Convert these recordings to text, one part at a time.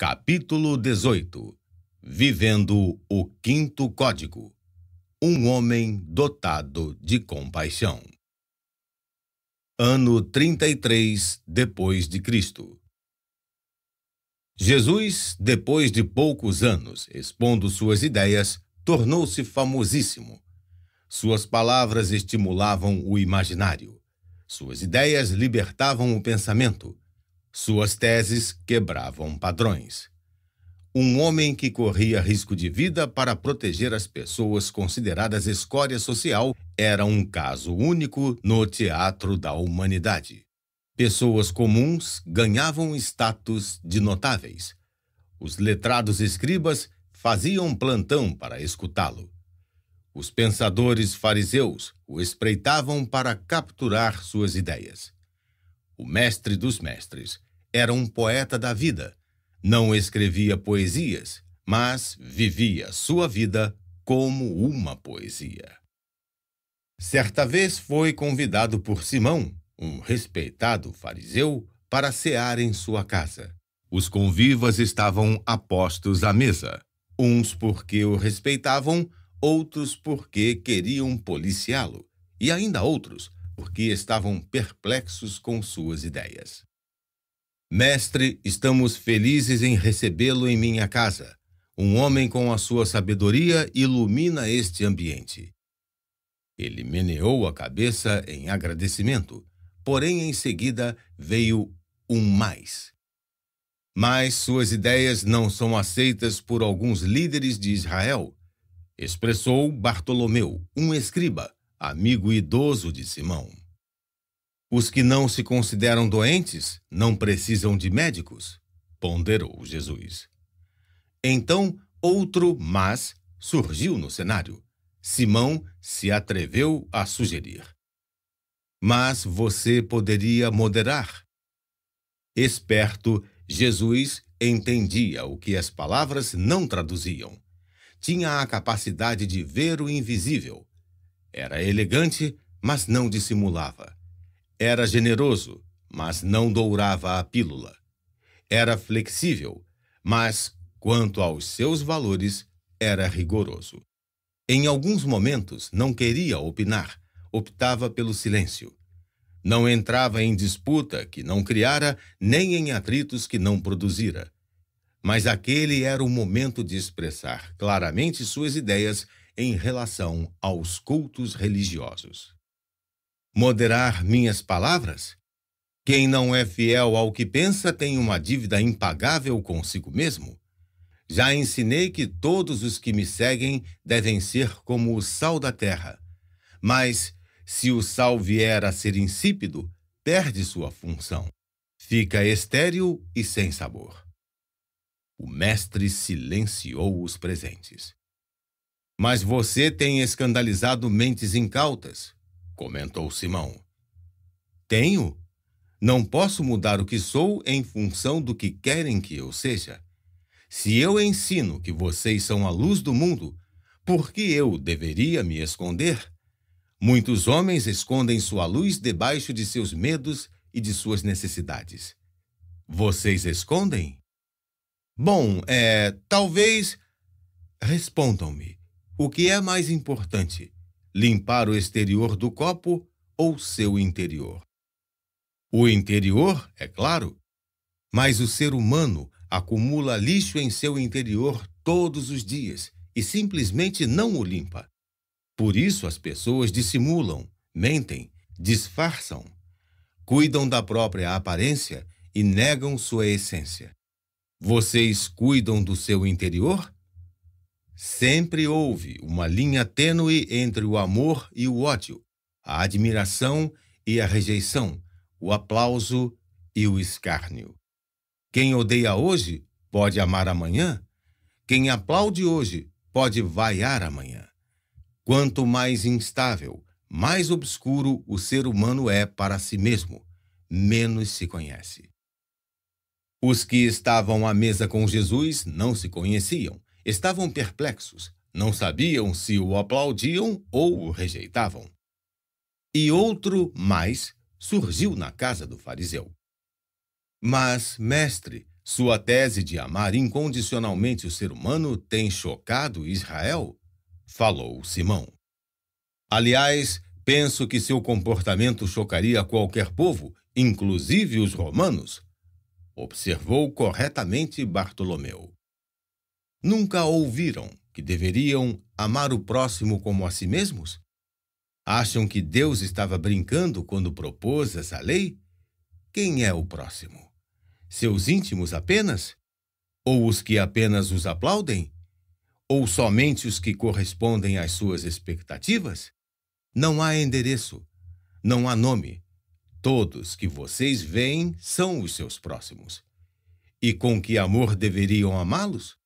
Capítulo 18 Vivendo o Quinto Código Um homem dotado de compaixão. Ano 33 depois de Cristo. Jesus, depois de poucos anos expondo suas ideias, tornou-se famosíssimo. Suas palavras estimulavam o imaginário. Suas ideias libertavam o pensamento suas teses quebravam padrões. Um homem que corria risco de vida para proteger as pessoas consideradas escória social era um caso único no teatro da humanidade. Pessoas comuns ganhavam status de notáveis. Os letrados escribas faziam plantão para escutá-lo. Os pensadores fariseus o espreitavam para capturar suas ideias o mestre dos mestres, era um poeta da vida. Não escrevia poesias, mas vivia sua vida como uma poesia. Certa vez foi convidado por Simão, um respeitado fariseu, para cear em sua casa. Os convivas estavam apostos à mesa, uns porque o respeitavam, outros porque queriam policiá-lo, e ainda outros porque estavam perplexos com suas ideias. Mestre, estamos felizes em recebê-lo em minha casa. Um homem com a sua sabedoria ilumina este ambiente. Ele meneou a cabeça em agradecimento, porém em seguida veio um mais. Mas suas ideias não são aceitas por alguns líderes de Israel, expressou Bartolomeu, um escriba, amigo idoso de Simão. Os que não se consideram doentes não precisam de médicos, ponderou Jesus. Então, outro mas surgiu no cenário. Simão se atreveu a sugerir. Mas você poderia moderar. Esperto, Jesus entendia o que as palavras não traduziam. Tinha a capacidade de ver o invisível era elegante, mas não dissimulava. Era generoso, mas não dourava a pílula. Era flexível, mas, quanto aos seus valores, era rigoroso. Em alguns momentos não queria opinar, optava pelo silêncio. Não entrava em disputa que não criara, nem em atritos que não produzira. Mas aquele era o momento de expressar claramente suas ideias em relação aos cultos religiosos. Moderar minhas palavras? Quem não é fiel ao que pensa tem uma dívida impagável consigo mesmo. Já ensinei que todos os que me seguem devem ser como o sal da terra. Mas, se o sal vier a ser insípido, perde sua função. Fica estéril e sem sabor. O mestre silenciou os presentes. Mas você tem escandalizado mentes incautas, comentou Simão. Tenho. Não posso mudar o que sou em função do que querem que eu seja. Se eu ensino que vocês são a luz do mundo, por que eu deveria me esconder? Muitos homens escondem sua luz debaixo de seus medos e de suas necessidades. Vocês escondem? Bom, é. talvez. Respondam-me. O que é mais importante, limpar o exterior do copo ou seu interior? O interior, é claro, mas o ser humano acumula lixo em seu interior todos os dias e simplesmente não o limpa. Por isso as pessoas dissimulam, mentem, disfarçam, cuidam da própria aparência e negam sua essência. Vocês cuidam do seu interior? Sempre houve uma linha tênue entre o amor e o ódio, a admiração e a rejeição, o aplauso e o escárnio. Quem odeia hoje pode amar amanhã. Quem aplaude hoje pode vaiar amanhã. Quanto mais instável, mais obscuro o ser humano é para si mesmo, menos se conhece. Os que estavam à mesa com Jesus não se conheciam, Estavam perplexos, não sabiam se o aplaudiam ou o rejeitavam. E outro mais surgiu na casa do fariseu. Mas, mestre, sua tese de amar incondicionalmente o ser humano tem chocado Israel? Falou Simão. Aliás, penso que seu comportamento chocaria qualquer povo, inclusive os romanos. Observou corretamente Bartolomeu. Nunca ouviram que deveriam amar o próximo como a si mesmos? Acham que Deus estava brincando quando propôs essa lei? Quem é o próximo? Seus íntimos apenas? Ou os que apenas os aplaudem? Ou somente os que correspondem às suas expectativas? Não há endereço, não há nome. Todos que vocês veem são os seus próximos. E com que amor deveriam amá-los?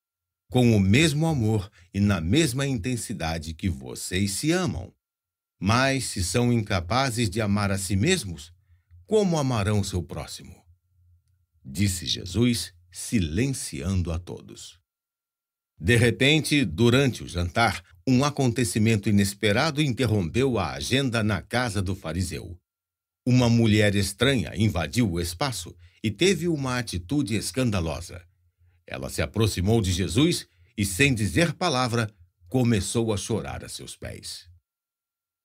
com o mesmo amor e na mesma intensidade que vocês se amam. Mas se são incapazes de amar a si mesmos, como amarão seu próximo? Disse Jesus, silenciando a todos. De repente, durante o jantar, um acontecimento inesperado interrompeu a agenda na casa do fariseu. Uma mulher estranha invadiu o espaço e teve uma atitude escandalosa. Ela se aproximou de Jesus e, sem dizer palavra, começou a chorar a seus pés.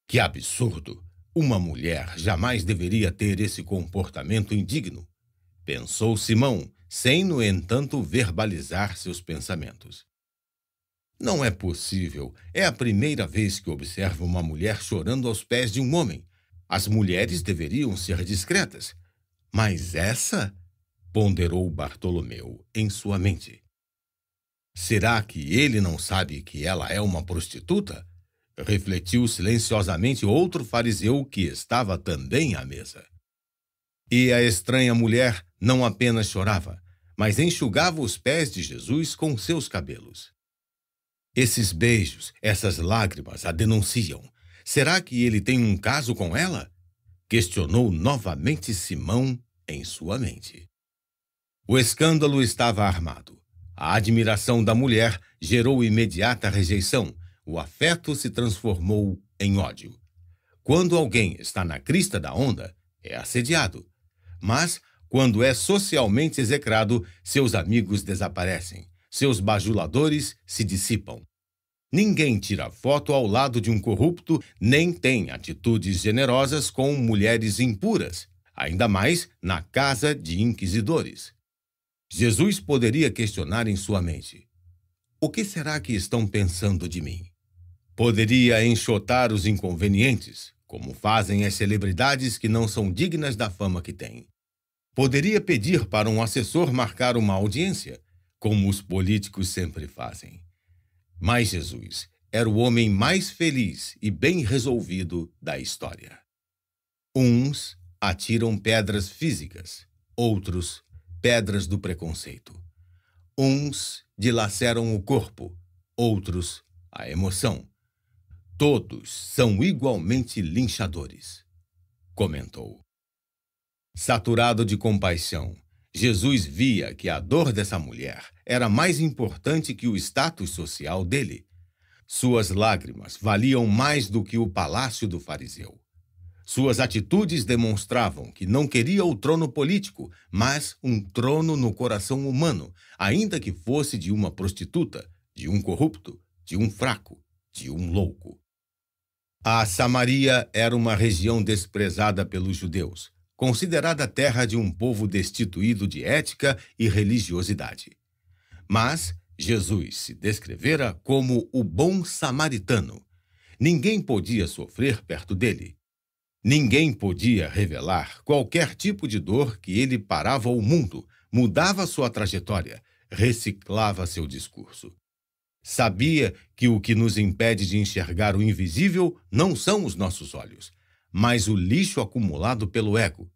Que absurdo! Uma mulher jamais deveria ter esse comportamento indigno, pensou Simão, sem, no entanto, verbalizar seus pensamentos. Não é possível. É a primeira vez que observo uma mulher chorando aos pés de um homem. As mulheres deveriam ser discretas. Mas essa ponderou Bartolomeu em sua mente. Será que ele não sabe que ela é uma prostituta? Refletiu silenciosamente outro fariseu que estava também à mesa. E a estranha mulher não apenas chorava, mas enxugava os pés de Jesus com seus cabelos. Esses beijos, essas lágrimas a denunciam. Será que ele tem um caso com ela? Questionou novamente Simão em sua mente. O escândalo estava armado. A admiração da mulher gerou imediata rejeição. O afeto se transformou em ódio. Quando alguém está na crista da onda, é assediado. Mas, quando é socialmente execrado, seus amigos desaparecem, seus bajuladores se dissipam. Ninguém tira foto ao lado de um corrupto, nem tem atitudes generosas com mulheres impuras, ainda mais na casa de inquisidores. Jesus poderia questionar em sua mente: O que será que estão pensando de mim? Poderia enxotar os inconvenientes, como fazem as celebridades que não são dignas da fama que têm. Poderia pedir para um assessor marcar uma audiência, como os políticos sempre fazem. Mas Jesus era o homem mais feliz e bem resolvido da história. Uns atiram pedras físicas, outros pedras do preconceito. Uns dilaceram o corpo, outros a emoção. Todos são igualmente linchadores, comentou. Saturado de compaixão, Jesus via que a dor dessa mulher era mais importante que o status social dele. Suas lágrimas valiam mais do que o palácio do fariseu. Suas atitudes demonstravam que não queria o trono político, mas um trono no coração humano, ainda que fosse de uma prostituta, de um corrupto, de um fraco, de um louco. A Samaria era uma região desprezada pelos judeus, considerada terra de um povo destituído de ética e religiosidade. Mas Jesus se descrevera como o bom samaritano. Ninguém podia sofrer perto dele Ninguém podia revelar qualquer tipo de dor que ele parava o mundo, mudava sua trajetória, reciclava seu discurso. Sabia que o que nos impede de enxergar o invisível não são os nossos olhos, mas o lixo acumulado pelo ego,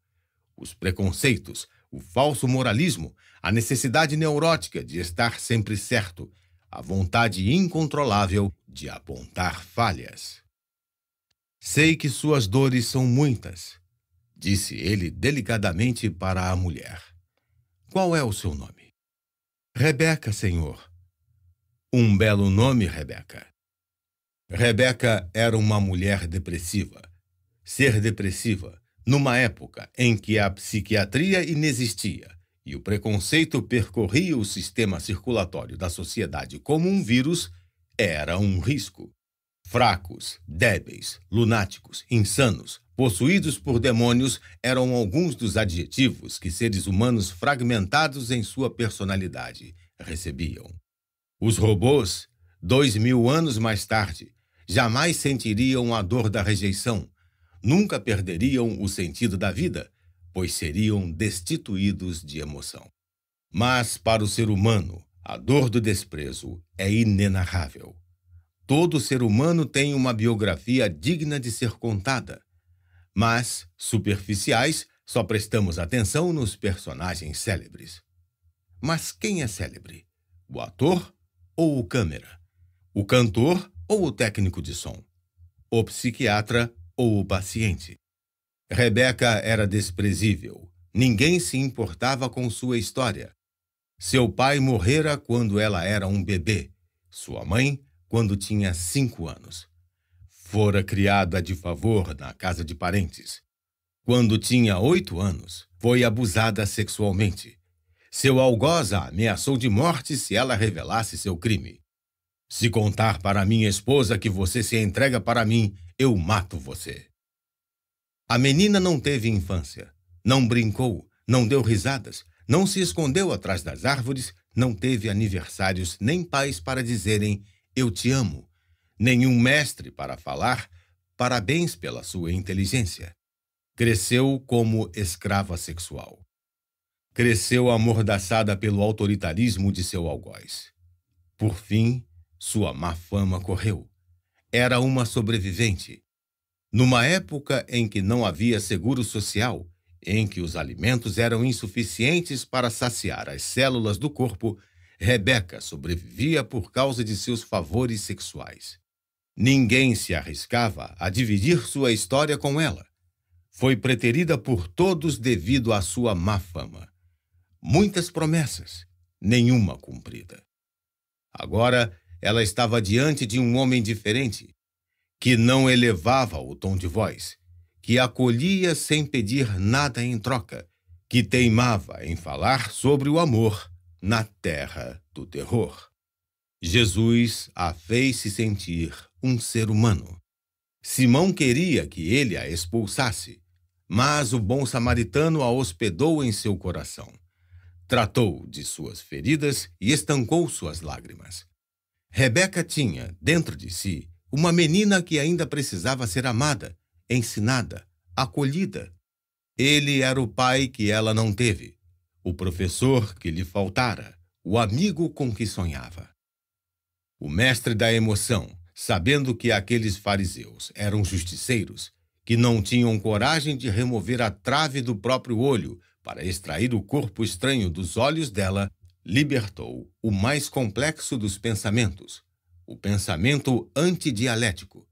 os preconceitos, o falso moralismo, a necessidade neurótica de estar sempre certo, a vontade incontrolável de apontar falhas. Sei que suas dores são muitas, disse ele delicadamente para a mulher. Qual é o seu nome? Rebeca, senhor. Um belo nome, Rebeca. Rebeca era uma mulher depressiva. Ser depressiva, numa época em que a psiquiatria inexistia e o preconceito percorria o sistema circulatório da sociedade como um vírus, era um risco. Fracos, débeis, lunáticos, insanos, possuídos por demônios eram alguns dos adjetivos que seres humanos fragmentados em sua personalidade recebiam. Os robôs, dois mil anos mais tarde, jamais sentiriam a dor da rejeição, nunca perderiam o sentido da vida, pois seriam destituídos de emoção. Mas para o ser humano, a dor do desprezo é inenarrável. Todo ser humano tem uma biografia digna de ser contada. Mas, superficiais, só prestamos atenção nos personagens célebres. Mas quem é célebre? O ator ou o câmera? O cantor ou o técnico de som? O psiquiatra ou o paciente? Rebeca era desprezível. Ninguém se importava com sua história. Seu pai morrera quando ela era um bebê. Sua mãe quando tinha cinco anos. Fora criada de favor na casa de parentes. Quando tinha oito anos, foi abusada sexualmente. Seu algoz a ameaçou de morte se ela revelasse seu crime. Se contar para minha esposa que você se entrega para mim, eu mato você. A menina não teve infância, não brincou, não deu risadas, não se escondeu atrás das árvores, não teve aniversários nem pais para dizerem eu te amo. Nenhum mestre para falar, parabéns pela sua inteligência. Cresceu como escrava sexual. Cresceu amordaçada pelo autoritarismo de seu algoz. Por fim, sua má fama correu. Era uma sobrevivente. Numa época em que não havia seguro social, em que os alimentos eram insuficientes para saciar as células do corpo Rebeca sobrevivia por causa de seus favores sexuais. Ninguém se arriscava a dividir sua história com ela. Foi preterida por todos devido à sua má fama. Muitas promessas, nenhuma cumprida. Agora ela estava diante de um homem diferente, que não elevava o tom de voz, que acolhia sem pedir nada em troca, que teimava em falar sobre o amor na terra do terror. Jesus a fez se sentir um ser humano. Simão queria que ele a expulsasse, mas o bom samaritano a hospedou em seu coração. Tratou de suas feridas e estancou suas lágrimas. Rebeca tinha, dentro de si, uma menina que ainda precisava ser amada, ensinada, acolhida. Ele era o pai que ela não teve, o professor que lhe faltara, o amigo com que sonhava. O mestre da emoção, sabendo que aqueles fariseus eram justiceiros, que não tinham coragem de remover a trave do próprio olho para extrair o corpo estranho dos olhos dela, libertou o mais complexo dos pensamentos, o pensamento antidialético,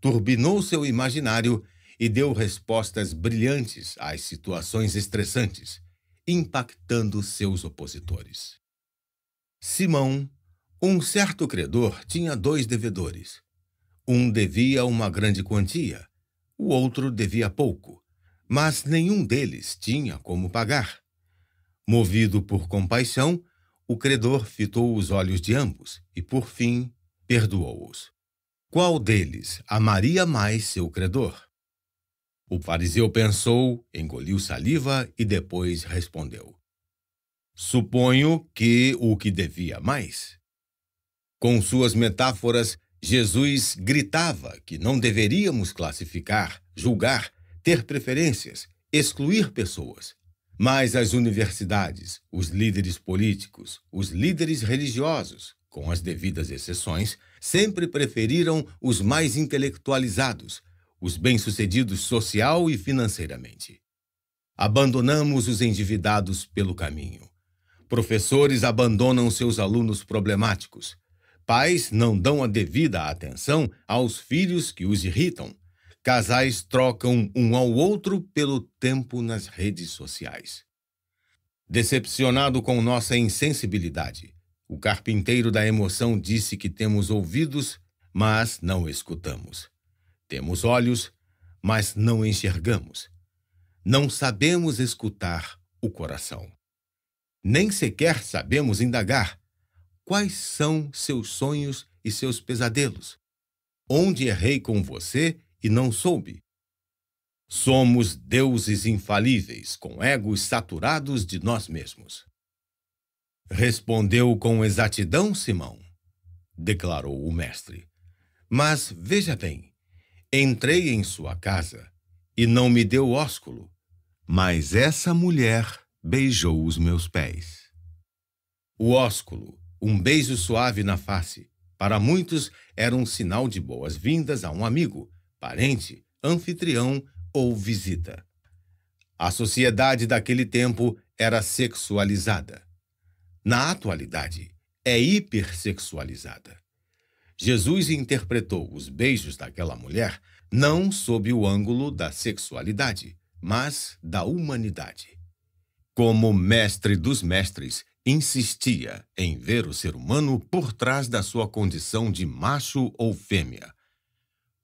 turbinou seu imaginário e deu respostas brilhantes às situações estressantes, impactando seus opositores. Simão, um certo credor, tinha dois devedores. Um devia uma grande quantia, o outro devia pouco, mas nenhum deles tinha como pagar. Movido por compaixão, o credor fitou os olhos de ambos e, por fim, perdoou-os. Qual deles amaria mais seu credor? O fariseu pensou, engoliu saliva e depois respondeu: Suponho que o que devia mais. Com suas metáforas, Jesus gritava que não deveríamos classificar, julgar, ter preferências, excluir pessoas. Mas as universidades, os líderes políticos, os líderes religiosos, com as devidas exceções, sempre preferiram os mais intelectualizados, os bem-sucedidos social e financeiramente. Abandonamos os endividados pelo caminho. Professores abandonam seus alunos problemáticos. Pais não dão a devida atenção aos filhos que os irritam. Casais trocam um ao outro pelo tempo nas redes sociais. Decepcionado com nossa insensibilidade, o carpinteiro da emoção disse que temos ouvidos, mas não escutamos. Temos olhos, mas não enxergamos. Não sabemos escutar o coração. Nem sequer sabemos indagar quais são seus sonhos e seus pesadelos. Onde errei com você e não soube? Somos deuses infalíveis, com egos saturados de nós mesmos. Respondeu com exatidão Simão, declarou o mestre. Mas veja bem, Entrei em sua casa e não me deu ósculo, mas essa mulher beijou os meus pés. O ósculo, um beijo suave na face, para muitos era um sinal de boas-vindas a um amigo, parente, anfitrião ou visita. A sociedade daquele tempo era sexualizada. Na atualidade, é hipersexualizada. Jesus interpretou os beijos daquela mulher não sob o ângulo da sexualidade, mas da humanidade. Como mestre dos mestres, insistia em ver o ser humano por trás da sua condição de macho ou fêmea.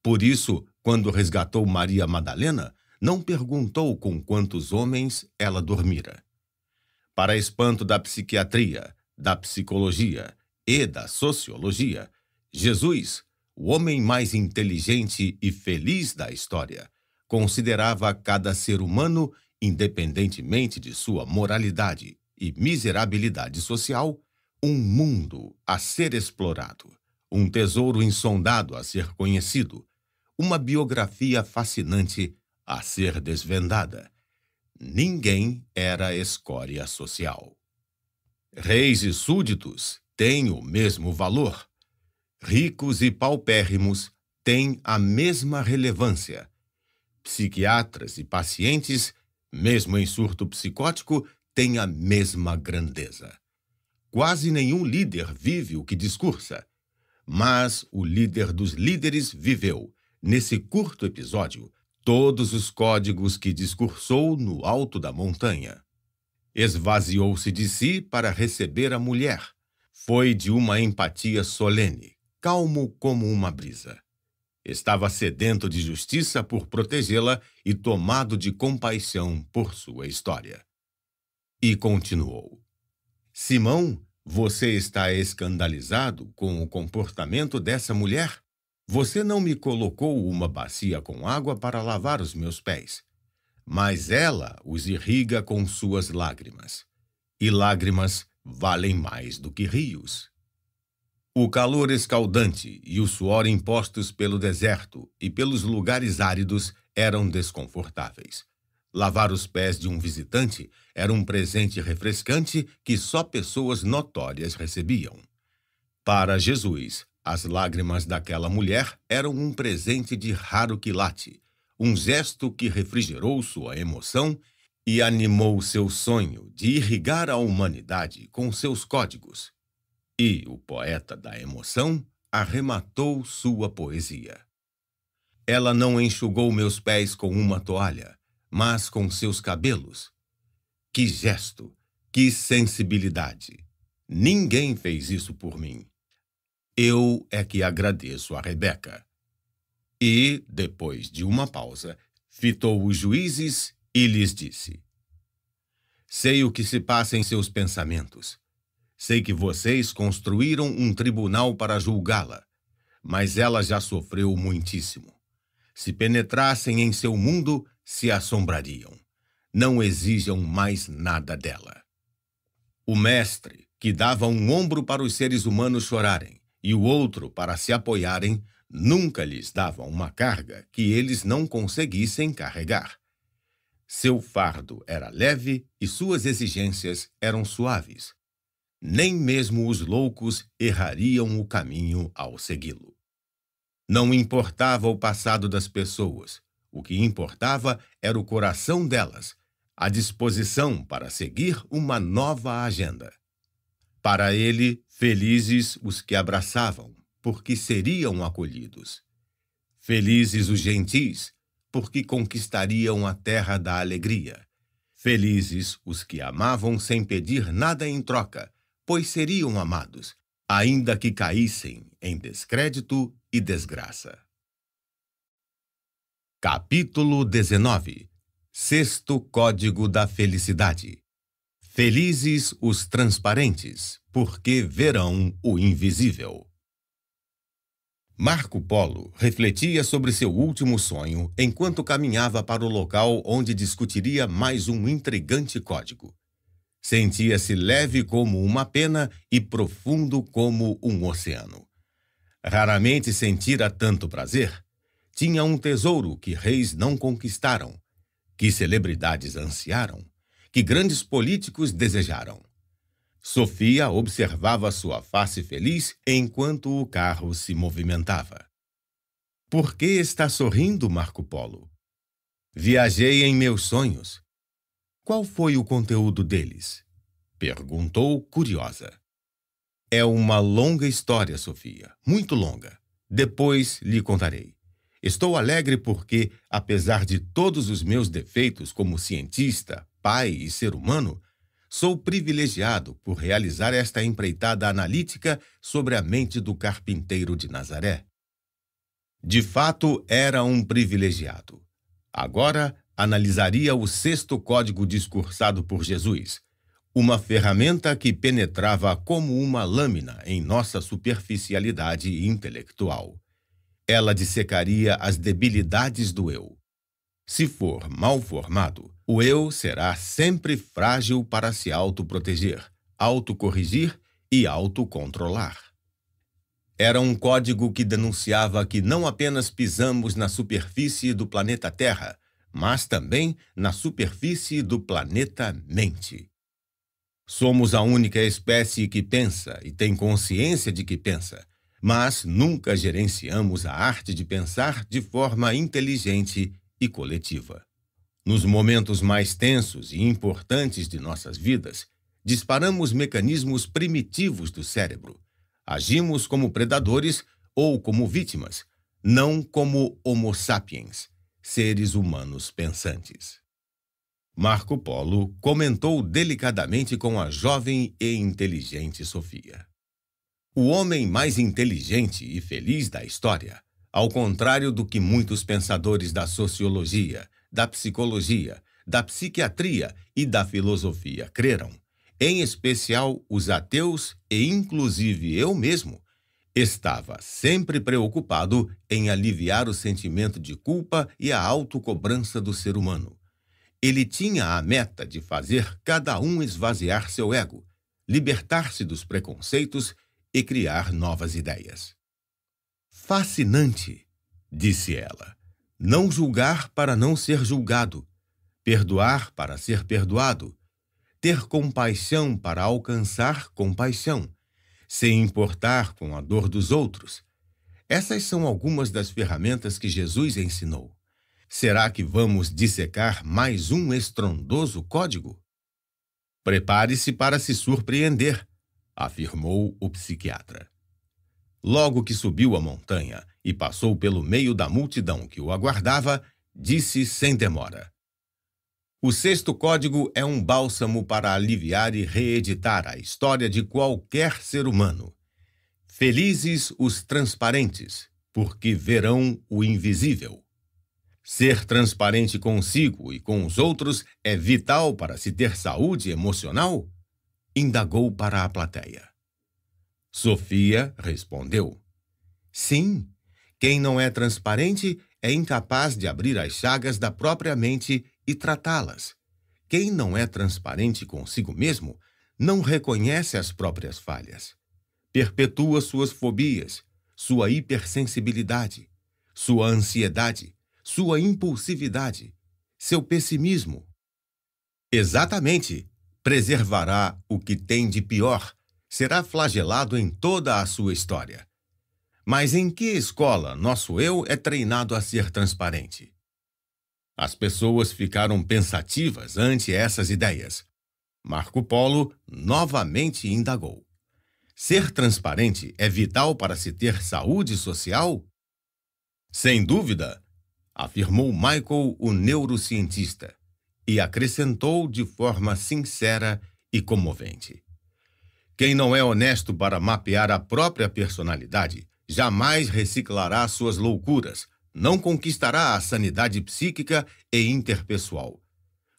Por isso, quando resgatou Maria Madalena, não perguntou com quantos homens ela dormira. Para espanto da psiquiatria, da psicologia e da sociologia, Jesus, o homem mais inteligente e feliz da história, considerava cada ser humano, independentemente de sua moralidade e miserabilidade social, um mundo a ser explorado, um tesouro insondado a ser conhecido, uma biografia fascinante a ser desvendada. Ninguém era escória social. Reis e súditos têm o mesmo valor, ricos e paupérrimos têm a mesma relevância. Psiquiatras e pacientes, mesmo em surto psicótico, têm a mesma grandeza. Quase nenhum líder vive o que discursa, mas o líder dos líderes viveu, nesse curto episódio, todos os códigos que discursou no alto da montanha. Esvaziou-se de si para receber a mulher. Foi de uma empatia solene calmo como uma brisa. Estava sedento de justiça por protegê-la e tomado de compaixão por sua história. E continuou: Simão, você está escandalizado com o comportamento dessa mulher? Você não me colocou uma bacia com água para lavar os meus pés, mas ela os irriga com suas lágrimas. E lágrimas valem mais do que rios. O calor escaldante e o suor impostos pelo deserto e pelos lugares áridos eram desconfortáveis. Lavar os pés de um visitante era um presente refrescante que só pessoas notórias recebiam. Para Jesus, as lágrimas daquela mulher eram um presente de raro quilate, um gesto que refrigerou sua emoção e animou seu sonho de irrigar a humanidade com seus códigos, e o poeta da emoção arrematou sua poesia. Ela não enxugou meus pés com uma toalha, mas com seus cabelos. Que gesto, que sensibilidade! Ninguém fez isso por mim. Eu é que agradeço a Rebeca. E, depois de uma pausa, fitou os juízes e lhes disse: Sei o que se passa em seus pensamentos. Sei que vocês construíram um tribunal para julgá-la, mas ela já sofreu muitíssimo. Se penetrassem em seu mundo, se assombrariam. Não exijam mais nada dela. O mestre, que dava um ombro para os seres humanos chorarem e o outro para se apoiarem, nunca lhes dava uma carga que eles não conseguissem carregar. Seu fardo era leve e suas exigências eram suaves nem mesmo os loucos errariam o caminho ao segui-lo. Não importava o passado das pessoas, o que importava era o coração delas, a disposição para seguir uma nova agenda. Para ele, felizes os que abraçavam, porque seriam acolhidos. Felizes os gentis, porque conquistariam a terra da alegria. Felizes os que amavam sem pedir nada em troca, pois seriam amados, ainda que caíssem em descrédito e desgraça. Capítulo 19 Sexto Código da Felicidade Felizes os transparentes, porque verão o invisível. Marco Polo refletia sobre seu último sonho enquanto caminhava para o local onde discutiria mais um intrigante código. Sentia-se leve como uma pena e profundo como um oceano. Raramente sentira tanto prazer. Tinha um tesouro que reis não conquistaram, que celebridades ansiaram, que grandes políticos desejaram. Sofia observava sua face feliz enquanto o carro se movimentava. Por que está sorrindo, Marco Polo? Viajei em meus sonhos, qual foi o conteúdo deles? Perguntou, curiosa. É uma longa história, Sofia, muito longa. Depois lhe contarei. Estou alegre porque, apesar de todos os meus defeitos como cientista, pai e ser humano, sou privilegiado por realizar esta empreitada analítica sobre a mente do carpinteiro de Nazaré. De fato, era um privilegiado. Agora analisaria o sexto código discursado por Jesus, uma ferramenta que penetrava como uma lâmina em nossa superficialidade intelectual. Ela dissecaria as debilidades do eu. Se for mal formado, o eu será sempre frágil para se autoproteger, autocorrigir e autocontrolar. Era um código que denunciava que não apenas pisamos na superfície do planeta Terra, mas também na superfície do planeta mente. Somos a única espécie que pensa e tem consciência de que pensa, mas nunca gerenciamos a arte de pensar de forma inteligente e coletiva. Nos momentos mais tensos e importantes de nossas vidas, disparamos mecanismos primitivos do cérebro. Agimos como predadores ou como vítimas, não como Homo sapiens seres humanos pensantes. Marco Polo comentou delicadamente com a jovem e inteligente Sofia. O homem mais inteligente e feliz da história, ao contrário do que muitos pensadores da sociologia, da psicologia, da psiquiatria e da filosofia creram, em especial os ateus e inclusive eu mesmo, Estava sempre preocupado em aliviar o sentimento de culpa e a autocobrança do ser humano. Ele tinha a meta de fazer cada um esvaziar seu ego, libertar-se dos preconceitos e criar novas ideias. Fascinante, disse ela. Não julgar para não ser julgado, perdoar para ser perdoado, ter compaixão para alcançar compaixão sem importar com a dor dos outros. Essas são algumas das ferramentas que Jesus ensinou. Será que vamos dissecar mais um estrondoso código? Prepare-se para se surpreender, afirmou o psiquiatra. Logo que subiu a montanha e passou pelo meio da multidão que o aguardava, disse sem demora: o sexto código é um bálsamo para aliviar e reeditar a história de qualquer ser humano. Felizes os transparentes, porque verão o invisível. Ser transparente consigo e com os outros é vital para se ter saúde emocional? Indagou para a plateia. Sofia respondeu: Sim, quem não é transparente é incapaz de abrir as chagas da própria mente e tratá-las. Quem não é transparente consigo mesmo não reconhece as próprias falhas. Perpetua suas fobias, sua hipersensibilidade, sua ansiedade, sua impulsividade, seu pessimismo. Exatamente, preservará o que tem de pior, será flagelado em toda a sua história. Mas em que escola nosso eu é treinado a ser transparente? As pessoas ficaram pensativas ante essas ideias. Marco Polo novamente indagou: Ser transparente é vital para se ter saúde social? Sem dúvida, afirmou Michael, o neurocientista, e acrescentou de forma sincera e comovente. Quem não é honesto para mapear a própria personalidade jamais reciclará suas loucuras, não conquistará a sanidade psíquica e interpessoal.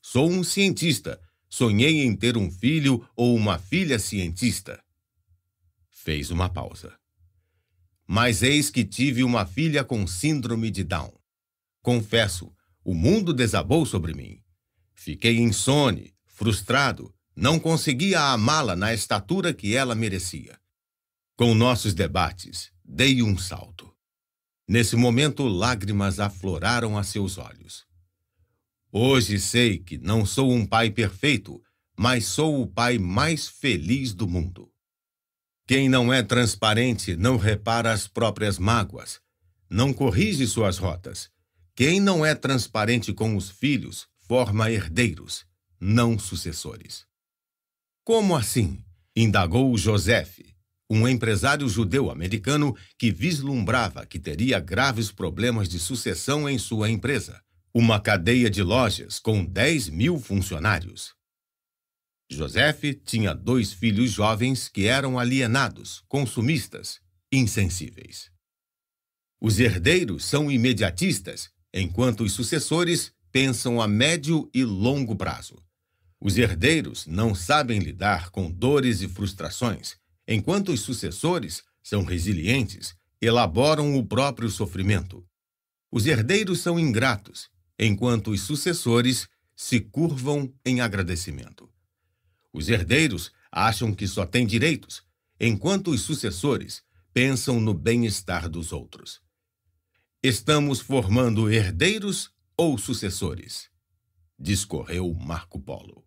Sou um cientista. Sonhei em ter um filho ou uma filha cientista. Fez uma pausa. Mas eis que tive uma filha com síndrome de Down. Confesso, o mundo desabou sobre mim. Fiquei insone, frustrado, não conseguia amá-la na estatura que ela merecia. Com nossos debates, dei um salto. Nesse momento, lágrimas afloraram a seus olhos. Hoje sei que não sou um pai perfeito, mas sou o pai mais feliz do mundo. Quem não é transparente não repara as próprias mágoas, não corrige suas rotas. Quem não é transparente com os filhos forma herdeiros, não sucessores. Como assim? indagou Josefe, um empresário judeu-americano que vislumbrava que teria graves problemas de sucessão em sua empresa, uma cadeia de lojas com 10 mil funcionários. Joseph tinha dois filhos jovens que eram alienados, consumistas, insensíveis. Os herdeiros são imediatistas, enquanto os sucessores pensam a médio e longo prazo. Os herdeiros não sabem lidar com dores e frustrações, enquanto os sucessores são resilientes, elaboram o próprio sofrimento. Os herdeiros são ingratos, enquanto os sucessores se curvam em agradecimento. Os herdeiros acham que só têm direitos, enquanto os sucessores pensam no bem-estar dos outros. Estamos formando herdeiros ou sucessores? Discorreu Marco Polo.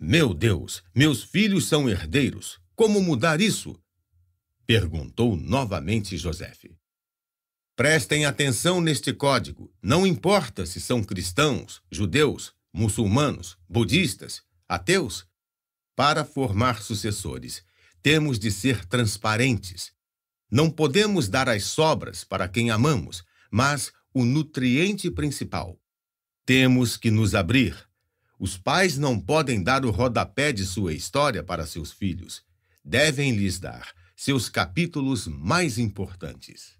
Meu Deus, meus filhos são herdeiros, como mudar isso? Perguntou novamente José. Prestem atenção neste código. Não importa se são cristãos, judeus, muçulmanos, budistas, ateus. Para formar sucessores, temos de ser transparentes. Não podemos dar as sobras para quem amamos, mas o nutriente principal. Temos que nos abrir. Os pais não podem dar o rodapé de sua história para seus filhos devem lhes dar seus capítulos mais importantes.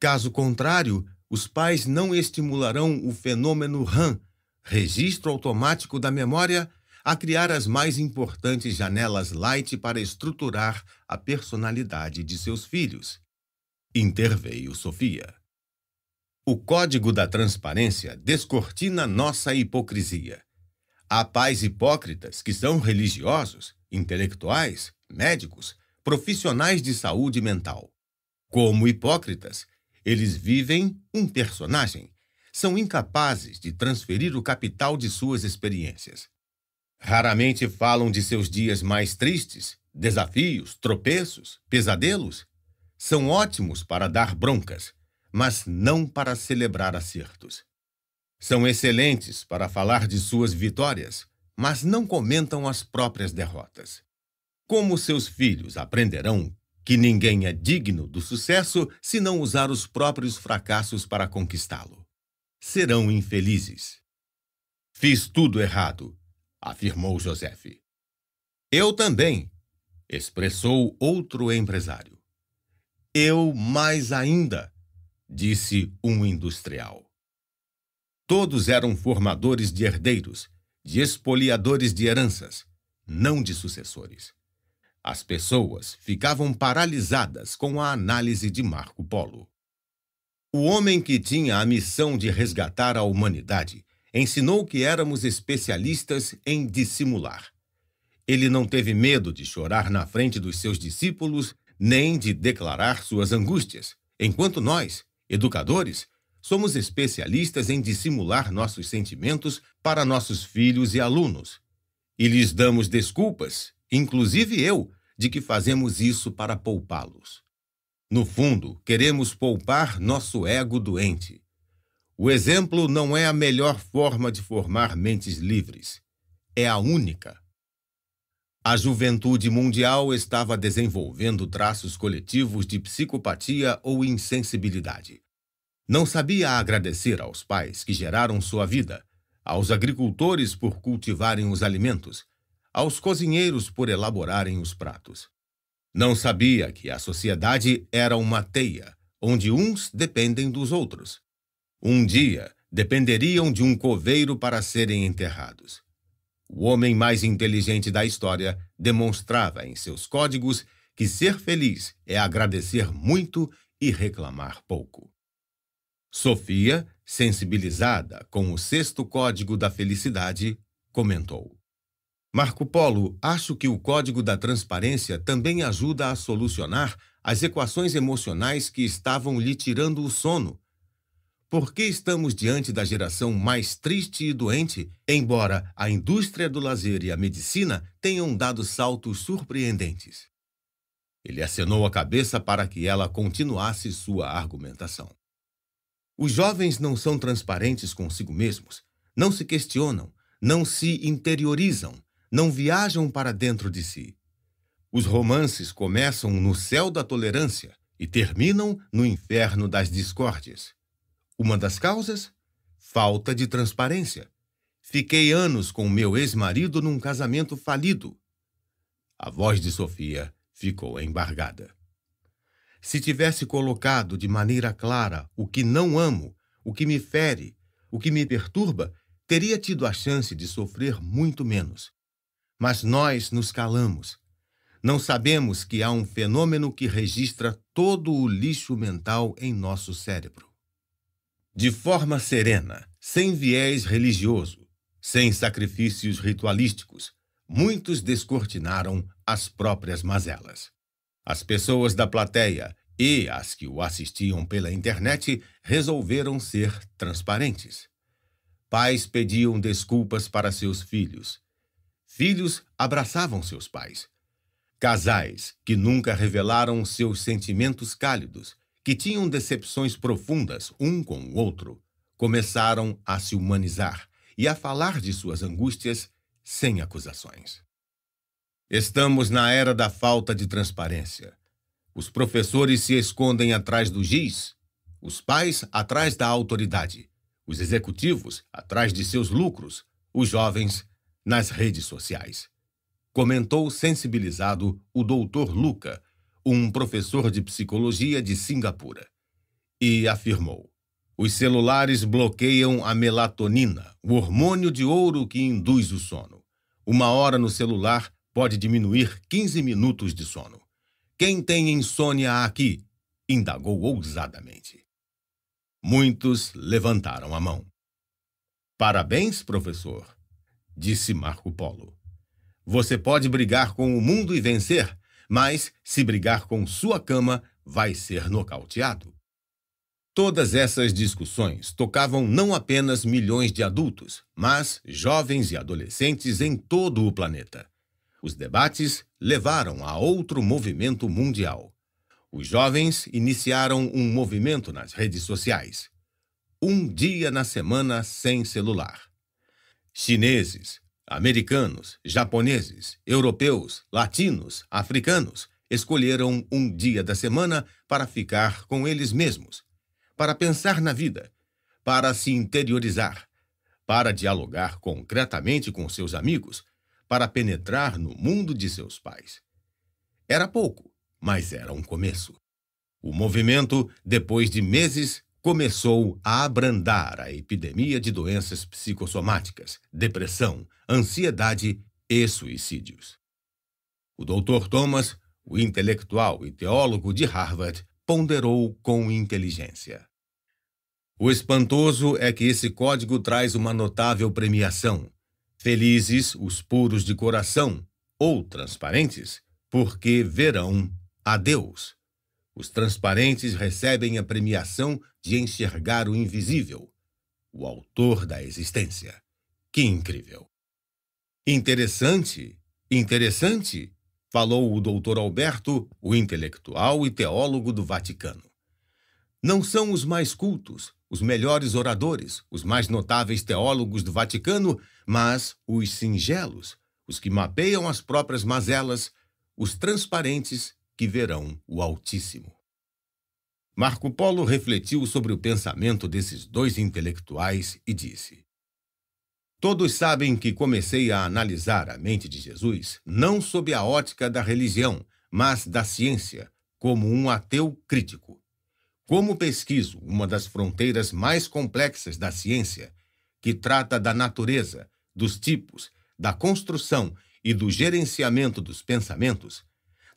Caso contrário, os pais não estimularão o fenômeno RAM, registro automático da memória, a criar as mais importantes janelas light para estruturar a personalidade de seus filhos. Interveio Sofia. O código da transparência descortina nossa hipocrisia. Há pais hipócritas que são religiosos, intelectuais, médicos, profissionais de saúde mental. Como hipócritas, eles vivem um personagem. São incapazes de transferir o capital de suas experiências. Raramente falam de seus dias mais tristes, desafios, tropeços, pesadelos. São ótimos para dar broncas, mas não para celebrar acertos. São excelentes para falar de suas vitórias, mas não comentam as próprias derrotas. Como seus filhos aprenderão que ninguém é digno do sucesso se não usar os próprios fracassos para conquistá-lo? Serão infelizes. Fiz tudo errado, afirmou Joseph. Eu também, expressou outro empresário. Eu mais ainda, disse um industrial. Todos eram formadores de herdeiros de espoliadores de heranças, não de sucessores. As pessoas ficavam paralisadas com a análise de Marco Polo. O homem que tinha a missão de resgatar a humanidade ensinou que éramos especialistas em dissimular. Ele não teve medo de chorar na frente dos seus discípulos nem de declarar suas angústias, enquanto nós, educadores, Somos especialistas em dissimular nossos sentimentos para nossos filhos e alunos. E lhes damos desculpas, inclusive eu, de que fazemos isso para poupá-los. No fundo, queremos poupar nosso ego doente. O exemplo não é a melhor forma de formar mentes livres. É a única. A juventude mundial estava desenvolvendo traços coletivos de psicopatia ou insensibilidade. Não sabia agradecer aos pais que geraram sua vida, aos agricultores por cultivarem os alimentos, aos cozinheiros por elaborarem os pratos. Não sabia que a sociedade era uma teia, onde uns dependem dos outros. Um dia dependeriam de um coveiro para serem enterrados. O homem mais inteligente da história demonstrava em seus códigos que ser feliz é agradecer muito e reclamar pouco. Sofia, sensibilizada com o sexto código da felicidade, comentou: Marco Polo, acho que o código da transparência também ajuda a solucionar as equações emocionais que estavam lhe tirando o sono. Por que estamos diante da geração mais triste e doente, embora a indústria do lazer e a medicina tenham dado saltos surpreendentes? Ele acenou a cabeça para que ela continuasse sua argumentação. Os jovens não são transparentes consigo mesmos, não se questionam, não se interiorizam, não viajam para dentro de si. Os romances começam no céu da tolerância e terminam no inferno das discórdias. Uma das causas? Falta de transparência. Fiquei anos com meu ex-marido num casamento falido. A voz de Sofia ficou embargada se tivesse colocado de maneira clara o que não amo, o que me fere, o que me perturba, teria tido a chance de sofrer muito menos. Mas nós nos calamos. Não sabemos que há um fenômeno que registra todo o lixo mental em nosso cérebro. De forma serena, sem viés religioso, sem sacrifícios ritualísticos, muitos descortinaram as próprias mazelas. As pessoas da plateia e as que o assistiam pela internet resolveram ser transparentes. Pais pediam desculpas para seus filhos. Filhos abraçavam seus pais. Casais que nunca revelaram seus sentimentos cálidos, que tinham decepções profundas um com o outro, começaram a se humanizar e a falar de suas angústias sem acusações. Estamos na era da falta de transparência. Os professores se escondem atrás do giz, os pais atrás da autoridade, os executivos atrás de seus lucros, os jovens nas redes sociais. Comentou sensibilizado o doutor Luca, um professor de psicologia de Singapura, e afirmou: os celulares bloqueiam a melatonina, o hormônio de ouro que induz o sono. Uma hora no celular pode diminuir 15 minutos de sono. Quem tem insônia aqui? indagou ousadamente. Muitos levantaram a mão. Parabéns, professor, disse Marco Polo. Você pode brigar com o mundo e vencer, mas se brigar com sua cama, vai ser nocauteado. Todas essas discussões tocavam não apenas milhões de adultos, mas jovens e adolescentes em todo o planeta. Os debates levaram a outro movimento mundial. Os jovens iniciaram um movimento nas redes sociais. Um dia na semana sem celular. Chineses, americanos, japoneses, europeus, latinos, africanos escolheram um dia da semana para ficar com eles mesmos, para pensar na vida, para se interiorizar, para dialogar concretamente com seus amigos para penetrar no mundo de seus pais. Era pouco, mas era um começo. O movimento, depois de meses, começou a abrandar a epidemia de doenças psicossomáticas, depressão, ansiedade e suicídios. O Dr. Thomas, o intelectual e teólogo de Harvard, ponderou com inteligência. O espantoso é que esse código traz uma notável premiação, Felizes os puros de coração, ou transparentes, porque verão a Deus. Os transparentes recebem a premiação de enxergar o invisível, o autor da existência. Que incrível! Interessante, interessante, falou o doutor Alberto, o intelectual e teólogo do Vaticano. Não são os mais cultos, os melhores oradores, os mais notáveis teólogos do Vaticano, mas os singelos, os que mapeiam as próprias mazelas, os transparentes que verão o Altíssimo. Marco Polo refletiu sobre o pensamento desses dois intelectuais e disse: Todos sabem que comecei a analisar a mente de Jesus não sob a ótica da religião, mas da ciência, como um ateu crítico. Como pesquiso uma das fronteiras mais complexas da ciência, que trata da natureza, dos tipos, da construção e do gerenciamento dos pensamentos,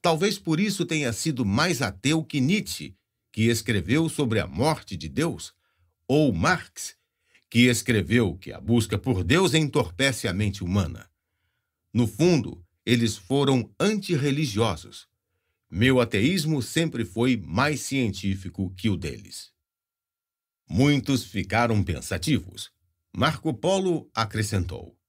talvez por isso tenha sido mais ateu que Nietzsche, que escreveu sobre a morte de Deus, ou Marx, que escreveu que a busca por Deus entorpece a mente humana. No fundo, eles foram antirreligiosos, meu ateísmo sempre foi mais científico que o deles. Muitos ficaram pensativos. Marco Polo acrescentou: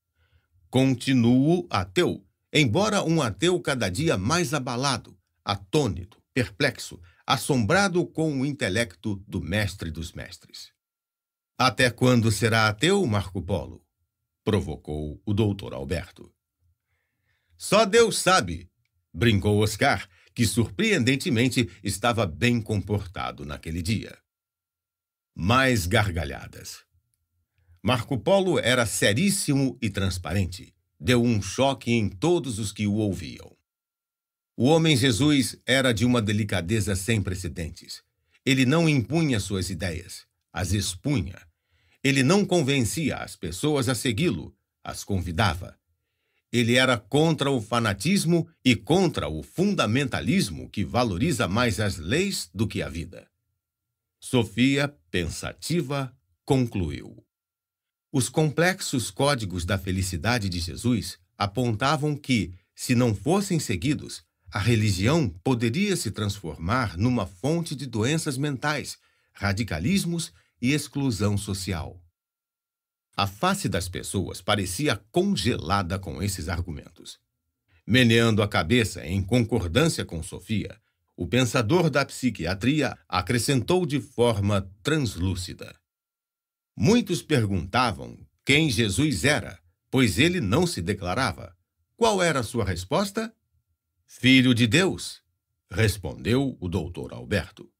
Continuo ateu, embora um ateu cada dia mais abalado, atônito, perplexo, assombrado com o intelecto do mestre dos mestres. Até quando será ateu, Marco Polo? provocou o doutor Alberto. Só Deus sabe, brincou Oscar, que surpreendentemente estava bem comportado naquele dia. Mais gargalhadas. Marco Polo era seríssimo e transparente. Deu um choque em todos os que o ouviam. O homem Jesus era de uma delicadeza sem precedentes. Ele não impunha suas ideias, as expunha. Ele não convencia as pessoas a segui-lo, as convidava. Ele era contra o fanatismo e contra o fundamentalismo que valoriza mais as leis do que a vida. Sofia, pensativa, concluiu. Os complexos códigos da felicidade de Jesus apontavam que, se não fossem seguidos, a religião poderia se transformar numa fonte de doenças mentais, radicalismos e exclusão social. A face das pessoas parecia congelada com esses argumentos. Meneando a cabeça em concordância com Sofia, o pensador da psiquiatria acrescentou de forma translúcida. Muitos perguntavam quem Jesus era, pois ele não se declarava. Qual era a sua resposta? Filho de Deus, respondeu o doutor Alberto.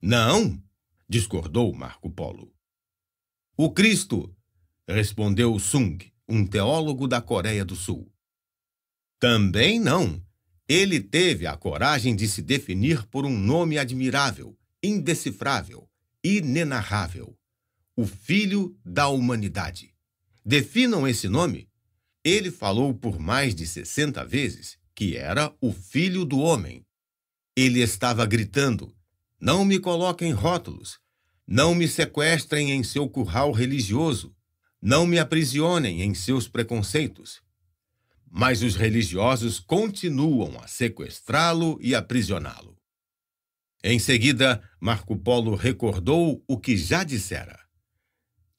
Não, discordou Marco Polo. O Cristo, respondeu Sung, um teólogo da Coreia do Sul. Também não. Ele teve a coragem de se definir por um nome admirável, indecifrável, inenarrável: o Filho da Humanidade. Definam esse nome? Ele falou por mais de 60 vezes que era o Filho do Homem. Ele estava gritando: Não me coloquem rótulos, não me sequestrem em seu curral religioso. Não me aprisionem em seus preconceitos. Mas os religiosos continuam a sequestrá-lo e aprisioná-lo. Em seguida, Marco Polo recordou o que já dissera.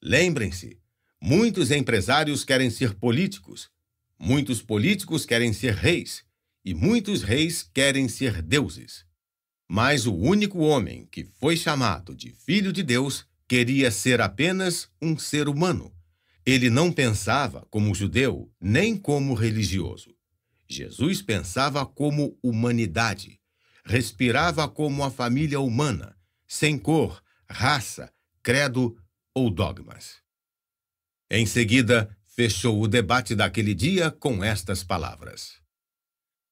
Lembrem-se, muitos empresários querem ser políticos, muitos políticos querem ser reis, e muitos reis querem ser deuses. Mas o único homem que foi chamado de Filho de Deus queria ser apenas um ser humano. Ele não pensava como judeu nem como religioso. Jesus pensava como humanidade. Respirava como a família humana, sem cor, raça, credo ou dogmas. Em seguida, fechou o debate daquele dia com estas palavras: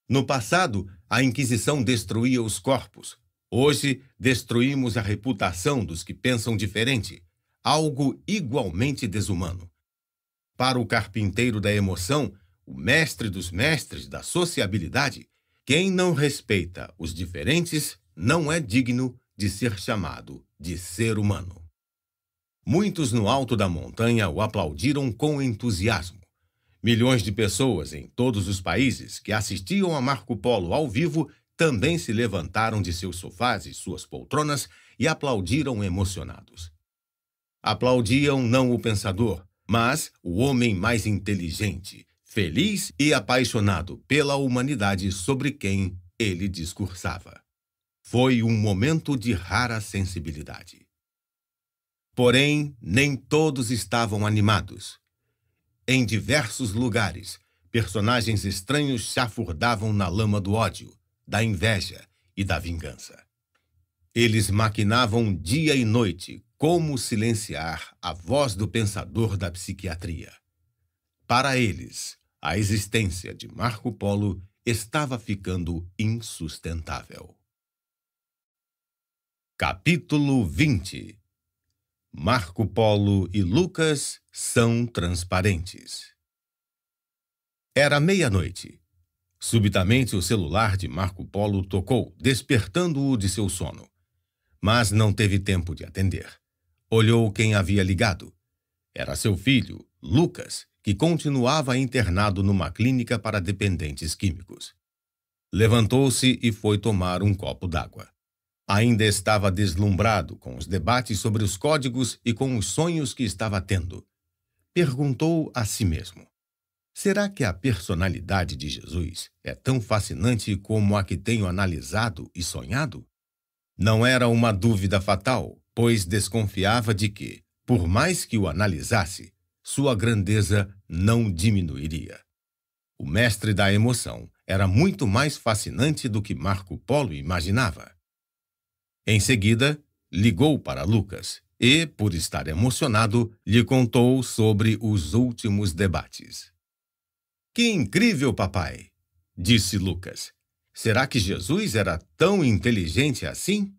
No passado, a Inquisição destruía os corpos. Hoje, destruímos a reputação dos que pensam diferente, algo igualmente desumano. Para o carpinteiro da emoção, o mestre dos mestres da sociabilidade, quem não respeita os diferentes não é digno de ser chamado de ser humano. Muitos no alto da montanha o aplaudiram com entusiasmo. Milhões de pessoas em todos os países que assistiam a Marco Polo ao vivo também se levantaram de seus sofás e suas poltronas e aplaudiram emocionados. Aplaudiam não o pensador, mas o homem mais inteligente, feliz e apaixonado pela humanidade sobre quem ele discursava. Foi um momento de rara sensibilidade. Porém, nem todos estavam animados. Em diversos lugares, personagens estranhos se afurdavam na lama do ódio, da inveja e da vingança. Eles maquinavam dia e noite como silenciar a voz do pensador da psiquiatria. Para eles, a existência de Marco Polo estava ficando insustentável. Capítulo 20 Marco Polo e Lucas são transparentes. Era meia-noite. Subitamente o celular de Marco Polo tocou, despertando-o de seu sono. Mas não teve tempo de atender. Olhou quem havia ligado. Era seu filho, Lucas, que continuava internado numa clínica para dependentes químicos. Levantou-se e foi tomar um copo d'água. Ainda estava deslumbrado com os debates sobre os códigos e com os sonhos que estava tendo. Perguntou a si mesmo: será que a personalidade de Jesus é tão fascinante como a que tenho analisado e sonhado? Não era uma dúvida fatal, pois desconfiava de que, por mais que o analisasse, sua grandeza não diminuiria. O mestre da emoção era muito mais fascinante do que Marco Polo imaginava. Em seguida, ligou para Lucas e, por estar emocionado, lhe contou sobre os últimos debates. Que incrível, papai! disse Lucas. Será que Jesus era tão inteligente assim?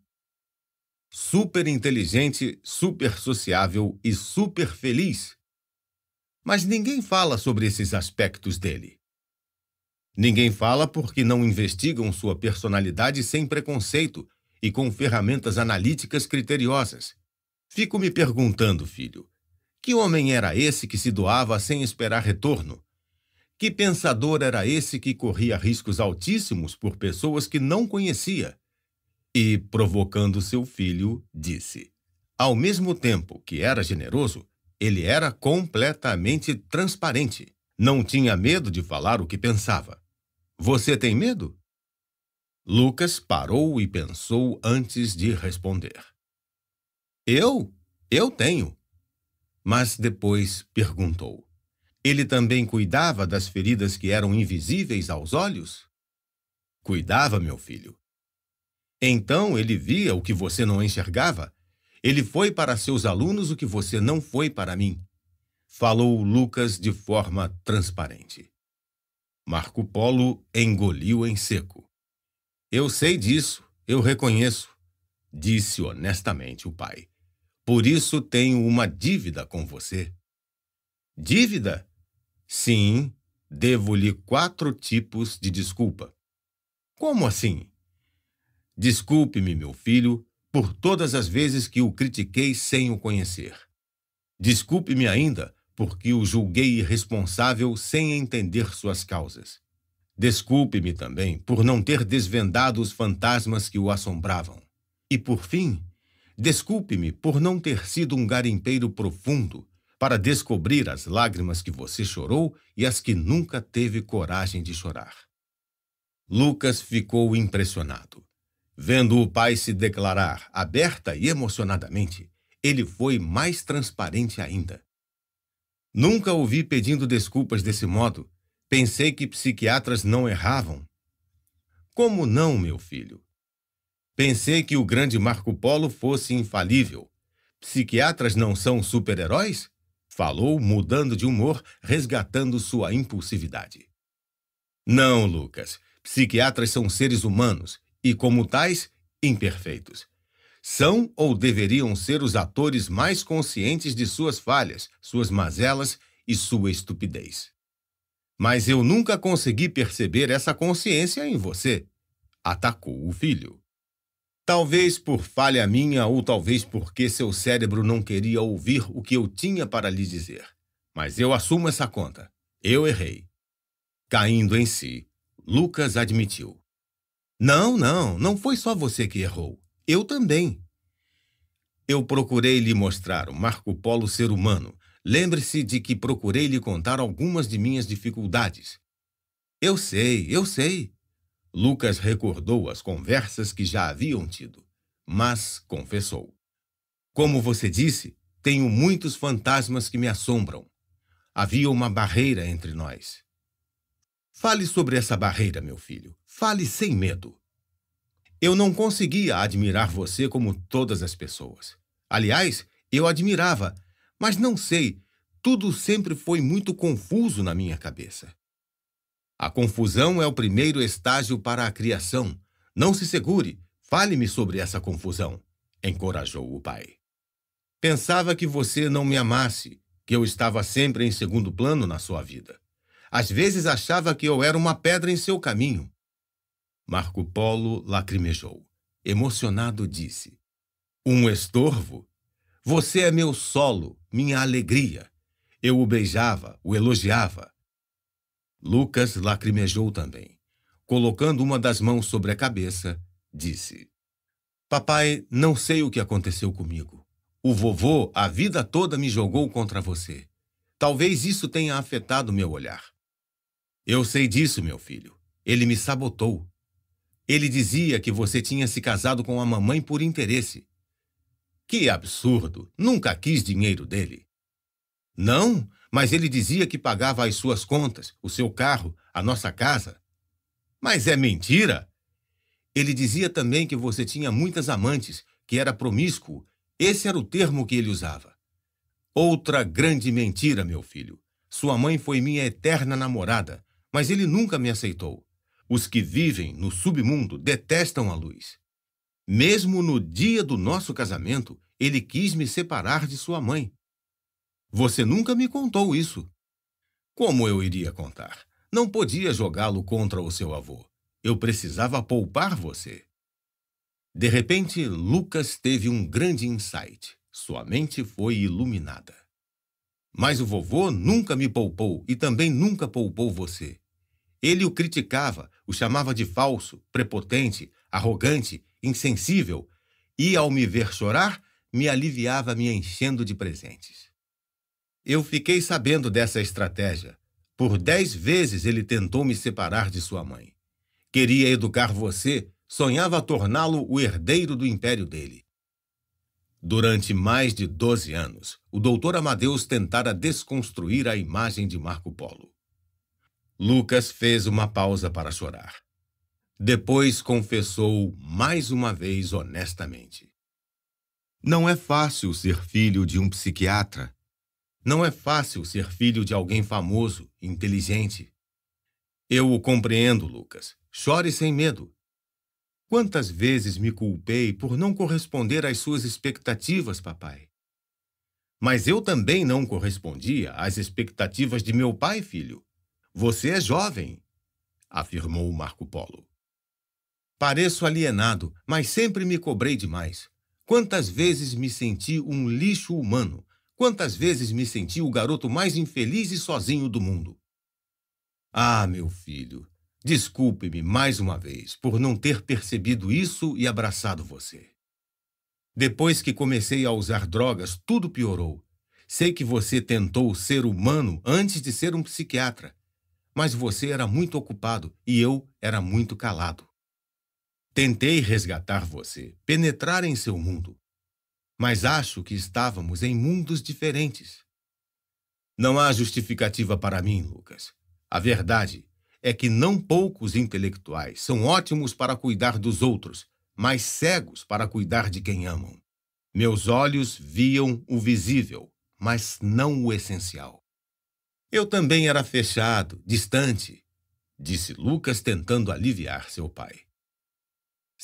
Super inteligente, super sociável e super feliz. Mas ninguém fala sobre esses aspectos dele. Ninguém fala porque não investigam sua personalidade sem preconceito e com ferramentas analíticas criteriosas. Fico me perguntando, filho, que homem era esse que se doava sem esperar retorno? Que pensador era esse que corria riscos altíssimos por pessoas que não conhecia? E, provocando seu filho, disse: Ao mesmo tempo que era generoso, ele era completamente transparente. Não tinha medo de falar o que pensava. Você tem medo? Lucas parou e pensou antes de responder. Eu? Eu tenho. Mas depois perguntou: Ele também cuidava das feridas que eram invisíveis aos olhos? Cuidava, meu filho. Então ele via o que você não enxergava. Ele foi para seus alunos o que você não foi para mim. Falou Lucas de forma transparente. Marco Polo engoliu em seco. Eu sei disso, eu reconheço, disse honestamente o pai. Por isso tenho uma dívida com você. Dívida? Sim, devo-lhe quatro tipos de desculpa. Como assim? Desculpe-me, meu filho, por todas as vezes que o critiquei sem o conhecer. Desculpe-me ainda porque o julguei irresponsável sem entender suas causas. Desculpe-me também por não ter desvendado os fantasmas que o assombravam. E por fim, desculpe-me por não ter sido um garimpeiro profundo para descobrir as lágrimas que você chorou e as que nunca teve coragem de chorar. Lucas ficou impressionado. Vendo o pai se declarar aberta e emocionadamente, ele foi mais transparente ainda. Nunca ouvi pedindo desculpas desse modo Pensei que psiquiatras não erravam. Como não, meu filho? Pensei que o grande Marco Polo fosse infalível. Psiquiatras não são super-heróis? Falou, mudando de humor, resgatando sua impulsividade. Não, Lucas. Psiquiatras são seres humanos e, como tais, imperfeitos. São ou deveriam ser os atores mais conscientes de suas falhas, suas mazelas e sua estupidez. Mas eu nunca consegui perceber essa consciência em você. Atacou o filho. Talvez por falha minha ou talvez porque seu cérebro não queria ouvir o que eu tinha para lhe dizer. Mas eu assumo essa conta. Eu errei. Caindo em si, Lucas admitiu. Não, não, não foi só você que errou. Eu também. Eu procurei lhe mostrar o Marco Polo ser humano, Lembre-se de que procurei lhe contar algumas de minhas dificuldades. Eu sei, eu sei. Lucas recordou as conversas que já haviam tido, mas confessou. Como você disse, tenho muitos fantasmas que me assombram. Havia uma barreira entre nós. Fale sobre essa barreira, meu filho. Fale sem medo. Eu não conseguia admirar você como todas as pessoas. Aliás, eu admirava, mas não sei, tudo sempre foi muito confuso na minha cabeça. A confusão é o primeiro estágio para a criação. Não se segure, fale-me sobre essa confusão, encorajou o pai. Pensava que você não me amasse, que eu estava sempre em segundo plano na sua vida. Às vezes achava que eu era uma pedra em seu caminho. Marco Polo lacrimejou. Emocionado, disse: Um estorvo? Você é meu solo, minha alegria. Eu o beijava, o elogiava. Lucas lacrimejou também. Colocando uma das mãos sobre a cabeça, disse: Papai, não sei o que aconteceu comigo. O vovô a vida toda me jogou contra você. Talvez isso tenha afetado meu olhar. Eu sei disso, meu filho. Ele me sabotou. Ele dizia que você tinha se casado com a mamãe por interesse que absurdo! Nunca quis dinheiro dele. Não, mas ele dizia que pagava as suas contas, o seu carro, a nossa casa. Mas é mentira! Ele dizia também que você tinha muitas amantes, que era promíscuo. Esse era o termo que ele usava. Outra grande mentira, meu filho. Sua mãe foi minha eterna namorada, mas ele nunca me aceitou. Os que vivem no submundo detestam a luz. Mesmo no dia do nosso casamento, ele quis me separar de sua mãe. Você nunca me contou isso. Como eu iria contar? Não podia jogá-lo contra o seu avô. Eu precisava poupar você. De repente, Lucas teve um grande insight. Sua mente foi iluminada. Mas o vovô nunca me poupou e também nunca poupou você. Ele o criticava, o chamava de falso, prepotente, arrogante insensível, e, ao me ver chorar, me aliviava me enchendo de presentes. Eu fiquei sabendo dessa estratégia. Por dez vezes ele tentou me separar de sua mãe. Queria educar você, sonhava torná-lo o herdeiro do império dele. Durante mais de doze anos, o doutor Amadeus tentara desconstruir a imagem de Marco Polo. Lucas fez uma pausa para chorar. Depois confessou mais uma vez honestamente. Não é fácil ser filho de um psiquiatra. Não é fácil ser filho de alguém famoso, inteligente. Eu o compreendo, Lucas. Chore sem medo. Quantas vezes me culpei por não corresponder às suas expectativas, papai? Mas eu também não correspondia às expectativas de meu pai, filho. Você é jovem, afirmou Marco Polo. Pareço alienado, mas sempre me cobrei demais. Quantas vezes me senti um lixo humano? Quantas vezes me senti o garoto mais infeliz e sozinho do mundo? Ah, meu filho, desculpe-me mais uma vez por não ter percebido isso e abraçado você. Depois que comecei a usar drogas, tudo piorou. Sei que você tentou ser humano antes de ser um psiquiatra, mas você era muito ocupado e eu era muito calado. Tentei resgatar você, penetrar em seu mundo, mas acho que estávamos em mundos diferentes. Não há justificativa para mim, Lucas. A verdade é que não poucos intelectuais são ótimos para cuidar dos outros, mas cegos para cuidar de quem amam. Meus olhos viam o visível, mas não o essencial. Eu também era fechado, distante, disse Lucas, tentando aliviar seu pai.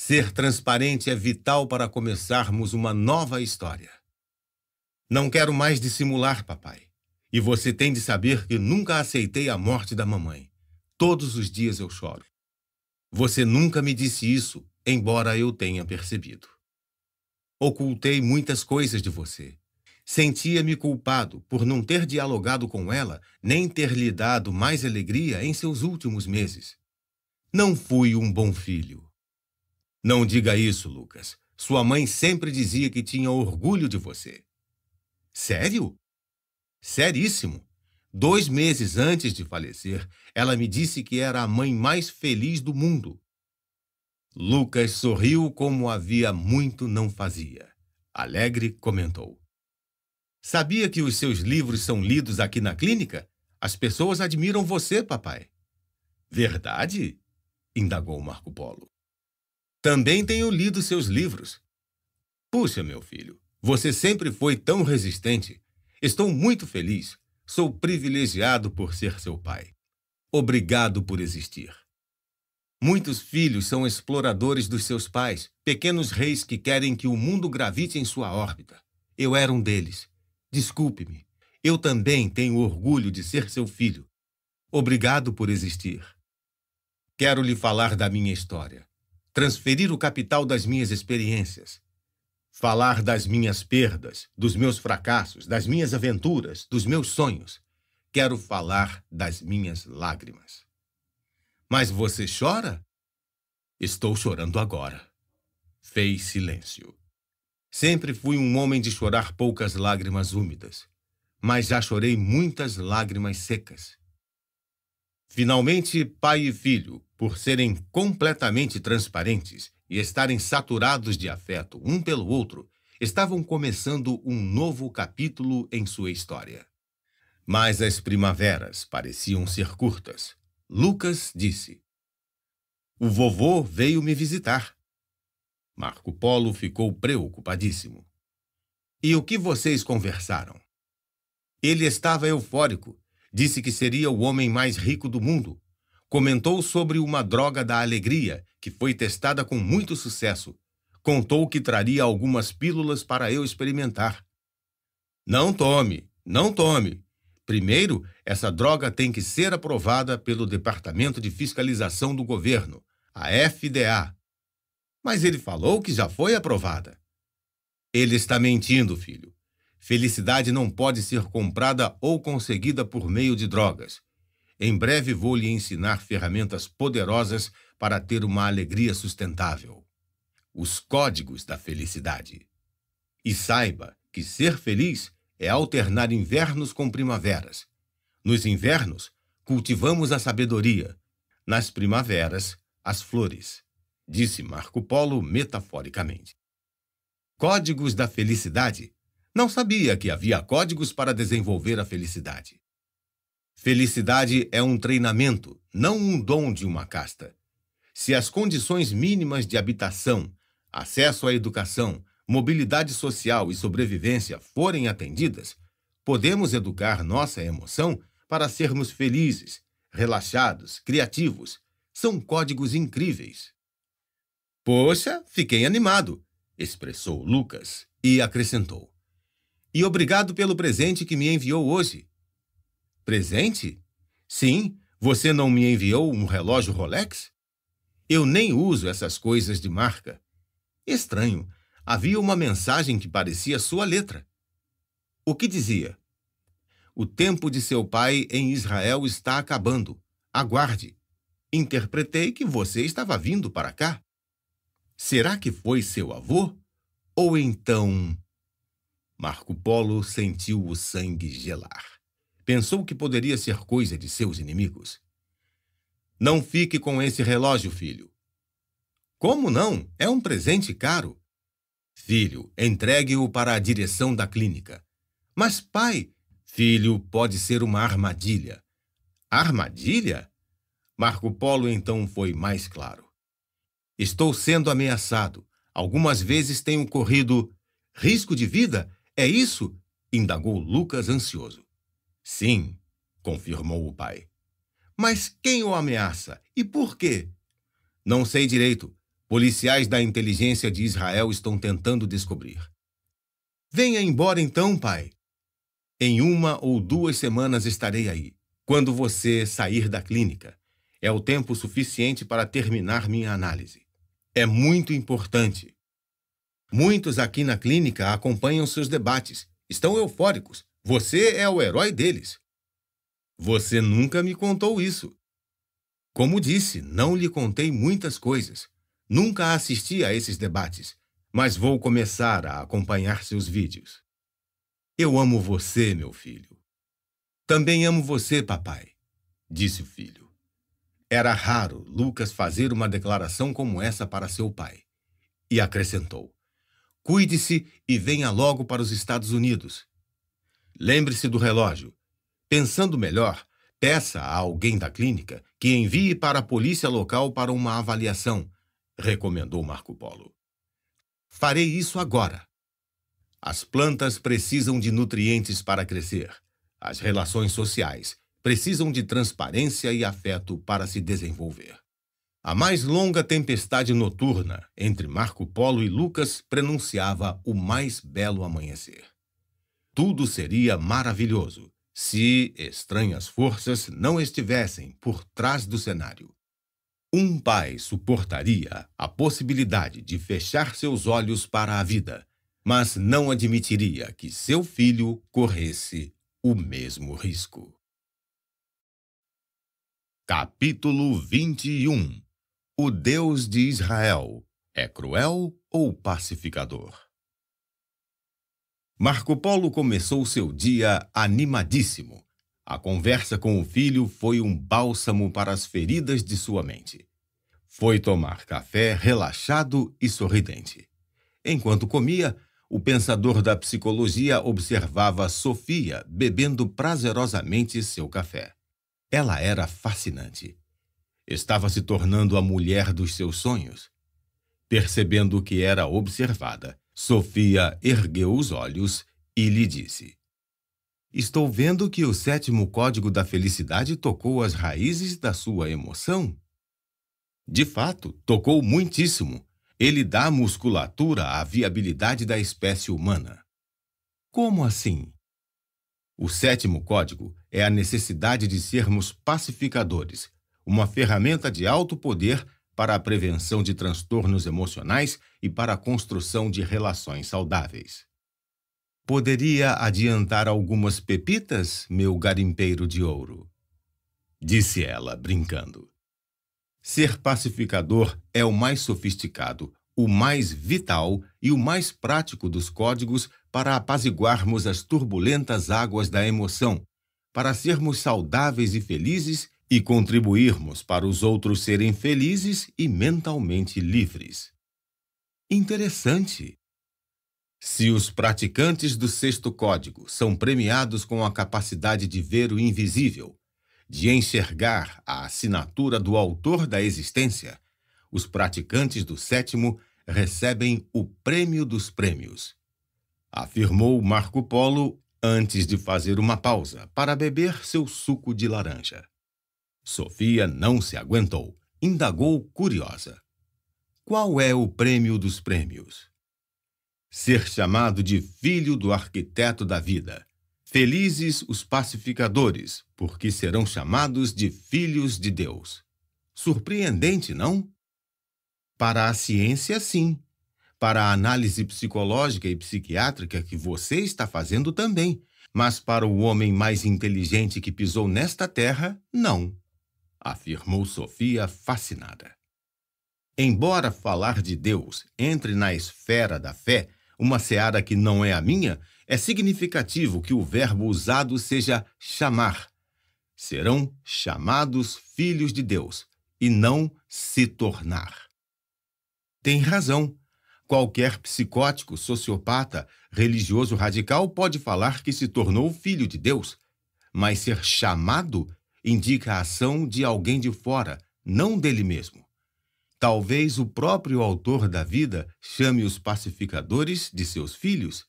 Ser transparente é vital para começarmos uma nova história. Não quero mais dissimular, papai. E você tem de saber que nunca aceitei a morte da mamãe. Todos os dias eu choro. Você nunca me disse isso, embora eu tenha percebido. Ocultei muitas coisas de você. Sentia-me culpado por não ter dialogado com ela, nem ter lhe dado mais alegria em seus últimos meses. Não fui um bom filho. Não diga isso, Lucas. Sua mãe sempre dizia que tinha orgulho de você. Sério? Seríssimo. Dois meses antes de falecer, ela me disse que era a mãe mais feliz do mundo. Lucas sorriu como havia muito não fazia. Alegre comentou. Sabia que os seus livros são lidos aqui na clínica? As pessoas admiram você, papai. Verdade? indagou Marco Polo. Também tenho lido seus livros. Puxa, meu filho, você sempre foi tão resistente. Estou muito feliz. Sou privilegiado por ser seu pai. Obrigado por existir. Muitos filhos são exploradores dos seus pais, pequenos reis que querem que o mundo gravite em sua órbita. Eu era um deles. Desculpe-me. Eu também tenho orgulho de ser seu filho. Obrigado por existir. Quero lhe falar da minha história transferir o capital das minhas experiências, falar das minhas perdas, dos meus fracassos, das minhas aventuras, dos meus sonhos. Quero falar das minhas lágrimas. Mas você chora? Estou chorando agora. Fez silêncio. Sempre fui um homem de chorar poucas lágrimas úmidas, mas já chorei muitas lágrimas secas. Finalmente, pai e filho, por serem completamente transparentes e estarem saturados de afeto um pelo outro, estavam começando um novo capítulo em sua história. Mas as primaveras pareciam ser curtas. Lucas disse: O vovô veio me visitar. Marco Polo ficou preocupadíssimo. E o que vocês conversaram? Ele estava eufórico Disse que seria o homem mais rico do mundo. Comentou sobre uma droga da alegria, que foi testada com muito sucesso. Contou que traria algumas pílulas para eu experimentar. Não tome, não tome. Primeiro, essa droga tem que ser aprovada pelo Departamento de Fiscalização do Governo, a FDA. Mas ele falou que já foi aprovada. Ele está mentindo, filho. Felicidade não pode ser comprada ou conseguida por meio de drogas. Em breve vou lhe ensinar ferramentas poderosas para ter uma alegria sustentável. Os códigos da felicidade. E saiba que ser feliz é alternar invernos com primaveras. Nos invernos, cultivamos a sabedoria. Nas primaveras, as flores. Disse Marco Polo metaforicamente. Códigos da Felicidade não sabia que havia códigos para desenvolver a felicidade. Felicidade é um treinamento, não um dom de uma casta. Se as condições mínimas de habitação, acesso à educação, mobilidade social e sobrevivência forem atendidas, podemos educar nossa emoção para sermos felizes, relaxados, criativos. São códigos incríveis. Poxa, fiquei animado, expressou Lucas e acrescentou. E obrigado pelo presente que me enviou hoje. Presente? Sim, você não me enviou um relógio Rolex? Eu nem uso essas coisas de marca. Estranho, havia uma mensagem que parecia sua letra. O que dizia? O tempo de seu pai em Israel está acabando. Aguarde. Interpretei que você estava vindo para cá. Será que foi seu avô? Ou então. Marco Polo sentiu o sangue gelar. Pensou que poderia ser coisa de seus inimigos. Não fique com esse relógio, filho. Como não? É um presente caro. Filho, entregue-o para a direção da clínica. Mas, pai, filho, pode ser uma armadilha. Armadilha? Marco Polo então foi mais claro. Estou sendo ameaçado. Algumas vezes tenho corrido risco de vida é isso? indagou Lucas ansioso. Sim, confirmou o pai. Mas quem o ameaça e por quê? Não sei direito. Policiais da inteligência de Israel estão tentando descobrir. Venha embora então, pai. Em uma ou duas semanas estarei aí, quando você sair da clínica. É o tempo suficiente para terminar minha análise. É muito importante. Muitos aqui na clínica acompanham seus debates. Estão eufóricos. Você é o herói deles. Você nunca me contou isso. Como disse, não lhe contei muitas coisas. Nunca assisti a esses debates, mas vou começar a acompanhar seus vídeos. Eu amo você, meu filho. Também amo você, papai, disse o filho. Era raro Lucas fazer uma declaração como essa para seu pai. E acrescentou: Cuide-se e venha logo para os Estados Unidos. Lembre-se do relógio. Pensando melhor, peça a alguém da clínica que envie para a polícia local para uma avaliação, recomendou Marco Polo. Farei isso agora. As plantas precisam de nutrientes para crescer. As relações sociais precisam de transparência e afeto para se desenvolver. A mais longa tempestade noturna entre Marco Polo e Lucas prenunciava o mais belo amanhecer. Tudo seria maravilhoso se estranhas forças não estivessem por trás do cenário. Um pai suportaria a possibilidade de fechar seus olhos para a vida, mas não admitiria que seu filho corresse o mesmo risco. Capítulo 21 o Deus de Israel é cruel ou pacificador? Marco Polo começou seu dia animadíssimo. A conversa com o filho foi um bálsamo para as feridas de sua mente. Foi tomar café relaxado e sorridente. Enquanto comia, o pensador da psicologia observava Sofia bebendo prazerosamente seu café. Ela era fascinante. Estava se tornando a mulher dos seus sonhos. Percebendo que era observada, Sofia ergueu os olhos e lhe disse: Estou vendo que o sétimo código da felicidade tocou as raízes da sua emoção. De fato, tocou muitíssimo. Ele dá musculatura à viabilidade da espécie humana. Como assim? O sétimo código é a necessidade de sermos pacificadores, uma ferramenta de alto poder para a prevenção de transtornos emocionais e para a construção de relações saudáveis. Poderia adiantar algumas pepitas, meu garimpeiro de ouro? Disse ela, brincando. Ser pacificador é o mais sofisticado, o mais vital e o mais prático dos códigos para apaziguarmos as turbulentas águas da emoção, para sermos saudáveis e felizes e contribuirmos para os outros serem felizes e mentalmente livres. Interessante! Se os praticantes do sexto código são premiados com a capacidade de ver o invisível, de enxergar a assinatura do autor da existência, os praticantes do sétimo recebem o prêmio dos prêmios. Afirmou Marco Polo antes de fazer uma pausa para beber seu suco de laranja. Sofia não se aguentou. Indagou curiosa. Qual é o prêmio dos prêmios? Ser chamado de filho do arquiteto da vida. Felizes os pacificadores, porque serão chamados de filhos de Deus. Surpreendente, não? Para a ciência, sim. Para a análise psicológica e psiquiátrica que você está fazendo também. Mas para o homem mais inteligente que pisou nesta terra, não afirmou Sofia fascinada. Embora falar de Deus entre na esfera da fé, uma seara que não é a minha, é significativo que o verbo usado seja chamar. Serão chamados filhos de Deus, e não se tornar. Tem razão. Qualquer psicótico, sociopata, religioso radical pode falar que se tornou filho de Deus, mas ser chamado indica a ação de alguém de fora, não dele mesmo. Talvez o próprio autor da vida chame os pacificadores de seus filhos.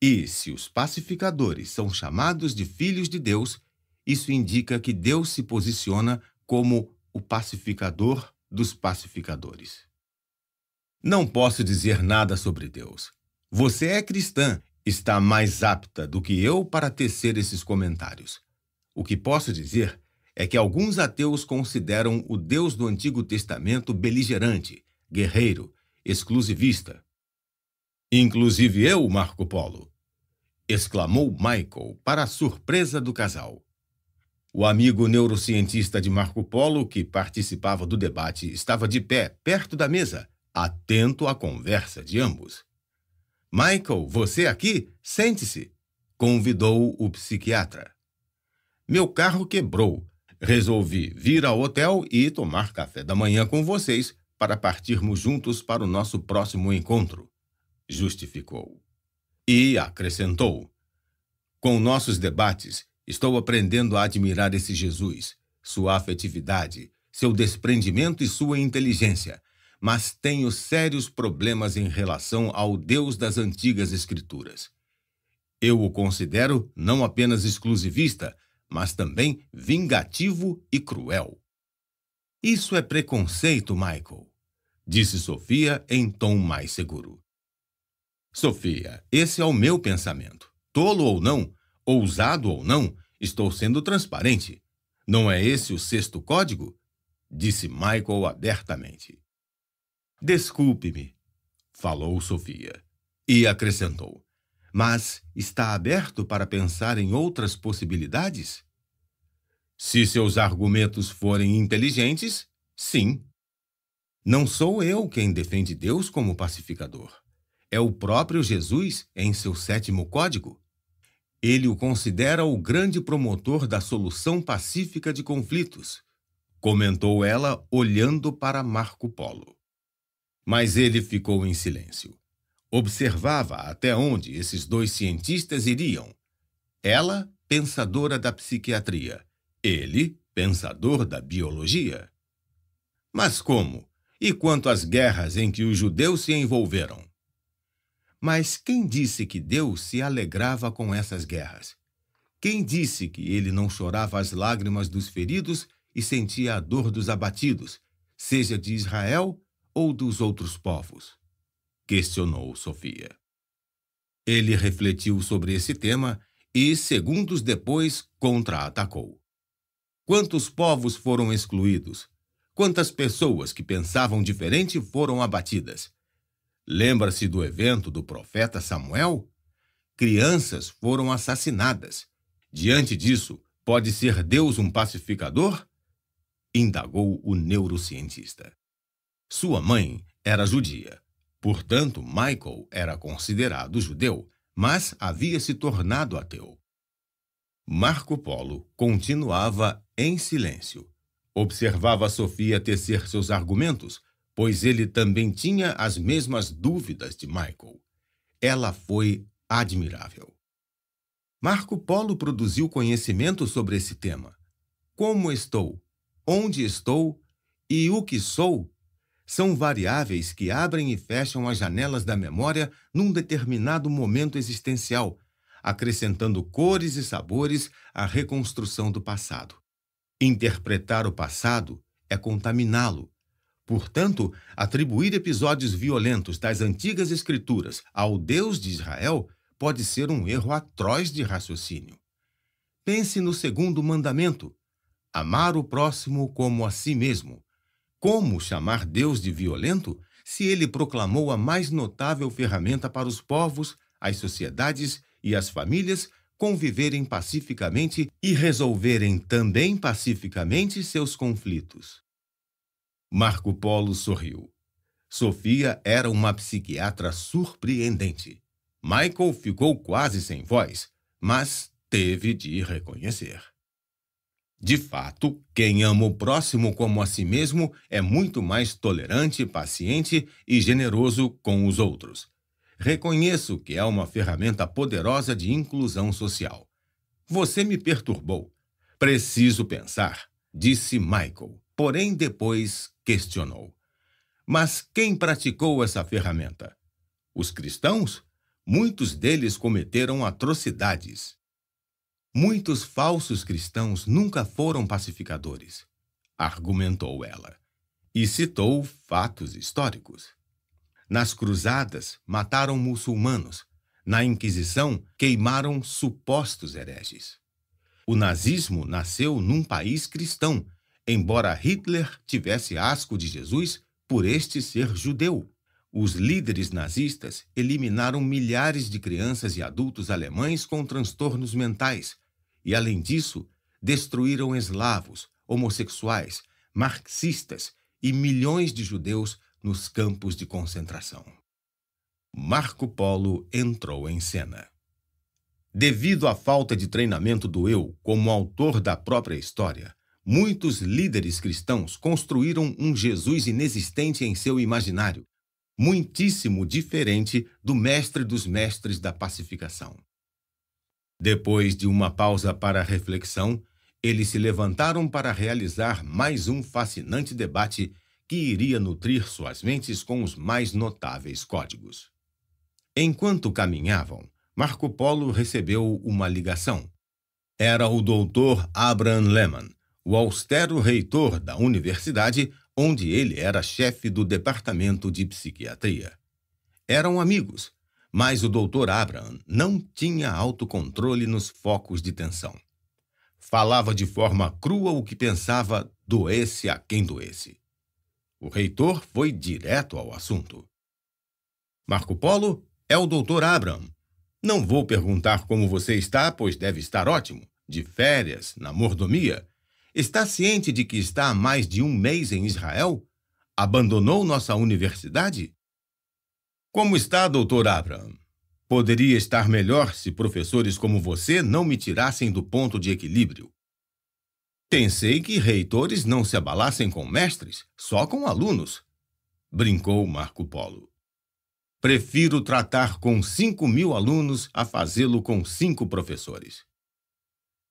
E se os pacificadores são chamados de filhos de Deus, isso indica que Deus se posiciona como o pacificador dos pacificadores. Não posso dizer nada sobre Deus. Você é cristã, está mais apta do que eu para tecer esses comentários. O que posso dizer é que alguns ateus consideram o Deus do Antigo Testamento beligerante, guerreiro, exclusivista. Inclusive eu, Marco Polo, exclamou Michael, para a surpresa do casal. O amigo neurocientista de Marco Polo, que participava do debate, estava de pé, perto da mesa, atento à conversa de ambos. Michael, você aqui? Sente-se, convidou o psiquiatra. Meu carro quebrou. Resolvi vir ao hotel e tomar café da manhã com vocês para partirmos juntos para o nosso próximo encontro. Justificou. E acrescentou: Com nossos debates, estou aprendendo a admirar esse Jesus, sua afetividade, seu desprendimento e sua inteligência, mas tenho sérios problemas em relação ao Deus das antigas Escrituras. Eu o considero não apenas exclusivista, mas também vingativo e cruel. Isso é preconceito, Michael, disse Sofia em tom mais seguro. Sofia, esse é o meu pensamento. Tolo ou não, ousado ou não, estou sendo transparente. Não é esse o sexto código? disse Michael abertamente. Desculpe-me, falou Sofia, e acrescentou: mas está aberto para pensar em outras possibilidades? Se seus argumentos forem inteligentes, sim. Não sou eu quem defende Deus como pacificador. É o próprio Jesus em seu sétimo código. Ele o considera o grande promotor da solução pacífica de conflitos, comentou ela olhando para Marco Polo. Mas ele ficou em silêncio observava até onde esses dois cientistas iriam. Ela, pensadora da psiquiatria, ele, pensador da biologia. Mas como? E quanto às guerras em que os judeus se envolveram? Mas quem disse que Deus se alegrava com essas guerras? Quem disse que ele não chorava as lágrimas dos feridos e sentia a dor dos abatidos, seja de Israel ou dos outros povos? Questionou Sofia. Ele refletiu sobre esse tema e, segundos depois, contra-atacou. Quantos povos foram excluídos? Quantas pessoas que pensavam diferente foram abatidas? Lembra-se do evento do profeta Samuel? Crianças foram assassinadas. Diante disso, pode ser Deus um pacificador? Indagou o neurocientista. Sua mãe era judia Portanto, Michael era considerado judeu, mas havia se tornado ateu. Marco Polo continuava em silêncio. Observava Sofia tecer seus argumentos, pois ele também tinha as mesmas dúvidas de Michael. Ela foi admirável. Marco Polo produziu conhecimento sobre esse tema. Como estou? Onde estou? E o que sou? são variáveis que abrem e fecham as janelas da memória num determinado momento existencial, acrescentando cores e sabores à reconstrução do passado. Interpretar o passado é contaminá-lo. Portanto, atribuir episódios violentos das antigas Escrituras ao Deus de Israel pode ser um erro atroz de raciocínio. Pense no segundo mandamento: amar o próximo como a si mesmo. Como chamar Deus de violento se ele proclamou a mais notável ferramenta para os povos, as sociedades e as famílias conviverem pacificamente e resolverem também pacificamente seus conflitos? Marco Polo sorriu. Sofia era uma psiquiatra surpreendente. Michael ficou quase sem voz, mas teve de reconhecer. De fato, quem ama o próximo como a si mesmo é muito mais tolerante, paciente e generoso com os outros. Reconheço que é uma ferramenta poderosa de inclusão social. Você me perturbou. Preciso pensar, disse Michael, porém depois questionou. Mas quem praticou essa ferramenta? Os cristãos? Muitos deles cometeram atrocidades. Muitos falsos cristãos nunca foram pacificadores, argumentou ela, e citou fatos históricos. Nas cruzadas, mataram muçulmanos. Na Inquisição, queimaram supostos hereges. O nazismo nasceu num país cristão, embora Hitler tivesse asco de Jesus por este ser judeu. Os líderes nazistas eliminaram milhares de crianças e adultos alemães com transtornos mentais, e, além disso, destruíram eslavos, homossexuais, marxistas e milhões de judeus nos campos de concentração. Marco Polo entrou em cena. Devido à falta de treinamento do eu como autor da própria história, muitos líderes cristãos construíram um Jesus inexistente em seu imaginário, muitíssimo diferente do mestre dos mestres da pacificação. Depois de uma pausa para reflexão, eles se levantaram para realizar mais um fascinante debate que iria nutrir suas mentes com os mais notáveis códigos. Enquanto caminhavam, Marco Polo recebeu uma ligação. Era o doutor Abraham Lehmann, o austero reitor da universidade onde ele era chefe do departamento de psiquiatria. Eram amigos mas o doutor Abraham não tinha autocontrole nos focos de tensão. Falava de forma crua o que pensava, doesse a quem doesse. O reitor foi direto ao assunto. Marco Polo é o doutor Abraham. Não vou perguntar como você está, pois deve estar ótimo, de férias, na mordomia. Está ciente de que está há mais de um mês em Israel? Abandonou nossa universidade? Como está, doutor Abram? Poderia estar melhor se professores como você não me tirassem do ponto de equilíbrio. Pensei que reitores não se abalassem com mestres, só com alunos, brincou Marco Polo. Prefiro tratar com cinco mil alunos a fazê-lo com cinco professores.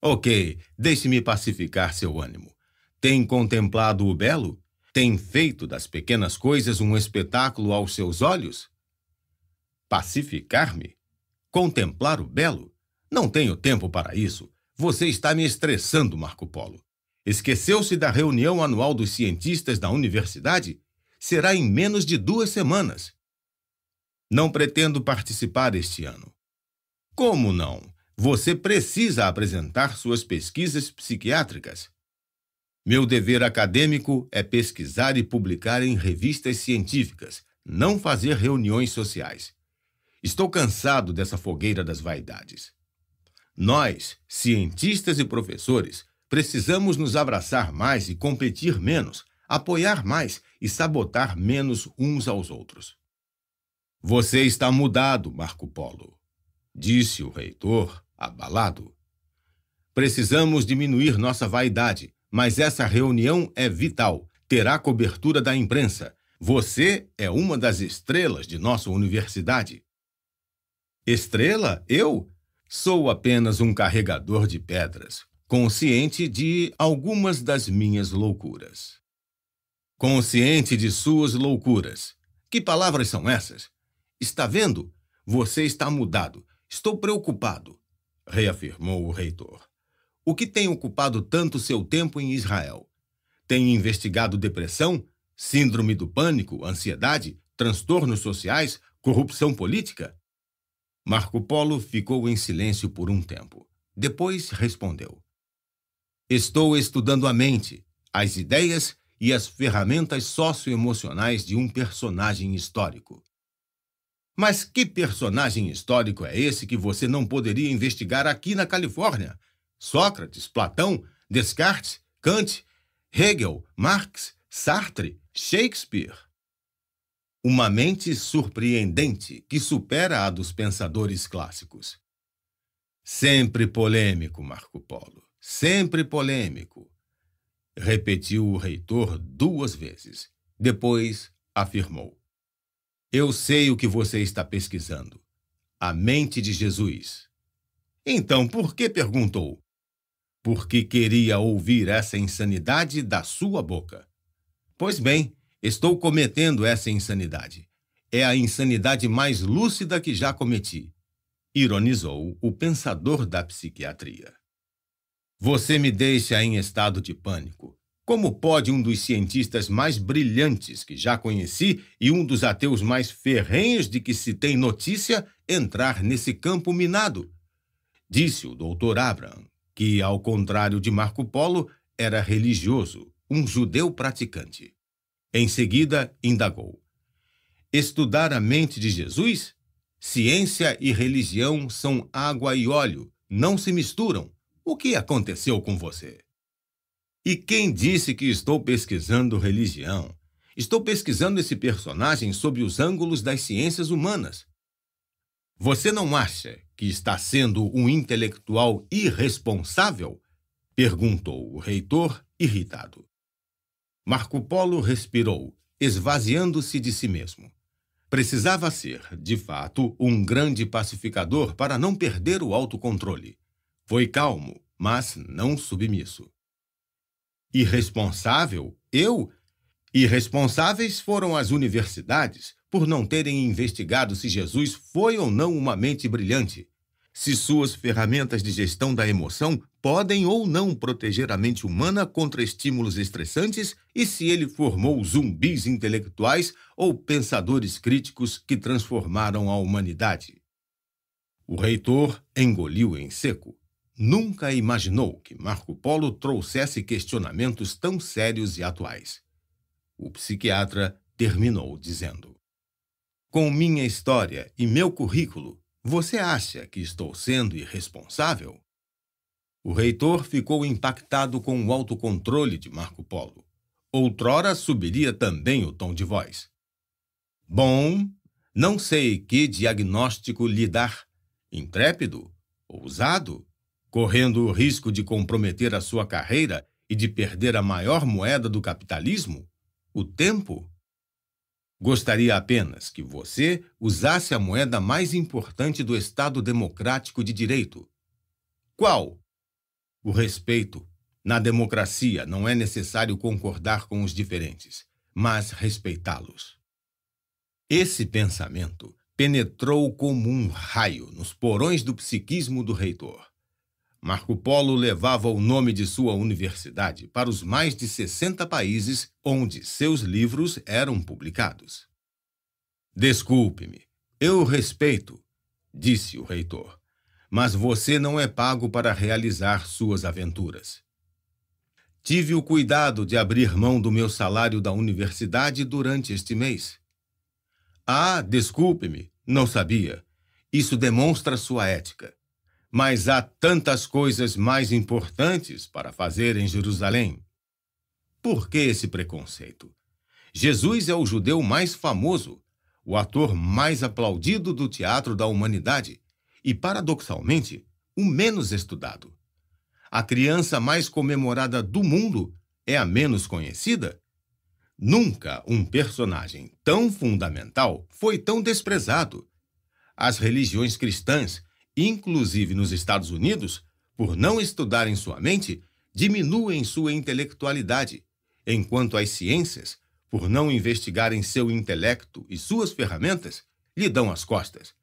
Ok, deixe-me pacificar seu ânimo. Tem contemplado o belo? Tem feito das pequenas coisas um espetáculo aos seus olhos? Pacificar-me? Contemplar o belo? Não tenho tempo para isso. Você está me estressando, Marco Polo. Esqueceu-se da reunião anual dos cientistas da universidade? Será em menos de duas semanas. Não pretendo participar este ano. Como não? Você precisa apresentar suas pesquisas psiquiátricas. Meu dever acadêmico é pesquisar e publicar em revistas científicas, não fazer reuniões sociais. Estou cansado dessa fogueira das vaidades. Nós, cientistas e professores, precisamos nos abraçar mais e competir menos, apoiar mais e sabotar menos uns aos outros. Você está mudado, Marco Polo, disse o reitor, abalado. Precisamos diminuir nossa vaidade, mas essa reunião é vital, terá cobertura da imprensa. Você é uma das estrelas de nossa universidade. Estrela, eu sou apenas um carregador de pedras, consciente de algumas das minhas loucuras. Consciente de suas loucuras. Que palavras são essas? Está vendo? Você está mudado. Estou preocupado, reafirmou o reitor. O que tem ocupado tanto seu tempo em Israel? Tem investigado depressão, síndrome do pânico, ansiedade, transtornos sociais, corrupção política? Marco Polo ficou em silêncio por um tempo. Depois respondeu: Estou estudando a mente, as ideias e as ferramentas socioemocionais de um personagem histórico. Mas que personagem histórico é esse que você não poderia investigar aqui na Califórnia? Sócrates, Platão, Descartes, Kant, Hegel, Marx, Sartre, Shakespeare. Uma mente surpreendente que supera a dos pensadores clássicos. Sempre polêmico, Marco Polo, sempre polêmico, repetiu o reitor duas vezes. Depois afirmou: Eu sei o que você está pesquisando. A mente de Jesus. Então, por que perguntou? Porque queria ouvir essa insanidade da sua boca. Pois bem, Estou cometendo essa insanidade. É a insanidade mais lúcida que já cometi, ironizou o pensador da psiquiatria. Você me deixa em estado de pânico. Como pode um dos cientistas mais brilhantes que já conheci e um dos ateus mais ferrenhos de que se tem notícia entrar nesse campo minado? Disse o doutor Abraham, que, ao contrário de Marco Polo, era religioso, um judeu praticante. Em seguida, indagou: Estudar a mente de Jesus? Ciência e religião são água e óleo, não se misturam. O que aconteceu com você? E quem disse que estou pesquisando religião? Estou pesquisando esse personagem sob os ângulos das ciências humanas. Você não acha que está sendo um intelectual irresponsável? perguntou o reitor, irritado. Marco Polo respirou, esvaziando-se de si mesmo. Precisava ser, de fato, um grande pacificador para não perder o autocontrole. Foi calmo, mas não submisso. Irresponsável? Eu? Irresponsáveis foram as universidades por não terem investigado se Jesus foi ou não uma mente brilhante, se suas ferramentas de gestão da emoção podem ou não proteger a mente humana contra estímulos estressantes e se ele formou zumbis intelectuais ou pensadores críticos que transformaram a humanidade. O reitor engoliu em seco. Nunca imaginou que Marco Polo trouxesse questionamentos tão sérios e atuais. O psiquiatra terminou dizendo: Com minha história e meu currículo, você acha que estou sendo irresponsável? O reitor ficou impactado com o autocontrole de Marco Polo. Outrora subiria também o tom de voz. Bom, não sei que diagnóstico lhe dar. Intrépido? Ousado? Correndo o risco de comprometer a sua carreira e de perder a maior moeda do capitalismo? O tempo? Gostaria apenas que você usasse a moeda mais importante do Estado Democrático de Direito. Qual? O respeito. Na democracia não é necessário concordar com os diferentes, mas respeitá-los. Esse pensamento penetrou como um raio nos porões do psiquismo do reitor. Marco Polo levava o nome de sua universidade para os mais de 60 países onde seus livros eram publicados. Desculpe-me, eu respeito, disse o reitor, mas você não é pago para realizar suas aventuras. Tive o cuidado de abrir mão do meu salário da universidade durante este mês. Ah, desculpe-me, não sabia. Isso demonstra sua ética mas há tantas coisas mais importantes para fazer em Jerusalém. Por que esse preconceito? Jesus é o judeu mais famoso, o ator mais aplaudido do teatro da humanidade e, paradoxalmente, o menos estudado. A criança mais comemorada do mundo é a menos conhecida? Nunca um personagem tão fundamental foi tão desprezado. As religiões cristãs inclusive nos Estados Unidos, por não estudarem sua mente, diminuem sua intelectualidade, enquanto as ciências, por não investigarem seu intelecto e suas ferramentas, lhe dão as costas.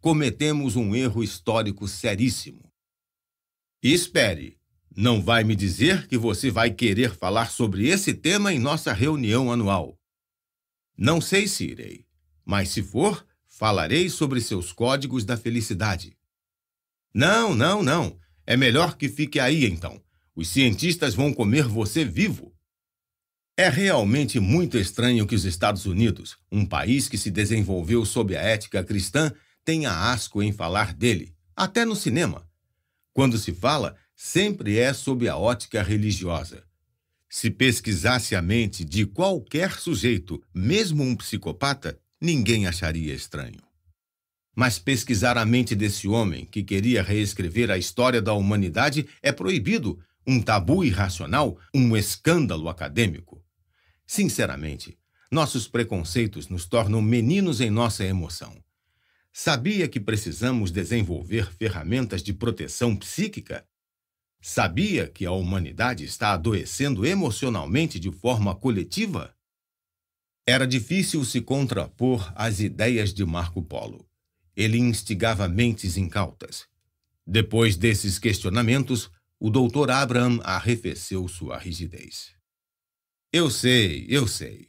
Cometemos um erro histórico seríssimo. E espere, não vai me dizer que você vai querer falar sobre esse tema em nossa reunião anual. Não sei se irei, mas se for, falarei sobre seus códigos da felicidade. Não, não, não. É melhor que fique aí então. Os cientistas vão comer você vivo. É realmente muito estranho que os Estados Unidos, um país que se desenvolveu sob a ética cristã, tenha asco em falar dele, até no cinema. Quando se fala, sempre é sob a ótica religiosa. Se pesquisasse a mente de qualquer sujeito, mesmo um psicopata, ninguém acharia estranho. Mas pesquisar a mente desse homem que queria reescrever a história da humanidade é proibido, um tabu irracional, um escândalo acadêmico. Sinceramente, nossos preconceitos nos tornam meninos em nossa emoção. Sabia que precisamos desenvolver ferramentas de proteção psíquica? Sabia que a humanidade está adoecendo emocionalmente de forma coletiva? Era difícil se contrapor às ideias de Marco Polo ele instigava mentes incautas. Depois desses questionamentos, o doutor Abraham arrefeceu sua rigidez. Eu sei, eu sei.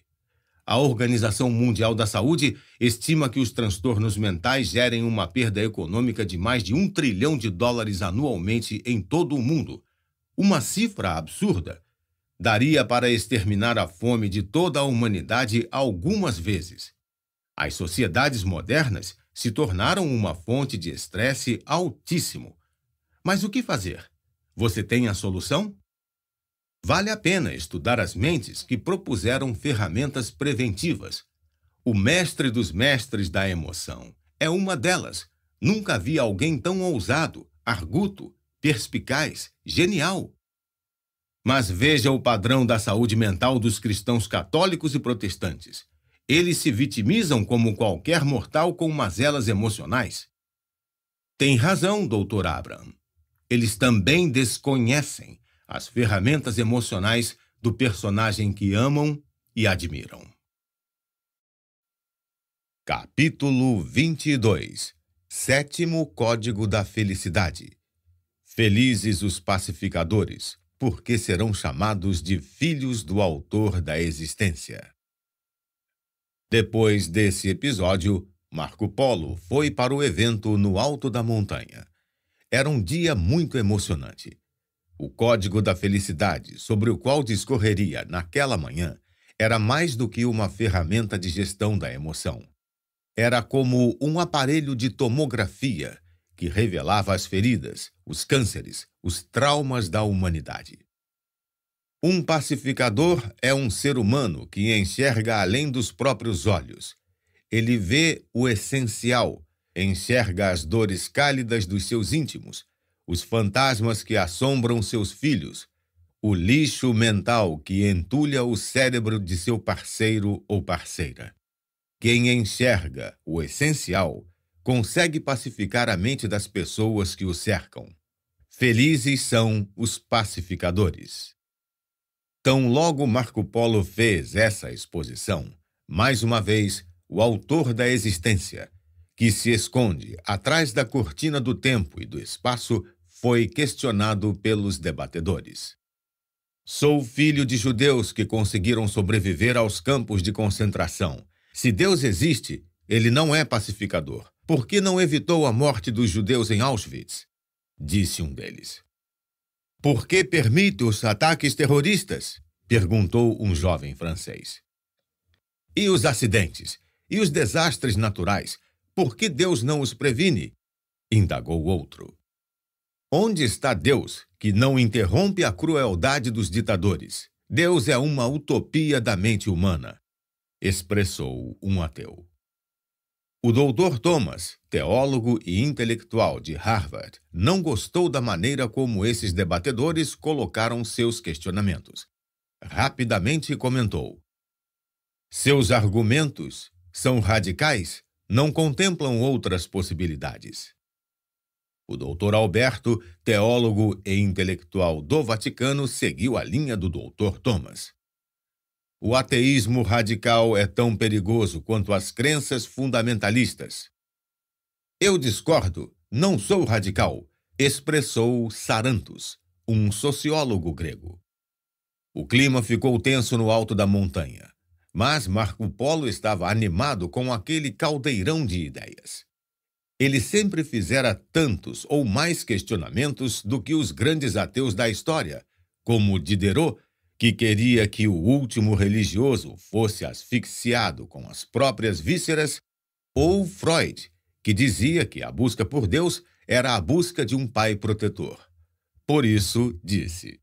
A Organização Mundial da Saúde estima que os transtornos mentais gerem uma perda econômica de mais de um trilhão de dólares anualmente em todo o mundo. Uma cifra absurda. Daria para exterminar a fome de toda a humanidade algumas vezes. As sociedades modernas se tornaram uma fonte de estresse altíssimo. Mas o que fazer? Você tem a solução? Vale a pena estudar as mentes que propuseram ferramentas preventivas. O mestre dos mestres da emoção é uma delas. Nunca vi alguém tão ousado, arguto, perspicaz, genial. Mas veja o padrão da saúde mental dos cristãos católicos e protestantes. Eles se vitimizam como qualquer mortal com mazelas emocionais. Tem razão, doutor Abraham. Eles também desconhecem as ferramentas emocionais do personagem que amam e admiram. Capítulo 22 Sétimo Código da Felicidade Felizes os pacificadores, porque serão chamados de filhos do Autor da Existência. Depois desse episódio, Marco Polo foi para o evento no alto da montanha. Era um dia muito emocionante. O código da felicidade sobre o qual discorreria naquela manhã era mais do que uma ferramenta de gestão da emoção. Era como um aparelho de tomografia que revelava as feridas, os cânceres, os traumas da humanidade. Um pacificador é um ser humano que enxerga além dos próprios olhos. Ele vê o essencial, enxerga as dores cálidas dos seus íntimos, os fantasmas que assombram seus filhos, o lixo mental que entulha o cérebro de seu parceiro ou parceira. Quem enxerga o essencial consegue pacificar a mente das pessoas que o cercam. Felizes são os pacificadores. Tão logo Marco Polo fez essa exposição, mais uma vez, o autor da existência, que se esconde atrás da cortina do tempo e do espaço, foi questionado pelos debatedores. Sou filho de judeus que conseguiram sobreviver aos campos de concentração. Se Deus existe, ele não é pacificador. Por que não evitou a morte dos judeus em Auschwitz? Disse um deles. Por que permite os ataques terroristas? perguntou um jovem francês. E os acidentes? E os desastres naturais? Por que Deus não os previne? indagou outro. Onde está Deus que não interrompe a crueldade dos ditadores? Deus é uma utopia da mente humana, expressou um ateu. O doutor Thomas, teólogo e intelectual de Harvard, não gostou da maneira como esses debatedores colocaram seus questionamentos. Rapidamente comentou: Seus argumentos são radicais, não contemplam outras possibilidades. O doutor Alberto, teólogo e intelectual do Vaticano, seguiu a linha do doutor Thomas. O ateísmo radical é tão perigoso quanto as crenças fundamentalistas. Eu discordo, não sou radical, expressou Sarantos, um sociólogo grego. O clima ficou tenso no alto da montanha, mas Marco Polo estava animado com aquele caldeirão de ideias. Ele sempre fizera tantos ou mais questionamentos do que os grandes ateus da história, como Diderot que queria que o último religioso fosse asfixiado com as próprias vísceras, ou Freud, que dizia que a busca por Deus era a busca de um pai protetor. Por isso, disse: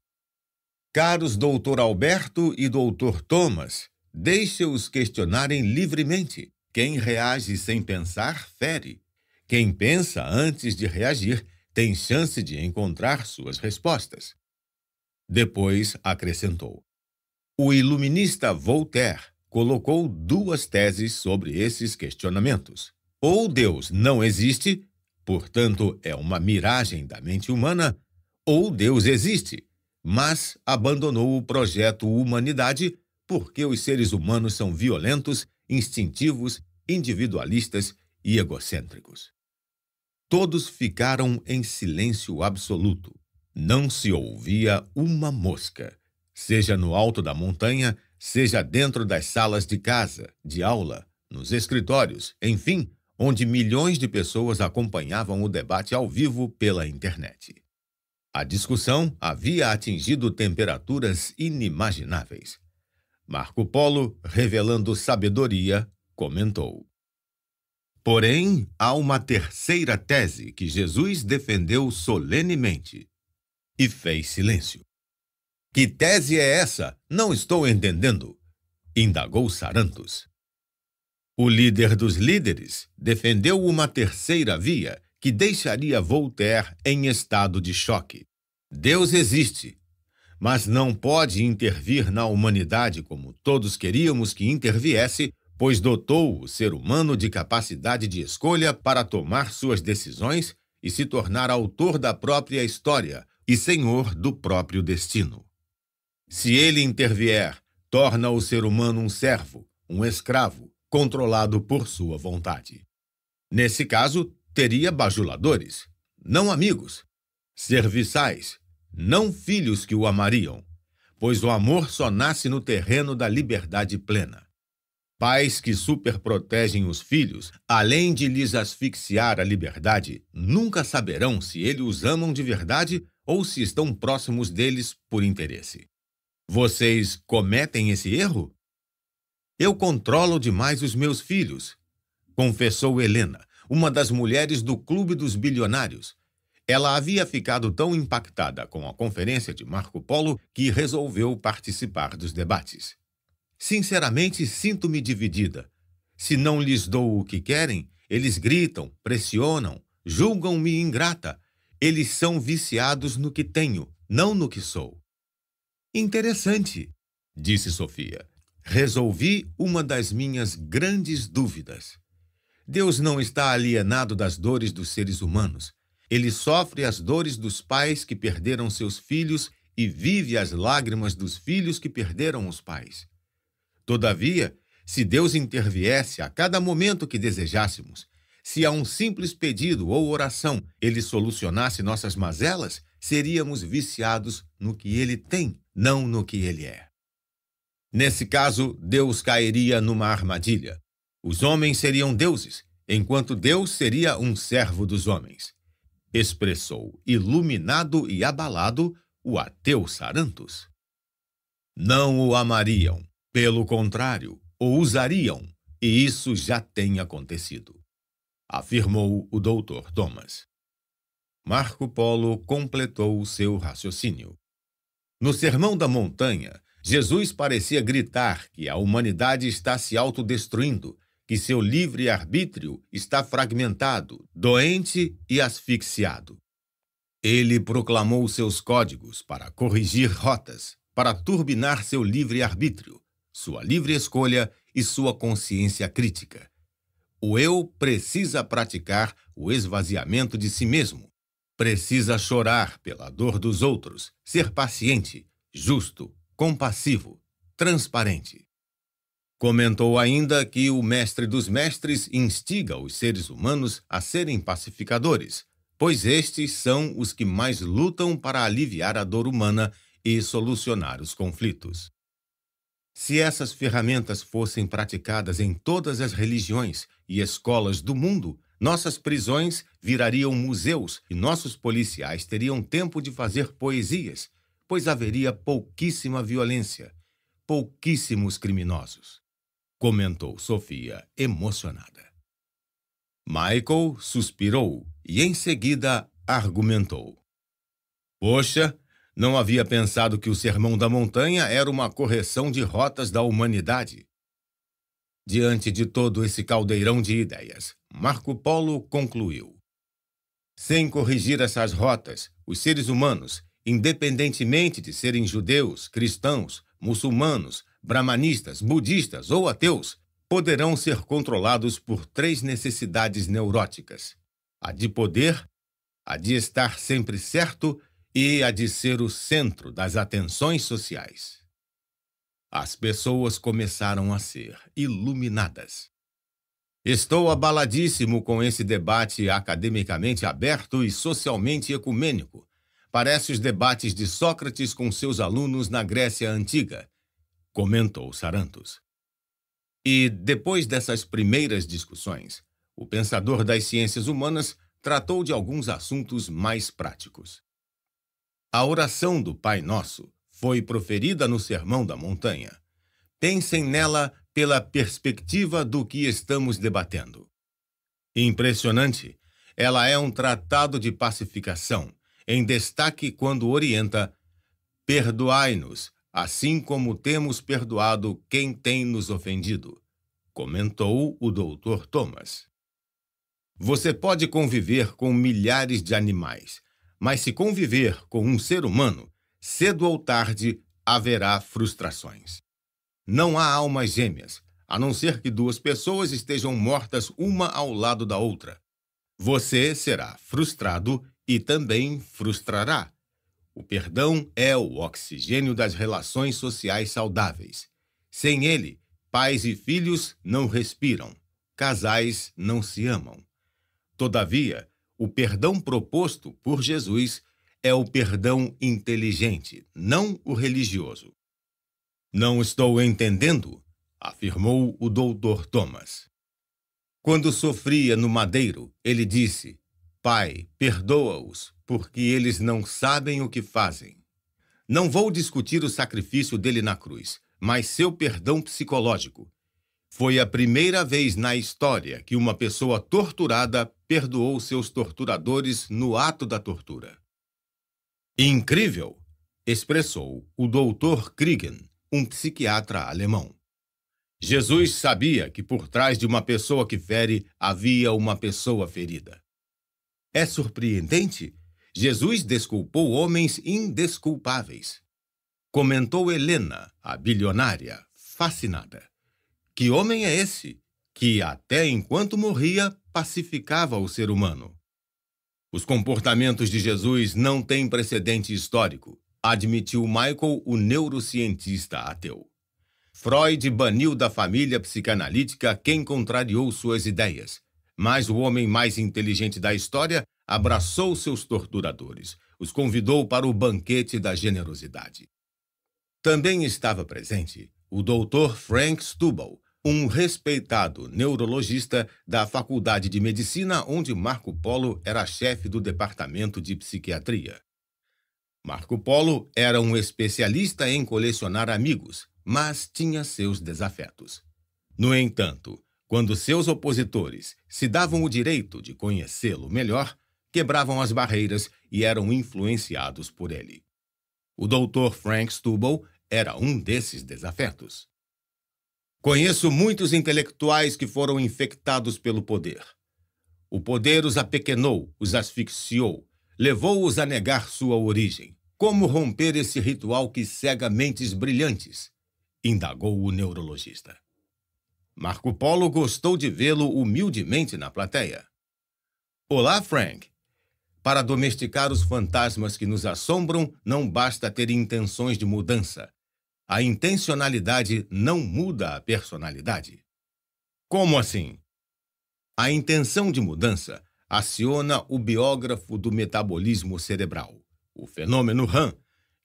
Caros doutor Alberto e doutor Thomas, deixe-os questionarem livremente. Quem reage sem pensar, fere. Quem pensa antes de reagir tem chance de encontrar suas respostas. Depois acrescentou: O iluminista Voltaire colocou duas teses sobre esses questionamentos. Ou Deus não existe, portanto é uma miragem da mente humana, ou Deus existe, mas abandonou o projeto humanidade porque os seres humanos são violentos, instintivos, individualistas e egocêntricos. Todos ficaram em silêncio absoluto. Não se ouvia uma mosca, seja no alto da montanha, seja dentro das salas de casa, de aula, nos escritórios, enfim, onde milhões de pessoas acompanhavam o debate ao vivo pela internet. A discussão havia atingido temperaturas inimagináveis. Marco Polo, revelando sabedoria, comentou: Porém, há uma terceira tese que Jesus defendeu solenemente e fez silêncio. Que tese é essa? Não estou entendendo, indagou Sarantos. O líder dos líderes defendeu uma terceira via que deixaria Voltaire em estado de choque. Deus existe, mas não pode intervir na humanidade como todos queríamos que interviesse, pois dotou o ser humano de capacidade de escolha para tomar suas decisões e se tornar autor da própria história, e senhor do próprio destino. Se ele intervier, torna o ser humano um servo, um escravo, controlado por sua vontade. Nesse caso, teria bajuladores, não amigos, serviçais, não filhos que o amariam, pois o amor só nasce no terreno da liberdade plena. Pais que superprotegem os filhos, além de lhes asfixiar a liberdade, nunca saberão se eles os amam de verdade ou se estão próximos deles por interesse. Vocês cometem esse erro? Eu controlo demais os meus filhos, confessou Helena, uma das mulheres do Clube dos Bilionários. Ela havia ficado tão impactada com a conferência de Marco Polo que resolveu participar dos debates. Sinceramente, sinto-me dividida. Se não lhes dou o que querem, eles gritam, pressionam, julgam-me ingrata, eles são viciados no que tenho, não no que sou. Interessante, disse Sofia. Resolvi uma das minhas grandes dúvidas. Deus não está alienado das dores dos seres humanos. Ele sofre as dores dos pais que perderam seus filhos e vive as lágrimas dos filhos que perderam os pais. Todavia, se Deus interviesse a cada momento que desejássemos, se a um simples pedido ou oração ele solucionasse nossas mazelas, seríamos viciados no que ele tem, não no que ele é. Nesse caso, Deus cairia numa armadilha. Os homens seriam deuses, enquanto Deus seria um servo dos homens. Expressou, iluminado e abalado, o ateu Sarantos. Não o amariam, pelo contrário, o usariam, e isso já tem acontecido afirmou o doutor Thomas. Marco Polo completou o seu raciocínio. No Sermão da Montanha, Jesus parecia gritar que a humanidade está se autodestruindo, que seu livre-arbítrio está fragmentado, doente e asfixiado. Ele proclamou seus códigos para corrigir rotas, para turbinar seu livre-arbítrio, sua livre escolha e sua consciência crítica. O eu precisa praticar o esvaziamento de si mesmo. Precisa chorar pela dor dos outros, ser paciente, justo, compassivo, transparente. Comentou ainda que o Mestre dos Mestres instiga os seres humanos a serem pacificadores, pois estes são os que mais lutam para aliviar a dor humana e solucionar os conflitos. Se essas ferramentas fossem praticadas em todas as religiões e escolas do mundo, nossas prisões virariam museus e nossos policiais teriam tempo de fazer poesias, pois haveria pouquíssima violência, pouquíssimos criminosos, comentou Sofia, emocionada. Michael suspirou e em seguida argumentou: Poxa, não havia pensado que o Sermão da Montanha era uma correção de rotas da humanidade. Diante de todo esse caldeirão de ideias, Marco Polo concluiu: Sem corrigir essas rotas, os seres humanos, independentemente de serem judeus, cristãos, muçulmanos, brahmanistas, budistas ou ateus, poderão ser controlados por três necessidades neuróticas: a de poder, a de estar sempre certo e a de ser o centro das atenções sociais. As pessoas começaram a ser iluminadas. Estou abaladíssimo com esse debate academicamente aberto e socialmente ecumênico. Parece os debates de Sócrates com seus alunos na Grécia Antiga, comentou Sarantos. E depois dessas primeiras discussões, o pensador das ciências humanas tratou de alguns assuntos mais práticos. A oração do Pai Nosso foi proferida no Sermão da Montanha. Pensem nela pela perspectiva do que estamos debatendo. Impressionante, ela é um tratado de pacificação, em destaque quando orienta: Perdoai-nos, assim como temos perdoado quem tem nos ofendido, comentou o Dr. Thomas. Você pode conviver com milhares de animais, mas se conviver com um ser humano, cedo ou tarde haverá frustrações. Não há almas gêmeas, a não ser que duas pessoas estejam mortas uma ao lado da outra. Você será frustrado e também frustrará. O perdão é o oxigênio das relações sociais saudáveis. Sem ele, pais e filhos não respiram, casais não se amam. Todavia, o perdão proposto por Jesus é o perdão inteligente, não o religioso. Não estou entendendo, afirmou o doutor Thomas. Quando sofria no madeiro, ele disse: Pai, perdoa-os, porque eles não sabem o que fazem. Não vou discutir o sacrifício dele na cruz, mas seu perdão psicológico, foi a primeira vez na história que uma pessoa torturada perdoou seus torturadores no ato da tortura. Incrível! expressou o Dr. Kriegen, um psiquiatra alemão. Jesus sabia que por trás de uma pessoa que fere havia uma pessoa ferida. É surpreendente? Jesus desculpou homens indesculpáveis. Comentou Helena, a bilionária, fascinada. Que homem é esse que, até enquanto morria, pacificava o ser humano? Os comportamentos de Jesus não têm precedente histórico, admitiu Michael, o neurocientista ateu. Freud baniu da família psicanalítica quem contrariou suas ideias, mas o homem mais inteligente da história abraçou seus torturadores, os convidou para o banquete da generosidade. Também estava presente o doutor Frank Stubble, um respeitado neurologista da Faculdade de Medicina, onde Marco Polo era chefe do departamento de psiquiatria. Marco Polo era um especialista em colecionar amigos, mas tinha seus desafetos. No entanto, quando seus opositores se davam o direito de conhecê-lo melhor, quebravam as barreiras e eram influenciados por ele. O Dr. Frank Stubble era um desses desafetos. Conheço muitos intelectuais que foram infectados pelo poder. O poder os apequenou, os asfixiou, levou-os a negar sua origem. Como romper esse ritual que cega mentes brilhantes? indagou o neurologista. Marco Polo gostou de vê-lo humildemente na plateia. Olá, Frank. Para domesticar os fantasmas que nos assombram, não basta ter intenções de mudança. A intencionalidade não muda a personalidade. Como assim? A intenção de mudança aciona o biógrafo do metabolismo cerebral, o fenômeno RAM,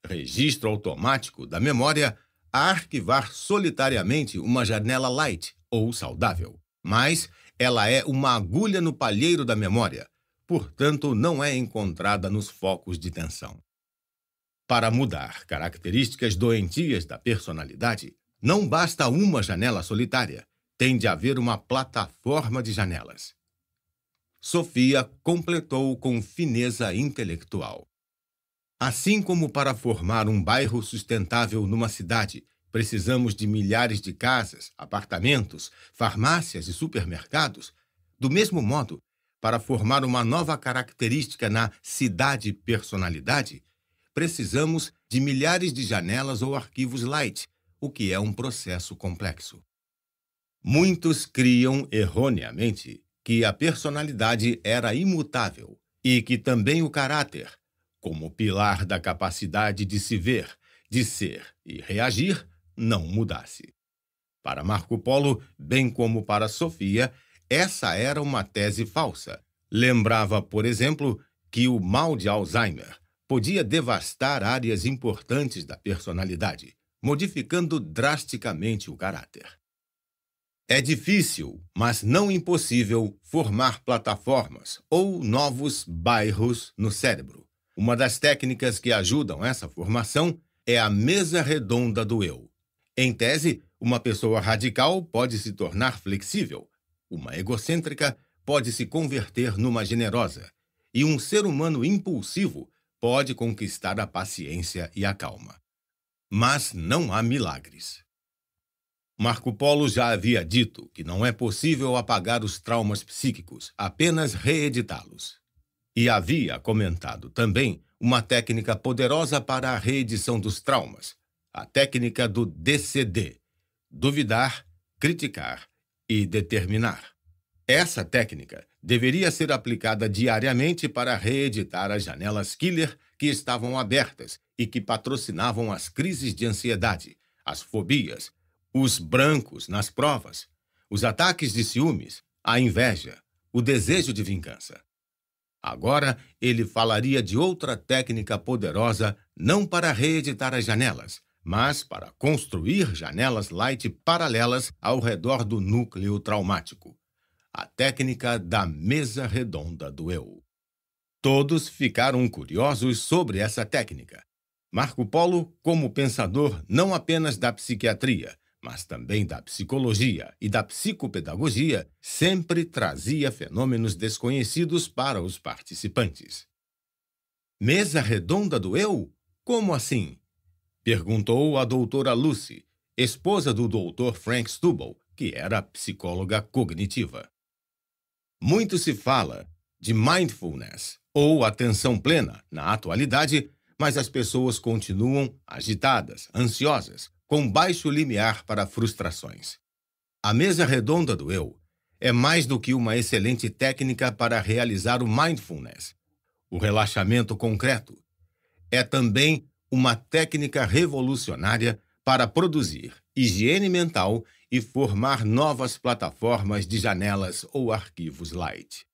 registro automático da memória, a arquivar solitariamente uma janela light ou saudável. Mas ela é uma agulha no palheiro da memória, portanto, não é encontrada nos focos de tensão. Para mudar características doentias da personalidade, não basta uma janela solitária, tem de haver uma plataforma de janelas. Sofia completou com fineza intelectual. Assim como para formar um bairro sustentável numa cidade, precisamos de milhares de casas, apartamentos, farmácias e supermercados, do mesmo modo, para formar uma nova característica na cidade-personalidade, precisamos de milhares de janelas ou arquivos light, o que é um processo complexo. Muitos criam erroneamente que a personalidade era imutável e que também o caráter, como pilar da capacidade de se ver, de ser e reagir, não mudasse. Para Marco Polo, bem como para Sofia, essa era uma tese falsa. Lembrava, por exemplo, que o mal de Alzheimer podia devastar áreas importantes da personalidade, modificando drasticamente o caráter. É difícil, mas não impossível, formar plataformas ou novos bairros no cérebro. Uma das técnicas que ajudam essa formação é a mesa redonda do eu. Em tese, uma pessoa radical pode se tornar flexível, uma egocêntrica pode se converter numa generosa, e um ser humano impulsivo pode conquistar a paciência e a calma. Mas não há milagres. Marco Polo já havia dito que não é possível apagar os traumas psíquicos, apenas reeditá-los. E havia comentado também uma técnica poderosa para a reedição dos traumas, a técnica do DCD duvidar, criticar e determinar. Essa técnica deveria ser aplicada diariamente para reeditar as janelas killer que estavam abertas e que patrocinavam as crises de ansiedade, as fobias, os brancos nas provas, os ataques de ciúmes, a inveja, o desejo de vingança. Agora ele falaria de outra técnica poderosa não para reeditar as janelas, mas para construir janelas light paralelas ao redor do núcleo traumático a técnica da mesa redonda do eu. Todos ficaram curiosos sobre essa técnica. Marco Polo, como pensador não apenas da psiquiatria, mas também da psicologia e da psicopedagogia, sempre trazia fenômenos desconhecidos para os participantes. Mesa redonda do eu? Como assim? perguntou a doutora Lucy, esposa do doutor Frank Stubble, que era psicóloga cognitiva. Muito se fala de mindfulness ou atenção plena na atualidade, mas as pessoas continuam agitadas, ansiosas, com baixo limiar para frustrações. A mesa redonda do eu é mais do que uma excelente técnica para realizar o mindfulness, o relaxamento concreto. É também uma técnica revolucionária para produzir higiene mental e formar novas plataformas de janelas ou arquivos light.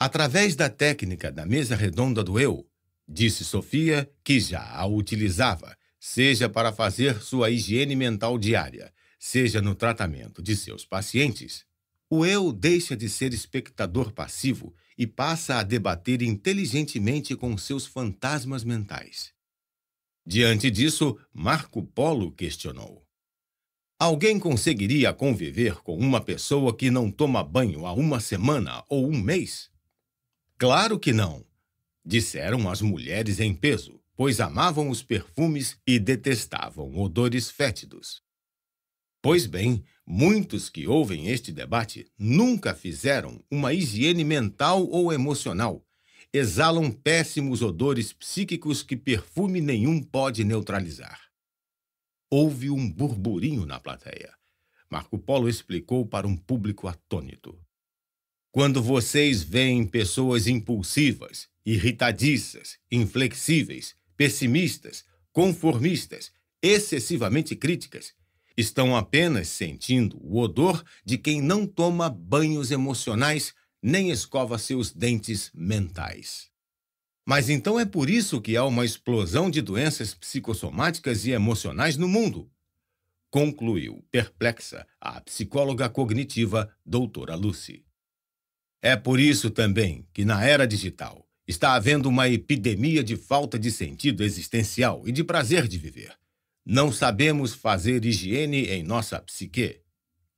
Através da técnica da mesa redonda do eu, disse Sofia que já a utilizava, seja para fazer sua higiene mental diária, seja no tratamento de seus pacientes, o eu deixa de ser espectador passivo e passa a debater inteligentemente com seus fantasmas mentais. Diante disso, Marco Polo questionou: Alguém conseguiria conviver com uma pessoa que não toma banho há uma semana ou um mês? Claro que não, disseram as mulheres em peso, pois amavam os perfumes e detestavam odores fétidos. Pois bem, muitos que ouvem este debate nunca fizeram uma higiene mental ou emocional. Exalam péssimos odores psíquicos que perfume nenhum pode neutralizar. Houve um burburinho na plateia. Marco Polo explicou para um público atônito. Quando vocês veem pessoas impulsivas, irritadiças, inflexíveis, pessimistas, conformistas, excessivamente críticas, estão apenas sentindo o odor de quem não toma banhos emocionais nem escova seus dentes mentais. Mas então é por isso que há uma explosão de doenças psicossomáticas e emocionais no mundo. Concluiu, perplexa, a psicóloga cognitiva doutora Lucy. É por isso também que, na era digital, está havendo uma epidemia de falta de sentido existencial e de prazer de viver. Não sabemos fazer higiene em nossa psique,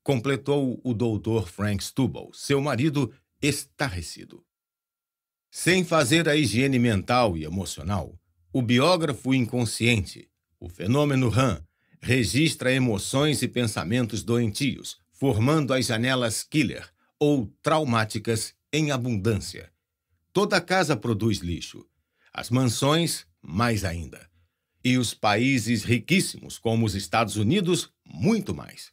completou o doutor Frank Stubble, seu marido estarrecido. Sem fazer a higiene mental e emocional, o biógrafo inconsciente, o fenômeno RAM, registra emoções e pensamentos doentios, formando as janelas killer ou traumáticas em abundância. Toda casa produz lixo, as mansões, mais ainda. E os países riquíssimos, como os Estados Unidos, muito mais.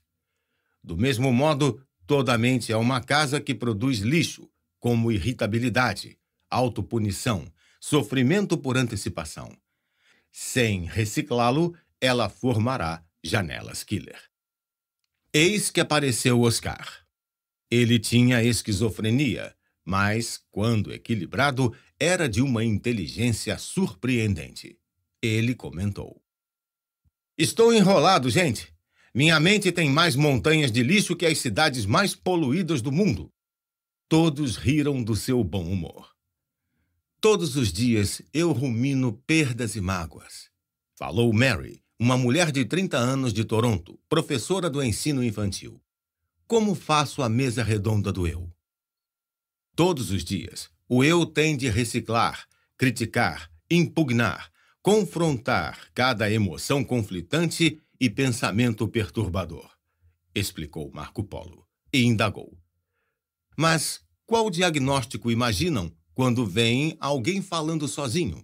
Do mesmo modo, toda mente é uma casa que produz lixo, como irritabilidade, autopunição, sofrimento por antecipação. Sem reciclá-lo, ela formará janelas killer. Eis que apareceu Oscar. Ele tinha esquizofrenia, mas, quando equilibrado, era de uma inteligência surpreendente. Ele comentou: Estou enrolado, gente. Minha mente tem mais montanhas de lixo que as cidades mais poluídas do mundo. Todos riram do seu bom humor. Todos os dias eu rumino perdas e mágoas. Falou Mary, uma mulher de 30 anos de Toronto, professora do ensino infantil. Como faço a mesa redonda do eu? Todos os dias, o eu tem de reciclar, criticar, impugnar, confrontar cada emoção conflitante e pensamento perturbador, explicou Marco Polo e indagou. Mas qual diagnóstico imaginam quando vem alguém falando sozinho.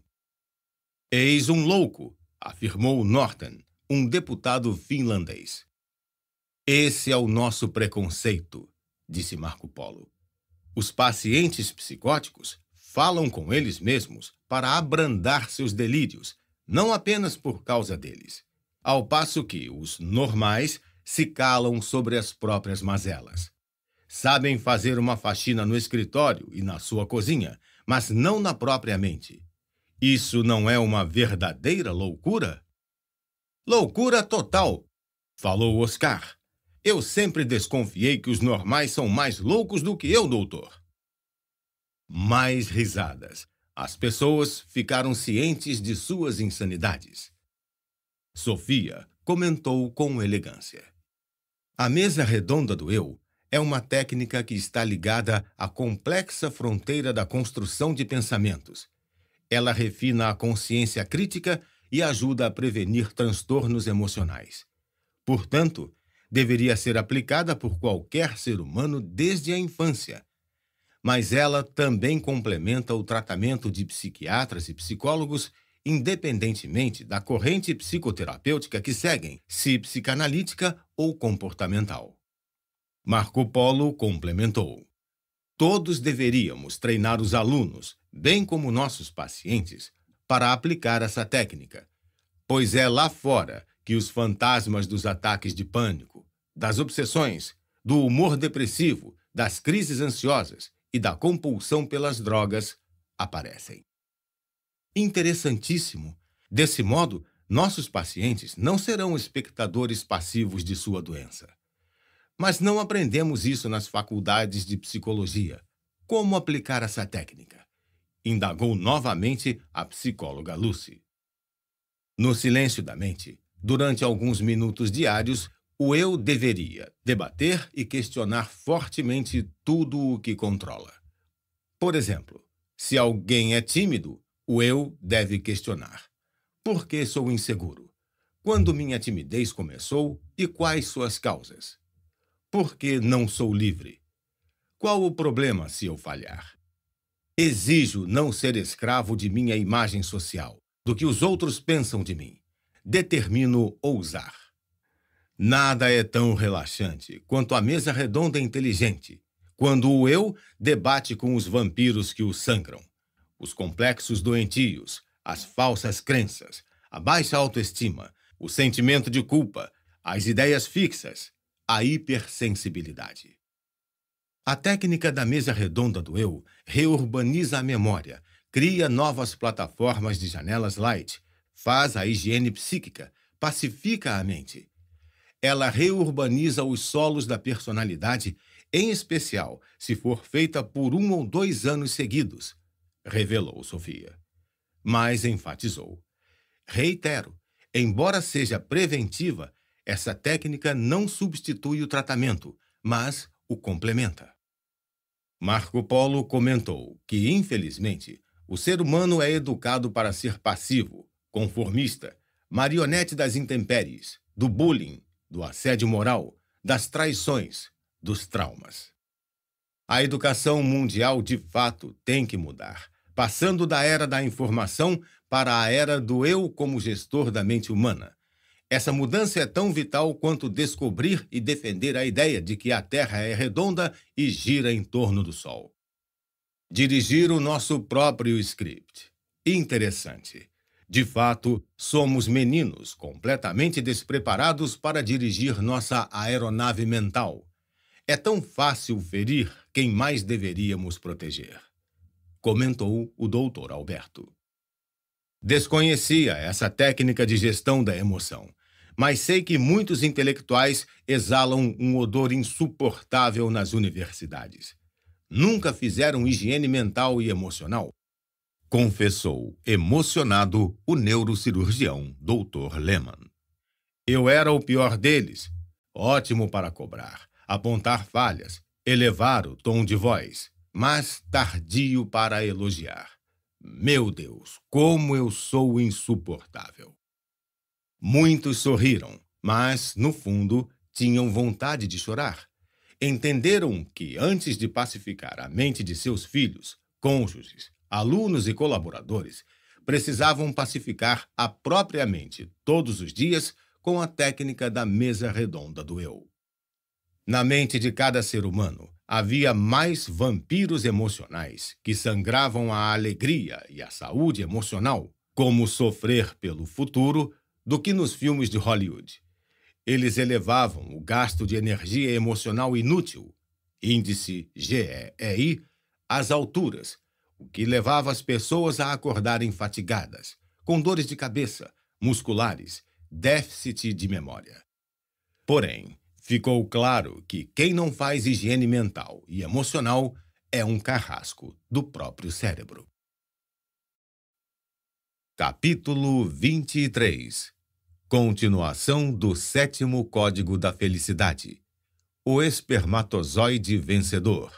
Eis um louco, afirmou Norton, um deputado finlandês. Esse é o nosso preconceito, disse Marco Polo. Os pacientes psicóticos falam com eles mesmos para abrandar seus delírios, não apenas por causa deles, ao passo que os normais se calam sobre as próprias mazelas. Sabem fazer uma faxina no escritório e na sua cozinha, mas não na própria mente. Isso não é uma verdadeira loucura? Loucura total, falou Oscar. Eu sempre desconfiei que os normais são mais loucos do que eu, doutor. Mais risadas. As pessoas ficaram cientes de suas insanidades. Sofia comentou com elegância. A mesa redonda do eu é uma técnica que está ligada à complexa fronteira da construção de pensamentos. Ela refina a consciência crítica e ajuda a prevenir transtornos emocionais. Portanto, deveria ser aplicada por qualquer ser humano desde a infância. Mas ela também complementa o tratamento de psiquiatras e psicólogos, independentemente da corrente psicoterapêutica que seguem, se psicanalítica ou comportamental. Marco Polo complementou: Todos deveríamos treinar os alunos, bem como nossos pacientes, para aplicar essa técnica, pois é lá fora que os fantasmas dos ataques de pânico, das obsessões, do humor depressivo, das crises ansiosas e da compulsão pelas drogas aparecem. Interessantíssimo! Desse modo, nossos pacientes não serão espectadores passivos de sua doença. Mas não aprendemos isso nas faculdades de psicologia. Como aplicar essa técnica? Indagou novamente a psicóloga Lucy. No silêncio da mente, durante alguns minutos diários, o eu deveria debater e questionar fortemente tudo o que controla. Por exemplo, se alguém é tímido, o eu deve questionar: por que sou inseguro? Quando minha timidez começou e quais suas causas? Por que não sou livre? Qual o problema se eu falhar? Exijo não ser escravo de minha imagem social, do que os outros pensam de mim. Determino ousar. Nada é tão relaxante quanto a mesa redonda inteligente, quando o eu debate com os vampiros que o sangram, os complexos doentios, as falsas crenças, a baixa autoestima, o sentimento de culpa, as ideias fixas, a hipersensibilidade. A técnica da mesa redonda do eu reurbaniza a memória, cria novas plataformas de janelas light, faz a higiene psíquica, pacifica a mente. Ela reurbaniza os solos da personalidade, em especial se for feita por um ou dois anos seguidos, revelou Sofia. Mas enfatizou: Reitero, embora seja preventiva, essa técnica não substitui o tratamento, mas o complementa. Marco Polo comentou que, infelizmente, o ser humano é educado para ser passivo, conformista, marionete das intempéries, do bullying, do assédio moral, das traições, dos traumas. A educação mundial, de fato, tem que mudar, passando da era da informação para a era do eu como gestor da mente humana, essa mudança é tão vital quanto descobrir e defender a ideia de que a Terra é redonda e gira em torno do Sol. Dirigir o nosso próprio script. Interessante. De fato, somos meninos completamente despreparados para dirigir nossa aeronave mental. É tão fácil ferir quem mais deveríamos proteger, comentou o doutor Alberto. Desconhecia essa técnica de gestão da emoção mas sei que muitos intelectuais exalam um odor insuportável nas universidades. Nunca fizeram higiene mental e emocional. Confessou, emocionado, o neurocirurgião Dr. Lehman. Eu era o pior deles. Ótimo para cobrar, apontar falhas, elevar o tom de voz, mas tardio para elogiar. Meu Deus, como eu sou insuportável! Muitos sorriram, mas, no fundo, tinham vontade de chorar. Entenderam que, antes de pacificar a mente de seus filhos, cônjuges, alunos e colaboradores, precisavam pacificar a própria mente todos os dias com a técnica da mesa redonda do eu. Na mente de cada ser humano havia mais vampiros emocionais que sangravam a alegria e a saúde emocional, como sofrer pelo futuro do que nos filmes de Hollywood. Eles elevavam o gasto de energia emocional inútil, índice GEI, às alturas, o que levava as pessoas a acordarem fatigadas, com dores de cabeça, musculares, déficit de memória. Porém, ficou claro que quem não faz higiene mental e emocional é um carrasco do próprio cérebro. Capítulo 23 Continuação do Sétimo Código da Felicidade O Espermatozoide Vencedor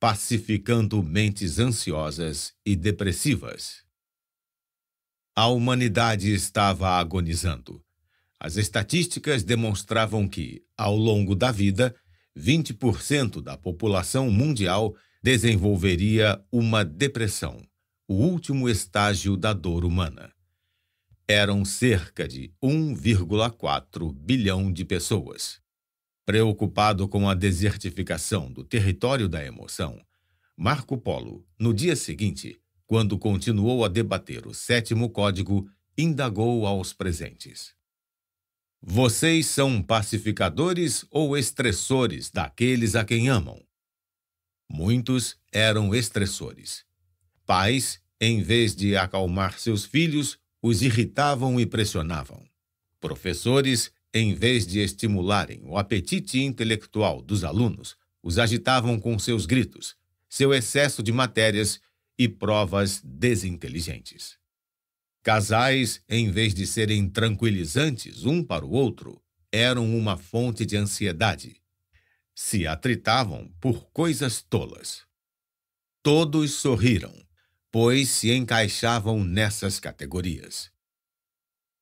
Pacificando mentes ansiosas e depressivas. A humanidade estava agonizando. As estatísticas demonstravam que, ao longo da vida, 20% da população mundial desenvolveria uma depressão o último estágio da dor humana. Eram cerca de 1,4 bilhão de pessoas. Preocupado com a desertificação do território da emoção, Marco Polo, no dia seguinte, quando continuou a debater o sétimo código, indagou aos presentes. Vocês são pacificadores ou estressores daqueles a quem amam? Muitos eram estressores, Pais, em vez de acalmar seus filhos, os irritavam e pressionavam. Professores, em vez de estimularem o apetite intelectual dos alunos, os agitavam com seus gritos, seu excesso de matérias e provas desinteligentes. Casais, em vez de serem tranquilizantes um para o outro, eram uma fonte de ansiedade. Se atritavam por coisas tolas. Todos sorriram, pois se encaixavam nessas categorias.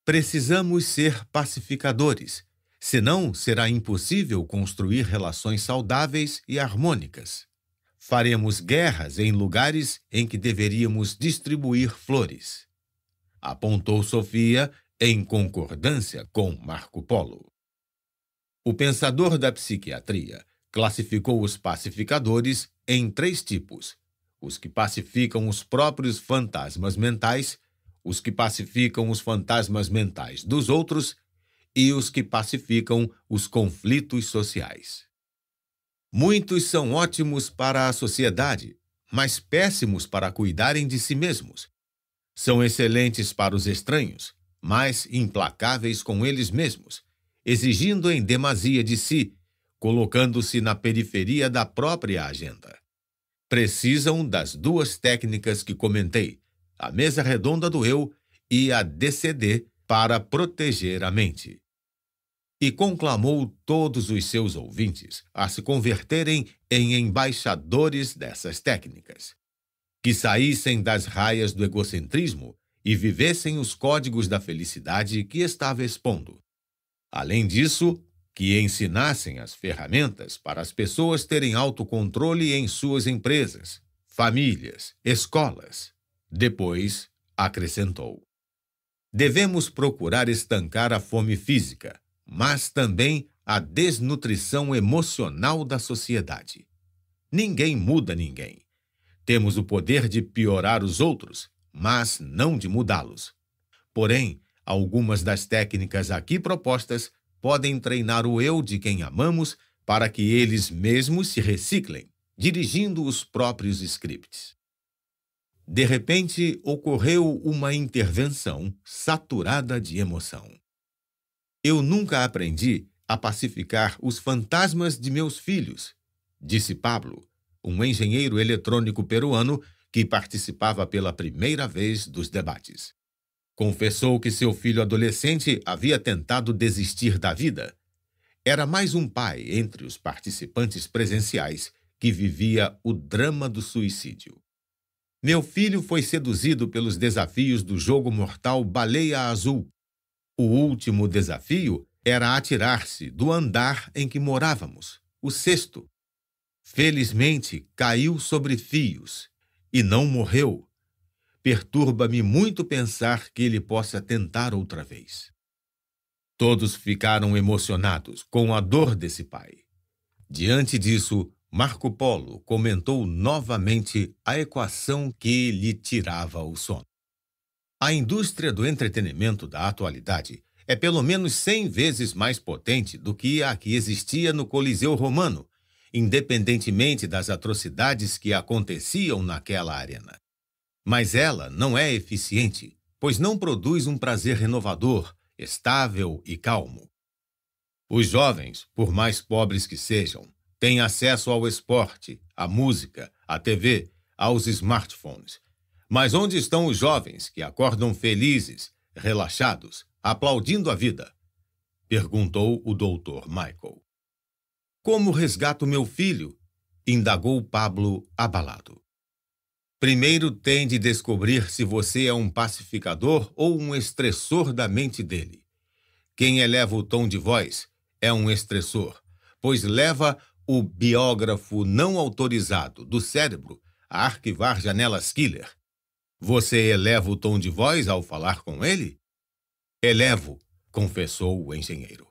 Precisamos ser pacificadores, senão será impossível construir relações saudáveis e harmônicas. Faremos guerras em lugares em que deveríamos distribuir flores. Apontou Sofia em concordância com Marco Polo. O pensador da psiquiatria classificou os pacificadores em três tipos: os que pacificam os próprios fantasmas mentais, os que pacificam os fantasmas mentais dos outros e os que pacificam os conflitos sociais. Muitos são ótimos para a sociedade, mas péssimos para cuidarem de si mesmos. São excelentes para os estranhos, mas implacáveis com eles mesmos, exigindo em demasia de si, colocando-se na periferia da própria agenda precisam das duas técnicas que comentei, a mesa redonda do eu e a DCD para proteger a mente. E conclamou todos os seus ouvintes a se converterem em embaixadores dessas técnicas, que saíssem das raias do egocentrismo e vivessem os códigos da felicidade que estava expondo. Além disso, que ensinassem as ferramentas para as pessoas terem autocontrole em suas empresas, famílias, escolas. Depois, acrescentou: Devemos procurar estancar a fome física, mas também a desnutrição emocional da sociedade. Ninguém muda ninguém. Temos o poder de piorar os outros, mas não de mudá-los. Porém, algumas das técnicas aqui propostas podem treinar o eu de quem amamos para que eles mesmos se reciclem, dirigindo os próprios scripts. De repente, ocorreu uma intervenção saturada de emoção. Eu nunca aprendi a pacificar os fantasmas de meus filhos, disse Pablo, um engenheiro eletrônico peruano que participava pela primeira vez dos debates. Confessou que seu filho adolescente havia tentado desistir da vida. Era mais um pai entre os participantes presenciais que vivia o drama do suicídio. Meu filho foi seduzido pelos desafios do jogo mortal Baleia Azul. O último desafio era atirar-se do andar em que morávamos, o sexto. Felizmente caiu sobre fios e não morreu, Perturba-me muito pensar que ele possa tentar outra vez. Todos ficaram emocionados com a dor desse pai. Diante disso, Marco Polo comentou novamente a equação que lhe tirava o sono. A indústria do entretenimento da atualidade é pelo menos 100 vezes mais potente do que a que existia no Coliseu Romano, independentemente das atrocidades que aconteciam naquela arena. Mas ela não é eficiente, pois não produz um prazer renovador, estável e calmo. Os jovens, por mais pobres que sejam, têm acesso ao esporte, à música, à TV, aos smartphones. Mas onde estão os jovens que acordam felizes, relaxados, aplaudindo a vida? perguntou o doutor Michael. Como resgato meu filho? indagou Pablo abalado. Primeiro tem de descobrir se você é um pacificador ou um estressor da mente dele. Quem eleva o tom de voz é um estressor, pois leva o biógrafo não autorizado do cérebro a arquivar janelas killer. Você eleva o tom de voz ao falar com ele? Elevo, confessou o engenheiro.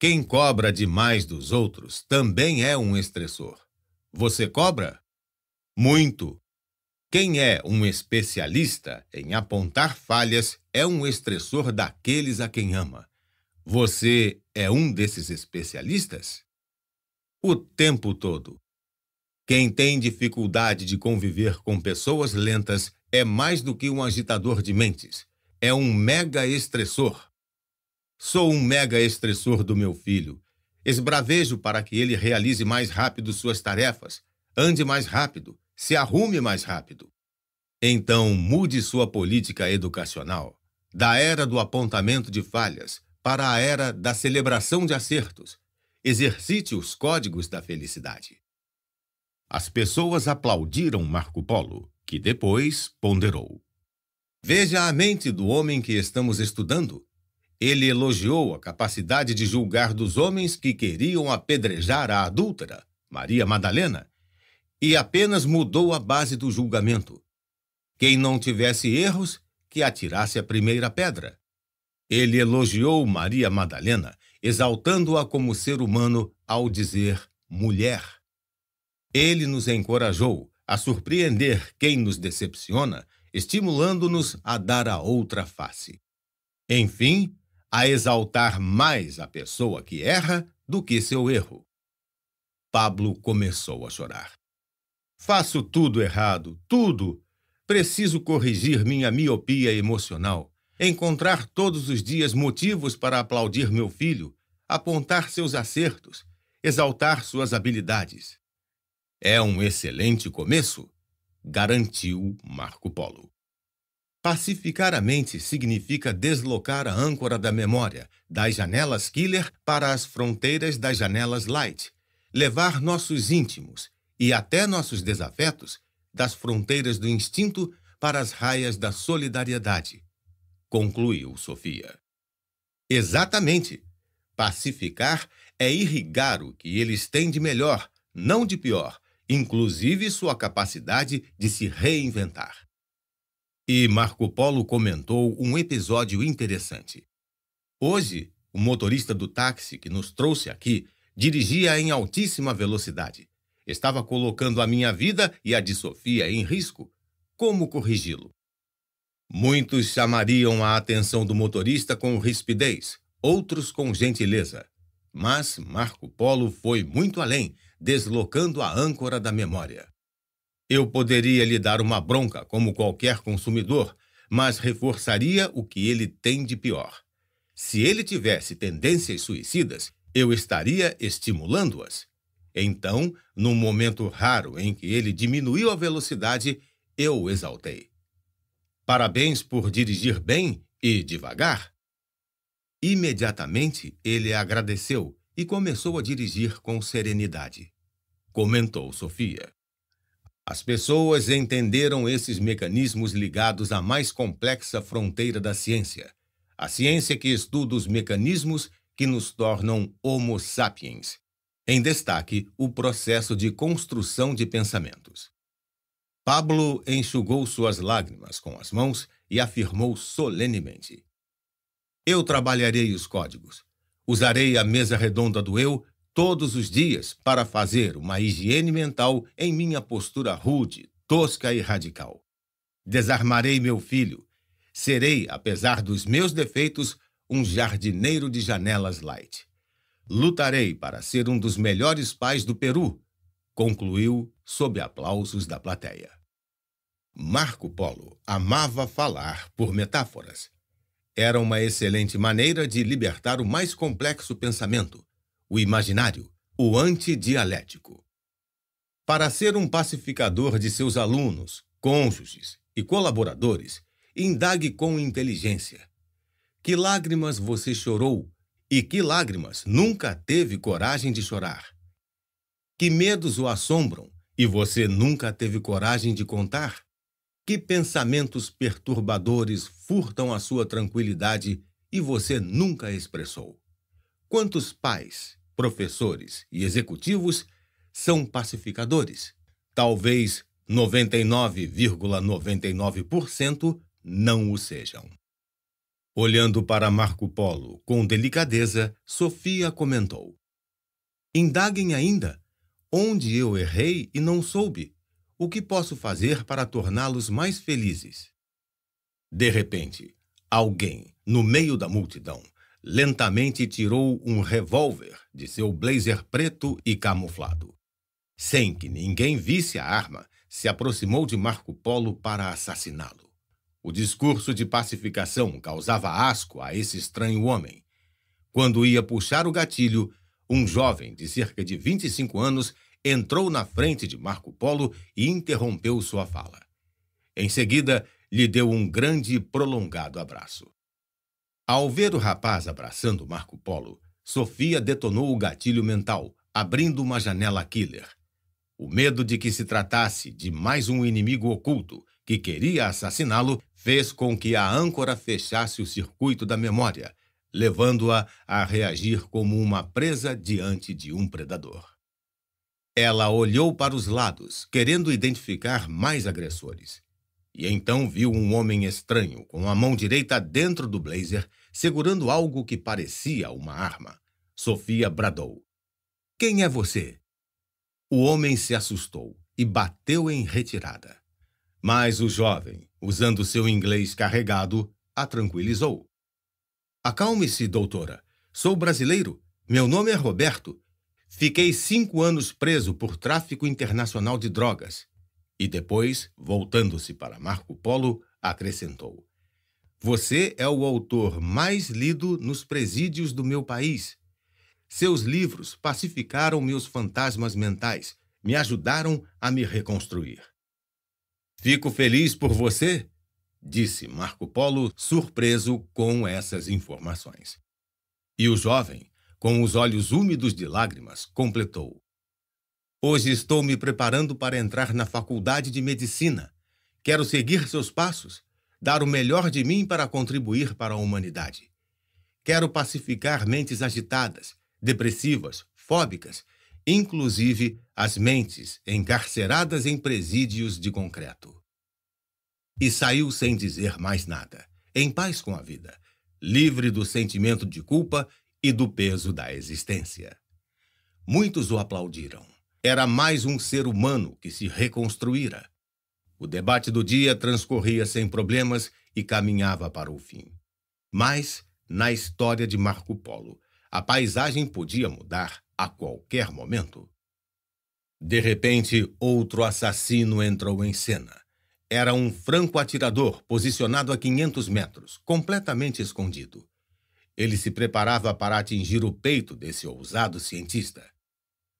Quem cobra demais dos outros também é um estressor. Você cobra? Muito, quem é um especialista em apontar falhas é um estressor daqueles a quem ama. Você é um desses especialistas? O tempo todo. Quem tem dificuldade de conviver com pessoas lentas é mais do que um agitador de mentes. É um mega estressor. Sou um mega estressor do meu filho. Esbravejo para que ele realize mais rápido suas tarefas, ande mais rápido, se arrume mais rápido. Então, mude sua política educacional da era do apontamento de falhas para a era da celebração de acertos. Exercite os códigos da felicidade. As pessoas aplaudiram Marco Polo, que depois ponderou. Veja a mente do homem que estamos estudando. Ele elogiou a capacidade de julgar dos homens que queriam apedrejar a adúltera, Maria Madalena, e apenas mudou a base do julgamento. Quem não tivesse erros, que atirasse a primeira pedra. Ele elogiou Maria Madalena, exaltando-a como ser humano ao dizer mulher. Ele nos encorajou a surpreender quem nos decepciona, estimulando-nos a dar a outra face. Enfim, a exaltar mais a pessoa que erra do que seu erro. Pablo começou a chorar. Faço tudo errado, tudo. Preciso corrigir minha miopia emocional, encontrar todos os dias motivos para aplaudir meu filho, apontar seus acertos, exaltar suas habilidades. É um excelente começo, garantiu Marco Polo. Pacificar a mente significa deslocar a âncora da memória das janelas killer para as fronteiras das janelas light, levar nossos íntimos, e até nossos desafetos das fronteiras do instinto para as raias da solidariedade, concluiu Sofia. Exatamente. Pacificar é irrigar o que eles têm de melhor, não de pior, inclusive sua capacidade de se reinventar. E Marco Polo comentou um episódio interessante. Hoje, o motorista do táxi que nos trouxe aqui dirigia em altíssima velocidade, Estava colocando a minha vida e a de Sofia em risco. Como corrigi-lo? Muitos chamariam a atenção do motorista com rispidez, outros com gentileza. Mas Marco Polo foi muito além, deslocando a âncora da memória. Eu poderia lhe dar uma bronca, como qualquer consumidor, mas reforçaria o que ele tem de pior. Se ele tivesse tendências suicidas, eu estaria estimulando-as. Então, num momento raro em que ele diminuiu a velocidade, eu o exaltei. Parabéns por dirigir bem e devagar. Imediatamente ele agradeceu e começou a dirigir com serenidade. Comentou Sofia. As pessoas entenderam esses mecanismos ligados à mais complexa fronteira da ciência, a ciência que estuda os mecanismos que nos tornam Homo sapiens em destaque, o processo de construção de pensamentos. Pablo enxugou suas lágrimas com as mãos e afirmou solenemente: Eu trabalharei os códigos. Usarei a mesa redonda do eu todos os dias para fazer uma higiene mental em minha postura rude, tosca e radical. Desarmarei meu filho. Serei, apesar dos meus defeitos, um jardineiro de janelas light. Lutarei para ser um dos melhores pais do Peru, concluiu sob aplausos da plateia. Marco Polo amava falar por metáforas. Era uma excelente maneira de libertar o mais complexo pensamento, o imaginário, o antidialético. Para ser um pacificador de seus alunos, cônjuges e colaboradores, indague com inteligência. Que lágrimas você chorou e que lágrimas nunca teve coragem de chorar? Que medos o assombram e você nunca teve coragem de contar? Que pensamentos perturbadores furtam a sua tranquilidade e você nunca expressou? Quantos pais, professores e executivos são pacificadores? Talvez 99,99% ,99 não o sejam. Olhando para Marco Polo com delicadeza, Sofia comentou: Indaguem ainda onde eu errei e não soube. O que posso fazer para torná-los mais felizes? De repente, alguém, no meio da multidão, lentamente tirou um revólver de seu blazer preto e camuflado. Sem que ninguém visse a arma, se aproximou de Marco Polo para assassiná-lo. O discurso de pacificação causava asco a esse estranho homem. Quando ia puxar o gatilho, um jovem de cerca de 25 anos entrou na frente de Marco Polo e interrompeu sua fala. Em seguida, lhe deu um grande e prolongado abraço. Ao ver o rapaz abraçando Marco Polo, Sofia detonou o gatilho mental, abrindo uma janela killer. O medo de que se tratasse de mais um inimigo oculto que queria assassiná-lo fez com que a âncora fechasse o circuito da memória, levando-a a reagir como uma presa diante de um predador. Ela olhou para os lados, querendo identificar mais agressores. E então viu um homem estranho com a mão direita dentro do blazer, segurando algo que parecia uma arma. Sofia bradou: Quem é você? O homem se assustou e bateu em retirada. Mas o jovem, usando seu inglês carregado, a tranquilizou. Acalme-se, doutora. Sou brasileiro. Meu nome é Roberto. Fiquei cinco anos preso por tráfico internacional de drogas. E depois, voltando-se para Marco Polo, acrescentou: Você é o autor mais lido nos presídios do meu país. Seus livros pacificaram meus fantasmas mentais, me ajudaram a me reconstruir. Fico feliz por você, disse Marco Polo, surpreso com essas informações. E o jovem, com os olhos úmidos de lágrimas, completou: Hoje estou me preparando para entrar na faculdade de medicina. Quero seguir seus passos, dar o melhor de mim para contribuir para a humanidade. Quero pacificar mentes agitadas, depressivas, fóbicas inclusive as mentes encarceradas em presídios de concreto. E saiu sem dizer mais nada, em paz com a vida, livre do sentimento de culpa e do peso da existência. Muitos o aplaudiram. Era mais um ser humano que se reconstruíra. O debate do dia transcorria sem problemas e caminhava para o fim. Mas, na história de Marco Polo, a paisagem podia mudar a qualquer momento. De repente, outro assassino entrou em cena. Era um franco atirador posicionado a 500 metros, completamente escondido. Ele se preparava para atingir o peito desse ousado cientista.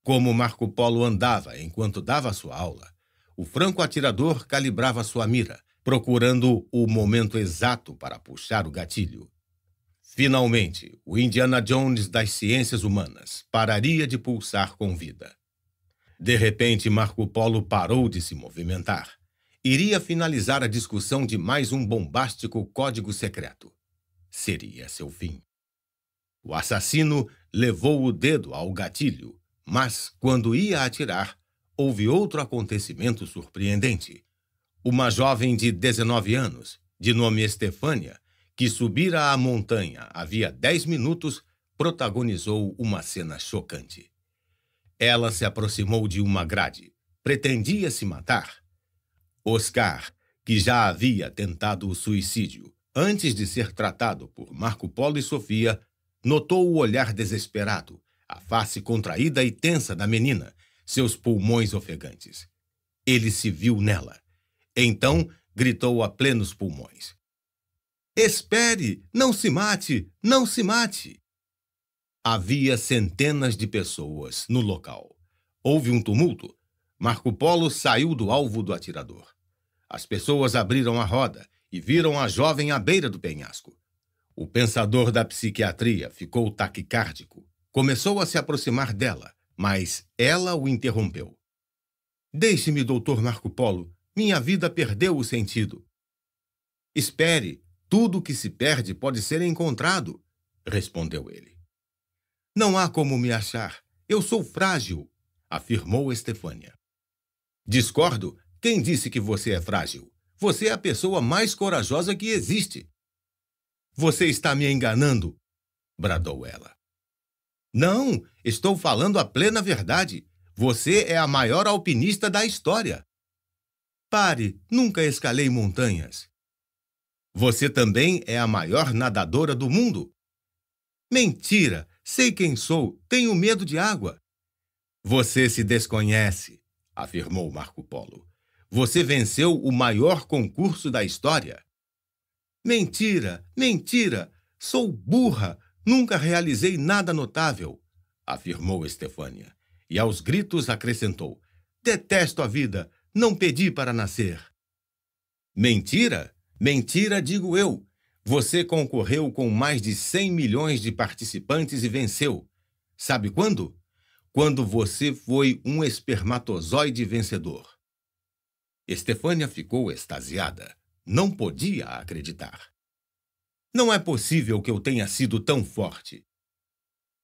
Como Marco Polo andava enquanto dava sua aula, o franco atirador calibrava sua mira, procurando o momento exato para puxar o gatilho. Finalmente, o Indiana Jones das ciências humanas pararia de pulsar com vida. De repente, Marco Polo parou de se movimentar. Iria finalizar a discussão de mais um bombástico código secreto. Seria seu fim. O assassino levou o dedo ao gatilho, mas, quando ia atirar, houve outro acontecimento surpreendente. Uma jovem de 19 anos, de nome Estefânia, que subira a montanha havia dez minutos, protagonizou uma cena chocante. Ela se aproximou de uma grade. Pretendia se matar. Oscar, que já havia tentado o suicídio antes de ser tratado por Marco Polo e Sofia, notou o olhar desesperado, a face contraída e tensa da menina, seus pulmões ofegantes. Ele se viu nela. Então, gritou a plenos pulmões. Espere, não se mate, não se mate. Havia centenas de pessoas no local. Houve um tumulto. Marco Polo saiu do alvo do atirador. As pessoas abriram a roda e viram a jovem à beira do penhasco. O pensador da psiquiatria ficou taquicárdico. Começou a se aproximar dela, mas ela o interrompeu. Deixe-me, doutor Marco Polo. Minha vida perdeu o sentido. Espere, tudo que se perde pode ser encontrado, respondeu ele. Não há como me achar. Eu sou frágil, afirmou Estefânia. Discordo. Quem disse que você é frágil? Você é a pessoa mais corajosa que existe. Você está me enganando, bradou ela. Não, estou falando a plena verdade. Você é a maior alpinista da história. Pare, nunca escalei montanhas. Você também é a maior nadadora do mundo. Mentira! Sei quem sou, tenho medo de água. Você se desconhece, afirmou Marco Polo. Você venceu o maior concurso da história. Mentira, mentira! Sou burra, nunca realizei nada notável, afirmou Estefânia. E aos gritos acrescentou: Detesto a vida, não pedi para nascer. Mentira! Mentira, digo eu. Você concorreu com mais de 100 milhões de participantes e venceu. Sabe quando? Quando você foi um espermatozoide vencedor. Estefânia ficou extasiada. Não podia acreditar. Não é possível que eu tenha sido tão forte.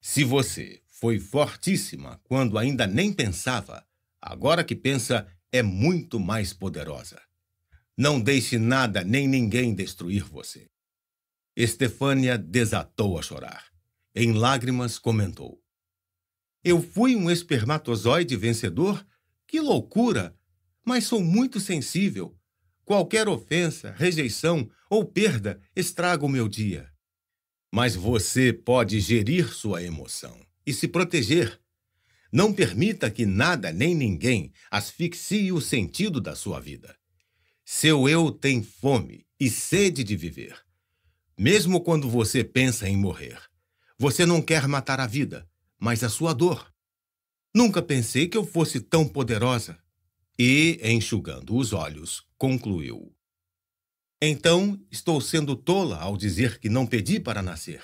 Se você foi fortíssima quando ainda nem pensava, agora que pensa, é muito mais poderosa. Não deixe nada nem ninguém destruir você. Estefânia desatou a chorar. Em lágrimas, comentou: Eu fui um espermatozoide vencedor? Que loucura! Mas sou muito sensível. Qualquer ofensa, rejeição ou perda estraga o meu dia. Mas você pode gerir sua emoção e se proteger. Não permita que nada nem ninguém asfixie o sentido da sua vida. Seu eu tem fome e sede de viver. Mesmo quando você pensa em morrer, você não quer matar a vida, mas a sua dor. Nunca pensei que eu fosse tão poderosa. E, enxugando os olhos, concluiu. Então, estou sendo tola ao dizer que não pedi para nascer.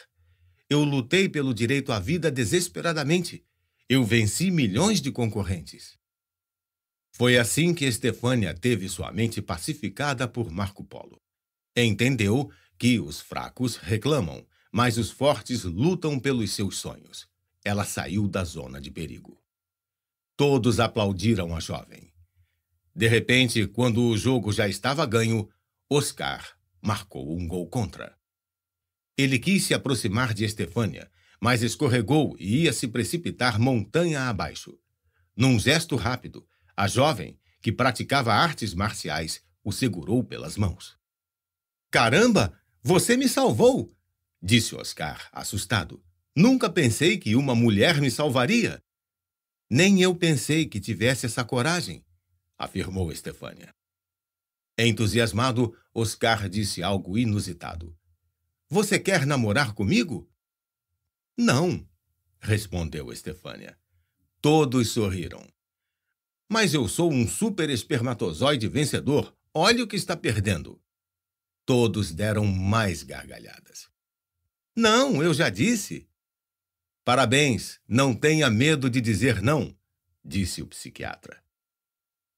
Eu lutei pelo direito à vida desesperadamente. Eu venci milhões de concorrentes. Foi assim que Estefânia teve sua mente pacificada por Marco Polo. Entendeu que os fracos reclamam, mas os fortes lutam pelos seus sonhos. Ela saiu da zona de perigo. Todos aplaudiram a jovem. De repente, quando o jogo já estava ganho, Oscar marcou um gol contra. Ele quis se aproximar de Estefânia, mas escorregou e ia se precipitar montanha abaixo. Num gesto rápido, a jovem, que praticava artes marciais, o segurou pelas mãos. Caramba, você me salvou! disse Oscar, assustado. Nunca pensei que uma mulher me salvaria. Nem eu pensei que tivesse essa coragem, afirmou Estefânia. Entusiasmado, Oscar disse algo inusitado. Você quer namorar comigo? Não, respondeu Estefânia. Todos sorriram. Mas eu sou um super espermatozoide vencedor. Olha o que está perdendo. Todos deram mais gargalhadas. Não, eu já disse. Parabéns, não tenha medo de dizer não, disse o psiquiatra.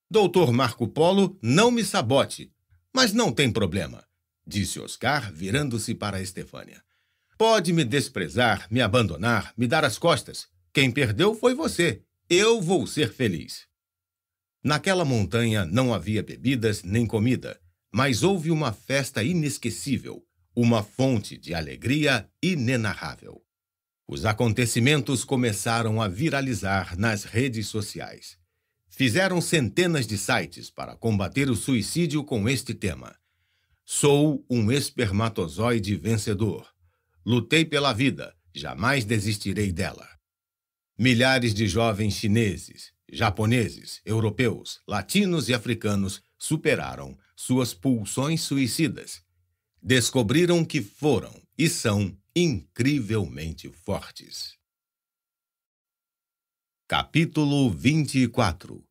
Doutor Marco Polo, não me sabote. Mas não tem problema, disse Oscar, virando-se para Estefânia. Pode me desprezar, me abandonar, me dar as costas. Quem perdeu foi você. Eu vou ser feliz. Naquela montanha não havia bebidas nem comida, mas houve uma festa inesquecível, uma fonte de alegria inenarrável. Os acontecimentos começaram a viralizar nas redes sociais. Fizeram centenas de sites para combater o suicídio com este tema. Sou um espermatozoide vencedor. Lutei pela vida, jamais desistirei dela. Milhares de jovens chineses, Japoneses, europeus, latinos e africanos superaram suas pulsões suicidas. Descobriram que foram e são incrivelmente fortes. Capítulo 24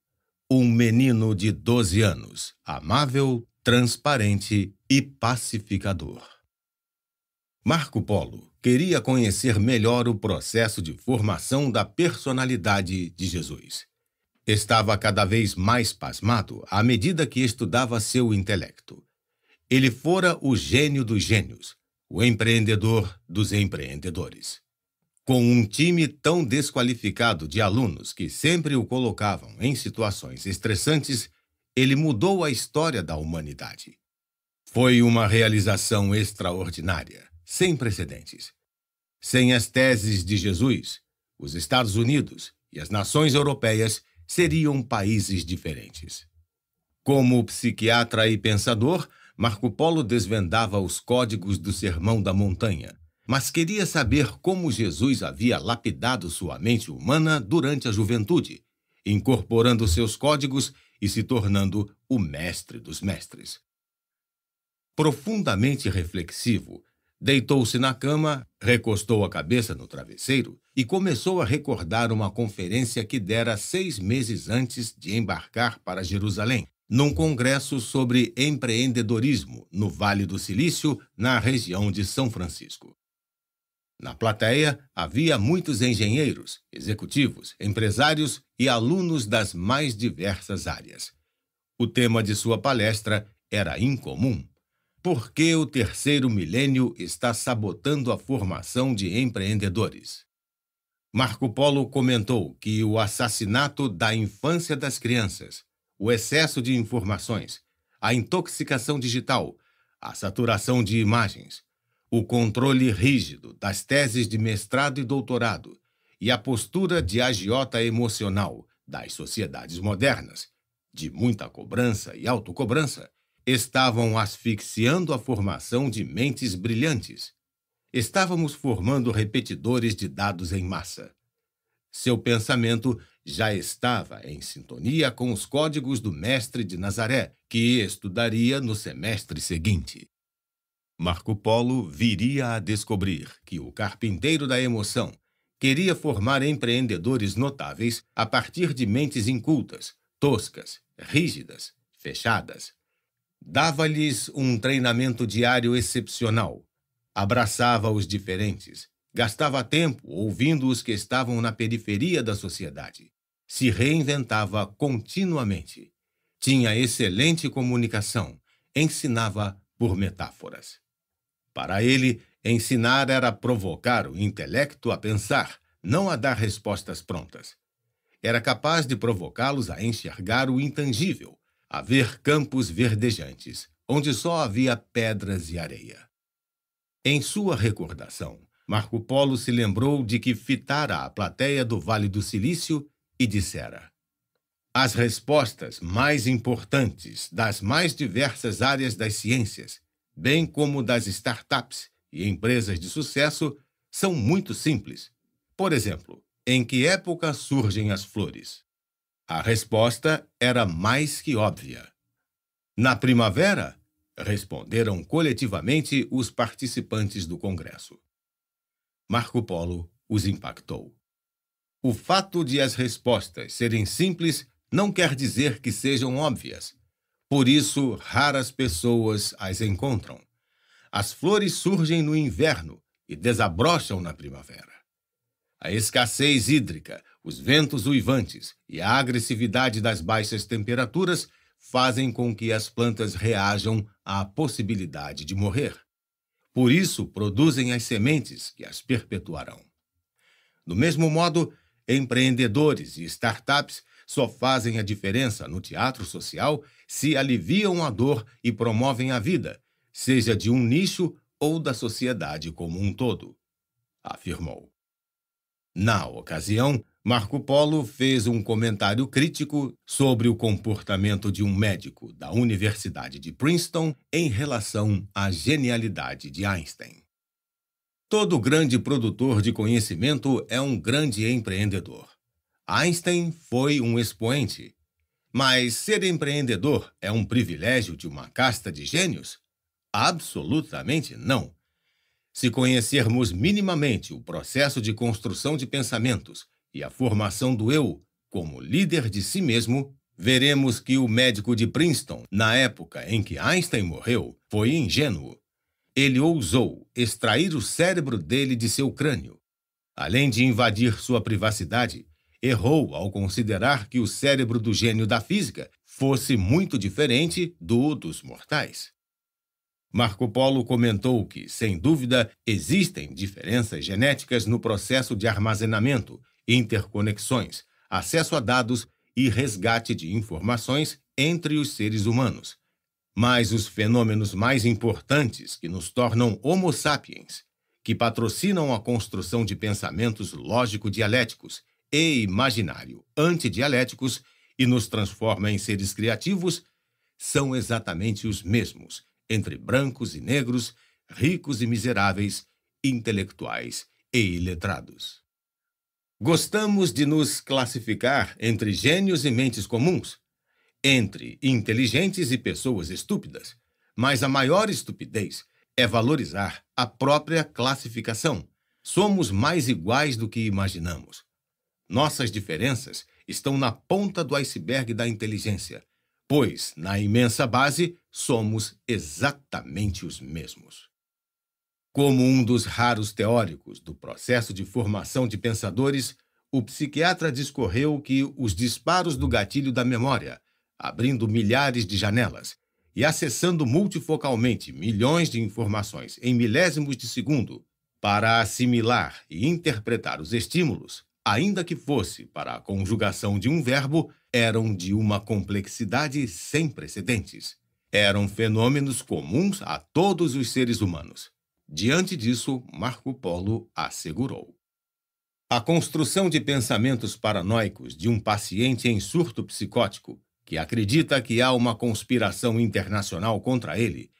Um menino de 12 anos, amável, transparente e pacificador. Marco Polo queria conhecer melhor o processo de formação da personalidade de Jesus. Estava cada vez mais pasmado à medida que estudava seu intelecto. Ele fora o gênio dos gênios, o empreendedor dos empreendedores. Com um time tão desqualificado de alunos que sempre o colocavam em situações estressantes, ele mudou a história da humanidade. Foi uma realização extraordinária, sem precedentes. Sem as teses de Jesus, os Estados Unidos e as nações europeias seriam países diferentes. Como psiquiatra e pensador, Marco Polo desvendava os códigos do Sermão da Montanha, mas queria saber como Jesus havia lapidado sua mente humana durante a juventude, incorporando seus códigos e se tornando o mestre dos mestres. Profundamente reflexivo, Deitou-se na cama, recostou a cabeça no travesseiro e começou a recordar uma conferência que dera seis meses antes de embarcar para Jerusalém, num congresso sobre empreendedorismo no Vale do Silício, na região de São Francisco. Na plateia havia muitos engenheiros, executivos, empresários e alunos das mais diversas áreas. O tema de sua palestra era incomum por que o terceiro milênio está sabotando a formação de empreendedores? Marco Polo comentou que o assassinato da infância das crianças, o excesso de informações, a intoxicação digital, a saturação de imagens, o controle rígido das teses de mestrado e doutorado e a postura de agiota emocional das sociedades modernas, de muita cobrança e autocobrança, estavam asfixiando a formação de mentes brilhantes. Estávamos formando repetidores de dados em massa. Seu pensamento já estava em sintonia com os códigos do mestre de Nazaré, que estudaria no semestre seguinte. Marco Polo viria a descobrir que o carpinteiro da emoção queria formar empreendedores notáveis a partir de mentes incultas, toscas, rígidas, fechadas, Dava-lhes um treinamento diário excepcional. Abraçava os diferentes. Gastava tempo ouvindo os que estavam na periferia da sociedade. Se reinventava continuamente. Tinha excelente comunicação. Ensinava por metáforas. Para ele, ensinar era provocar o intelecto a pensar, não a dar respostas prontas. Era capaz de provocá-los a enxergar o intangível, haver campos verdejantes, onde só havia pedras e areia. Em sua recordação, Marco Polo se lembrou de que fitara a plateia do Vale do Silício e dissera: As respostas mais importantes das mais diversas áreas das ciências, bem como das startups e empresas de sucesso, são muito simples. Por exemplo, em que época surgem as flores? A resposta era mais que óbvia. Na primavera, responderam coletivamente os participantes do Congresso. Marco Polo os impactou. O fato de as respostas serem simples não quer dizer que sejam óbvias. Por isso, raras pessoas as encontram. As flores surgem no inverno e desabrocham na primavera. A escassez hídrica, os ventos uivantes e a agressividade das baixas temperaturas fazem com que as plantas reajam à possibilidade de morrer. Por isso, produzem as sementes que as perpetuarão. Do mesmo modo, empreendedores e startups só fazem a diferença no teatro social se aliviam a dor e promovem a vida, seja de um nicho ou da sociedade como um todo, afirmou. Na ocasião, Marco Polo fez um comentário crítico sobre o comportamento de um médico da Universidade de Princeton em relação à genialidade de Einstein. Todo grande produtor de conhecimento é um grande empreendedor. Einstein foi um expoente. Mas ser empreendedor é um privilégio de uma casta de gênios? Absolutamente não. Se conhecermos minimamente o processo de construção de pensamentos e a formação do eu como líder de si mesmo, veremos que o médico de Princeton, na época em que Einstein morreu, foi ingênuo. Ele ousou extrair o cérebro dele de seu crânio. Além de invadir sua privacidade, errou ao considerar que o cérebro do gênio da física fosse muito diferente do dos mortais. Marco Polo comentou que, sem dúvida, existem diferenças genéticas no processo de armazenamento, interconexões, acesso a dados e resgate de informações entre os seres humanos. Mas os fenômenos mais importantes que nos tornam Homo sapiens, que patrocinam a construção de pensamentos lógico-dialéticos e imaginário antidialéticos e nos transforma em seres criativos, são exatamente os mesmos entre brancos e negros, ricos e miseráveis, intelectuais e iletrados. Gostamos de nos classificar entre gênios e mentes comuns, entre inteligentes e pessoas estúpidas, mas a maior estupidez é valorizar a própria classificação. Somos mais iguais do que imaginamos. Nossas diferenças estão na ponta do iceberg da inteligência, pois, na imensa base, somos exatamente os mesmos. Como um dos raros teóricos do processo de formação de pensadores, o psiquiatra discorreu que os disparos do gatilho da memória, abrindo milhares de janelas e acessando multifocalmente milhões de informações em milésimos de segundo, para assimilar e interpretar os estímulos, ainda que fosse para a conjugação de um verbo, eram de uma complexidade sem precedentes. Eram fenômenos comuns a todos os seres humanos. Diante disso, Marco Polo assegurou. A construção de pensamentos paranoicos de um paciente em surto psicótico que acredita que há uma conspiração internacional contra ele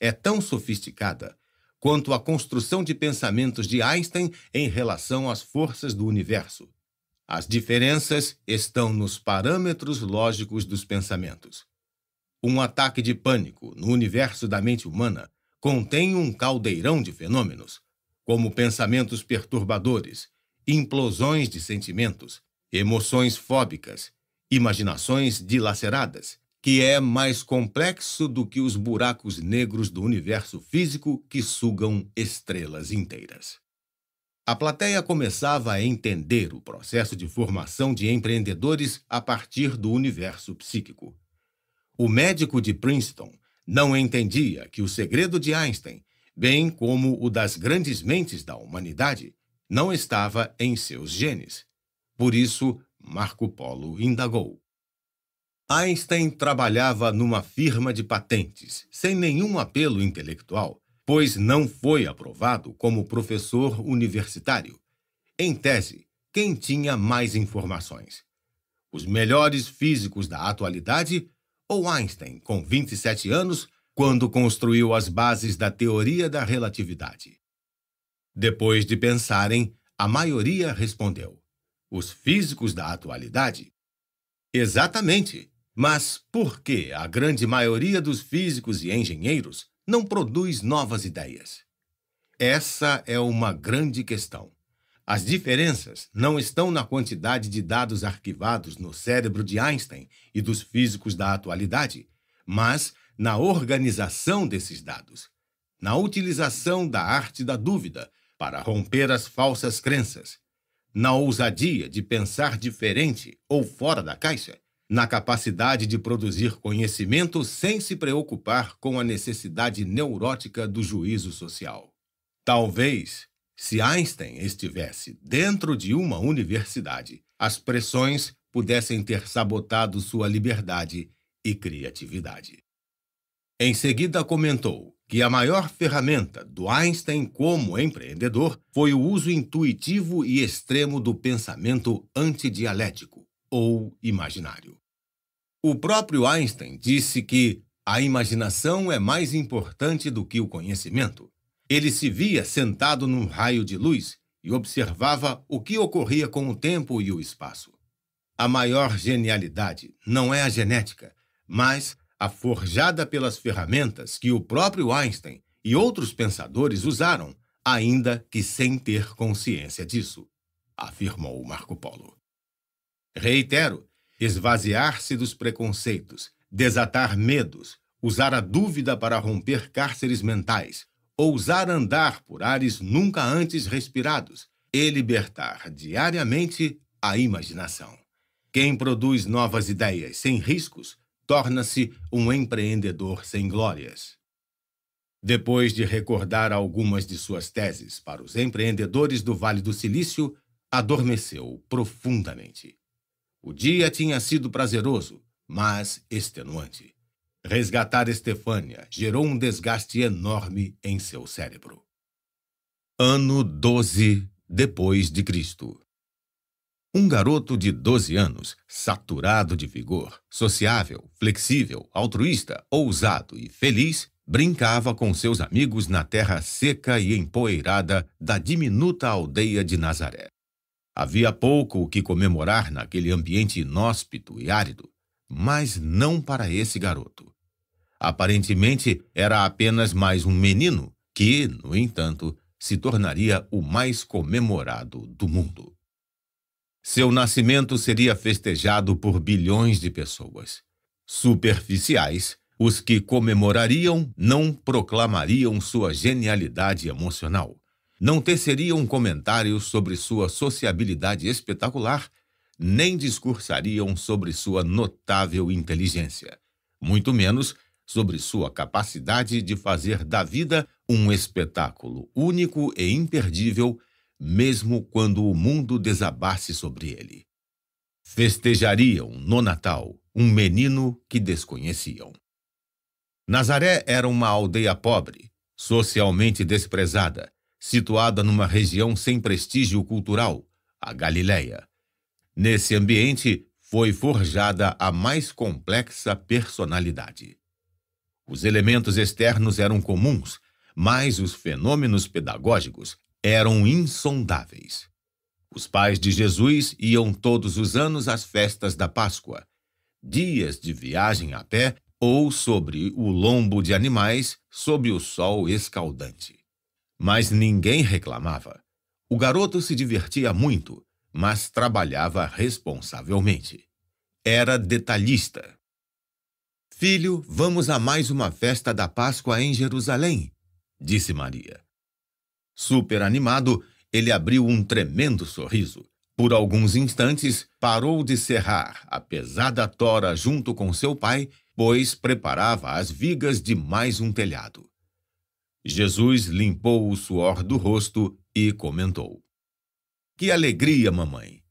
é tão sofisticada quanto a construção de pensamentos de Einstein em relação às forças do universo. As diferenças estão nos parâmetros lógicos dos pensamentos. Um ataque de pânico no universo da mente humana contém um caldeirão de fenômenos, como pensamentos perturbadores, implosões de sentimentos, emoções fóbicas, imaginações dilaceradas, que é mais complexo do que os buracos negros do universo físico que sugam estrelas inteiras. A plateia começava a entender o processo de formação de empreendedores a partir do universo psíquico. O médico de Princeton não entendia que o segredo de Einstein, bem como o das grandes mentes da humanidade, não estava em seus genes. Por isso, Marco Polo indagou. Einstein trabalhava numa firma de patentes, sem nenhum apelo intelectual, pois não foi aprovado como professor universitário. Em tese, quem tinha mais informações? Os melhores físicos da atualidade ou Einstein, com 27 anos, quando construiu as bases da teoria da relatividade. Depois de pensarem, a maioria respondeu: os físicos da atualidade? Exatamente. Mas por que a grande maioria dos físicos e engenheiros não produz novas ideias? Essa é uma grande questão. As diferenças não estão na quantidade de dados arquivados no cérebro de Einstein e dos físicos da atualidade, mas na organização desses dados, na utilização da arte da dúvida para romper as falsas crenças, na ousadia de pensar diferente ou fora da caixa, na capacidade de produzir conhecimento sem se preocupar com a necessidade neurótica do juízo social. Talvez se Einstein estivesse dentro de uma universidade, as pressões pudessem ter sabotado sua liberdade e criatividade. Em seguida, comentou que a maior ferramenta do Einstein como empreendedor foi o uso intuitivo e extremo do pensamento antidialético, ou imaginário. O próprio Einstein disse que a imaginação é mais importante do que o conhecimento ele se via sentado num raio de luz e observava o que ocorria com o tempo e o espaço. A maior genialidade não é a genética, mas a forjada pelas ferramentas que o próprio Einstein e outros pensadores usaram, ainda que sem ter consciência disso, afirmou Marco Polo. Reitero, esvaziar-se dos preconceitos, desatar medos, usar a dúvida para romper cárceres mentais, ousar andar por ares nunca antes respirados e libertar diariamente a imaginação. Quem produz novas ideias sem riscos torna-se um empreendedor sem glórias. Depois de recordar algumas de suas teses para os empreendedores do Vale do Silício, adormeceu profundamente. O dia tinha sido prazeroso, mas extenuante. Resgatar Estefânia gerou um desgaste enorme em seu cérebro. Ano 12 depois de Cristo. Um garoto de 12 anos, saturado de vigor, sociável, flexível, altruísta, ousado e feliz, brincava com seus amigos na terra seca e empoeirada da diminuta aldeia de Nazaré. Havia pouco o que comemorar naquele ambiente inóspito e árido, mas não para esse garoto. Aparentemente, era apenas mais um menino, que, no entanto, se tornaria o mais comemorado do mundo. Seu nascimento seria festejado por bilhões de pessoas. Superficiais, os que comemorariam não proclamariam sua genialidade emocional, não teceriam comentários sobre sua sociabilidade espetacular, nem discursariam sobre sua notável inteligência, muito menos sobre sua capacidade de fazer da vida um espetáculo único e imperdível, mesmo quando o mundo desabasse sobre ele. Festejariam no Natal um menino que desconheciam. Nazaré era uma aldeia pobre, socialmente desprezada, situada numa região sem prestígio cultural, a Galileia. Nesse ambiente foi forjada a mais complexa personalidade. Os elementos externos eram comuns, mas os fenômenos pedagógicos eram insondáveis. Os pais de Jesus iam todos os anos às festas da Páscoa, dias de viagem a pé ou sobre o lombo de animais sob o sol escaldante. Mas ninguém reclamava. O garoto se divertia muito, mas trabalhava responsavelmente. Era detalhista, Filho, vamos a mais uma festa da Páscoa em Jerusalém, disse Maria. Super animado, ele abriu um tremendo sorriso. Por alguns instantes, parou de serrar a pesada tora junto com seu pai, pois preparava as vigas de mais um telhado. Jesus limpou o suor do rosto e comentou: Que alegria, mamãe!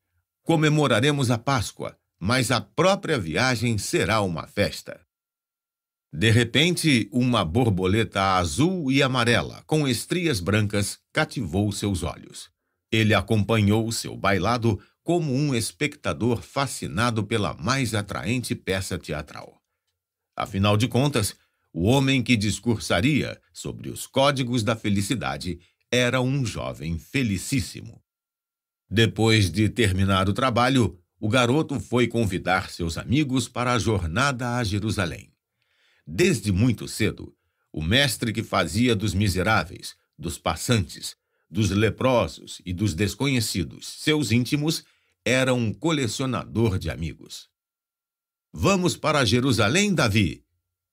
Comemoraremos a Páscoa, mas a própria viagem será uma festa. De repente, uma borboleta azul e amarela, com estrias brancas, cativou seus olhos. Ele acompanhou seu bailado como um espectador fascinado pela mais atraente peça teatral. Afinal de contas, o homem que discursaria sobre os códigos da felicidade era um jovem felicíssimo. Depois de terminar o trabalho, o garoto foi convidar seus amigos para a jornada a Jerusalém. Desde muito cedo, o mestre que fazia dos miseráveis, dos passantes, dos leprosos e dos desconhecidos seus íntimos era um colecionador de amigos. Vamos para Jerusalém, Davi,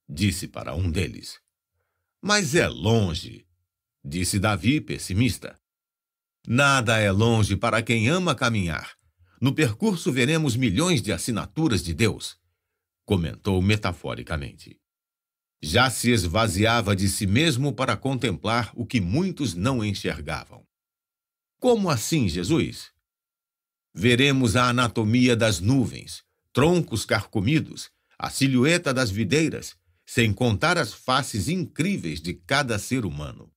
disse para um deles. Mas é longe, disse Davi, pessimista. Nada é longe para quem ama caminhar. No percurso veremos milhões de assinaturas de Deus, comentou metaforicamente já se esvaziava de si mesmo para contemplar o que muitos não enxergavam. Como assim, Jesus? Veremos a anatomia das nuvens, troncos carcomidos, a silhueta das videiras, sem contar as faces incríveis de cada ser humano.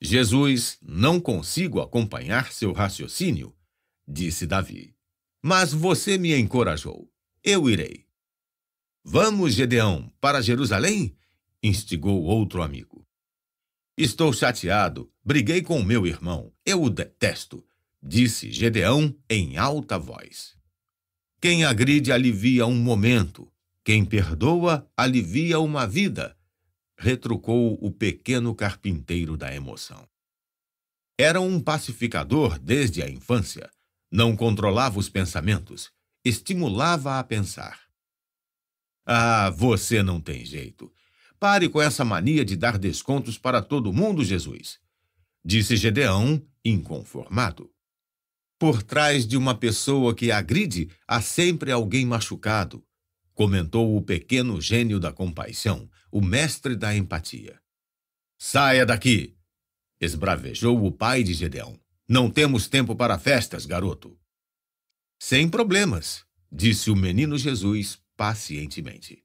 Jesus, não consigo acompanhar seu raciocínio, disse Davi. Mas você me encorajou. Eu irei. Vamos, Gedeão, para Jerusalém? instigou outro amigo. Estou chateado. Briguei com meu irmão. Eu o detesto, disse Gedeão em alta voz. Quem agride alivia um momento, quem perdoa alivia uma vida, retrucou o pequeno carpinteiro da emoção. Era um pacificador desde a infância. Não controlava os pensamentos, estimulava a pensar. Ah, você não tem jeito. Pare com essa mania de dar descontos para todo mundo, Jesus, disse Gedeão, inconformado. Por trás de uma pessoa que agride, há sempre alguém machucado, comentou o pequeno gênio da compaixão, o mestre da empatia. Saia daqui! esbravejou o pai de Gedeão. Não temos tempo para festas, garoto. Sem problemas, disse o menino Jesus, pacientemente.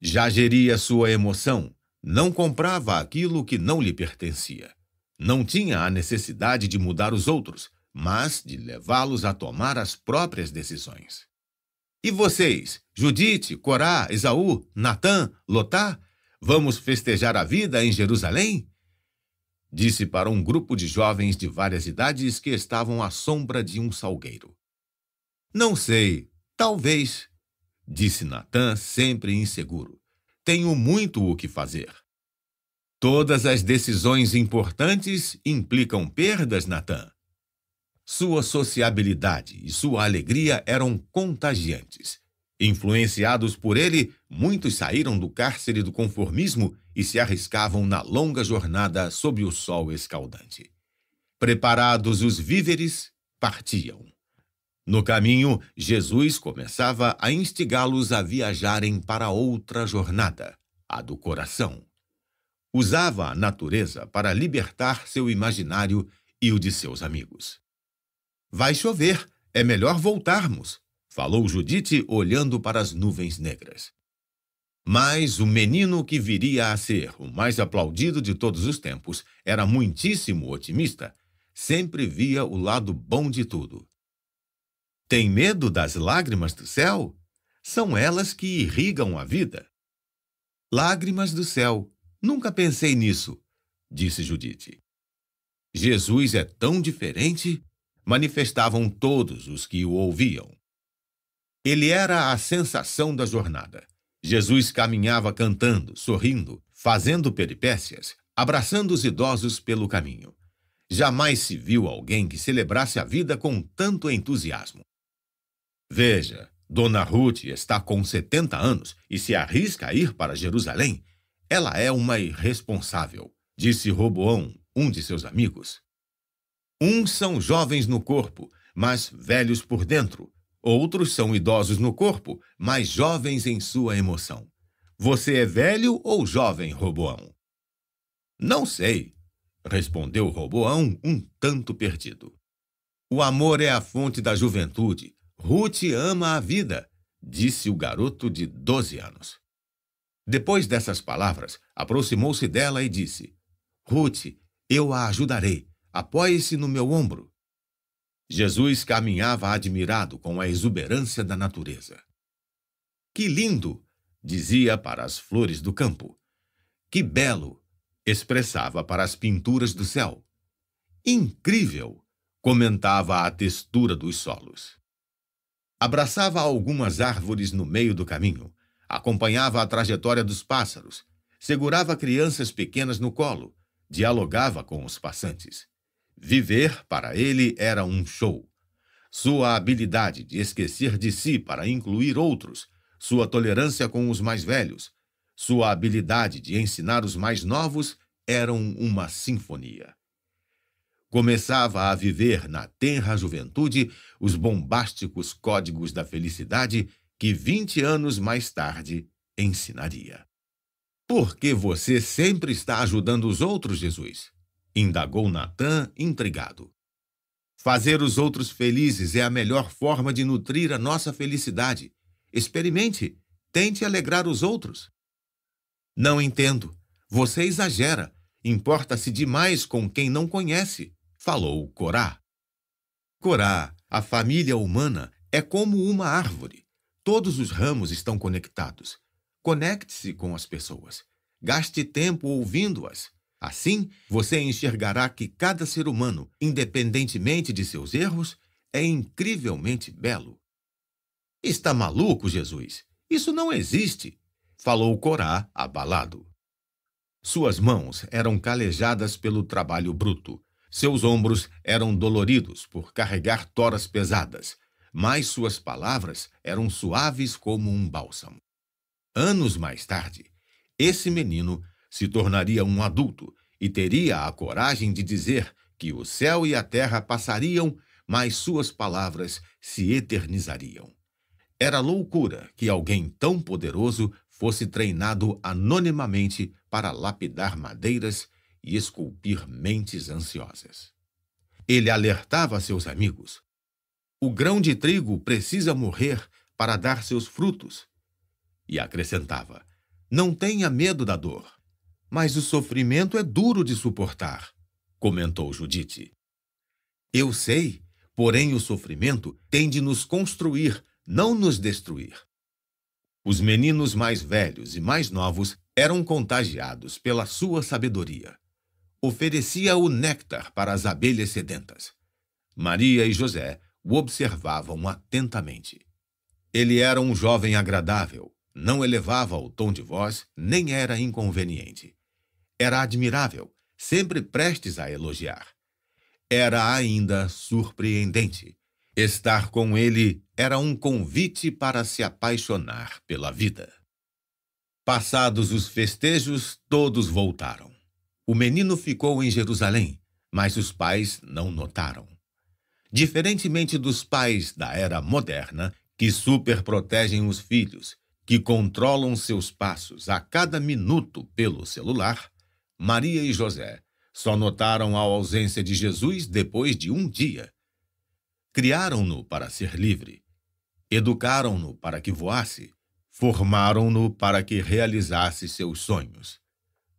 Já geria sua emoção, não comprava aquilo que não lhe pertencia. Não tinha a necessidade de mudar os outros, mas de levá-los a tomar as próprias decisões. E vocês, Judite, Corá, Esaú, Natã, Lotá, vamos festejar a vida em Jerusalém? Disse para um grupo de jovens de várias idades que estavam à sombra de um salgueiro. Não sei, talvez, disse Natan, sempre inseguro. Tenho muito o que fazer. Todas as decisões importantes implicam perdas, Natan. Sua sociabilidade e sua alegria eram contagiantes. Influenciados por ele, muitos saíram do cárcere do conformismo e se arriscavam na longa jornada sob o sol escaldante. Preparados os víveres, partiam. No caminho, Jesus começava a instigá-los a viajarem para outra jornada, a do coração. Usava a natureza para libertar seu imaginário e o de seus amigos. Vai chover, é melhor voltarmos, falou Judite olhando para as nuvens negras. Mas o menino que viria a ser o mais aplaudido de todos os tempos era muitíssimo otimista. Sempre via o lado bom de tudo. Tem medo das lágrimas do céu? São elas que irrigam a vida. Lágrimas do céu, nunca pensei nisso, disse Judite. Jesus é tão diferente, manifestavam todos os que o ouviam. Ele era a sensação da jornada. Jesus caminhava cantando, sorrindo, fazendo peripécias, abraçando os idosos pelo caminho. Jamais se viu alguém que celebrasse a vida com tanto entusiasmo. Veja, Dona Ruth está com 70 anos e se arrisca a ir para Jerusalém. Ela é uma irresponsável, disse Roboão, um de seus amigos. Uns são jovens no corpo, mas velhos por dentro. Outros são idosos no corpo, mas jovens em sua emoção. Você é velho ou jovem, Roboão? Não sei, respondeu Roboão, um tanto perdido. O amor é a fonte da juventude, Ruth ama a vida, disse o garoto de 12 anos. Depois dessas palavras, aproximou-se dela e disse: Ruth, eu a ajudarei. Apoie-se no meu ombro. Jesus caminhava admirado com a exuberância da natureza. Que lindo! dizia para as flores do campo. Que belo! expressava para as pinturas do céu. Incrível! comentava a textura dos solos. Abraçava algumas árvores no meio do caminho, acompanhava a trajetória dos pássaros, segurava crianças pequenas no colo, dialogava com os passantes. Viver, para ele, era um show. Sua habilidade de esquecer de si para incluir outros, sua tolerância com os mais velhos, sua habilidade de ensinar os mais novos eram uma sinfonia começava a viver na tenra juventude os bombásticos códigos da felicidade que 20 anos mais tarde ensinaria. Por que você sempre está ajudando os outros, Jesus? indagou Natan, intrigado. Fazer os outros felizes é a melhor forma de nutrir a nossa felicidade. Experimente, tente alegrar os outros. Não entendo. Você exagera. Importa-se demais com quem não conhece falou Corá. Corá, a família humana, é como uma árvore. Todos os ramos estão conectados. Conecte-se com as pessoas. Gaste tempo ouvindo-as. Assim, você enxergará que cada ser humano, independentemente de seus erros, é incrivelmente belo. Está maluco, Jesus? Isso não existe! Falou Corá, abalado. Suas mãos eram calejadas pelo trabalho bruto, seus ombros eram doloridos por carregar toras pesadas, mas suas palavras eram suaves como um bálsamo. Anos mais tarde, esse menino se tornaria um adulto e teria a coragem de dizer que o céu e a terra passariam, mas suas palavras se eternizariam. Era loucura que alguém tão poderoso fosse treinado anonimamente para lapidar madeiras e esculpir mentes ansiosas. Ele alertava seus amigos: o grão de trigo precisa morrer para dar seus frutos. E acrescentava: não tenha medo da dor. Mas o sofrimento é duro de suportar, comentou Judite. Eu sei, porém o sofrimento tem de nos construir, não nos destruir. Os meninos mais velhos e mais novos eram contagiados pela sua sabedoria oferecia o néctar para as abelhas sedentas. Maria e José o observavam atentamente. Ele era um jovem agradável, não elevava o tom de voz, nem era inconveniente. Era admirável, sempre prestes a elogiar. Era ainda surpreendente. Estar com ele era um convite para se apaixonar pela vida. Passados os festejos, todos voltaram. O menino ficou em Jerusalém, mas os pais não notaram. Diferentemente dos pais da era moderna, que superprotegem os filhos, que controlam seus passos a cada minuto pelo celular, Maria e José só notaram a ausência de Jesus depois de um dia. Criaram-no para ser livre, educaram-no para que voasse, formaram-no para que realizasse seus sonhos.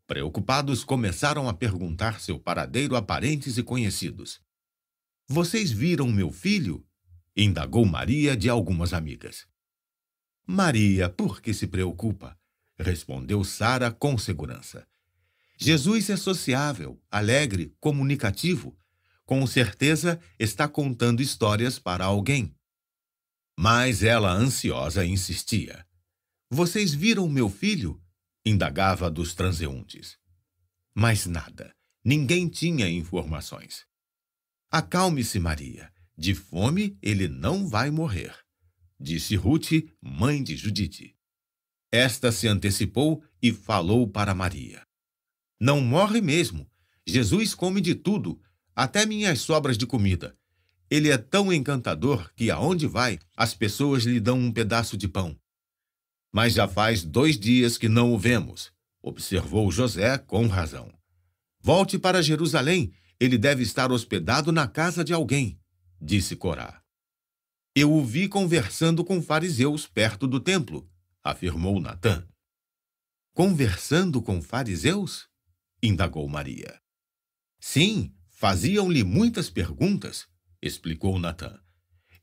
Preocupados, começaram a perguntar seu paradeiro a parentes e conhecidos. Vocês viram meu filho? indagou Maria de algumas amigas. Maria, por que se preocupa? respondeu Sara com segurança. Jesus é sociável, alegre, comunicativo. Com certeza está contando histórias para alguém. Mas ela, ansiosa, insistia: Vocês viram meu filho? indagava dos transeuntes. Mas nada, ninguém tinha informações. Acalme-se, Maria, de fome ele não vai morrer, disse Ruth, mãe de Judite. Esta se antecipou e falou para Maria: Não morre mesmo. Jesus come de tudo, até minhas sobras de comida. Ele é tão encantador que aonde vai, as pessoas lhe dão um pedaço de pão. Mas já faz dois dias que não o vemos, observou José com razão. Volte para Jerusalém, ele deve estar hospedado na casa de alguém, disse Corá. Eu o vi conversando com fariseus perto do templo, afirmou Natã. Conversando com fariseus? indagou Maria. Sim, faziam-lhe muitas perguntas, explicou Natã.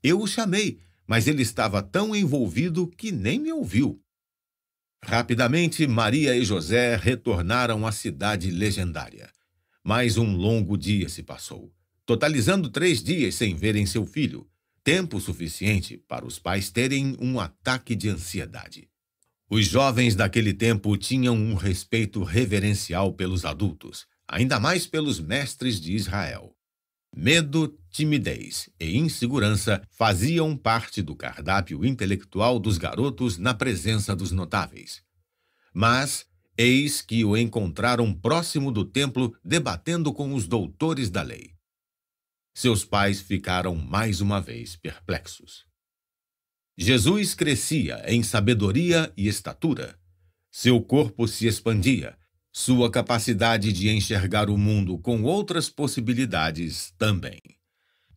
Eu o chamei mas ele estava tão envolvido que nem me ouviu. Rapidamente, Maria e José retornaram à cidade legendária. Mais um longo dia se passou, totalizando três dias sem verem seu filho, tempo suficiente para os pais terem um ataque de ansiedade. Os jovens daquele tempo tinham um respeito reverencial pelos adultos, ainda mais pelos mestres de Israel. Medo timidez e insegurança faziam parte do cardápio intelectual dos garotos na presença dos notáveis. Mas eis que o encontraram próximo do templo debatendo com os doutores da lei. Seus pais ficaram mais uma vez perplexos. Jesus crescia em sabedoria e estatura. Seu corpo se expandia, sua capacidade de enxergar o mundo com outras possibilidades também.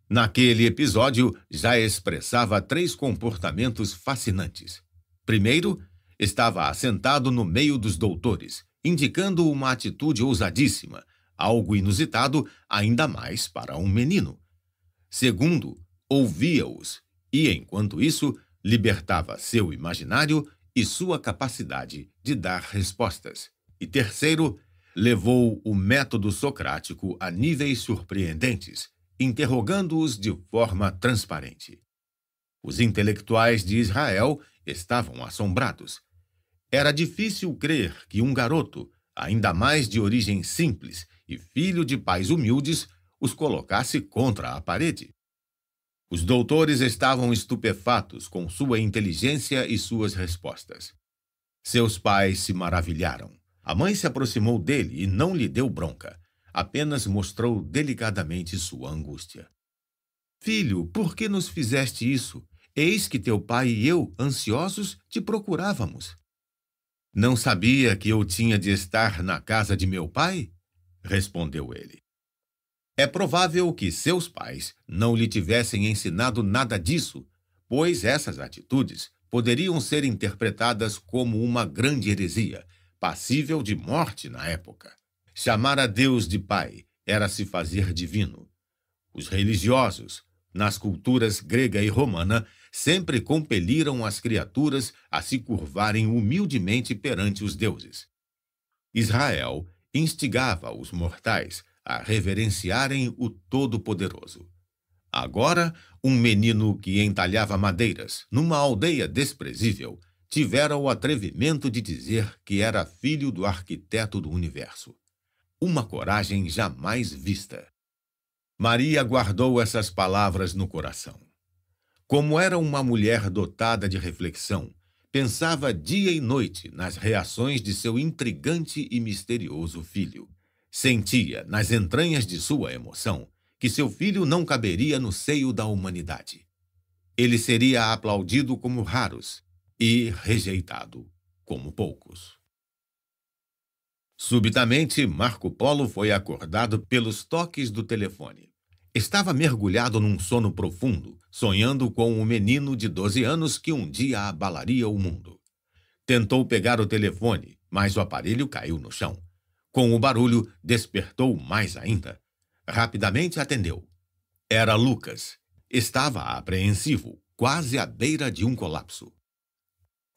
Naquele episódio, já expressava três comportamentos fascinantes. Primeiro, estava assentado no meio dos doutores, indicando uma atitude ousadíssima, algo inusitado ainda mais para um menino. Segundo, ouvia-os e, enquanto isso, libertava seu imaginário e sua capacidade de dar respostas. E terceiro, levou o método socrático a níveis surpreendentes interrogando-os de forma transparente. Os intelectuais de Israel estavam assombrados. Era difícil crer que um garoto, ainda mais de origem simples e filho de pais humildes, os colocasse contra a parede. Os doutores estavam estupefatos com sua inteligência e suas respostas. Seus pais se maravilharam. A mãe se aproximou dele e não lhe deu bronca apenas mostrou delicadamente sua angústia. Filho, por que nos fizeste isso? Eis que teu pai e eu, ansiosos, te procurávamos. Não sabia que eu tinha de estar na casa de meu pai? Respondeu ele. É provável que seus pais não lhe tivessem ensinado nada disso, pois essas atitudes poderiam ser interpretadas como uma grande heresia, passível de morte na época. Chamar a Deus de Pai era se fazer divino. Os religiosos, nas culturas grega e romana, sempre compeliram as criaturas a se curvarem humildemente perante os deuses. Israel instigava os mortais a reverenciarem o Todo-Poderoso. Agora, um menino que entalhava madeiras numa aldeia desprezível tivera o atrevimento de dizer que era filho do arquiteto do universo uma coragem jamais vista. Maria guardou essas palavras no coração. Como era uma mulher dotada de reflexão, pensava dia e noite nas reações de seu intrigante e misterioso filho. Sentia, nas entranhas de sua emoção, que seu filho não caberia no seio da humanidade. Ele seria aplaudido como raros e rejeitado como poucos. Subitamente, Marco Polo foi acordado pelos toques do telefone. Estava mergulhado num sono profundo, sonhando com um menino de 12 anos que um dia abalaria o mundo. Tentou pegar o telefone, mas o aparelho caiu no chão. Com o barulho, despertou mais ainda. Rapidamente atendeu. Era Lucas. Estava apreensivo, quase à beira de um colapso.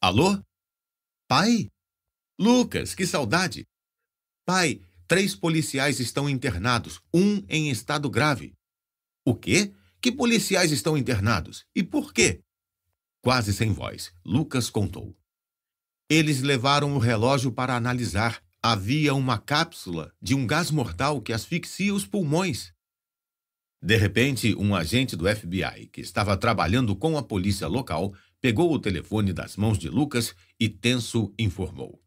Alô? Pai? Lucas, que saudade! Pai, três policiais estão internados, um em estado grave. O quê? Que policiais estão internados? E por quê? Quase sem voz, Lucas contou. Eles levaram o relógio para analisar. Havia uma cápsula de um gás mortal que asfixia os pulmões. De repente, um agente do FBI, que estava trabalhando com a polícia local, pegou o telefone das mãos de Lucas e tenso informou: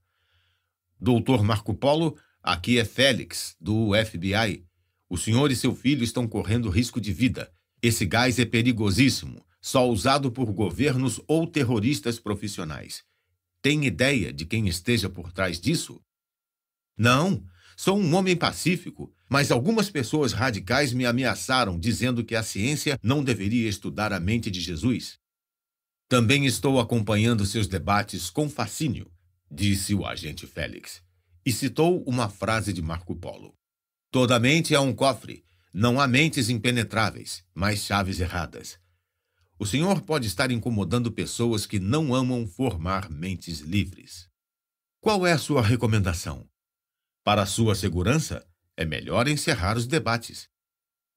Doutor Marco Polo, Aqui é Félix, do FBI. O senhor e seu filho estão correndo risco de vida. Esse gás é perigosíssimo, só usado por governos ou terroristas profissionais. Tem ideia de quem esteja por trás disso? Não, sou um homem pacífico, mas algumas pessoas radicais me ameaçaram dizendo que a ciência não deveria estudar a mente de Jesus. Também estou acompanhando seus debates com fascínio, disse o agente Félix e citou uma frase de Marco Polo: Toda mente é um cofre. Não há mentes impenetráveis, mas chaves erradas. O senhor pode estar incomodando pessoas que não amam formar mentes livres. Qual é a sua recomendação? Para sua segurança, é melhor encerrar os debates.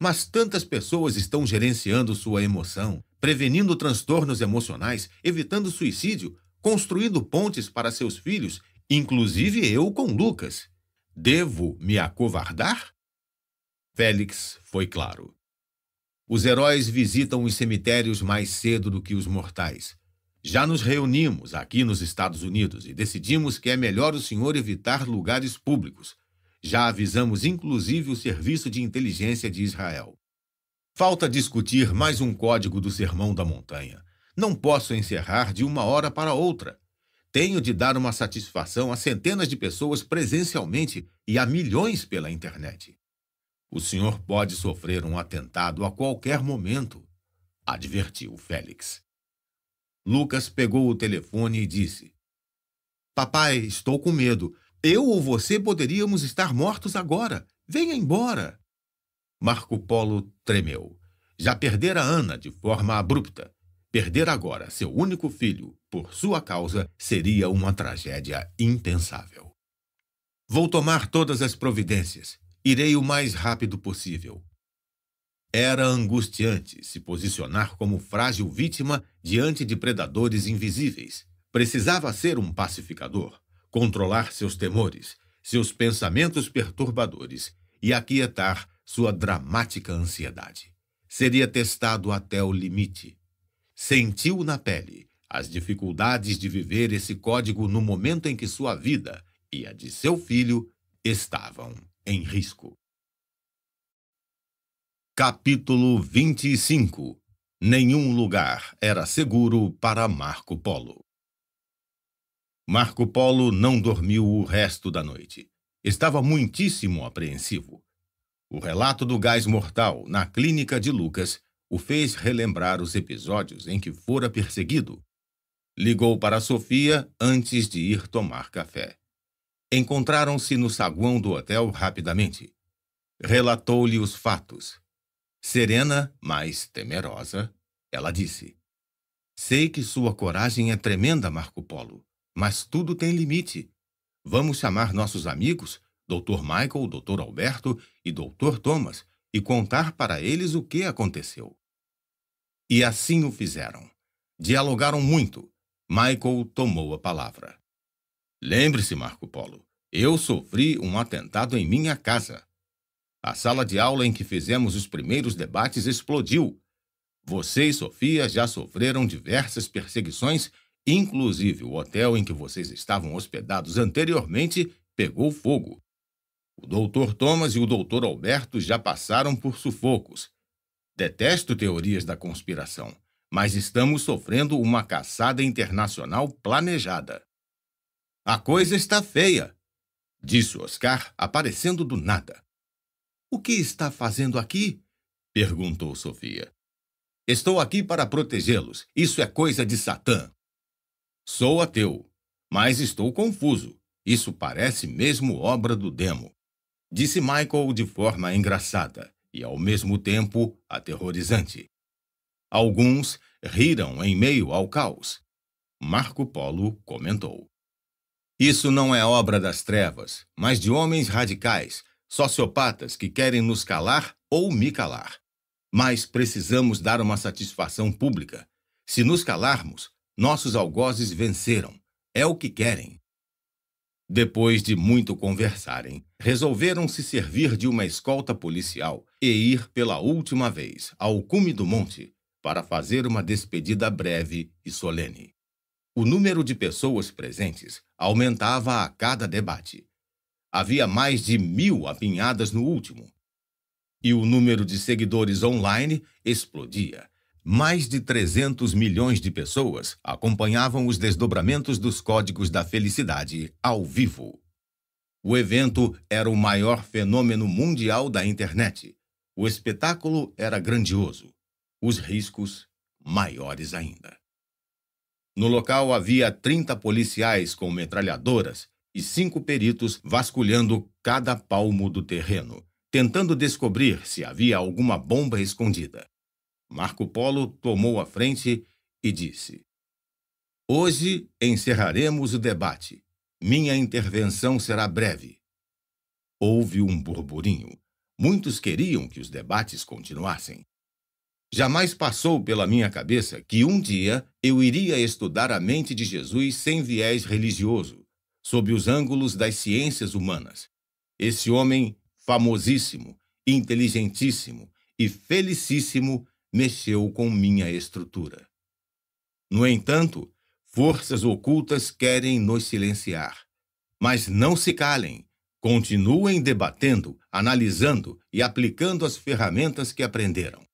Mas tantas pessoas estão gerenciando sua emoção, prevenindo transtornos emocionais, evitando suicídio, construindo pontes para seus filhos inclusive eu com Lucas. Devo me acovardar? Félix foi claro. Os heróis visitam os cemitérios mais cedo do que os mortais. Já nos reunimos aqui nos Estados Unidos e decidimos que é melhor o senhor evitar lugares públicos. Já avisamos inclusive o Serviço de Inteligência de Israel. Falta discutir mais um código do Sermão da Montanha. Não posso encerrar de uma hora para outra tenho de dar uma satisfação a centenas de pessoas presencialmente e a milhões pela internet. O senhor pode sofrer um atentado a qualquer momento, advertiu Félix. Lucas pegou o telefone e disse: Papai, estou com medo. Eu ou você poderíamos estar mortos agora. Venha embora. Marco Polo tremeu. Já perdera Ana de forma abrupta. Perder agora seu único filho por sua causa seria uma tragédia impensável. Vou tomar todas as providências. Irei o mais rápido possível. Era angustiante se posicionar como frágil vítima diante de predadores invisíveis. Precisava ser um pacificador, controlar seus temores, seus pensamentos perturbadores e aquietar sua dramática ansiedade. Seria testado até o limite, sentiu na pele as dificuldades de viver esse código no momento em que sua vida e a de seu filho estavam em risco. Capítulo 25 Nenhum lugar era seguro para Marco Polo. Marco Polo não dormiu o resto da noite. Estava muitíssimo apreensivo. O relato do gás mortal na clínica de Lucas o fez relembrar os episódios em que fora perseguido. Ligou para Sofia antes de ir tomar café. Encontraram-se no saguão do hotel rapidamente. Relatou-lhe os fatos. Serena, mas temerosa, ela disse: Sei que sua coragem é tremenda, Marco Polo, mas tudo tem limite. Vamos chamar nossos amigos, Dr. Michael, Dr. Alberto e Dr. Thomas, e contar para eles o que aconteceu. E assim o fizeram. Dialogaram muito. Michael tomou a palavra. Lembre-se, Marco Polo, eu sofri um atentado em minha casa. A sala de aula em que fizemos os primeiros debates explodiu. Você e Sofia já sofreram diversas perseguições, inclusive o hotel em que vocês estavam hospedados anteriormente pegou fogo. O doutor Thomas e o doutor Alberto já passaram por sufocos. Detesto teorias da conspiração, mas estamos sofrendo uma caçada internacional planejada. A coisa está feia, disse Oscar, aparecendo do nada. O que está fazendo aqui? perguntou Sofia. Estou aqui para protegê-los. Isso é coisa de Satã. Sou ateu, mas estou confuso. Isso parece mesmo obra do demo. Disse Michael de forma engraçada e, ao mesmo tempo, aterrorizante. Alguns riram em meio ao caos. Marco Polo comentou. Isso não é obra das trevas, mas de homens radicais, sociopatas que querem nos calar ou me calar. Mas precisamos dar uma satisfação pública. Se nos calarmos, nossos algozes venceram. É o que querem. Depois de muito conversarem, resolveram se servir de uma escolta policial e ir pela última vez ao cume do monte para fazer uma despedida breve e solene. O número de pessoas presentes aumentava a cada debate. Havia mais de mil apinhadas no último. E o número de seguidores online explodia mais de 300 milhões de pessoas acompanhavam os desdobramentos dos Códigos da Felicidade ao vivo. O evento era o maior fenômeno mundial da internet. O espetáculo era grandioso. Os riscos, maiores ainda. No local havia 30 policiais com metralhadoras e cinco peritos vasculhando cada palmo do terreno, tentando descobrir se havia alguma bomba escondida. Marco Polo tomou a frente e disse: Hoje encerraremos o debate. Minha intervenção será breve. Houve um burburinho. Muitos queriam que os debates continuassem. Jamais passou pela minha cabeça que um dia eu iria estudar a mente de Jesus sem viés religioso, sob os ângulos das ciências humanas. Esse homem famosíssimo, inteligentíssimo e felicíssimo mexeu com minha estrutura. No entanto, forças ocultas querem nos silenciar. Mas não se calem, continuem debatendo, analisando e aplicando as ferramentas que aprenderam.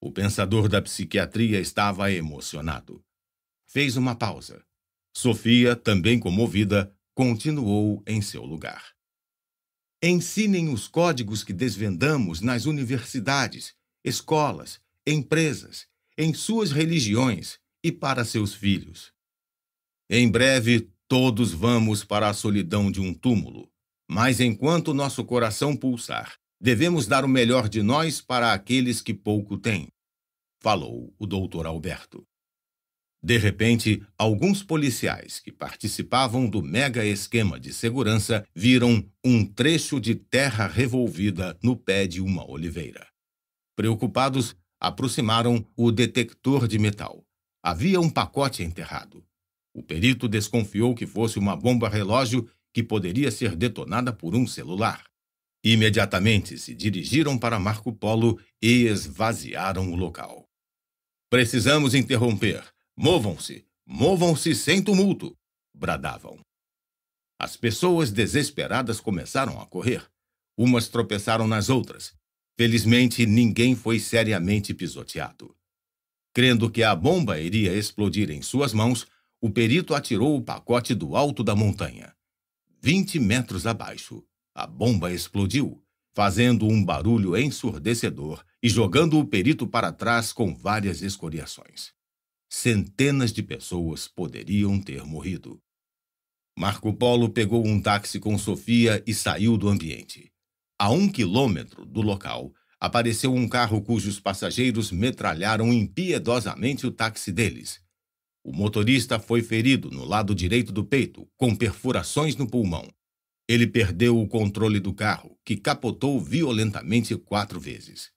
O pensador da psiquiatria estava emocionado. Fez uma pausa. Sofia, também comovida, continuou em seu lugar. Ensinem os códigos que desvendamos nas universidades, escolas, empresas, em suas religiões e para seus filhos. Em breve, todos vamos para a solidão de um túmulo, mas enquanto nosso coração pulsar, devemos dar o melhor de nós para aqueles que pouco têm, falou o doutor Alberto. De repente, alguns policiais que participavam do mega esquema de segurança viram um trecho de terra revolvida no pé de uma oliveira. Preocupados, aproximaram o detector de metal. Havia um pacote enterrado. O perito desconfiou que fosse uma bomba-relógio que poderia ser detonada por um celular. Imediatamente se dirigiram para Marco Polo e esvaziaram o local. Precisamos interromper. Movam-se! Movam-se sem tumulto! bradavam. As pessoas desesperadas começaram a correr. Umas tropeçaram nas outras. Felizmente, ninguém foi seriamente pisoteado. Crendo que a bomba iria explodir em suas mãos, o perito atirou o pacote do alto da montanha. Vinte metros abaixo, a bomba explodiu, fazendo um barulho ensurdecedor e jogando o perito para trás com várias escoriações. Centenas de pessoas poderiam ter morrido. Marco Polo pegou um táxi com Sofia e saiu do ambiente. A um quilômetro do local, apareceu um carro cujos passageiros metralharam impiedosamente o táxi deles. O motorista foi ferido no lado direito do peito, com perfurações no pulmão. Ele perdeu o controle do carro, que capotou violentamente quatro vezes.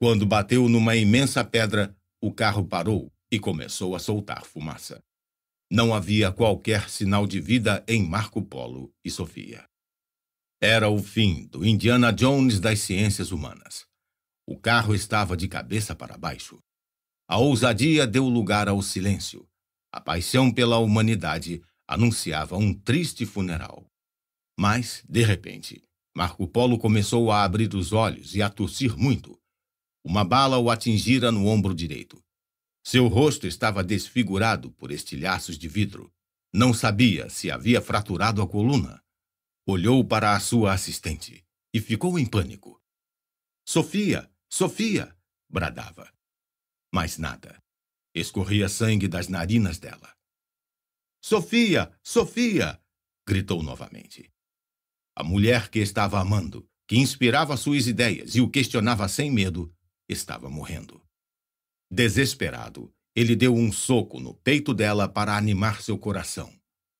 Quando bateu numa imensa pedra, o carro parou e começou a soltar fumaça. Não havia qualquer sinal de vida em Marco Polo e Sofia. Era o fim do Indiana Jones das ciências humanas. O carro estava de cabeça para baixo. A ousadia deu lugar ao silêncio. A paixão pela humanidade anunciava um triste funeral. Mas, de repente, Marco Polo começou a abrir os olhos e a tossir muito. Uma bala o atingira no ombro direito. Seu rosto estava desfigurado por estilhaços de vidro. Não sabia se havia fraturado a coluna olhou para a sua assistente e ficou em pânico. Sofia! Sofia! bradava. Mas nada. Escorria sangue das narinas dela. Sofia! Sofia! gritou novamente. A mulher que estava amando, que inspirava suas ideias e o questionava sem medo, estava morrendo. Desesperado, ele deu um soco no peito dela para animar seu coração.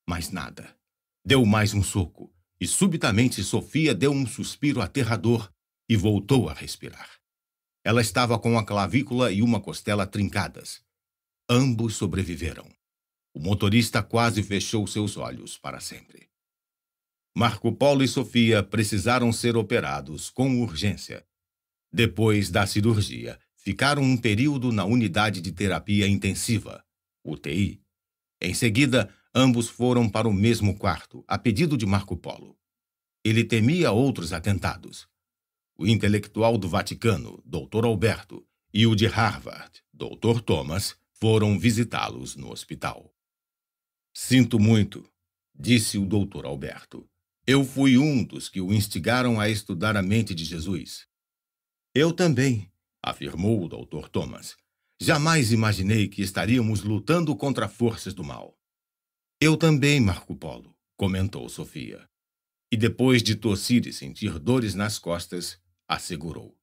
Mas nada. Deu mais um soco e subitamente Sofia deu um suspiro aterrador e voltou a respirar. Ela estava com a clavícula e uma costela trincadas. Ambos sobreviveram. O motorista quase fechou seus olhos para sempre. Marco Polo e Sofia precisaram ser operados com urgência. Depois da cirurgia, ficaram um período na unidade de terapia intensiva, UTI. Em seguida, Ambos foram para o mesmo quarto, a pedido de Marco Polo. Ele temia outros atentados. O intelectual do Vaticano, Dr. Alberto, e o de Harvard, Dr. Thomas, foram visitá-los no hospital. Sinto muito, disse o Dr. Alberto. Eu fui um dos que o instigaram a estudar a mente de Jesus. Eu também, afirmou o Dr. Thomas. Jamais imaginei que estaríamos lutando contra forças do mal. Eu também, Marco Polo, comentou Sofia. E depois de tossir e sentir dores nas costas, assegurou: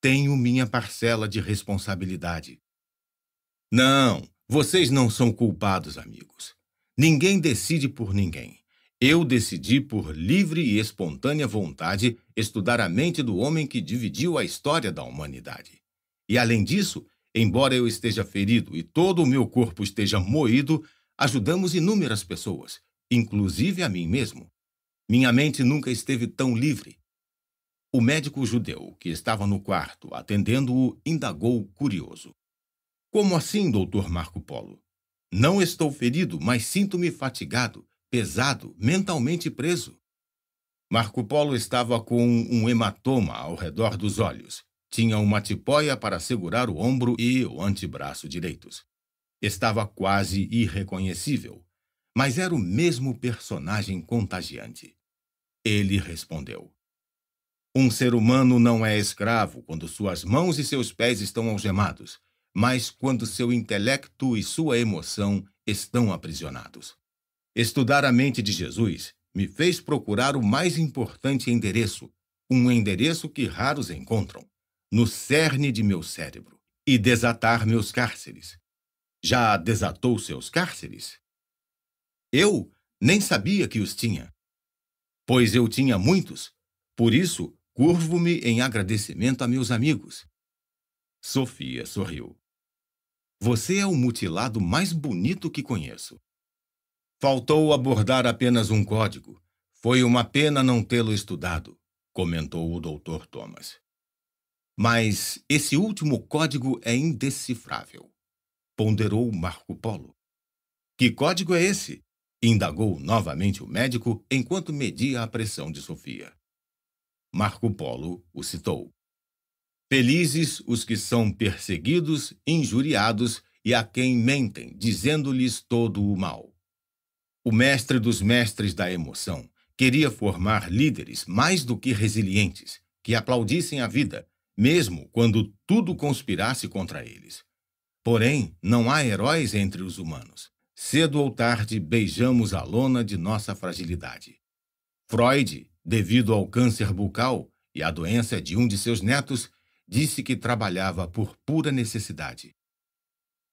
Tenho minha parcela de responsabilidade. Não, vocês não são culpados, amigos. Ninguém decide por ninguém. Eu decidi, por livre e espontânea vontade, estudar a mente do homem que dividiu a história da humanidade. E além disso, embora eu esteja ferido e todo o meu corpo esteja moído, Ajudamos inúmeras pessoas, inclusive a mim mesmo. Minha mente nunca esteve tão livre. O médico judeu que estava no quarto atendendo-o indagou curioso. Como assim, doutor Marco Polo? Não estou ferido, mas sinto-me fatigado, pesado, mentalmente preso. Marco Polo estava com um hematoma ao redor dos olhos. Tinha uma tipóia para segurar o ombro e o antebraço direitos. Estava quase irreconhecível, mas era o mesmo personagem contagiante. Ele respondeu: Um ser humano não é escravo quando suas mãos e seus pés estão algemados, mas quando seu intelecto e sua emoção estão aprisionados. Estudar a mente de Jesus me fez procurar o mais importante endereço, um endereço que raros encontram, no cerne de meu cérebro, e desatar meus cárceres, já desatou seus cárceres? Eu nem sabia que os tinha. Pois eu tinha muitos, por isso curvo-me em agradecimento a meus amigos. Sofia sorriu. Você é o mutilado mais bonito que conheço. Faltou abordar apenas um código. Foi uma pena não tê-lo estudado, comentou o doutor Thomas. Mas esse último código é indecifrável ponderou Marco Polo. Que código é esse? indagou novamente o médico enquanto media a pressão de Sofia. Marco Polo o citou. Felizes os que são perseguidos, injuriados e a quem mentem, dizendo-lhes todo o mal. O mestre dos mestres da emoção queria formar líderes mais do que resilientes, que aplaudissem a vida, mesmo quando tudo conspirasse contra eles. Porém, não há heróis entre os humanos. Cedo ou tarde, beijamos a lona de nossa fragilidade. Freud, devido ao câncer bucal e à doença de um de seus netos, disse que trabalhava por pura necessidade.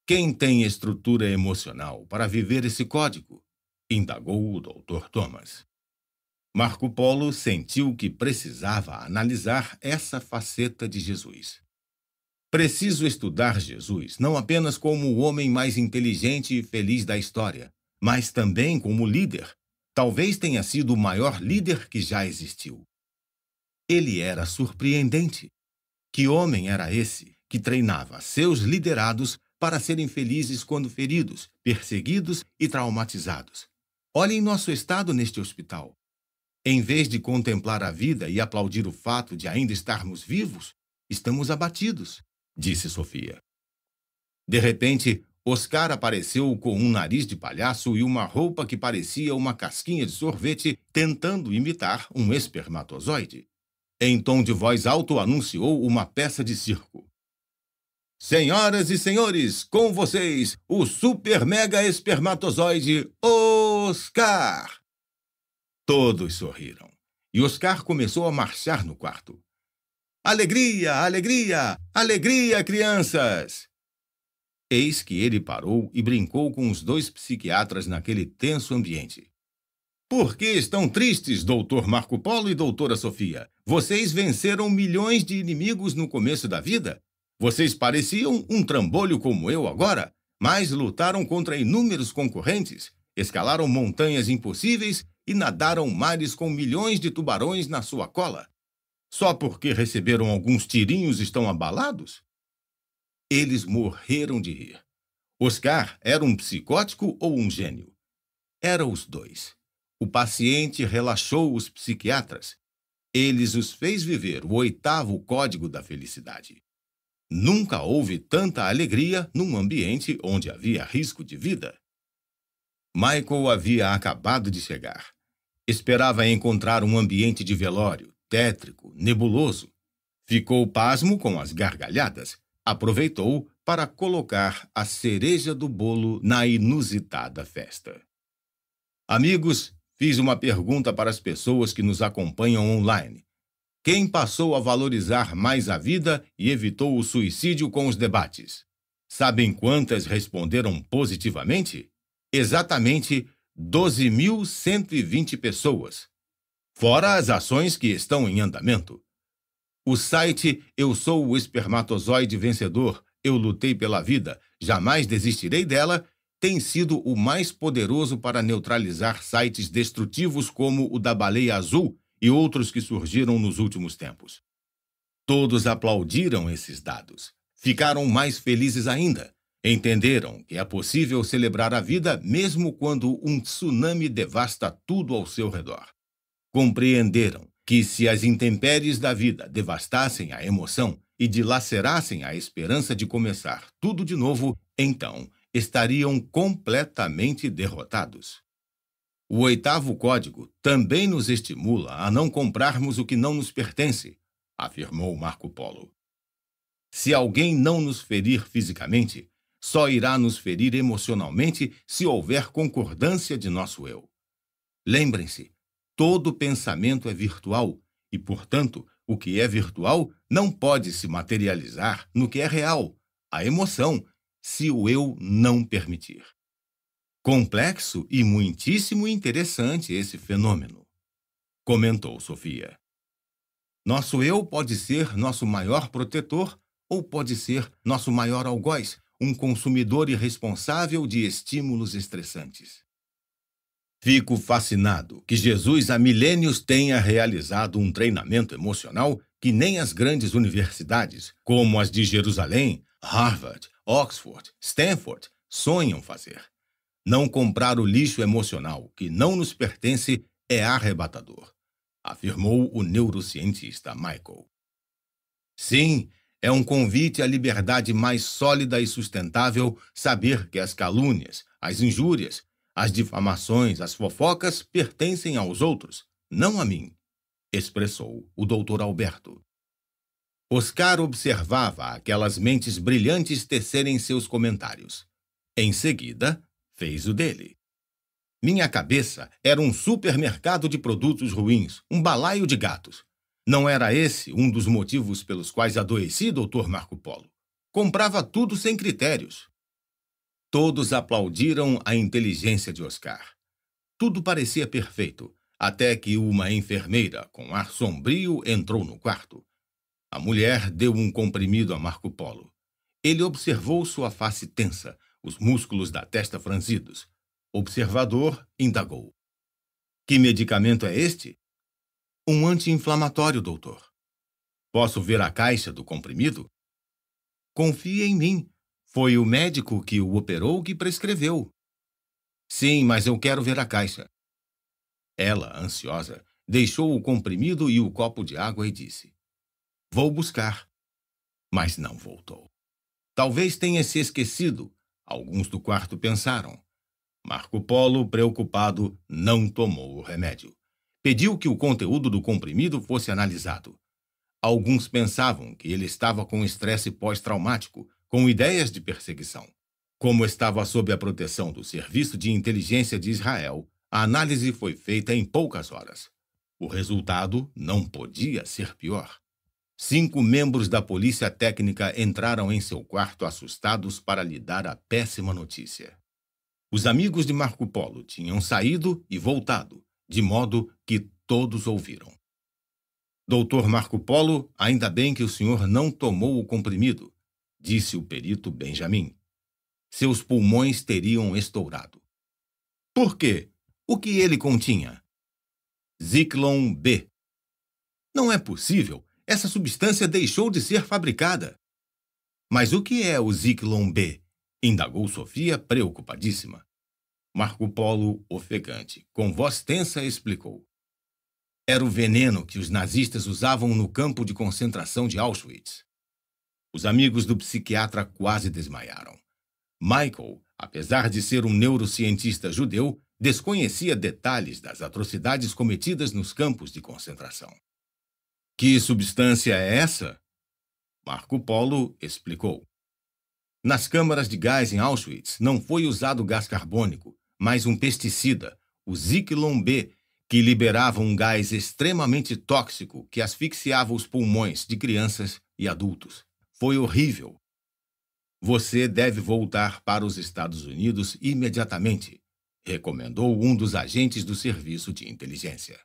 Quem tem estrutura emocional para viver esse código? indagou o Dr. Thomas. Marco Polo sentiu que precisava analisar essa faceta de Jesus. Preciso estudar Jesus não apenas como o homem mais inteligente e feliz da história, mas também como líder. Talvez tenha sido o maior líder que já existiu. Ele era surpreendente. Que homem era esse que treinava seus liderados para serem felizes quando feridos, perseguidos e traumatizados? Olhem nosso estado neste hospital. Em vez de contemplar a vida e aplaudir o fato de ainda estarmos vivos, estamos abatidos disse Sofia. De repente, Oscar apareceu com um nariz de palhaço e uma roupa que parecia uma casquinha de sorvete, tentando imitar um espermatozoide. Em tom de voz alto, anunciou uma peça de circo. Senhoras e senhores, com vocês, o super mega espermatozoide Oscar! Todos sorriram, e Oscar começou a marchar no quarto. Alegria, alegria, alegria, crianças! Eis que ele parou e brincou com os dois psiquiatras naquele tenso ambiente. Por que estão tristes, doutor Marco Polo e doutora Sofia? Vocês venceram milhões de inimigos no começo da vida. Vocês pareciam um trambolho como eu agora, mas lutaram contra inúmeros concorrentes, escalaram montanhas impossíveis e nadaram mares com milhões de tubarões na sua cola. Só porque receberam alguns tirinhos estão abalados? Eles morreram de rir. Oscar era um psicótico ou um gênio? Era os dois. O paciente relaxou os psiquiatras. Eles os fez viver o oitavo código da felicidade. Nunca houve tanta alegria num ambiente onde havia risco de vida. Michael havia acabado de chegar. Esperava encontrar um ambiente de velório tétrico, nebuloso. Ficou pasmo com as gargalhadas. Aproveitou para colocar a cereja do bolo na inusitada festa. Amigos, fiz uma pergunta para as pessoas que nos acompanham online. Quem passou a valorizar mais a vida e evitou o suicídio com os debates? Sabem quantas responderam positivamente? Exatamente 12.120 pessoas, fora as ações que estão em andamento. O site Eu Sou o Espermatozoide Vencedor, Eu Lutei pela Vida, Jamais Desistirei dela tem sido o mais poderoso para neutralizar sites destrutivos como o da Baleia Azul e outros que surgiram nos últimos tempos. Todos aplaudiram esses dados. Ficaram mais felizes ainda. Entenderam que é possível celebrar a vida mesmo quando um tsunami devasta tudo ao seu redor compreenderam que se as intempéries da vida devastassem a emoção e dilacerassem a esperança de começar tudo de novo, então estariam completamente derrotados. O oitavo código também nos estimula a não comprarmos o que não nos pertence, afirmou Marco Polo. Se alguém não nos ferir fisicamente, só irá nos ferir emocionalmente se houver concordância de nosso eu. Lembrem-se Todo pensamento é virtual e, portanto, o que é virtual não pode se materializar no que é real, a emoção, se o eu não permitir. Complexo e muitíssimo interessante esse fenômeno, comentou Sofia. Nosso eu pode ser nosso maior protetor ou pode ser nosso maior algoz, um consumidor irresponsável de estímulos estressantes. Fico fascinado que Jesus há milênios tenha realizado um treinamento emocional que nem as grandes universidades, como as de Jerusalém, Harvard, Oxford, Stanford, sonham fazer. Não comprar o lixo emocional que não nos pertence é arrebatador, afirmou o neurocientista Michael. Sim, é um convite à liberdade mais sólida e sustentável saber que as calúnias, as injúrias, as difamações, as fofocas pertencem aos outros, não a mim, expressou o doutor Alberto. Oscar observava aquelas mentes brilhantes tecerem seus comentários. Em seguida, fez o dele. Minha cabeça era um supermercado de produtos ruins, um balaio de gatos. Não era esse um dos motivos pelos quais adoeci, doutor Marco Polo. Comprava tudo sem critérios. Todos aplaudiram a inteligência de Oscar. Tudo parecia perfeito, até que uma enfermeira, com ar sombrio, entrou no quarto. A mulher deu um comprimido a Marco Polo. Ele observou sua face tensa, os músculos da testa franzidos. Observador indagou: Que medicamento é este? Um anti-inflamatório, doutor. Posso ver a caixa do comprimido? Confie em mim, foi o médico que o operou que prescreveu. Sim, mas eu quero ver a caixa. Ela, ansiosa, deixou o comprimido e o copo de água e disse: Vou buscar. Mas não voltou. Talvez tenha se esquecido, alguns do quarto pensaram. Marco Polo, preocupado, não tomou o remédio. Pediu que o conteúdo do comprimido fosse analisado. Alguns pensavam que ele estava com estresse pós-traumático, com ideias de perseguição. Como estava sob a proteção do Serviço de Inteligência de Israel, a análise foi feita em poucas horas. O resultado não podia ser pior. Cinco membros da polícia técnica entraram em seu quarto assustados para lhe dar a péssima notícia. Os amigos de Marco Polo tinham saído e voltado, de modo que todos ouviram. Doutor Marco Polo, ainda bem que o senhor não tomou o comprimido disse o perito Benjamin. Seus pulmões teriam estourado. Por quê? O que ele continha? Ziklon B. Não é possível. Essa substância deixou de ser fabricada. Mas o que é o Ziklon B? indagou Sofia, preocupadíssima. Marco Polo, ofegante, com voz tensa, explicou. Era o veneno que os nazistas usavam no campo de concentração de Auschwitz. Os amigos do psiquiatra quase desmaiaram. Michael, apesar de ser um neurocientista judeu, desconhecia detalhes das atrocidades cometidas nos campos de concentração. Que substância é essa? Marco Polo explicou. Nas câmaras de gás em Auschwitz não foi usado gás carbônico, mas um pesticida, o Zyklon B, que liberava um gás extremamente tóxico que asfixiava os pulmões de crianças e adultos. Foi horrível. Você deve voltar para os Estados Unidos imediatamente, recomendou um dos agentes do serviço de inteligência.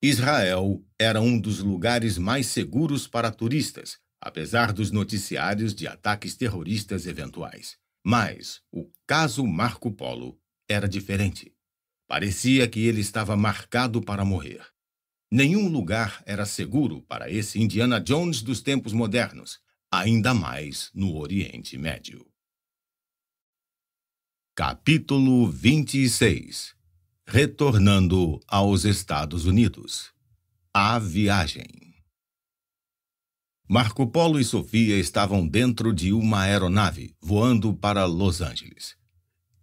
Israel era um dos lugares mais seguros para turistas, apesar dos noticiários de ataques terroristas eventuais. Mas o caso Marco Polo era diferente. Parecia que ele estava marcado para morrer. Nenhum lugar era seguro para esse Indiana Jones dos tempos modernos, ainda mais no Oriente Médio. Capítulo 26 Retornando aos Estados Unidos A Viagem Marco Polo e Sofia estavam dentro de uma aeronave voando para Los Angeles.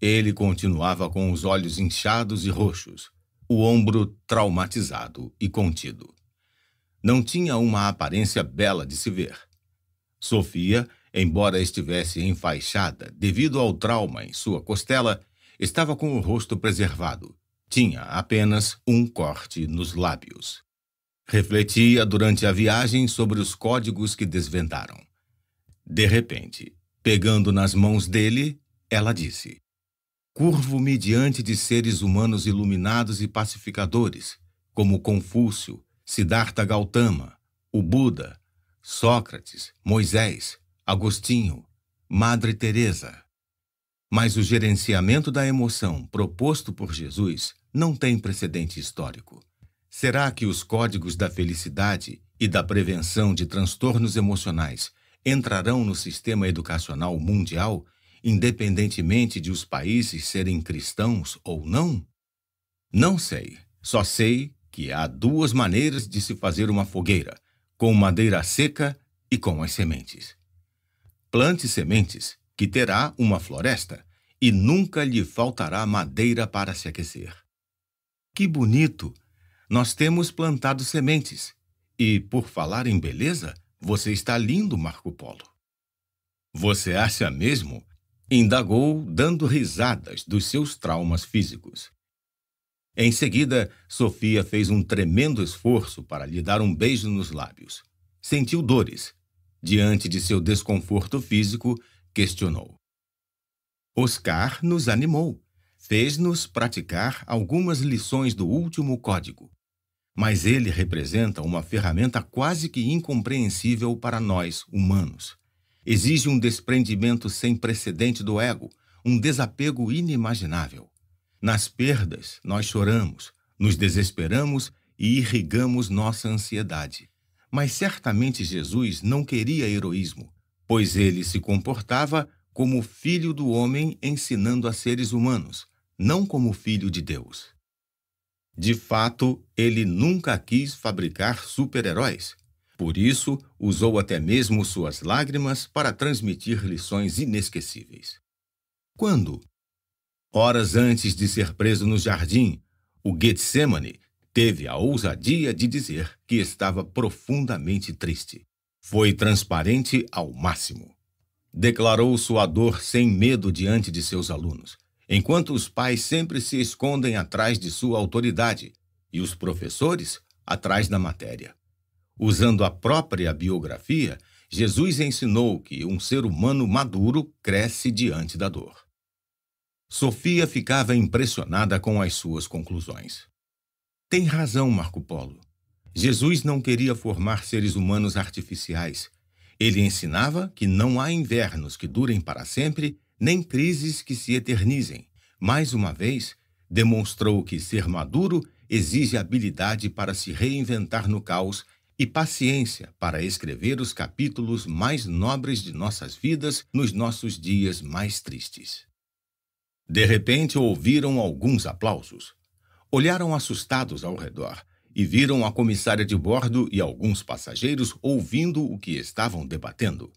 Ele continuava com os olhos inchados e roxos, o ombro traumatizado e contido. Não tinha uma aparência bela de se ver. Sofia, embora estivesse enfaixada devido ao trauma em sua costela, estava com o rosto preservado. Tinha apenas um corte nos lábios. Refletia durante a viagem sobre os códigos que desvendaram. De repente, pegando nas mãos dele, ela disse: Curvo-me diante de seres humanos iluminados e pacificadores, como Confúcio, Siddhartha Gautama, o Buda, Sócrates, Moisés, Agostinho, Madre Teresa. Mas o gerenciamento da emoção proposto por Jesus não tem precedente histórico. Será que os códigos da felicidade e da prevenção de transtornos emocionais entrarão no sistema educacional mundial independentemente de os países serem cristãos ou não? Não sei. Só sei que há duas maneiras de se fazer uma fogueira: com madeira seca e com as sementes. Plante sementes, que terá uma floresta, e nunca lhe faltará madeira para se aquecer. Que bonito! Nós temos plantado sementes. E, por falar em beleza, você está lindo, Marco Polo. Você acha mesmo indagou, dando risadas dos seus traumas físicos. Em seguida, Sofia fez um tremendo esforço para lhe dar um beijo nos lábios. Sentiu dores. Diante de seu desconforto físico, questionou. Oscar nos animou. Fez-nos praticar algumas lições do último código. Mas ele representa uma ferramenta quase que incompreensível para nós, humanos exige um desprendimento sem precedente do ego, um desapego inimaginável. Nas perdas, nós choramos, nos desesperamos e irrigamos nossa ansiedade. Mas certamente Jesus não queria heroísmo, pois ele se comportava como filho do homem ensinando a seres humanos, não como filho de Deus. De fato, ele nunca quis fabricar super-heróis, por isso, usou até mesmo suas lágrimas para transmitir lições inesquecíveis. Quando? Horas antes de ser preso no jardim, o Getsemane teve a ousadia de dizer que estava profundamente triste. Foi transparente ao máximo. Declarou sua dor sem medo diante de seus alunos, enquanto os pais sempre se escondem atrás de sua autoridade e os professores atrás da matéria. Usando a própria biografia, Jesus ensinou que um ser humano maduro cresce diante da dor. Sofia ficava impressionada com as suas conclusões. Tem razão, Marco Polo. Jesus não queria formar seres humanos artificiais. Ele ensinava que não há invernos que durem para sempre, nem crises que se eternizem. Mais uma vez, demonstrou que ser maduro exige habilidade para se reinventar no caos e paciência para escrever os capítulos mais nobres de nossas vidas nos nossos dias mais tristes. De repente ouviram alguns aplausos. Olharam assustados ao redor e viram a comissária de bordo e alguns passageiros ouvindo o que estavam debatendo.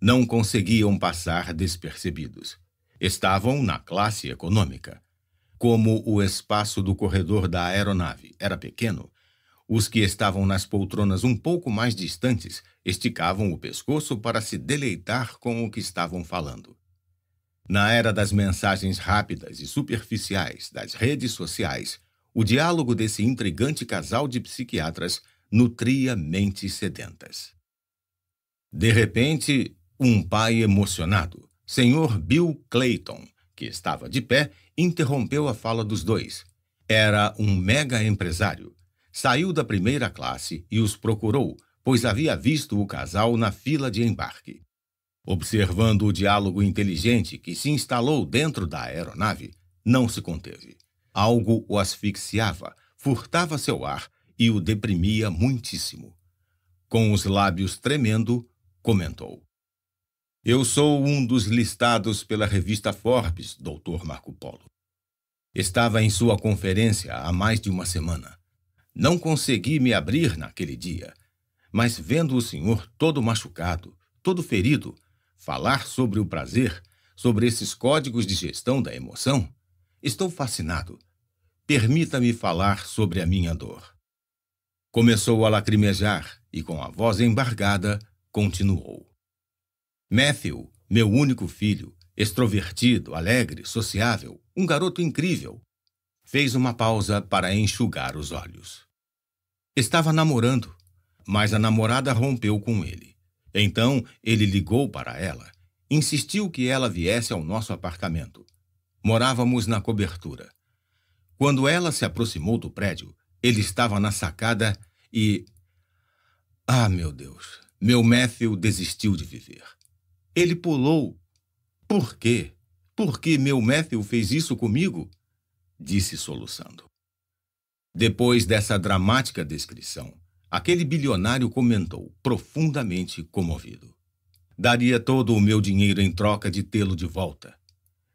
Não conseguiam passar despercebidos. Estavam na classe econômica. Como o espaço do corredor da aeronave era pequeno, os que estavam nas poltronas um pouco mais distantes esticavam o pescoço para se deleitar com o que estavam falando. Na era das mensagens rápidas e superficiais das redes sociais, o diálogo desse intrigante casal de psiquiatras nutria mentes sedentas. De repente, um pai emocionado, Sr. Bill Clayton, que estava de pé, interrompeu a fala dos dois. Era um mega empresário saiu da primeira classe e os procurou, pois havia visto o casal na fila de embarque. Observando o diálogo inteligente que se instalou dentro da aeronave, não se conteve. Algo o asfixiava, furtava seu ar e o deprimia muitíssimo. Com os lábios tremendo, comentou: Eu sou um dos listados pela revista Forbes, doutor Marco Polo. Estava em sua conferência há mais de uma semana. Não consegui me abrir naquele dia, mas vendo o senhor todo machucado, todo ferido, falar sobre o prazer, sobre esses códigos de gestão da emoção, estou fascinado. Permita-me falar sobre a minha dor. Começou a lacrimejar e, com a voz embargada, continuou. Matthew, meu único filho, extrovertido, alegre, sociável, um garoto incrível, fez uma pausa para enxugar os olhos. Estava namorando, mas a namorada rompeu com ele. Então ele ligou para ela, insistiu que ela viesse ao nosso apartamento. Morávamos na cobertura. Quando ela se aproximou do prédio, ele estava na sacada e. Ah, meu Deus! Meu Matthew desistiu de viver. Ele pulou. Por quê? Por que meu Matthew fez isso comigo? Disse soluçando. Depois dessa dramática descrição, aquele bilionário comentou, profundamente comovido: Daria todo o meu dinheiro em troca de tê-lo de volta.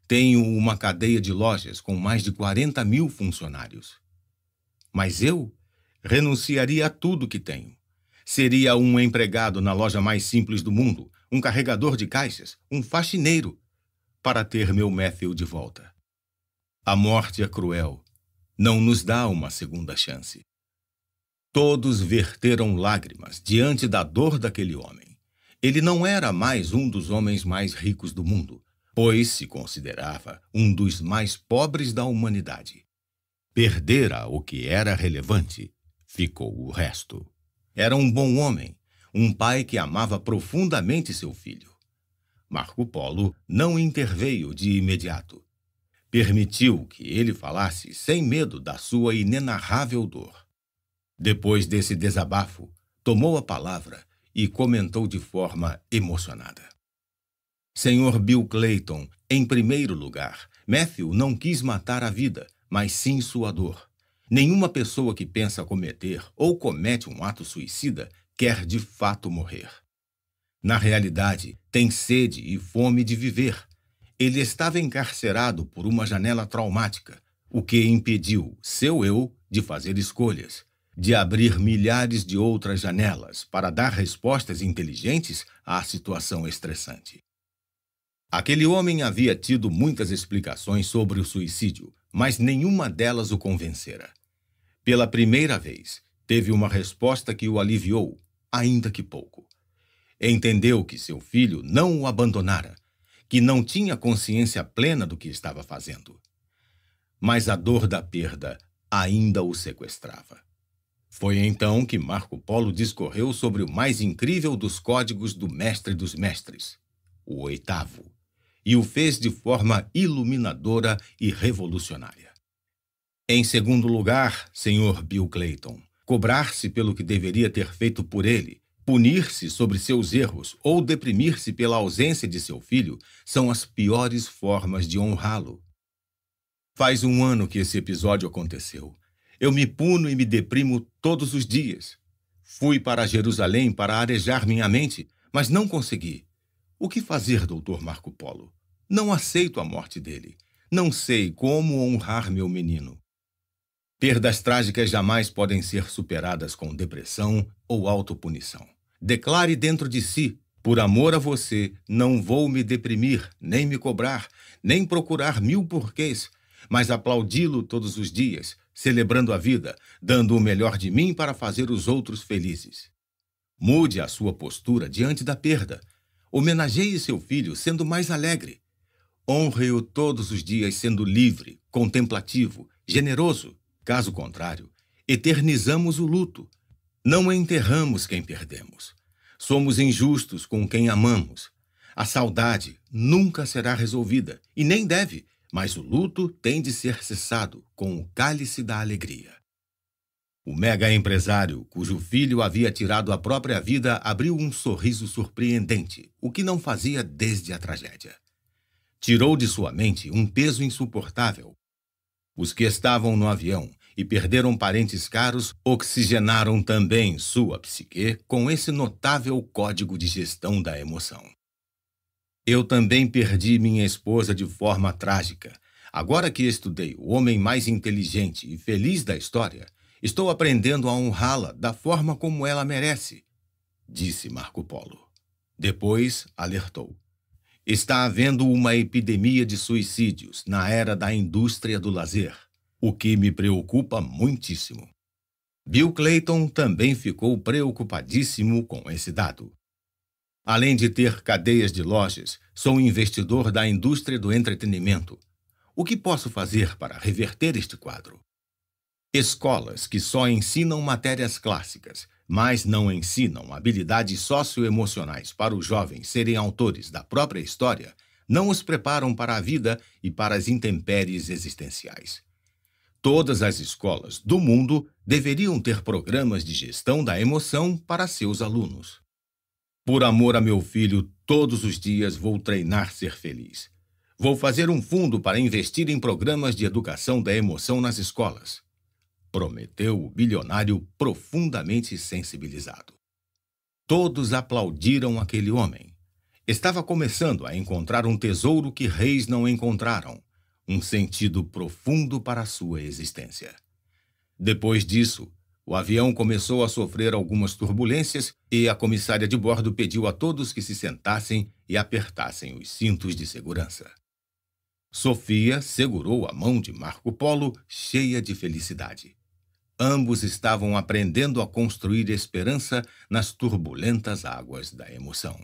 Tenho uma cadeia de lojas com mais de 40 mil funcionários. Mas eu renunciaria a tudo que tenho. Seria um empregado na loja mais simples do mundo, um carregador de caixas, um faxineiro, para ter meu Matthew de volta. A morte é cruel não nos dá uma segunda chance. Todos verteram lágrimas diante da dor daquele homem. Ele não era mais um dos homens mais ricos do mundo, pois se considerava um dos mais pobres da humanidade. Perdera o que era relevante, ficou o resto. Era um bom homem, um pai que amava profundamente seu filho. Marco Polo não interveio de imediato permitiu que ele falasse sem medo da sua inenarrável dor. Depois desse desabafo, tomou a palavra e comentou de forma emocionada. Senhor Bill Clayton, em primeiro lugar, Matthew não quis matar a vida, mas sim sua dor. Nenhuma pessoa que pensa cometer ou comete um ato suicida quer de fato morrer. Na realidade, tem sede e fome de viver, ele estava encarcerado por uma janela traumática, o que impediu seu eu de fazer escolhas, de abrir milhares de outras janelas para dar respostas inteligentes à situação estressante. Aquele homem havia tido muitas explicações sobre o suicídio, mas nenhuma delas o convencera. Pela primeira vez, teve uma resposta que o aliviou, ainda que pouco. Entendeu que seu filho não o abandonara, que não tinha consciência plena do que estava fazendo. Mas a dor da perda ainda o sequestrava. Foi então que Marco Polo discorreu sobre o mais incrível dos códigos do mestre dos mestres, o oitavo, e o fez de forma iluminadora e revolucionária. Em segundo lugar, Sr. Bill Clayton, cobrar-se pelo que deveria ter feito por ele Punir-se sobre seus erros ou deprimir-se pela ausência de seu filho são as piores formas de honrá-lo. Faz um ano que esse episódio aconteceu. Eu me puno e me deprimo todos os dias. Fui para Jerusalém para arejar minha mente, mas não consegui. O que fazer, doutor Marco Polo? Não aceito a morte dele. Não sei como honrar meu menino. Perdas trágicas jamais podem ser superadas com depressão ou autopunição. Declare dentro de si: por amor a você, não vou me deprimir, nem me cobrar, nem procurar mil porquês, mas aplaudi-lo todos os dias, celebrando a vida, dando o melhor de mim para fazer os outros felizes. Mude a sua postura diante da perda. Homenageie seu filho sendo mais alegre. Honre-o todos os dias sendo livre, contemplativo, generoso Caso contrário, eternizamos o luto. Não enterramos quem perdemos. Somos injustos com quem amamos. A saudade nunca será resolvida, e nem deve, mas o luto tem de ser cessado com o cálice da alegria. O mega empresário, cujo filho havia tirado a própria vida, abriu um sorriso surpreendente, o que não fazia desde a tragédia. Tirou de sua mente um peso insuportável. Os que estavam no avião e perderam parentes caros, oxigenaram também sua psique com esse notável código de gestão da emoção. Eu também perdi minha esposa de forma trágica. Agora que estudei o homem mais inteligente e feliz da história, estou aprendendo a honrá-la da forma como ela merece, disse Marco Polo. Depois alertou. Está havendo uma epidemia de suicídios na era da indústria do lazer o que me preocupa muitíssimo. Bill Clayton também ficou preocupadíssimo com esse dado. Além de ter cadeias de lojas, sou investidor da indústria do entretenimento. O que posso fazer para reverter este quadro? Escolas que só ensinam matérias clássicas, mas não ensinam habilidades socioemocionais para os jovens serem autores da própria história, não os preparam para a vida e para as intempéries existenciais. Todas as escolas do mundo deveriam ter programas de gestão da emoção para seus alunos. Por amor a meu filho, todos os dias vou treinar ser feliz. Vou fazer um fundo para investir em programas de educação da emoção nas escolas. Prometeu o bilionário profundamente sensibilizado. Todos aplaudiram aquele homem. Estava começando a encontrar um tesouro que reis não encontraram um sentido profundo para sua existência. Depois disso, o avião começou a sofrer algumas turbulências e a comissária de bordo pediu a todos que se sentassem e apertassem os cintos de segurança. Sofia segurou a mão de Marco Polo, cheia de felicidade. Ambos estavam aprendendo a construir esperança nas turbulentas águas da emoção.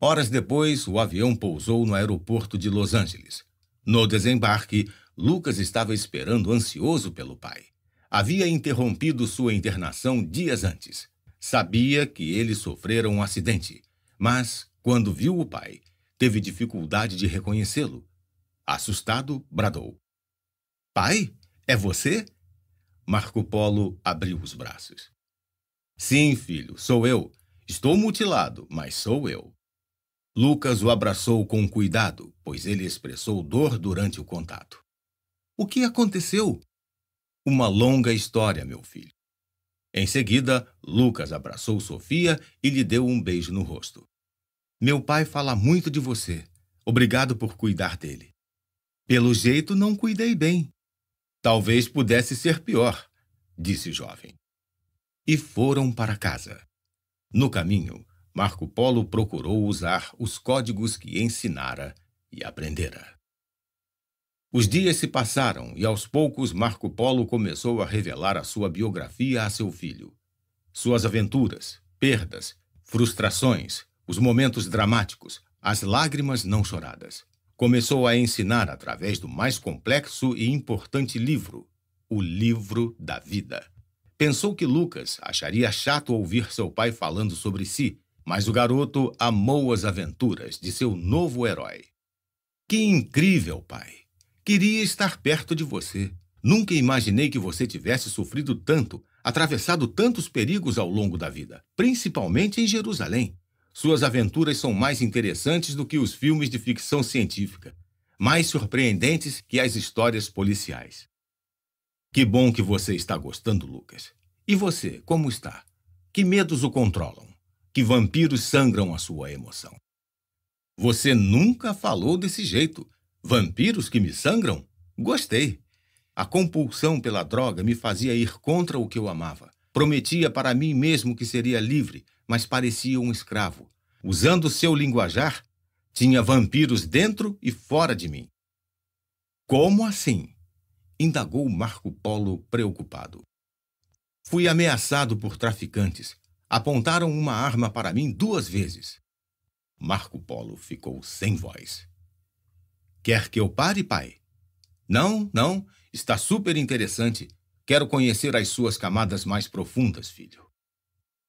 Horas depois, o avião pousou no aeroporto de Los Angeles, no desembarque, Lucas estava esperando ansioso pelo pai. Havia interrompido sua internação dias antes. Sabia que ele sofrera um acidente, mas, quando viu o pai, teve dificuldade de reconhecê-lo. Assustado, bradou: Pai, é você? Marco Polo abriu os braços. Sim, filho, sou eu. Estou mutilado, mas sou eu. Lucas o abraçou com cuidado, pois ele expressou dor durante o contato. O que aconteceu? Uma longa história, meu filho. Em seguida, Lucas abraçou Sofia e lhe deu um beijo no rosto. Meu pai fala muito de você. Obrigado por cuidar dele. Pelo jeito, não cuidei bem. Talvez pudesse ser pior, disse o jovem. E foram para casa. No caminho, Marco Polo procurou usar os códigos que ensinara e aprendera. Os dias se passaram e aos poucos Marco Polo começou a revelar a sua biografia a seu filho. Suas aventuras, perdas, frustrações, os momentos dramáticos, as lágrimas não choradas. Começou a ensinar através do mais complexo e importante livro, o Livro da Vida. Pensou que Lucas acharia chato ouvir seu pai falando sobre si, mas o garoto amou as aventuras de seu novo herói. Que incrível, pai! Queria estar perto de você. Nunca imaginei que você tivesse sofrido tanto, atravessado tantos perigos ao longo da vida, principalmente em Jerusalém. Suas aventuras são mais interessantes do que os filmes de ficção científica, mais surpreendentes que as histórias policiais. Que bom que você está gostando, Lucas. E você, como está? Que medos o controlam? que vampiros sangram a sua emoção. Você nunca falou desse jeito. Vampiros que me sangram? Gostei. A compulsão pela droga me fazia ir contra o que eu amava. Prometia para mim mesmo que seria livre, mas parecia um escravo. Usando seu linguajar, tinha vampiros dentro e fora de mim. Como assim? indagou Marco Polo preocupado. Fui ameaçado por traficantes, apontaram uma arma para mim duas vezes. Marco Polo ficou sem voz. Quer que eu pare, pai? Não, não. Está super interessante. Quero conhecer as suas camadas mais profundas, filho.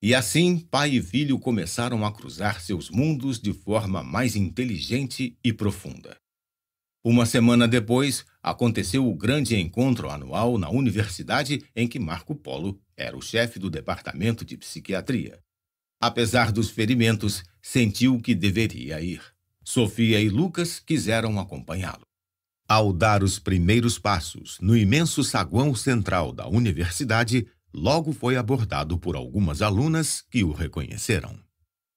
E assim, pai e filho começaram a cruzar seus mundos de forma mais inteligente e profunda. Uma semana depois, aconteceu o grande encontro anual na universidade em que Marco Polo era o chefe do departamento de psiquiatria. Apesar dos ferimentos, sentiu que deveria ir. Sofia e Lucas quiseram acompanhá-lo. Ao dar os primeiros passos no imenso saguão central da universidade, logo foi abordado por algumas alunas que o reconheceram.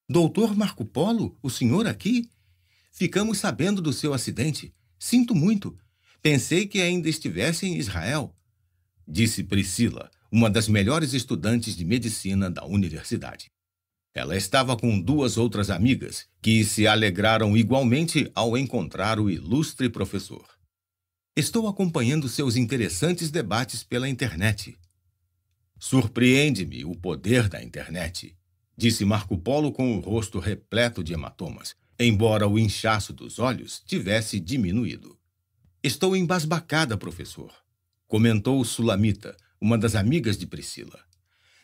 Doutor Marco Polo, o senhor aqui? Ficamos sabendo do seu acidente. Sinto muito. Pensei que ainda estivesse em Israel, disse Priscila, uma das melhores estudantes de medicina da universidade. Ela estava com duas outras amigas, que se alegraram igualmente ao encontrar o ilustre professor. Estou acompanhando seus interessantes debates pela internet. Surpreende-me o poder da internet, disse Marco Polo com o rosto repleto de hematomas embora o inchaço dos olhos tivesse diminuído. Estou embasbacada, professor, comentou Sulamita, uma das amigas de Priscila.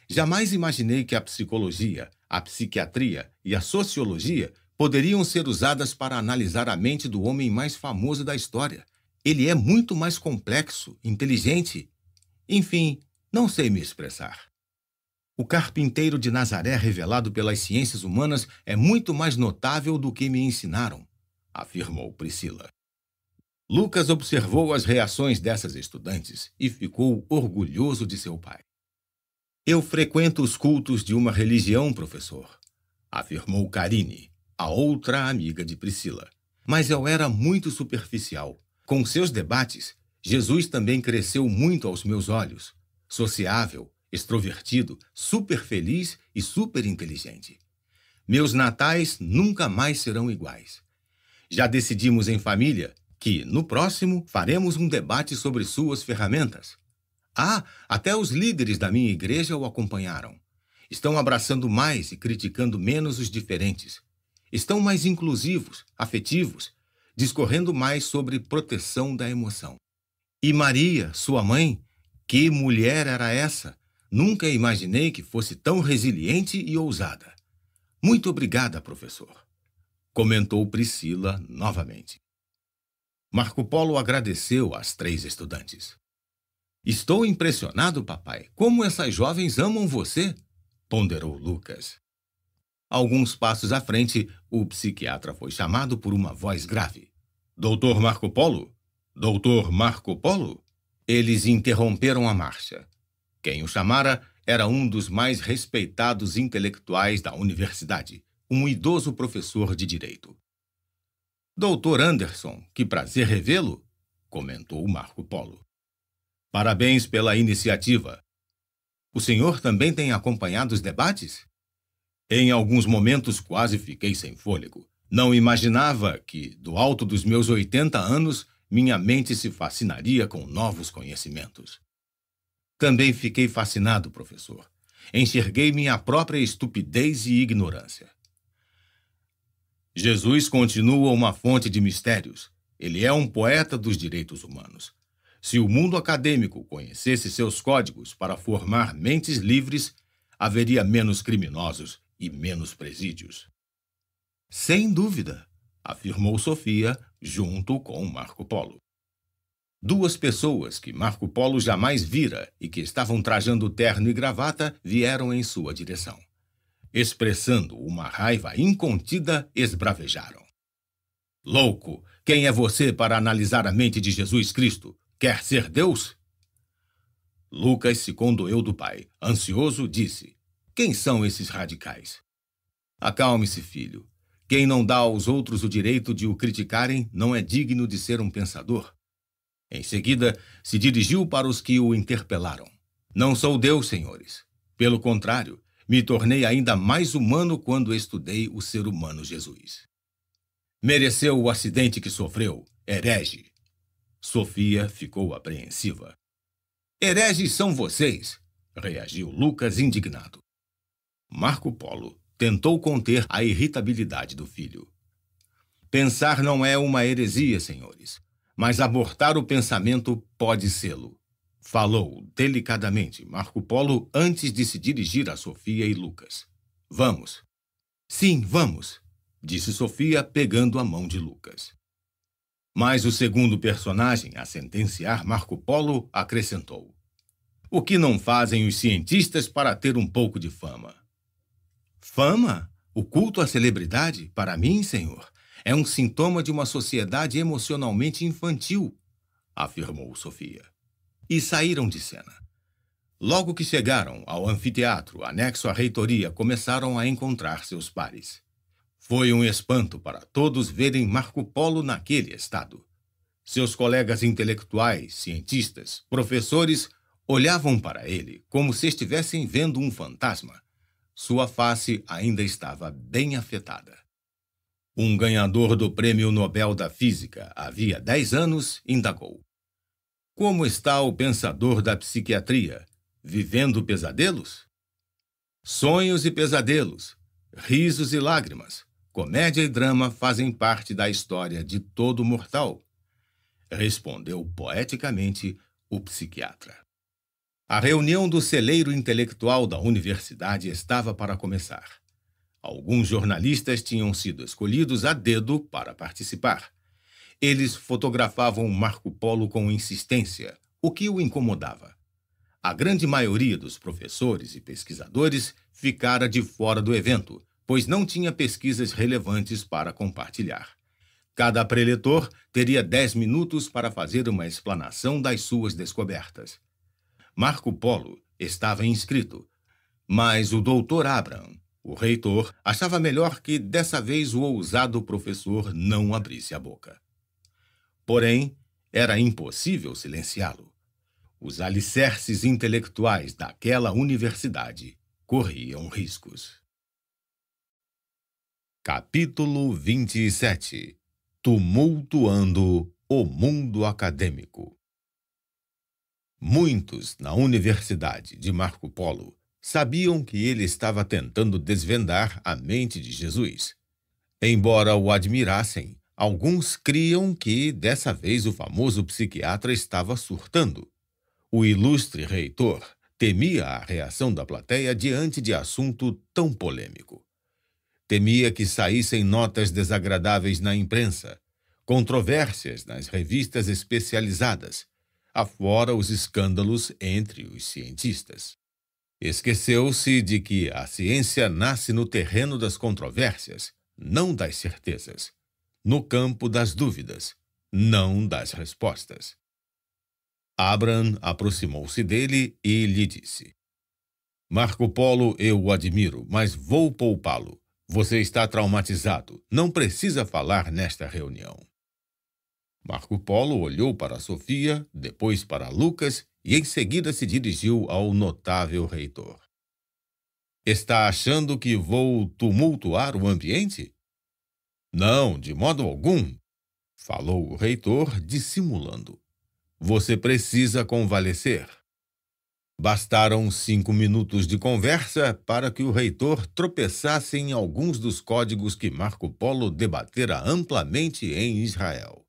Jamais imaginei que a psicologia, a psiquiatria e a sociologia poderiam ser usadas para analisar a mente do homem mais famoso da história. Ele é muito mais complexo, inteligente. Enfim, não sei me expressar. O carpinteiro de Nazaré, revelado pelas ciências humanas, é muito mais notável do que me ensinaram, afirmou Priscila. Lucas observou as reações dessas estudantes e ficou orgulhoso de seu pai. Eu frequento os cultos de uma religião, professor, afirmou Karine, a outra amiga de Priscila. Mas eu era muito superficial. Com seus debates, Jesus também cresceu muito aos meus olhos. Sociável, extrovertido, super feliz e super inteligente. Meus natais nunca mais serão iguais. Já decidimos em família que, no próximo, faremos um debate sobre suas ferramentas. Ah, até os líderes da minha igreja o acompanharam. Estão abraçando mais e criticando menos os diferentes. Estão mais inclusivos, afetivos, discorrendo mais sobre proteção da emoção. E Maria, sua mãe, que mulher era essa? Nunca imaginei que fosse tão resiliente e ousada. Muito obrigada, professor, comentou Priscila novamente. Marco Polo agradeceu às três estudantes. Estou impressionado, papai. Como essas jovens amam você, ponderou Lucas. Alguns passos à frente, o psiquiatra foi chamado por uma voz grave. Doutor Marco Polo? Doutor Marco Polo? Eles interromperam a marcha. Quem o chamara era um dos mais respeitados intelectuais da universidade, um idoso professor de direito. Doutor Anderson, que prazer revê-lo, comentou Marco Polo. Parabéns pela iniciativa. O senhor também tem acompanhado os debates? Em alguns momentos quase fiquei sem fôlego. Não imaginava que, do alto dos meus 80 anos, minha mente se fascinaria com novos conhecimentos. Também fiquei fascinado, professor. Enxerguei minha própria estupidez e ignorância. Jesus continua uma fonte de mistérios. Ele é um poeta dos direitos humanos. Se o mundo acadêmico conhecesse seus códigos para formar mentes livres, haveria menos criminosos e menos presídios. Sem dúvida, afirmou Sofia, junto com Marco Polo. Duas pessoas que Marco Polo jamais vira e que estavam trajando terno e gravata vieram em sua direção. Expressando uma raiva incontida, esbravejaram. Louco, quem é você para analisar a mente de Jesus Cristo? Quer ser Deus? Lucas se condoeu do pai. Ansioso, disse: Quem são esses radicais? Acalme-se, filho. Quem não dá aos outros o direito de o criticarem não é digno de ser um pensador. Em seguida, se dirigiu para os que o interpelaram. Não sou Deus, senhores. Pelo contrário, me tornei ainda mais humano quando estudei o ser humano Jesus. Mereceu o acidente que sofreu, herege. Sofia ficou apreensiva. Hereges são vocês, reagiu Lucas indignado. Marco Polo tentou conter a irritabilidade do filho. Pensar não é uma heresia, senhores mas abortar o pensamento pode sê-lo. Falou delicadamente Marco Polo antes de se dirigir a Sofia e Lucas. Vamos. Sim, vamos, disse Sofia, pegando a mão de Lucas. Mas o segundo personagem a sentenciar Marco Polo acrescentou: O que não fazem os cientistas para ter um pouco de fama? Fama? O culto à celebridade? Para mim, senhor? É um sintoma de uma sociedade emocionalmente infantil, afirmou Sofia. E saíram de cena. Logo que chegaram ao anfiteatro, anexo à reitoria, começaram a encontrar seus pares. Foi um espanto para todos verem Marco Polo naquele estado. Seus colegas intelectuais, cientistas, professores olhavam para ele como se estivessem vendo um fantasma. Sua face ainda estava bem afetada. Um ganhador do Prêmio Nobel da Física, havia 10 anos, indagou: Como está o pensador da psiquiatria? Vivendo pesadelos? Sonhos e pesadelos, risos e lágrimas, comédia e drama fazem parte da história de todo mortal, respondeu poeticamente o psiquiatra. A reunião do celeiro intelectual da universidade estava para começar. Alguns jornalistas tinham sido escolhidos a dedo para participar. Eles fotografavam Marco Polo com insistência, o que o incomodava. A grande maioria dos professores e pesquisadores ficara de fora do evento, pois não tinha pesquisas relevantes para compartilhar. Cada preletor teria dez minutos para fazer uma explanação das suas descobertas. Marco Polo estava inscrito, mas o doutor Abram o reitor achava melhor que dessa vez o ousado professor não abrisse a boca. Porém, era impossível silenciá-lo. Os alicerces intelectuais daquela universidade corriam riscos. Capítulo 27 Tumultuando o mundo acadêmico. Muitos na Universidade de Marco Polo sabiam que ele estava tentando desvendar a mente de Jesus. Embora o admirassem, alguns criam que dessa vez o famoso psiquiatra estava surtando. O ilustre reitor temia a reação da plateia diante de assunto tão polêmico. Temia que saíssem notas desagradáveis na imprensa, controvérsias nas revistas especializadas, afora os escândalos entre os cientistas. Esqueceu-se de que a ciência nasce no terreno das controvérsias, não das certezas, no campo das dúvidas, não das respostas. Abram aproximou-se dele e lhe disse: Marco Polo eu o admiro, mas vou poupá-lo. Você está traumatizado, não precisa falar nesta reunião. Marco Polo olhou para Sofia, depois para Lucas e em seguida se dirigiu ao notável reitor. Está achando que vou tumultuar o ambiente? Não, de modo algum, falou o reitor, dissimulando. Você precisa convalescer. Bastaram cinco minutos de conversa para que o reitor tropeçasse em alguns dos códigos que Marco Polo debatera amplamente em Israel.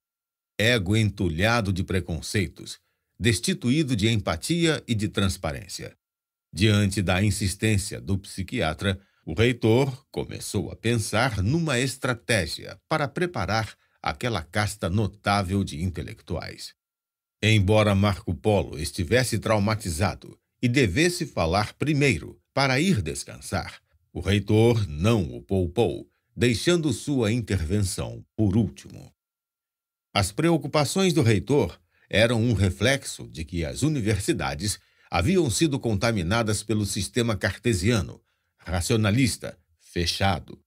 Ego entulhado de preconceitos, destituído de empatia e de transparência. Diante da insistência do psiquiatra, o reitor começou a pensar numa estratégia para preparar aquela casta notável de intelectuais. Embora Marco Polo estivesse traumatizado e devesse falar primeiro para ir descansar, o reitor não o poupou, deixando sua intervenção por último. As preocupações do reitor eram um reflexo de que as universidades haviam sido contaminadas pelo sistema cartesiano, racionalista, fechado.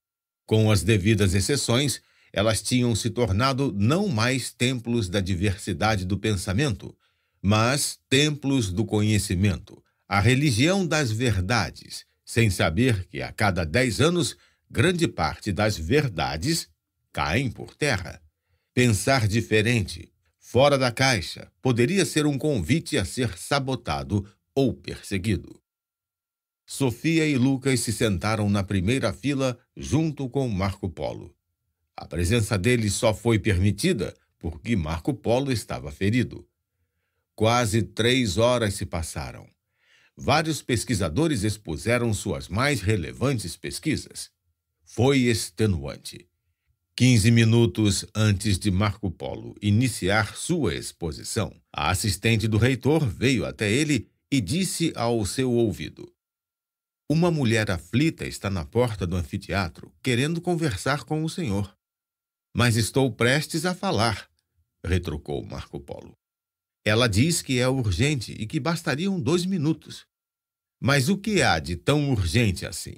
Com as devidas exceções, elas tinham se tornado não mais templos da diversidade do pensamento, mas templos do conhecimento, a religião das verdades, sem saber que a cada dez anos, grande parte das verdades caem por terra. Pensar diferente, fora da caixa poderia ser um convite a ser sabotado ou perseguido. Sofia e Lucas se sentaram na primeira fila junto com Marco Polo. A presença dele só foi permitida porque Marco Polo estava ferido. Quase três horas se passaram. Vários pesquisadores expuseram suas mais relevantes pesquisas. Foi extenuante. Quinze minutos antes de Marco Polo iniciar sua exposição, a assistente do reitor veio até ele e disse ao seu ouvido: Uma mulher aflita está na porta do anfiteatro, querendo conversar com o senhor. Mas estou prestes a falar, retrucou Marco Polo. Ela diz que é urgente e que bastariam dois minutos. Mas o que há de tão urgente assim?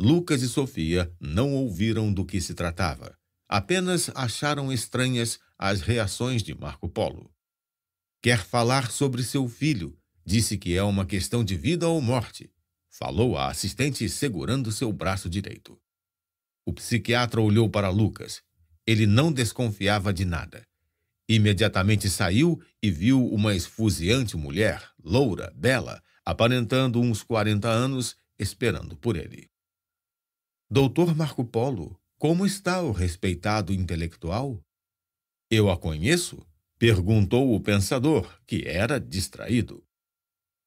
Lucas e Sofia não ouviram do que se tratava. Apenas acharam estranhas as reações de Marco Polo. Quer falar sobre seu filho. Disse que é uma questão de vida ou morte. Falou a assistente segurando seu braço direito. O psiquiatra olhou para Lucas. Ele não desconfiava de nada. Imediatamente saiu e viu uma esfuziante mulher, loura, bela, aparentando uns 40 anos, esperando por ele. Doutor Marco Polo, como está o respeitado intelectual? Eu a conheço? perguntou o pensador, que era distraído.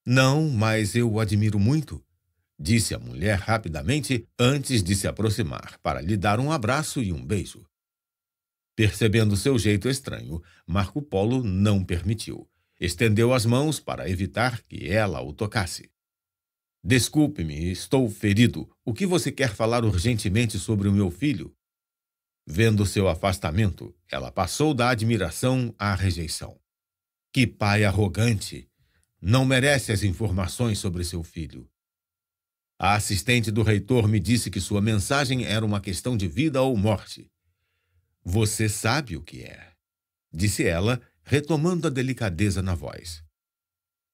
Não, mas eu o admiro muito, disse a mulher rapidamente antes de se aproximar para lhe dar um abraço e um beijo. Percebendo seu jeito estranho, Marco Polo não permitiu. Estendeu as mãos para evitar que ela o tocasse. Desculpe-me, estou ferido. O que você quer falar urgentemente sobre o meu filho? Vendo seu afastamento, ela passou da admiração à rejeição. Que pai arrogante! Não merece as informações sobre seu filho. A assistente do reitor me disse que sua mensagem era uma questão de vida ou morte. Você sabe o que é, disse ela, retomando a delicadeza na voz.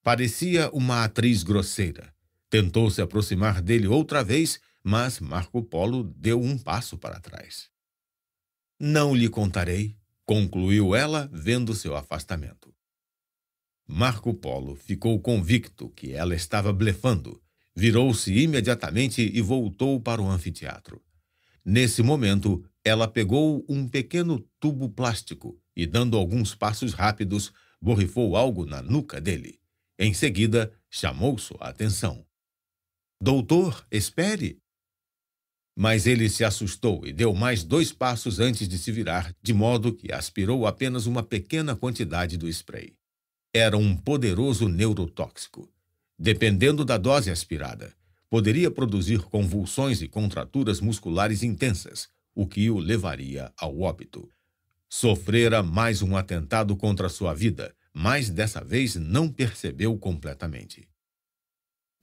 Parecia uma atriz grosseira. Tentou se aproximar dele outra vez, mas Marco Polo deu um passo para trás. Não lhe contarei, concluiu ela, vendo seu afastamento. Marco Polo ficou convicto que ela estava blefando. Virou-se imediatamente e voltou para o anfiteatro. Nesse momento, ela pegou um pequeno tubo plástico e, dando alguns passos rápidos, borrifou algo na nuca dele. Em seguida, chamou sua atenção. Doutor, espere! Mas ele se assustou e deu mais dois passos antes de se virar, de modo que aspirou apenas uma pequena quantidade do spray. Era um poderoso neurotóxico. Dependendo da dose aspirada, poderia produzir convulsões e contraturas musculares intensas, o que o levaria ao óbito. Sofrera mais um atentado contra sua vida, mas dessa vez não percebeu completamente.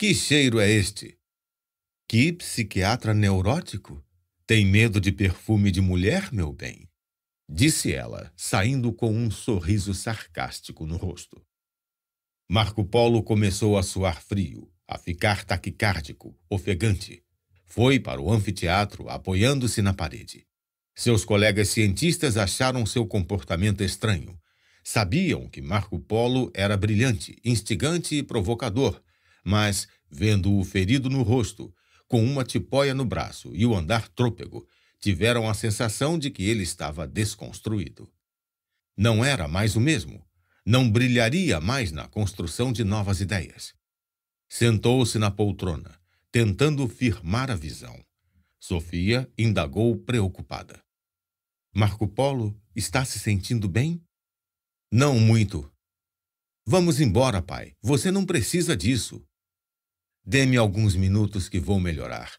Que cheiro é este? Que psiquiatra neurótico? Tem medo de perfume de mulher, meu bem? Disse ela, saindo com um sorriso sarcástico no rosto. Marco Polo começou a suar frio, a ficar taquicárdico, ofegante. Foi para o anfiteatro, apoiando-se na parede. Seus colegas cientistas acharam seu comportamento estranho. Sabiam que Marco Polo era brilhante, instigante e provocador, mas, vendo-o ferido no rosto, com uma tipóia no braço e o andar trôpego, tiveram a sensação de que ele estava desconstruído. Não era mais o mesmo. Não brilharia mais na construção de novas ideias. Sentou-se na poltrona, tentando firmar a visão. Sofia indagou preocupada. Marco Polo está se sentindo bem? Não muito. Vamos embora, pai. Você não precisa disso. Dê-me alguns minutos que vou melhorar.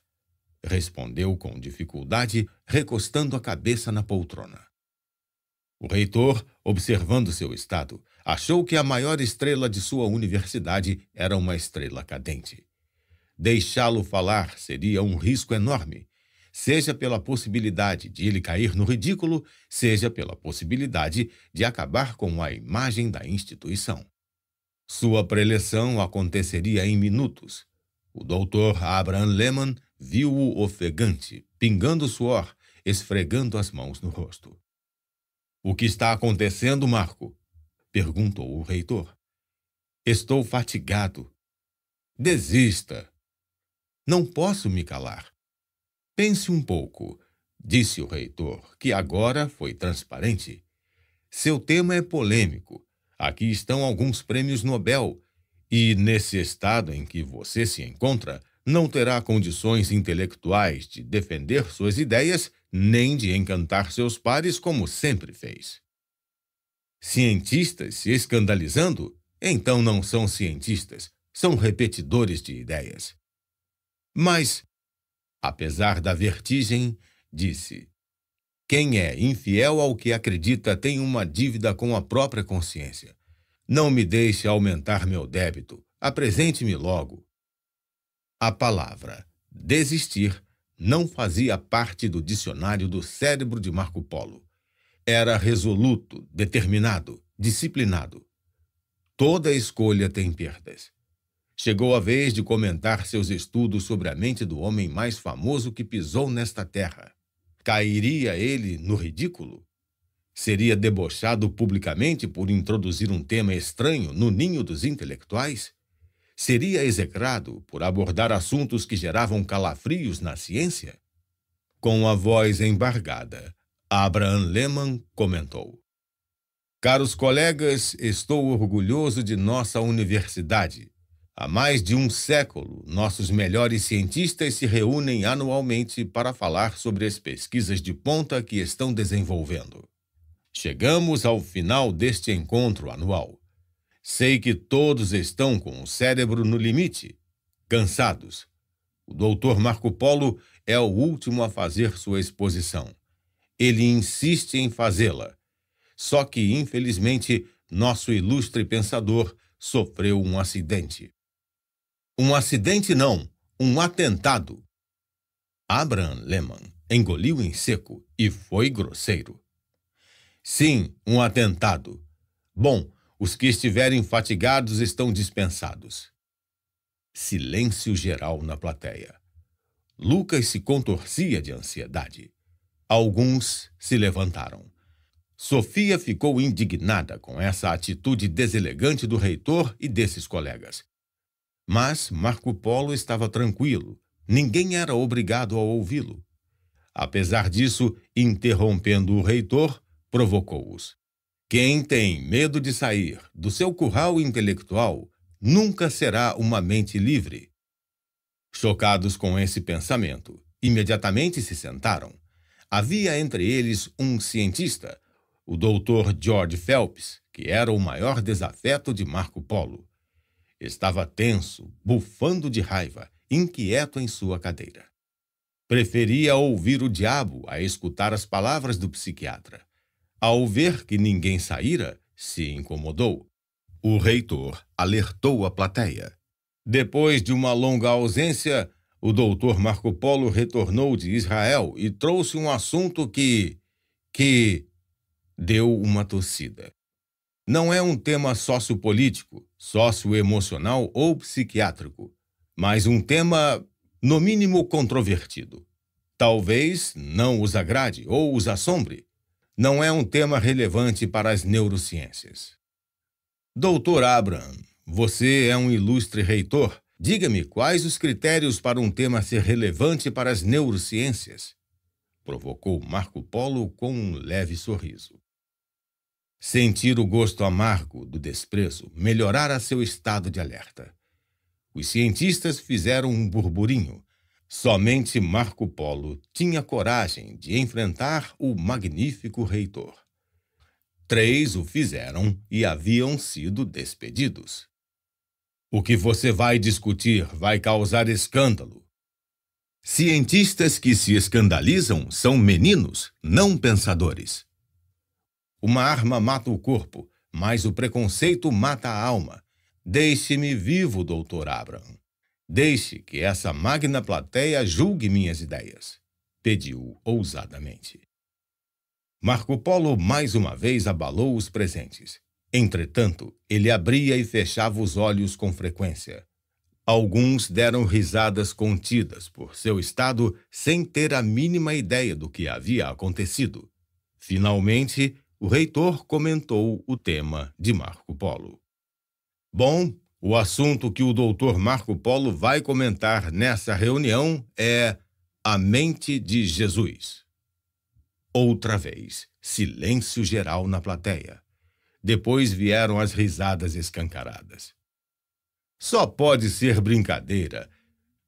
Respondeu com dificuldade, recostando a cabeça na poltrona. O reitor, observando seu estado, achou que a maior estrela de sua universidade era uma estrela cadente. Deixá-lo falar seria um risco enorme, seja pela possibilidade de ele cair no ridículo, seja pela possibilidade de acabar com a imagem da instituição. Sua preleção aconteceria em minutos, o doutor Abraham Lehman viu-o ofegante, pingando suor, esfregando as mãos no rosto. O que está acontecendo, Marco? perguntou o reitor. Estou fatigado. Desista. Não posso me calar. Pense um pouco, disse o reitor, que agora foi transparente. Seu tema é polêmico. Aqui estão alguns prêmios Nobel e nesse estado em que você se encontra, não terá condições intelectuais de defender suas ideias nem de encantar seus pares como sempre fez. Cientistas se escandalizando? Então não são cientistas, são repetidores de ideias. Mas, apesar da vertigem, disse: Quem é infiel ao que acredita tem uma dívida com a própria consciência. Não me deixe aumentar meu débito. Apresente-me logo. A palavra desistir não fazia parte do dicionário do cérebro de Marco Polo. Era resoluto, determinado, disciplinado. Toda escolha tem perdas. Chegou a vez de comentar seus estudos sobre a mente do homem mais famoso que pisou nesta terra. Cairia ele no ridículo? Seria debochado publicamente por introduzir um tema estranho no ninho dos intelectuais? Seria execrado por abordar assuntos que geravam calafrios na ciência? Com a voz embargada, Abraham Lehmann comentou: Caros colegas, estou orgulhoso de nossa universidade. Há mais de um século, nossos melhores cientistas se reúnem anualmente para falar sobre as pesquisas de ponta que estão desenvolvendo. Chegamos ao final deste encontro anual. Sei que todos estão com o cérebro no limite, cansados. O doutor Marco Polo é o último a fazer sua exposição. Ele insiste em fazê-la. Só que, infelizmente, nosso ilustre pensador sofreu um acidente. Um acidente não, um atentado. Abraham Lehmann engoliu em seco e foi grosseiro. Sim, um atentado. Bom, os que estiverem fatigados estão dispensados. Silêncio geral na plateia. Lucas se contorcia de ansiedade. Alguns se levantaram. Sofia ficou indignada com essa atitude deselegante do reitor e desses colegas. Mas Marco Polo estava tranquilo. Ninguém era obrigado a ouvi-lo. Apesar disso, interrompendo o reitor, provocou-os. Quem tem medo de sair do seu curral intelectual nunca será uma mente livre. Chocados com esse pensamento, imediatamente se sentaram. Havia entre eles um cientista, o doutor George Phelps, que era o maior desafeto de Marco Polo. Estava tenso, bufando de raiva, inquieto em sua cadeira. Preferia ouvir o diabo a escutar as palavras do psiquiatra. Ao ver que ninguém saíra, se incomodou. O reitor alertou a plateia. Depois de uma longa ausência, o doutor Marco Polo retornou de Israel e trouxe um assunto que. que. deu uma tossida. Não é um tema sociopolítico, socioemocional ou psiquiátrico, mas um tema, no mínimo, controvertido. Talvez não os agrade ou os assombre, não é um tema relevante para as neurociências. Doutor Abraham, você é um ilustre reitor. Diga-me quais os critérios para um tema ser relevante para as neurociências? Provocou Marco Polo com um leve sorriso. Sentir o gosto amargo do desprezo melhorara seu estado de alerta. Os cientistas fizeram um burburinho, Somente Marco Polo tinha coragem de enfrentar o magnífico reitor. Três o fizeram e haviam sido despedidos. O que você vai discutir vai causar escândalo. Cientistas que se escandalizam são meninos, não pensadores. Uma arma mata o corpo, mas o preconceito mata a alma. Deixe-me vivo, doutor Abram. Deixe que essa magna plateia julgue minhas ideias, pediu ousadamente. Marco Polo mais uma vez abalou os presentes. Entretanto, ele abria e fechava os olhos com frequência. Alguns deram risadas contidas por seu estado sem ter a mínima ideia do que havia acontecido. Finalmente, o reitor comentou o tema de Marco Polo. Bom, o assunto que o doutor Marco Polo vai comentar nessa reunião é a mente de Jesus. Outra vez, silêncio geral na plateia. Depois vieram as risadas escancaradas. Só pode ser brincadeira,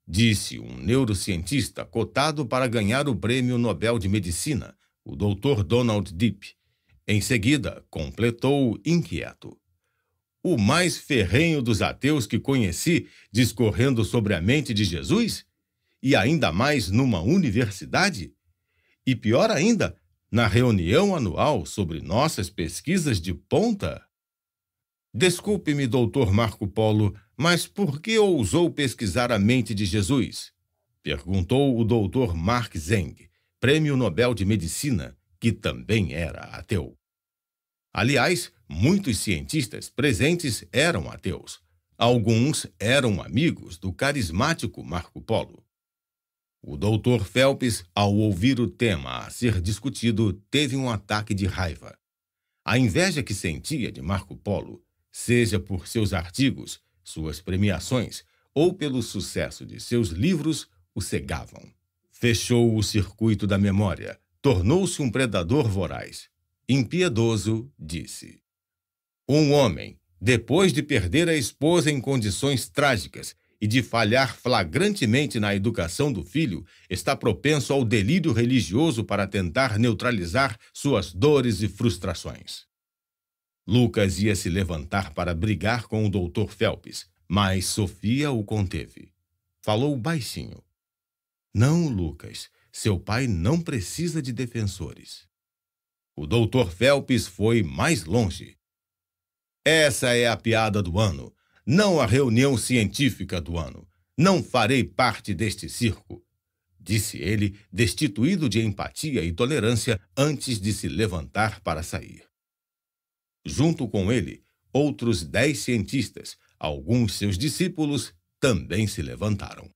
disse um neurocientista cotado para ganhar o Prêmio Nobel de Medicina, o Dr. Donald Deep. Em seguida, completou inquieto o mais ferrenho dos ateus que conheci discorrendo sobre a mente de Jesus? E ainda mais numa universidade? E pior ainda, na reunião anual sobre nossas pesquisas de ponta? Desculpe-me, doutor Marco Polo, mas por que ousou pesquisar a mente de Jesus? Perguntou o doutor Mark Zeng, prêmio Nobel de Medicina, que também era ateu. Aliás, Muitos cientistas presentes eram ateus. Alguns eram amigos do carismático Marco Polo. O doutor Phelps, ao ouvir o tema a ser discutido, teve um ataque de raiva. A inveja que sentia de Marco Polo, seja por seus artigos, suas premiações ou pelo sucesso de seus livros, o cegavam. Fechou o circuito da memória, tornou-se um predador voraz. Impiedoso, disse: um homem, depois de perder a esposa em condições trágicas e de falhar flagrantemente na educação do filho, está propenso ao delírio religioso para tentar neutralizar suas dores e frustrações. Lucas ia se levantar para brigar com o doutor Phelps, mas Sofia o conteve. Falou baixinho. Não, Lucas, seu pai não precisa de defensores. O doutor Phelps foi mais longe. Essa é a piada do ano, não a reunião científica do ano. Não farei parte deste circo, disse ele, destituído de empatia e tolerância antes de se levantar para sair. Junto com ele, outros dez cientistas, alguns seus discípulos, também se levantaram.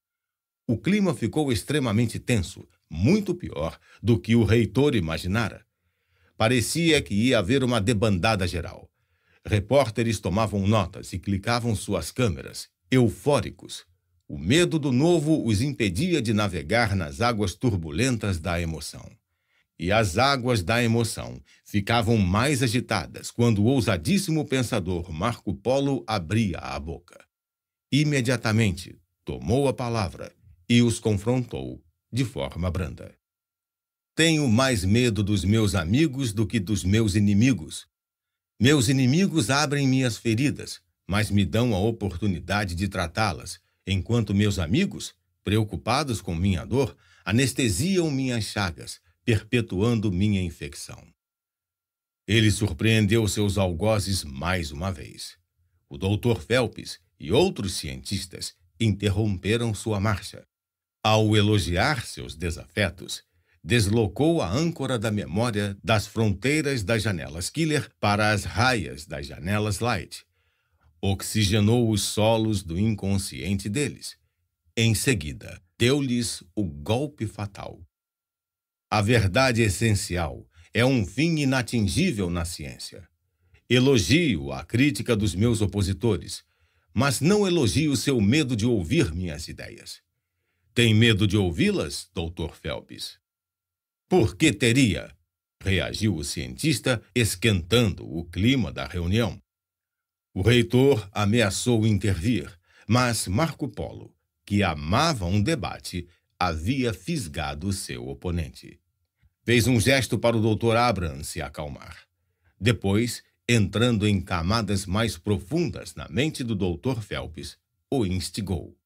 O clima ficou extremamente tenso, muito pior do que o reitor imaginara. Parecia que ia haver uma debandada geral. Repórteres tomavam notas e clicavam suas câmeras, eufóricos. O medo do novo os impedia de navegar nas águas turbulentas da emoção. E as águas da emoção ficavam mais agitadas quando o ousadíssimo pensador Marco Polo abria a boca. Imediatamente tomou a palavra e os confrontou de forma branda. Tenho mais medo dos meus amigos do que dos meus inimigos, meus inimigos abrem minhas feridas, mas me dão a oportunidade de tratá-las, enquanto meus amigos, preocupados com minha dor, anestesiam minhas chagas, perpetuando minha infecção. Ele surpreendeu seus algozes mais uma vez. O doutor Phelps e outros cientistas interromperam sua marcha. Ao elogiar seus desafetos, deslocou a âncora da memória das fronteiras das janelas Killer para as raias das janelas Light. Oxigenou os solos do inconsciente deles. Em seguida, deu-lhes o golpe fatal. A verdade essencial é um fim inatingível na ciência. Elogio a crítica dos meus opositores, mas não elogio seu medo de ouvir minhas ideias. Tem medo de ouvi-las, doutor Phelps? Por que teria? reagiu o cientista, esquentando o clima da reunião. O reitor ameaçou intervir, mas Marco Polo, que amava um debate, havia fisgado seu oponente. Fez um gesto para o doutor Abram se acalmar. Depois, entrando em camadas mais profundas na mente do doutor Phelps, o instigou.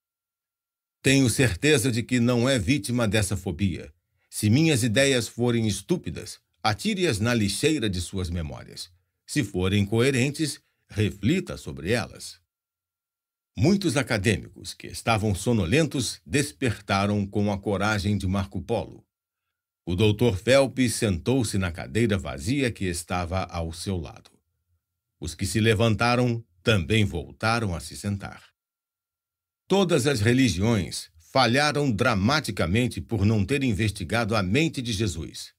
Tenho certeza de que não é vítima dessa fobia. Se minhas ideias forem estúpidas, atire-as na lixeira de suas memórias. Se forem coerentes, reflita sobre elas. Muitos acadêmicos que estavam sonolentos despertaram com a coragem de Marco Polo. O doutor Phelps sentou-se na cadeira vazia que estava ao seu lado. Os que se levantaram também voltaram a se sentar. Todas as religiões falharam dramaticamente por não ter investigado a mente de Jesus.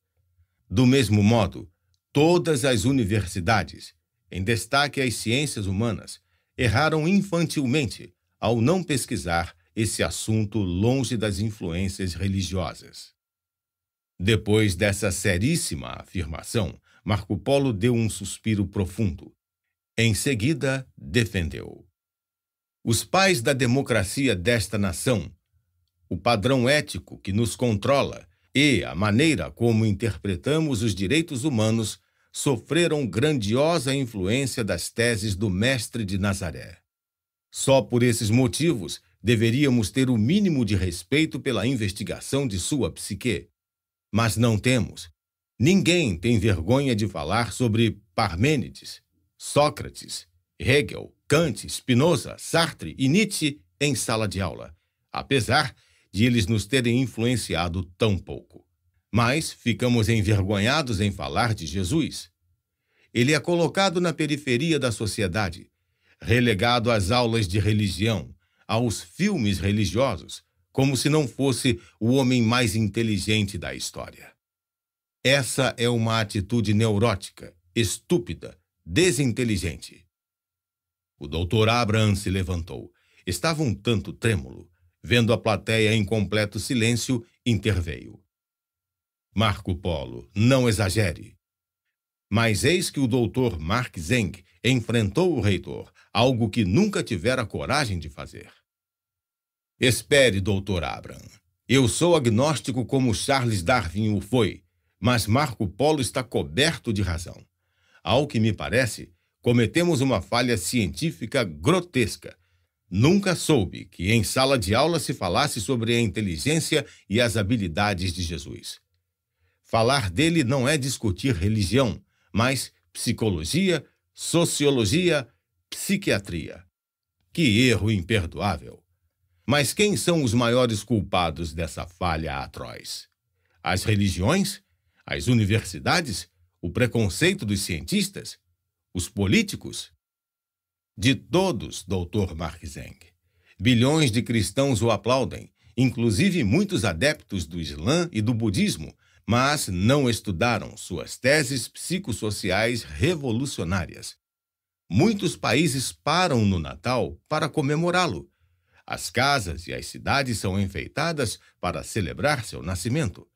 Do mesmo modo, todas as universidades, em destaque as ciências humanas, erraram infantilmente ao não pesquisar esse assunto longe das influências religiosas. Depois dessa seríssima afirmação, Marco Polo deu um suspiro profundo. Em seguida, defendeu. Os pais da democracia desta nação o padrão ético que nos controla e a maneira como interpretamos os direitos humanos sofreram grandiosa influência das teses do Mestre de Nazaré. Só por esses motivos deveríamos ter o mínimo de respeito pela investigação de sua psique. Mas não temos. Ninguém tem vergonha de falar sobre Parmênides, Sócrates, Hegel, Kant, Spinoza, Sartre e Nietzsche em sala de aula, apesar de de eles nos terem influenciado tão pouco. Mas ficamos envergonhados em falar de Jesus. Ele é colocado na periferia da sociedade, relegado às aulas de religião, aos filmes religiosos, como se não fosse o homem mais inteligente da história. Essa é uma atitude neurótica, estúpida, desinteligente. O doutor Abraham se levantou. Estava um tanto trêmulo Vendo a plateia em completo silêncio, interveio. Marco Polo, não exagere. Mas eis que o doutor Mark Zeng enfrentou o reitor, algo que nunca tivera coragem de fazer. Espere, doutor Abram. Eu sou agnóstico como Charles Darwin o foi, mas Marco Polo está coberto de razão. Ao que me parece, cometemos uma falha científica grotesca Nunca soube que em sala de aula se falasse sobre a inteligência e as habilidades de Jesus. Falar dele não é discutir religião, mas psicologia, sociologia, psiquiatria. Que erro imperdoável! Mas quem são os maiores culpados dessa falha atroz? As religiões? As universidades? O preconceito dos cientistas? Os políticos? De todos, doutor Mark Zeng. Bilhões de cristãos o aplaudem, inclusive muitos adeptos do Islã e do budismo, mas não estudaram suas teses psicossociais revolucionárias. Muitos países param no Natal para comemorá-lo. As casas e as cidades são enfeitadas para celebrar seu nascimento.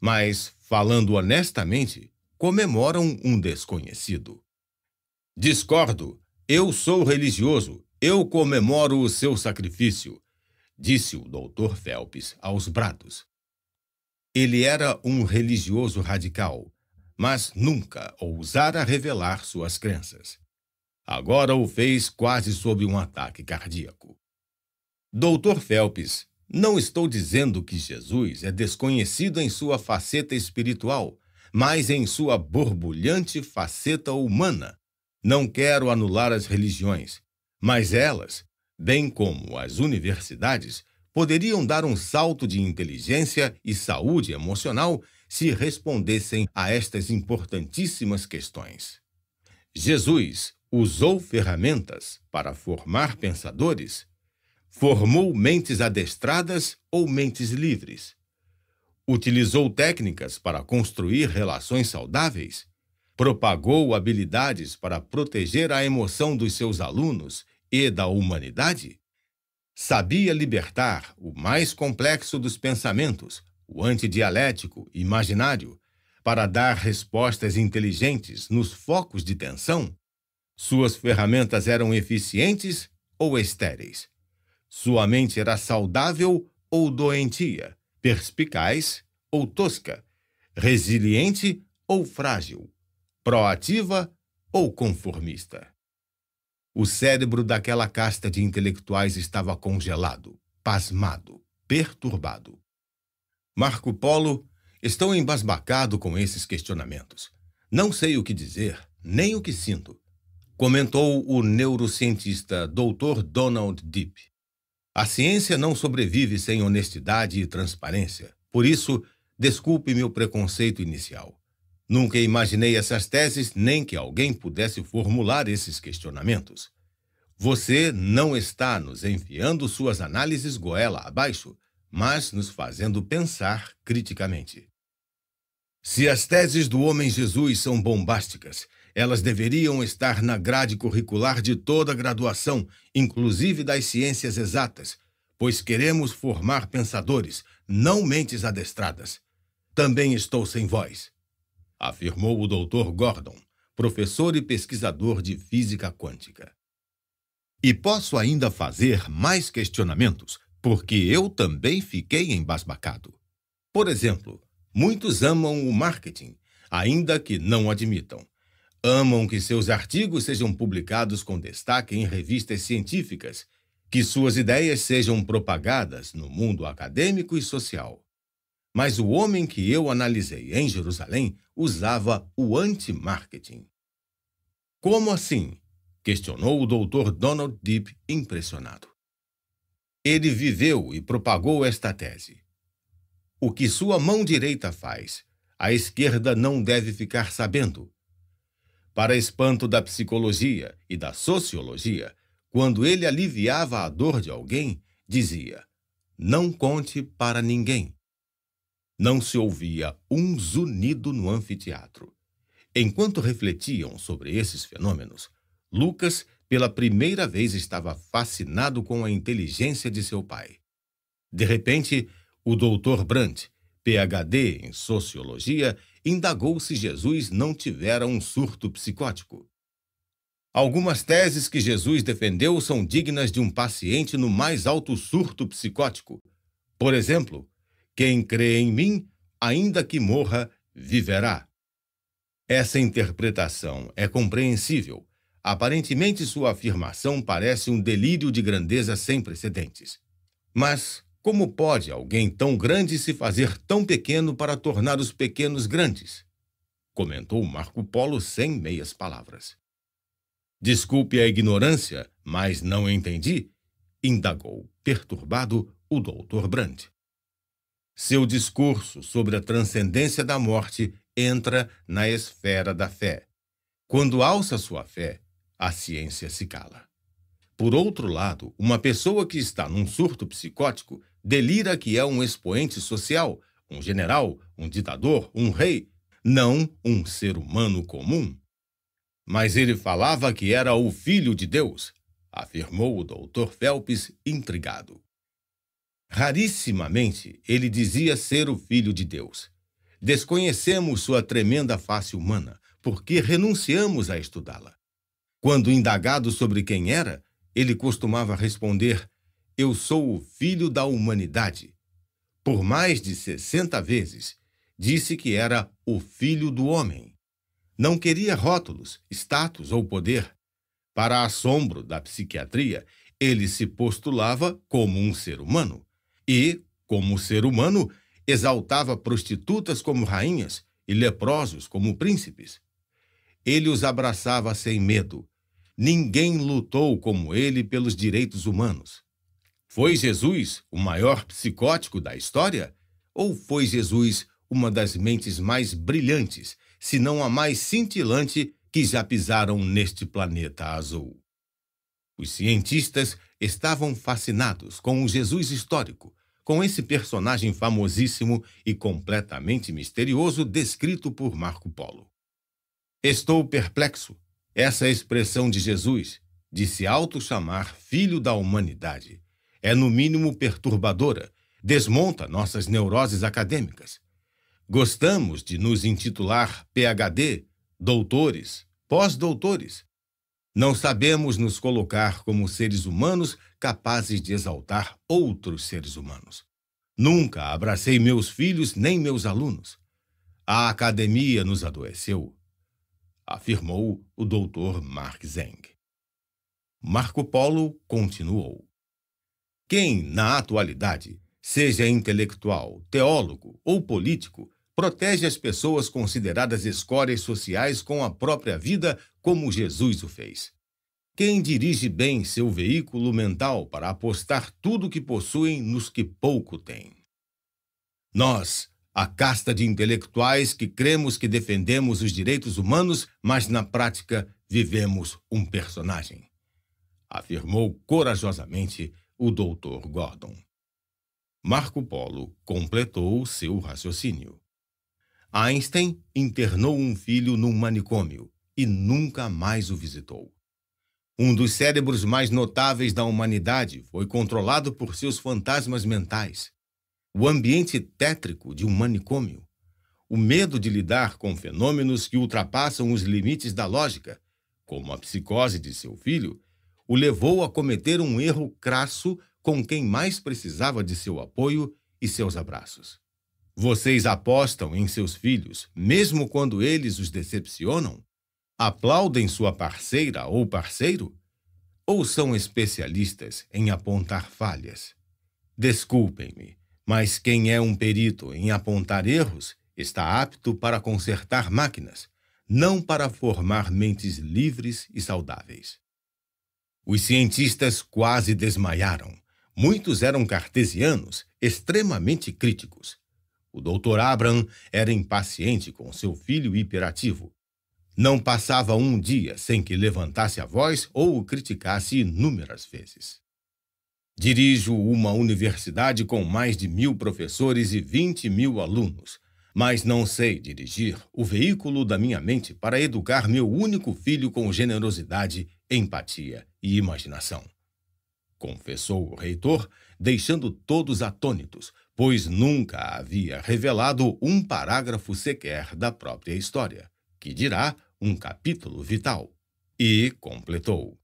Mas, falando honestamente, comemoram um desconhecido. Discordo. Eu sou religioso, eu comemoro o seu sacrifício, disse o doutor Phelps aos brados. Ele era um religioso radical, mas nunca ousara revelar suas crenças. Agora o fez quase sob um ataque cardíaco. Doutor Phelps, não estou dizendo que Jesus é desconhecido em sua faceta espiritual, mas em sua borbulhante faceta humana, não quero anular as religiões, mas elas, bem como as universidades, poderiam dar um salto de inteligência e saúde emocional se respondessem a estas importantíssimas questões. Jesus usou ferramentas para formar pensadores? Formou mentes adestradas ou mentes livres? Utilizou técnicas para construir relações saudáveis? propagou habilidades para proteger a emoção dos seus alunos e da humanidade? Sabia libertar o mais complexo dos pensamentos, o antidialético imaginário, para dar respostas inteligentes nos focos de tensão? Suas ferramentas eram eficientes ou estéreis? Sua mente era saudável ou doentia, perspicaz ou tosca, resiliente ou frágil? proativa ou conformista. O cérebro daquela casta de intelectuais estava congelado, pasmado, perturbado. Marco Polo, estou embasbacado com esses questionamentos. Não sei o que dizer, nem o que sinto, comentou o neurocientista Dr. Donald Deep. A ciência não sobrevive sem honestidade e transparência, por isso, desculpe meu preconceito inicial. Nunca imaginei essas teses nem que alguém pudesse formular esses questionamentos. Você não está nos enfiando suas análises goela abaixo, mas nos fazendo pensar criticamente. Se as teses do homem Jesus são bombásticas, elas deveriam estar na grade curricular de toda a graduação, inclusive das ciências exatas, pois queremos formar pensadores, não mentes adestradas. Também estou sem voz afirmou o Dr. Gordon, professor e pesquisador de física quântica. E posso ainda fazer mais questionamentos, porque eu também fiquei embasbacado. Por exemplo, muitos amam o marketing, ainda que não admitam. Amam que seus artigos sejam publicados com destaque em revistas científicas, que suas ideias sejam propagadas no mundo acadêmico e social. Mas o homem que eu analisei em Jerusalém usava o anti-marketing. Como assim? questionou o Dr. Donald Deep impressionado. Ele viveu e propagou esta tese. O que sua mão direita faz, a esquerda não deve ficar sabendo. Para espanto da psicologia e da sociologia, quando ele aliviava a dor de alguém, dizia: Não conte para ninguém. Não se ouvia um zunido no anfiteatro. Enquanto refletiam sobre esses fenômenos, Lucas, pela primeira vez, estava fascinado com a inteligência de seu pai. De repente, o doutor Brandt, PhD em sociologia, indagou se Jesus não tivera um surto psicótico. Algumas teses que Jesus defendeu são dignas de um paciente no mais alto surto psicótico. Por exemplo, quem crê em mim, ainda que morra, viverá. Essa interpretação é compreensível. Aparentemente, sua afirmação parece um delírio de grandeza sem precedentes. Mas como pode alguém tão grande se fazer tão pequeno para tornar os pequenos grandes? Comentou Marco Polo sem meias palavras. Desculpe a ignorância, mas não entendi, indagou, perturbado, o doutor Brandt. Seu discurso sobre a transcendência da morte entra na esfera da fé. Quando alça sua fé, a ciência se cala. Por outro lado, uma pessoa que está num surto psicótico delira que é um expoente social, um general, um ditador, um rei, não um ser humano comum. Mas ele falava que era o filho de Deus, afirmou o doutor Phelps intrigado. Rarissimamente ele dizia ser o Filho de Deus. Desconhecemos sua tremenda face humana, porque renunciamos a estudá-la. Quando indagado sobre quem era, ele costumava responder: Eu sou o filho da humanidade. Por mais de 60 vezes, disse que era o filho do homem. Não queria rótulos, status ou poder. Para assombro da psiquiatria, ele se postulava como um ser humano. E, como ser humano, exaltava prostitutas como rainhas e leprosos como príncipes. Ele os abraçava sem medo. Ninguém lutou como ele pelos direitos humanos. Foi Jesus o maior psicótico da história? Ou foi Jesus uma das mentes mais brilhantes, se não a mais cintilante, que já pisaram neste planeta azul? Os cientistas estavam fascinados com o Jesus histórico, com esse personagem famosíssimo e completamente misterioso descrito por Marco Polo. Estou perplexo. Essa expressão de Jesus, de se auto-chamar filho da humanidade, é no mínimo perturbadora, desmonta nossas neuroses acadêmicas. Gostamos de nos intitular PhD, doutores, pós-doutores, não sabemos nos colocar como seres humanos capazes de exaltar outros seres humanos. Nunca abracei meus filhos nem meus alunos. A academia nos adoeceu, afirmou o doutor Mark Zeng. Marco Polo continuou. Quem, na atualidade, seja intelectual, teólogo ou político, protege as pessoas consideradas escórias sociais com a própria vida, como Jesus o fez. Quem dirige bem seu veículo mental para apostar tudo que possuem nos que pouco têm. Nós, a casta de intelectuais que cremos que defendemos os direitos humanos, mas na prática vivemos um personagem, afirmou corajosamente o Dr. Gordon. Marco Polo completou seu raciocínio. Einstein internou um filho num manicômio e nunca mais o visitou. Um dos cérebros mais notáveis da humanidade foi controlado por seus fantasmas mentais. O ambiente tétrico de um manicômio, o medo de lidar com fenômenos que ultrapassam os limites da lógica, como a psicose de seu filho, o levou a cometer um erro crasso com quem mais precisava de seu apoio e seus abraços. Vocês apostam em seus filhos, mesmo quando eles os decepcionam? Aplaudem sua parceira ou parceiro? Ou são especialistas em apontar falhas? Desculpem-me, mas quem é um perito em apontar erros está apto para consertar máquinas, não para formar mentes livres e saudáveis. Os cientistas quase desmaiaram. Muitos eram cartesianos, extremamente críticos o doutor Abram era impaciente com seu filho hiperativo. Não passava um dia sem que levantasse a voz ou o criticasse inúmeras vezes. Dirijo uma universidade com mais de mil professores e 20 mil alunos, mas não sei dirigir o veículo da minha mente para educar meu único filho com generosidade, empatia e imaginação. Confessou o reitor, deixando todos atônitos, pois nunca havia revelado um parágrafo sequer da própria história, que dirá um capítulo vital. E completou.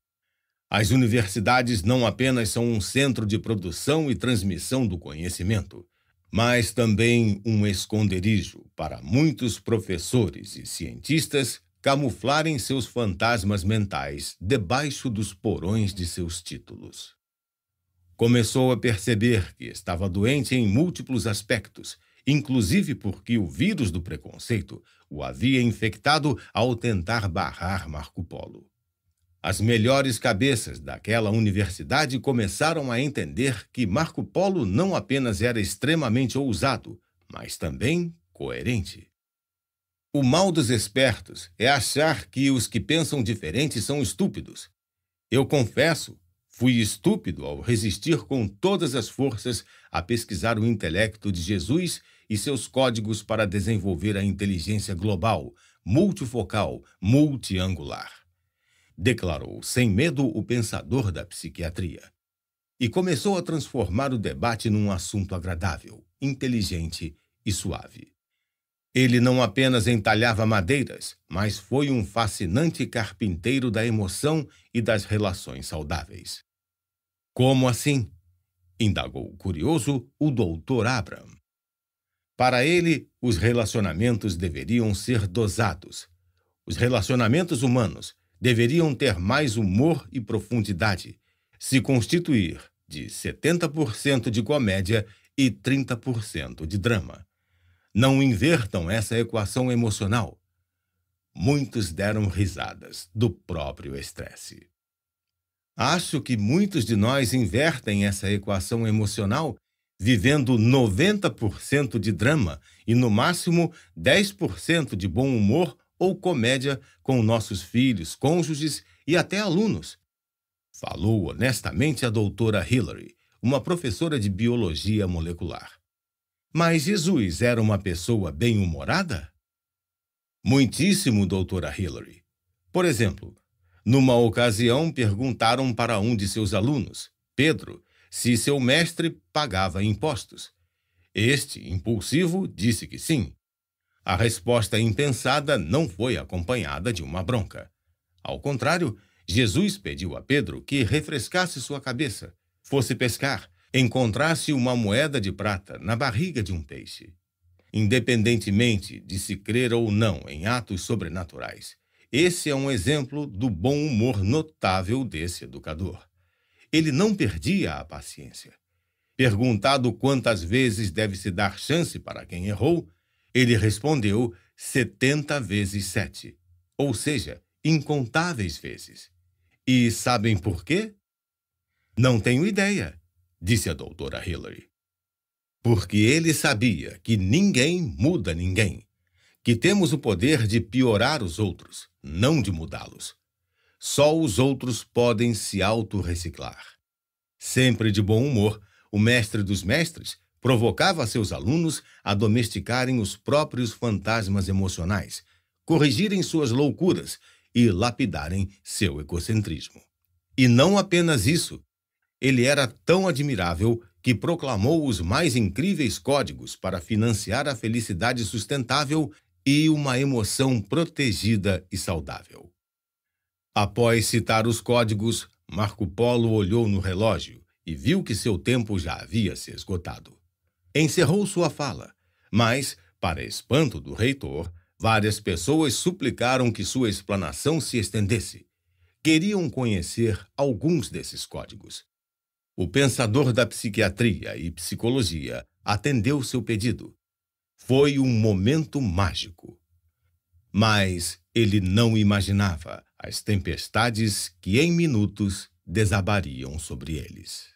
As universidades não apenas são um centro de produção e transmissão do conhecimento, mas também um esconderijo para muitos professores e cientistas camuflarem seus fantasmas mentais debaixo dos porões de seus títulos. Começou a perceber que estava doente em múltiplos aspectos, inclusive porque o vírus do preconceito o havia infectado ao tentar barrar Marco Polo. As melhores cabeças daquela universidade começaram a entender que Marco Polo não apenas era extremamente ousado, mas também coerente. O mal dos espertos é achar que os que pensam diferente são estúpidos. Eu confesso Fui estúpido ao resistir com todas as forças a pesquisar o intelecto de Jesus e seus códigos para desenvolver a inteligência global, multifocal, multiangular. Declarou sem medo o pensador da psiquiatria. E começou a transformar o debate num assunto agradável, inteligente e suave. Ele não apenas entalhava madeiras, mas foi um fascinante carpinteiro da emoção e das relações saudáveis. Como assim? indagou curioso o doutor Abram. Para ele, os relacionamentos deveriam ser dosados. Os relacionamentos humanos deveriam ter mais humor e profundidade, se constituir de 70% de comédia e 30% de drama. Não invertam essa equação emocional. Muitos deram risadas do próprio estresse. Acho que muitos de nós invertem essa equação emocional, vivendo 90% de drama e, no máximo, 10% de bom humor ou comédia com nossos filhos, cônjuges e até alunos. Falou honestamente a doutora Hillary, uma professora de biologia molecular. Mas Jesus era uma pessoa bem-humorada? Muitíssimo, doutora Hillary. Por exemplo, numa ocasião perguntaram para um de seus alunos, Pedro, se seu mestre pagava impostos. Este, impulsivo, disse que sim. A resposta impensada não foi acompanhada de uma bronca. Ao contrário, Jesus pediu a Pedro que refrescasse sua cabeça, fosse pescar encontrasse uma moeda de prata na barriga de um peixe. Independentemente de se crer ou não em atos sobrenaturais, esse é um exemplo do bom humor notável desse educador. Ele não perdia a paciência. Perguntado quantas vezes deve se dar chance para quem errou, ele respondeu 70 vezes 7, ou seja, incontáveis vezes. E sabem por quê? Não tenho ideia disse a doutora Hillary. Porque ele sabia que ninguém muda ninguém, que temos o poder de piorar os outros, não de mudá-los. Só os outros podem se autorreciclar. Sempre de bom humor, o mestre dos mestres provocava seus alunos a domesticarem os próprios fantasmas emocionais, corrigirem suas loucuras e lapidarem seu egocentrismo. E não apenas isso, ele era tão admirável que proclamou os mais incríveis códigos para financiar a felicidade sustentável e uma emoção protegida e saudável. Após citar os códigos, Marco Polo olhou no relógio e viu que seu tempo já havia se esgotado. Encerrou sua fala, mas, para espanto do reitor, várias pessoas suplicaram que sua explanação se estendesse. Queriam conhecer alguns desses códigos. O pensador da psiquiatria e psicologia atendeu seu pedido. Foi um momento mágico. Mas ele não imaginava as tempestades que em minutos desabariam sobre eles.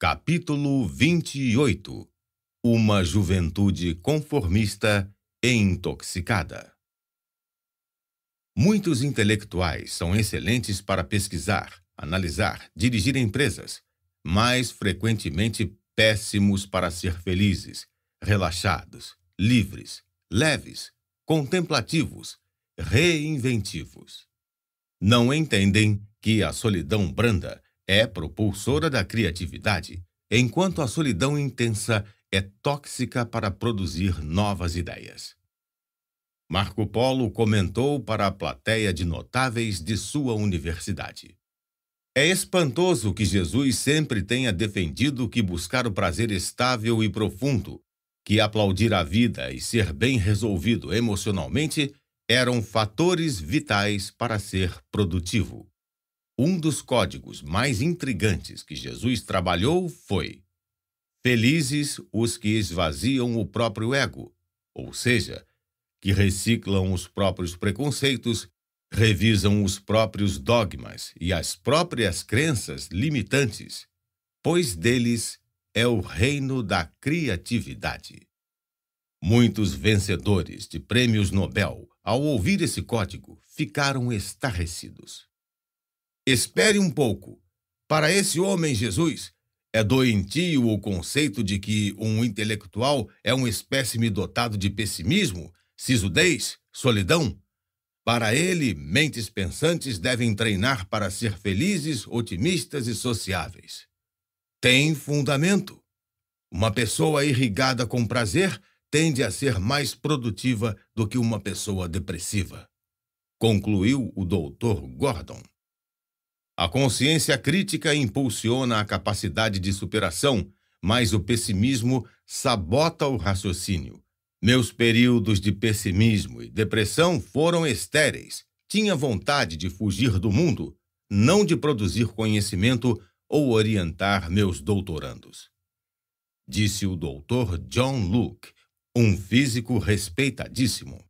Capítulo 28 Uma juventude conformista e intoxicada. Muitos intelectuais são excelentes para pesquisar analisar, dirigir empresas, mais frequentemente péssimos para ser felizes, relaxados, livres, leves, contemplativos, reinventivos. Não entendem que a solidão branda é propulsora da criatividade, enquanto a solidão intensa é tóxica para produzir novas ideias. Marco Polo comentou para a plateia de notáveis de sua universidade. É espantoso que Jesus sempre tenha defendido que buscar o prazer estável e profundo, que aplaudir a vida e ser bem resolvido emocionalmente eram fatores vitais para ser produtivo. Um dos códigos mais intrigantes que Jesus trabalhou foi: Felizes os que esvaziam o próprio ego, ou seja, que reciclam os próprios preconceitos revisam os próprios dogmas e as próprias crenças limitantes, pois deles é o reino da criatividade. Muitos vencedores de prêmios Nobel, ao ouvir esse código, ficaram estarrecidos. Espere um pouco. Para esse homem Jesus, é doentio o conceito de que um intelectual é um espécime dotado de pessimismo, sisudez, solidão, para ele, mentes pensantes devem treinar para ser felizes, otimistas e sociáveis. Tem fundamento. Uma pessoa irrigada com prazer tende a ser mais produtiva do que uma pessoa depressiva, concluiu o Dr. Gordon. A consciência crítica impulsiona a capacidade de superação, mas o pessimismo sabota o raciocínio, meus períodos de pessimismo e depressão foram estéreis. Tinha vontade de fugir do mundo, não de produzir conhecimento ou orientar meus doutorandos. Disse o doutor John Luke, um físico respeitadíssimo.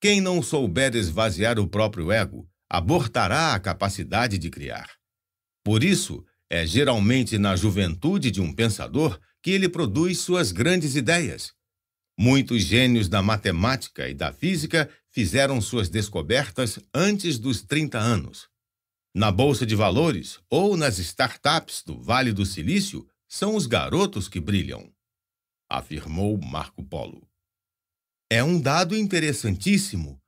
Quem não souber esvaziar o próprio ego abortará a capacidade de criar. Por isso, é geralmente na juventude de um pensador que ele produz suas grandes ideias Muitos gênios da matemática e da física fizeram suas descobertas antes dos 30 anos. Na bolsa de valores ou nas startups do Vale do Silício, são os garotos que brilham, afirmou Marco Polo. É um dado interessantíssimo.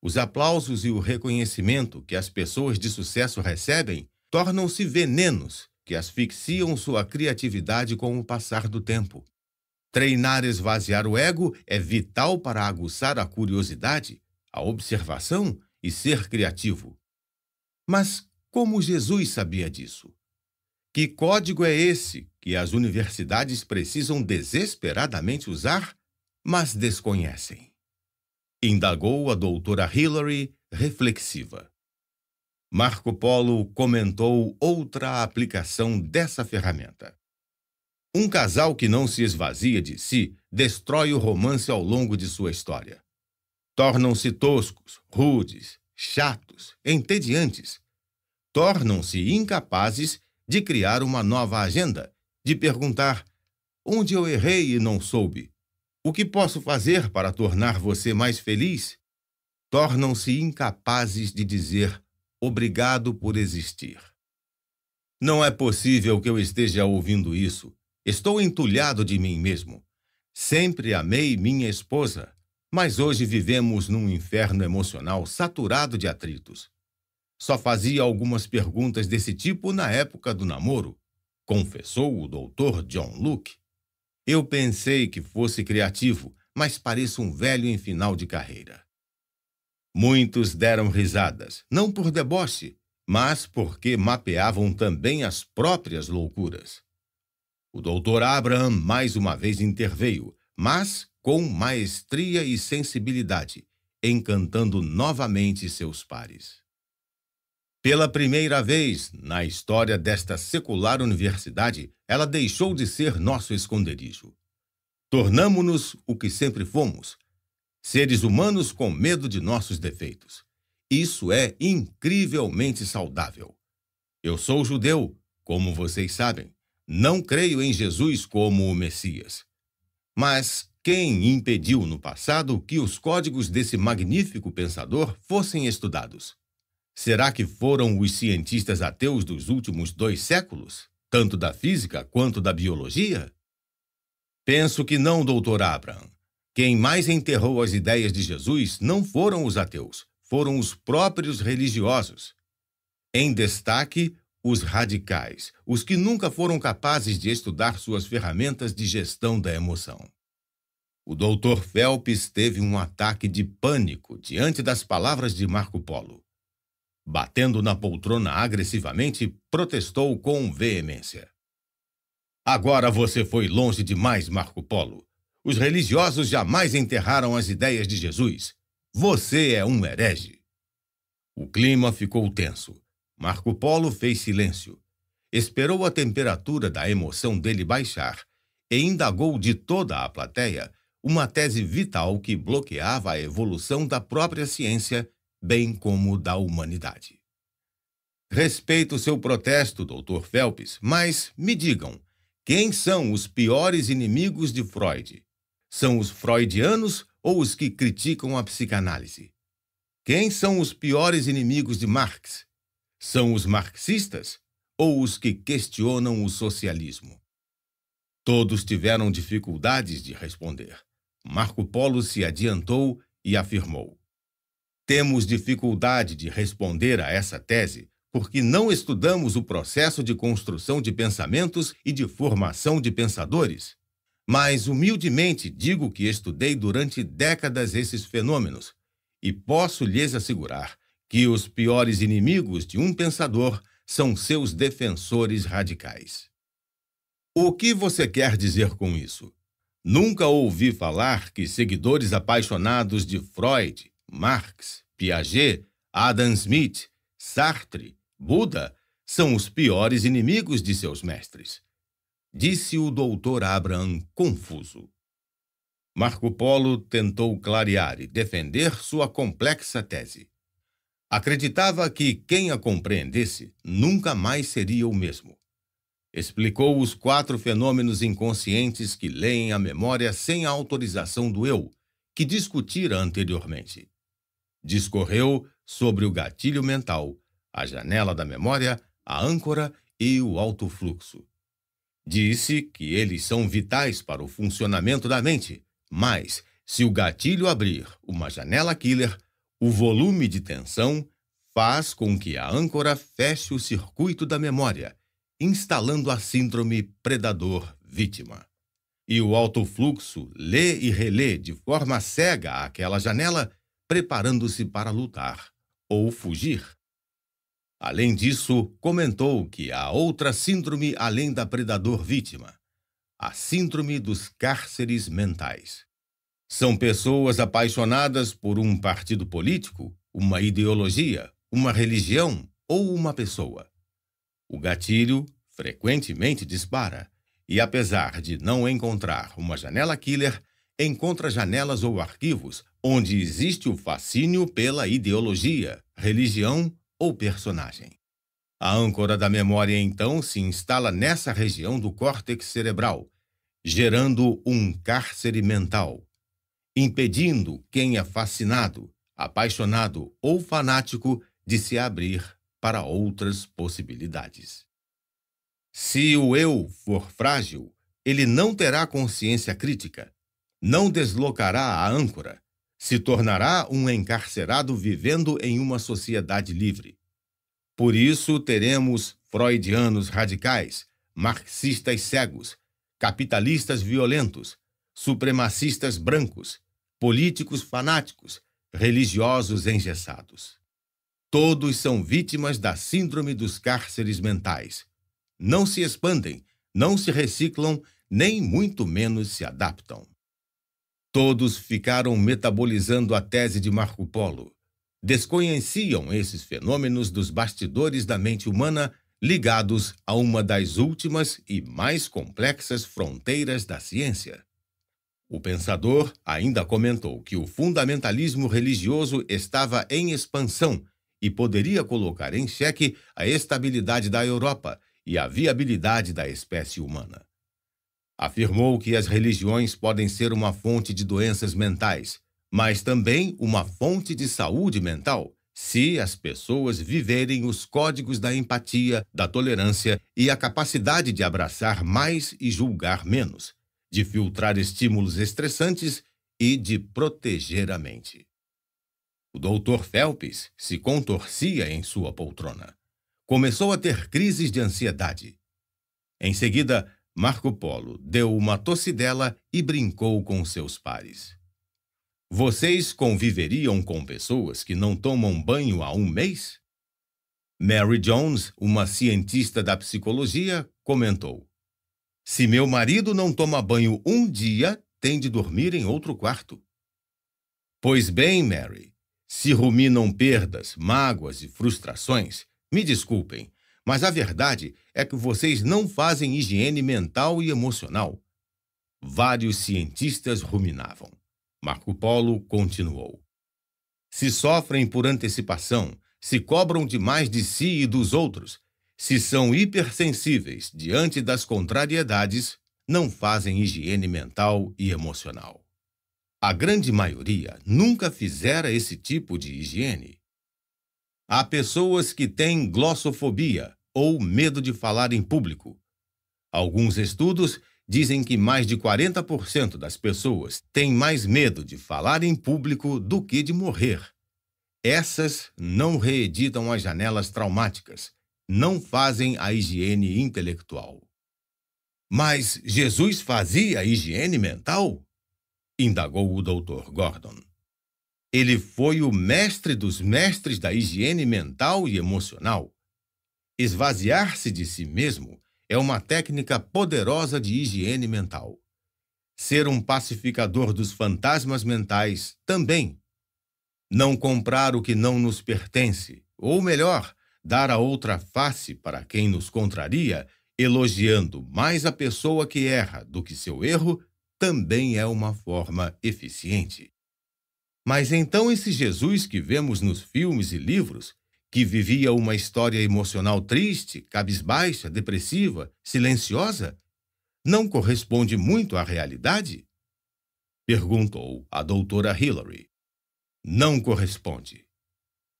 Os aplausos e o reconhecimento que as pessoas de sucesso recebem tornam-se venenos que asfixiam sua criatividade com o passar do tempo. Treinar esvaziar o ego é vital para aguçar a curiosidade, a observação e ser criativo. Mas como Jesus sabia disso? Que código é esse que as universidades precisam desesperadamente usar, mas desconhecem? Indagou a doutora Hillary, reflexiva. Marco Polo comentou outra aplicação dessa ferramenta. Um casal que não se esvazia de si destrói o romance ao longo de sua história. Tornam-se toscos, rudes, chatos, entediantes. Tornam-se incapazes de criar uma nova agenda, de perguntar: onde eu errei e não soube? O que posso fazer para tornar você mais feliz? Tornam-se incapazes de dizer: obrigado por existir. Não é possível que eu esteja ouvindo isso Estou entulhado de mim mesmo. Sempre amei minha esposa, mas hoje vivemos num inferno emocional saturado de atritos. Só fazia algumas perguntas desse tipo na época do namoro, confessou o doutor John Luke. Eu pensei que fosse criativo, mas pareço um velho em final de carreira. Muitos deram risadas, não por deboche, mas porque mapeavam também as próprias loucuras. O doutor Abraham mais uma vez interveio, mas com maestria e sensibilidade, encantando novamente seus pares. Pela primeira vez na história desta secular universidade, ela deixou de ser nosso esconderijo. Tornamo-nos o que sempre fomos, seres humanos com medo de nossos defeitos. Isso é incrivelmente saudável. Eu sou judeu, como vocês sabem, não creio em Jesus como o Messias. Mas quem impediu no passado que os códigos desse magnífico pensador fossem estudados? Será que foram os cientistas ateus dos últimos dois séculos, tanto da física quanto da biologia? Penso que não, doutor Abraham. Quem mais enterrou as ideias de Jesus não foram os ateus, foram os próprios religiosos. Em destaque, os radicais, os que nunca foram capazes de estudar suas ferramentas de gestão da emoção. O doutor Phelps teve um ataque de pânico diante das palavras de Marco Polo. Batendo na poltrona agressivamente, protestou com veemência. Agora você foi longe demais, Marco Polo. Os religiosos jamais enterraram as ideias de Jesus. Você é um herege. O clima ficou tenso Marco Polo fez silêncio. Esperou a temperatura da emoção dele baixar e indagou de toda a plateia uma tese vital que bloqueava a evolução da própria ciência, bem como da humanidade. Respeito seu protesto, Doutor Phelps, mas me digam, quem são os piores inimigos de Freud? São os freudianos ou os que criticam a psicanálise? Quem são os piores inimigos de Marx? São os marxistas ou os que questionam o socialismo? Todos tiveram dificuldades de responder. Marco Polo se adiantou e afirmou: Temos dificuldade de responder a essa tese porque não estudamos o processo de construção de pensamentos e de formação de pensadores. Mas humildemente digo que estudei durante décadas esses fenômenos e posso lhes assegurar que os piores inimigos de um pensador são seus defensores radicais. O que você quer dizer com isso? Nunca ouvi falar que seguidores apaixonados de Freud, Marx, Piaget, Adam Smith, Sartre, Buda são os piores inimigos de seus mestres. Disse o doutor Abraham confuso. Marco Polo tentou clarear e defender sua complexa tese. Acreditava que quem a compreendesse nunca mais seria o mesmo. Explicou os quatro fenômenos inconscientes que leem a memória sem a autorização do eu, que discutira anteriormente. Discorreu sobre o gatilho mental, a janela da memória, a âncora e o alto fluxo. Disse que eles são vitais para o funcionamento da mente, mas, se o gatilho abrir uma janela killer, o volume de tensão faz com que a âncora feche o circuito da memória, instalando a síndrome predador-vítima. E o alto fluxo lê e relê de forma cega aquela janela, preparando-se para lutar ou fugir. Além disso, comentou que há outra síndrome além da predador-vítima, a síndrome dos cárceres mentais. São pessoas apaixonadas por um partido político, uma ideologia, uma religião ou uma pessoa. O gatilho frequentemente dispara e, apesar de não encontrar uma janela killer, encontra janelas ou arquivos onde existe o fascínio pela ideologia, religião ou personagem. A âncora da memória então se instala nessa região do córtex cerebral, gerando um cárcere mental impedindo quem é fascinado, apaixonado ou fanático de se abrir para outras possibilidades. Se o eu for frágil, ele não terá consciência crítica, não deslocará a âncora, se tornará um encarcerado vivendo em uma sociedade livre. Por isso teremos freudianos radicais, marxistas cegos, capitalistas violentos, supremacistas brancos, políticos fanáticos, religiosos engessados. Todos são vítimas da síndrome dos cárceres mentais. Não se expandem, não se reciclam, nem muito menos se adaptam. Todos ficaram metabolizando a tese de Marco Polo. Desconheciam esses fenômenos dos bastidores da mente humana ligados a uma das últimas e mais complexas fronteiras da ciência. O pensador ainda comentou que o fundamentalismo religioso estava em expansão e poderia colocar em xeque a estabilidade da Europa e a viabilidade da espécie humana. Afirmou que as religiões podem ser uma fonte de doenças mentais, mas também uma fonte de saúde mental se as pessoas viverem os códigos da empatia, da tolerância e a capacidade de abraçar mais e julgar menos, de filtrar estímulos estressantes e de proteger a mente. O doutor Phelps se contorcia em sua poltrona. Começou a ter crises de ansiedade. Em seguida, Marco Polo deu uma tossidela e brincou com seus pares. Vocês conviveriam com pessoas que não tomam banho há um mês? Mary Jones, uma cientista da psicologia, comentou: se meu marido não toma banho um dia, tem de dormir em outro quarto. Pois bem, Mary, se ruminam perdas, mágoas e frustrações, me desculpem, mas a verdade é que vocês não fazem higiene mental e emocional. Vários cientistas ruminavam. Marco Polo continuou. Se sofrem por antecipação, se cobram demais de si e dos outros, se são hipersensíveis diante das contrariedades, não fazem higiene mental e emocional. A grande maioria nunca fizera esse tipo de higiene. Há pessoas que têm glossofobia ou medo de falar em público. Alguns estudos dizem que mais de 40% das pessoas têm mais medo de falar em público do que de morrer. Essas não reeditam as janelas traumáticas, não fazem a higiene intelectual. Mas Jesus fazia a higiene mental? indagou o doutor Gordon. Ele foi o mestre dos mestres da higiene mental e emocional. Esvaziar-se de si mesmo é uma técnica poderosa de higiene mental. Ser um pacificador dos fantasmas mentais também. Não comprar o que não nos pertence, ou melhor, dar a outra face para quem nos contraria, elogiando mais a pessoa que erra do que seu erro, também é uma forma eficiente. Mas então, esse Jesus que vemos nos filmes e livros, que vivia uma história emocional triste, cabisbaixa, depressiva, silenciosa, não corresponde muito à realidade? Perguntou a doutora Hillary. Não corresponde,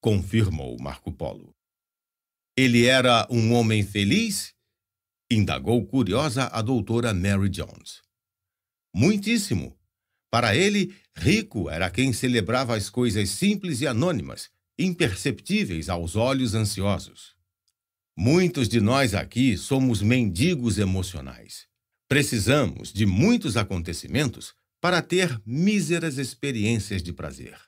confirmou Marco Polo. Ele era um homem feliz? indagou curiosa a doutora Mary Jones. Muitíssimo. Para ele, rico era quem celebrava as coisas simples e anônimas, imperceptíveis aos olhos ansiosos. Muitos de nós aqui somos mendigos emocionais. Precisamos de muitos acontecimentos para ter míseras experiências de prazer.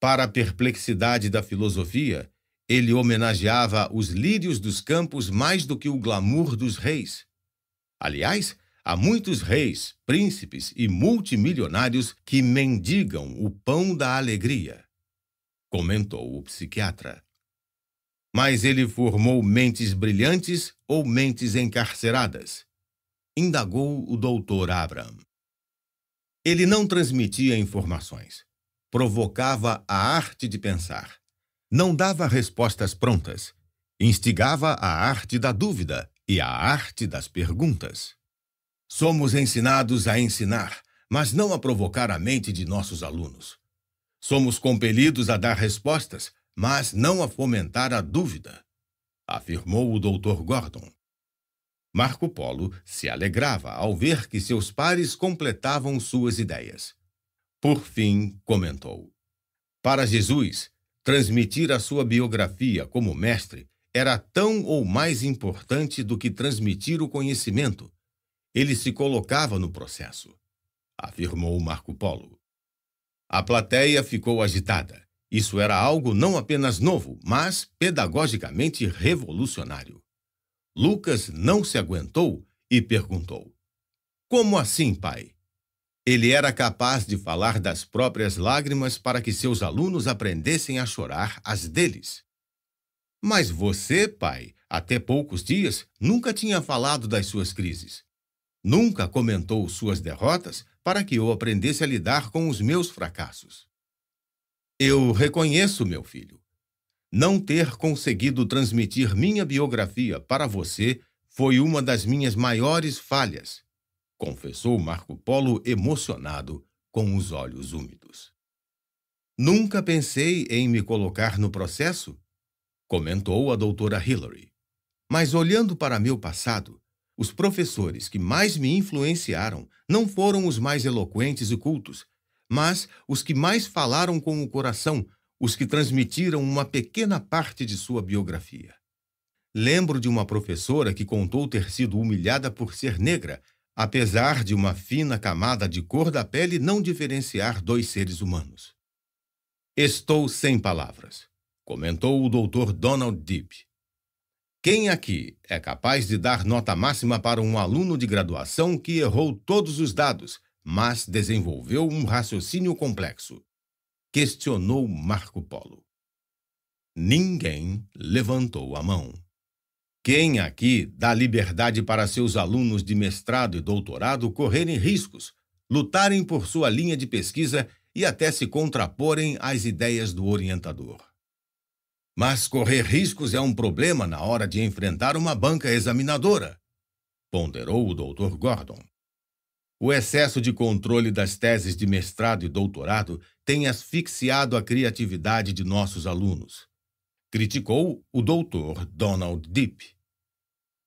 Para a perplexidade da filosofia, ele homenageava os lírios dos campos mais do que o glamour dos reis. Aliás, há muitos reis, príncipes e multimilionários que mendigam o pão da alegria, comentou o psiquiatra. Mas ele formou mentes brilhantes ou mentes encarceradas? Indagou o doutor Abram. Ele não transmitia informações, provocava a arte de pensar não dava respostas prontas, instigava a arte da dúvida e a arte das perguntas. Somos ensinados a ensinar, mas não a provocar a mente de nossos alunos. Somos compelidos a dar respostas, mas não a fomentar a dúvida, afirmou o Dr. Gordon. Marco Polo se alegrava ao ver que seus pares completavam suas ideias. Por fim, comentou: Para Jesus, Transmitir a sua biografia como mestre era tão ou mais importante do que transmitir o conhecimento. Ele se colocava no processo, afirmou Marco Polo. A plateia ficou agitada. Isso era algo não apenas novo, mas pedagogicamente revolucionário. Lucas não se aguentou e perguntou: Como assim, pai? Ele era capaz de falar das próprias lágrimas para que seus alunos aprendessem a chorar as deles. Mas você, pai, até poucos dias, nunca tinha falado das suas crises. Nunca comentou suas derrotas para que eu aprendesse a lidar com os meus fracassos. Eu reconheço, meu filho. Não ter conseguido transmitir minha biografia para você foi uma das minhas maiores falhas confessou Marco Polo emocionado, com os olhos úmidos. Nunca pensei em me colocar no processo, comentou a doutora Hillary. Mas olhando para meu passado, os professores que mais me influenciaram não foram os mais eloquentes e cultos, mas os que mais falaram com o coração, os que transmitiram uma pequena parte de sua biografia. Lembro de uma professora que contou ter sido humilhada por ser negra apesar de uma fina camada de cor da pele não diferenciar dois seres humanos. Estou sem palavras, comentou o Dr. Donald Deep. Quem aqui é capaz de dar nota máxima para um aluno de graduação que errou todos os dados, mas desenvolveu um raciocínio complexo? Questionou Marco Polo. Ninguém levantou a mão. Quem aqui dá liberdade para seus alunos de mestrado e doutorado correrem riscos, lutarem por sua linha de pesquisa e até se contraporem às ideias do orientador? Mas correr riscos é um problema na hora de enfrentar uma banca examinadora, ponderou o Dr. Gordon. O excesso de controle das teses de mestrado e doutorado tem asfixiado a criatividade de nossos alunos criticou o doutor Donald Deep.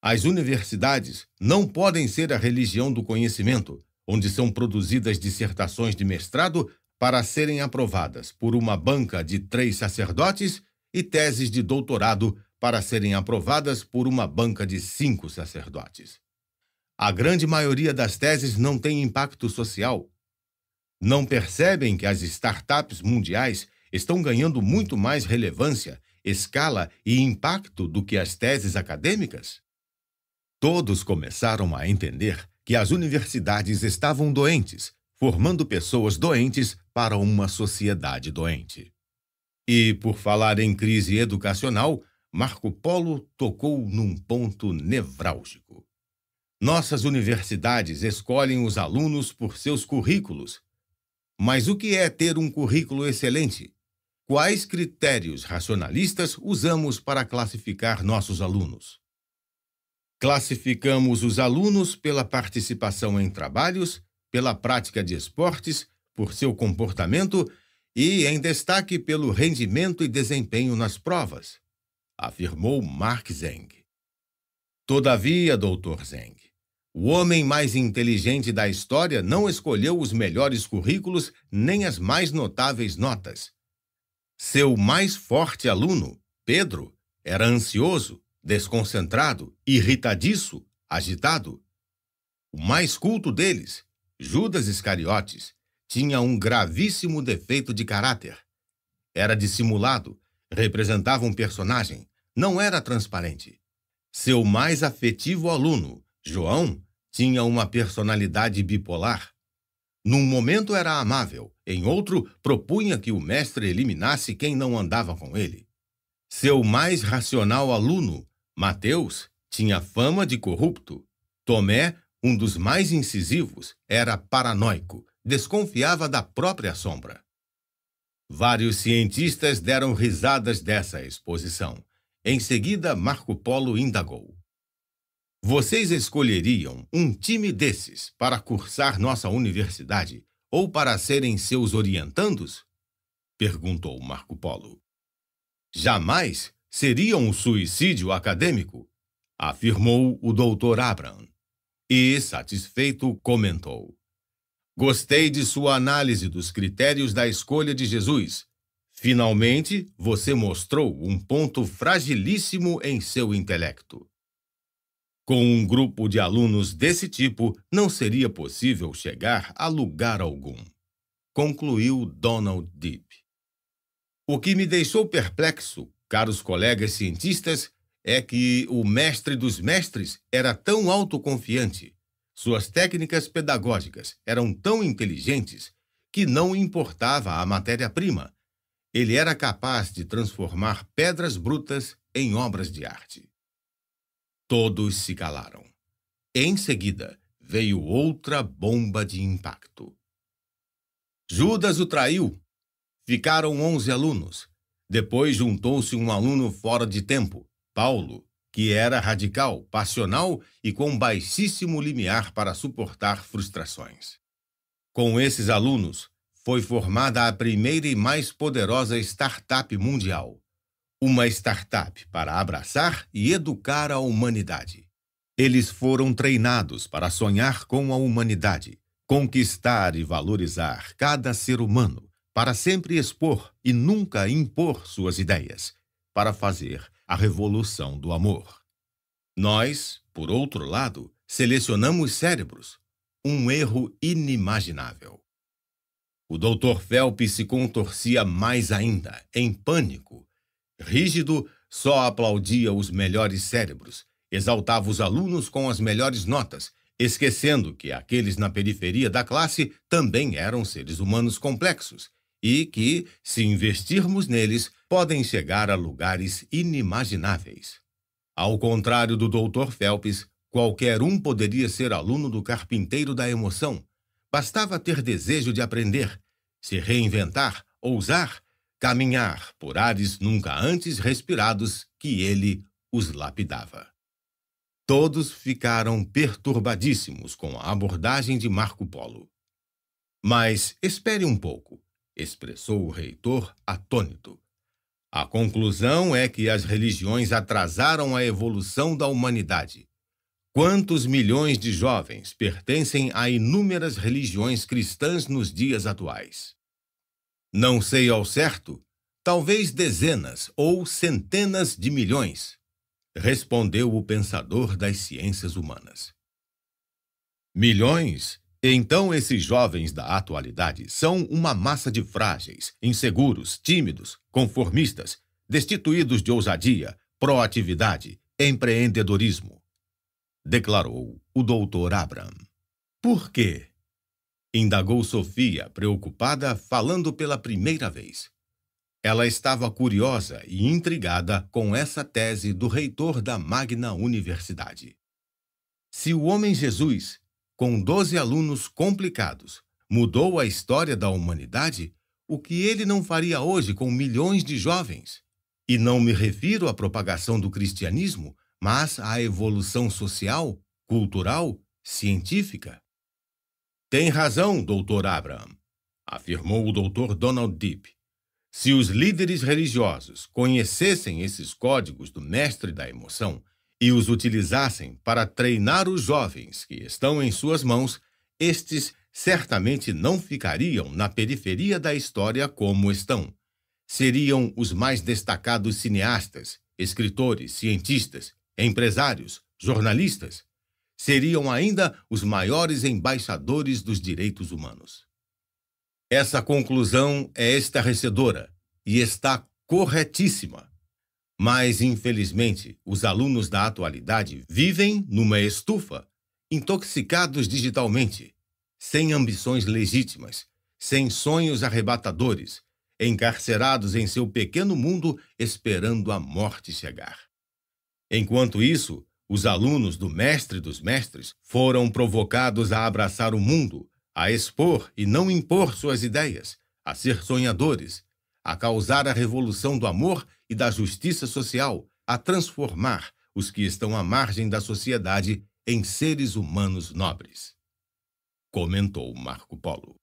As universidades não podem ser a religião do conhecimento, onde são produzidas dissertações de mestrado para serem aprovadas por uma banca de três sacerdotes e teses de doutorado para serem aprovadas por uma banca de cinco sacerdotes. A grande maioria das teses não tem impacto social. Não percebem que as startups mundiais estão ganhando muito mais relevância escala e impacto do que as teses acadêmicas? Todos começaram a entender que as universidades estavam doentes, formando pessoas doentes para uma sociedade doente. E, por falar em crise educacional, Marco Polo tocou num ponto nevrálgico. Nossas universidades escolhem os alunos por seus currículos. Mas o que é ter um currículo excelente? Quais critérios racionalistas usamos para classificar nossos alunos? Classificamos os alunos pela participação em trabalhos, pela prática de esportes, por seu comportamento e, em destaque, pelo rendimento e desempenho nas provas, afirmou Mark Zeng. Todavia, Dr. Zeng, o homem mais inteligente da história não escolheu os melhores currículos nem as mais notáveis notas. Seu mais forte aluno, Pedro, era ansioso, desconcentrado, irritadiço, agitado. O mais culto deles, Judas Iscariotes, tinha um gravíssimo defeito de caráter. Era dissimulado, representava um personagem, não era transparente. Seu mais afetivo aluno, João, tinha uma personalidade bipolar, num momento era amável, em outro propunha que o mestre eliminasse quem não andava com ele. Seu mais racional aluno, Mateus, tinha fama de corrupto. Tomé, um dos mais incisivos, era paranoico, desconfiava da própria sombra. Vários cientistas deram risadas dessa exposição. Em seguida, Marco Polo indagou: vocês escolheriam um time desses para cursar nossa universidade ou para serem seus orientandos? perguntou Marco Polo. Jamais seria um suicídio acadêmico, afirmou o doutor Abram. E, satisfeito, comentou: Gostei de sua análise dos critérios da escolha de Jesus. Finalmente, você mostrou um ponto fragilíssimo em seu intelecto. Com um grupo de alunos desse tipo, não seria possível chegar a lugar algum, concluiu Donald Deep. O que me deixou perplexo, caros colegas cientistas, é que o mestre dos mestres era tão autoconfiante, suas técnicas pedagógicas eram tão inteligentes, que não importava a matéria-prima. Ele era capaz de transformar pedras brutas em obras de arte. Todos se calaram. Em seguida, veio outra bomba de impacto. Judas o traiu. Ficaram onze alunos. Depois juntou-se um aluno fora de tempo, Paulo, que era radical, passional e com baixíssimo limiar para suportar frustrações. Com esses alunos, foi formada a primeira e mais poderosa startup mundial, uma startup para abraçar e educar a humanidade. Eles foram treinados para sonhar com a humanidade, conquistar e valorizar cada ser humano, para sempre expor e nunca impor suas ideias, para fazer a revolução do amor. Nós, por outro lado, selecionamos cérebros, um erro inimaginável. O Dr. Phelps se contorcia mais ainda, em pânico, Rígido só aplaudia os melhores cérebros, exaltava os alunos com as melhores notas, esquecendo que aqueles na periferia da classe também eram seres humanos complexos e que, se investirmos neles, podem chegar a lugares inimagináveis. Ao contrário do Dr. Phelps, qualquer um poderia ser aluno do carpinteiro da emoção. Bastava ter desejo de aprender, se reinventar, ousar caminhar por ares nunca antes respirados que ele os lapidava. Todos ficaram perturbadíssimos com a abordagem de Marco Polo. Mas espere um pouco, expressou o reitor atônito. A conclusão é que as religiões atrasaram a evolução da humanidade. Quantos milhões de jovens pertencem a inúmeras religiões cristãs nos dias atuais? Não sei ao certo, talvez dezenas ou centenas de milhões, respondeu o pensador das ciências humanas. Milhões? Então, esses jovens da atualidade são uma massa de frágeis, inseguros, tímidos, conformistas, destituídos de ousadia, proatividade, empreendedorismo, declarou o doutor Abram. Por quê? Indagou Sofia, preocupada, falando pela primeira vez. Ela estava curiosa e intrigada com essa tese do reitor da Magna Universidade. Se o Homem Jesus, com doze alunos complicados, mudou a história da humanidade, o que ele não faria hoje com milhões de jovens? E não me refiro à propagação do cristianismo, mas à evolução social, cultural, científica. Tem razão, doutor Abraham, afirmou o doutor Donald Deep. Se os líderes religiosos conhecessem esses códigos do mestre da emoção e os utilizassem para treinar os jovens que estão em suas mãos, estes certamente não ficariam na periferia da história como estão. Seriam os mais destacados cineastas, escritores, cientistas, empresários, jornalistas, seriam ainda os maiores embaixadores dos direitos humanos. Essa conclusão é estarrecedora e está corretíssima. Mas, infelizmente, os alunos da atualidade vivem numa estufa, intoxicados digitalmente, sem ambições legítimas, sem sonhos arrebatadores, encarcerados em seu pequeno mundo esperando a morte chegar. Enquanto isso, os alunos do Mestre dos Mestres foram provocados a abraçar o mundo, a expor e não impor suas ideias, a ser sonhadores, a causar a revolução do amor e da justiça social, a transformar os que estão à margem da sociedade em seres humanos nobres. Comentou Marco Polo.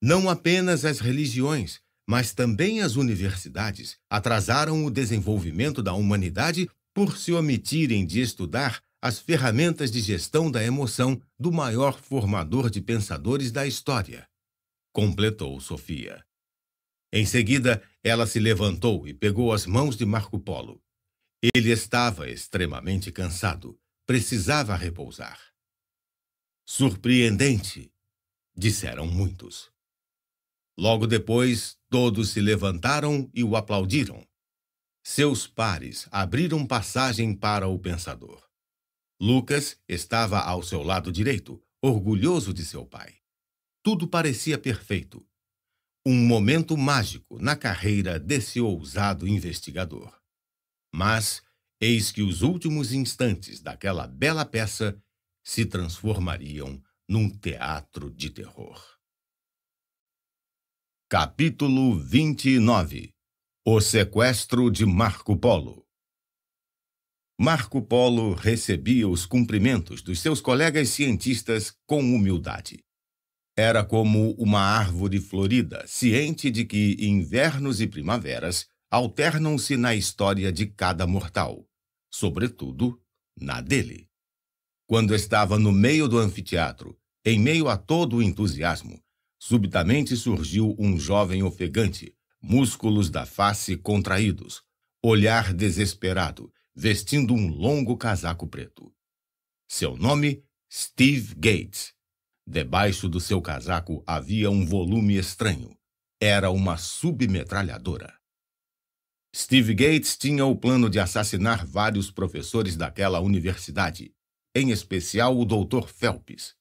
Não apenas as religiões, mas também as universidades atrasaram o desenvolvimento da humanidade por se omitirem de estudar as ferramentas de gestão da emoção do maior formador de pensadores da história. Completou Sofia. Em seguida, ela se levantou e pegou as mãos de Marco Polo. Ele estava extremamente cansado, precisava repousar. Surpreendente, disseram muitos. Logo depois, todos se levantaram e o aplaudiram. Seus pares abriram passagem para o pensador. Lucas estava ao seu lado direito, orgulhoso de seu pai. Tudo parecia perfeito. Um momento mágico na carreira desse ousado investigador. Mas eis que os últimos instantes daquela bela peça se transformariam num teatro de terror. Capítulo 29 o sequestro de Marco Polo. Marco Polo recebia os cumprimentos dos seus colegas cientistas com humildade. Era como uma árvore florida, ciente de que invernos e primaveras alternam-se na história de cada mortal, sobretudo na dele. Quando estava no meio do anfiteatro, em meio a todo o entusiasmo, subitamente surgiu um jovem ofegante, músculos da face contraídos, olhar desesperado, vestindo um longo casaco preto. Seu nome, Steve Gates. Debaixo do seu casaco havia um volume estranho. Era uma submetralhadora. Steve Gates tinha o plano de assassinar vários professores daquela universidade, em especial o Dr. Phelps.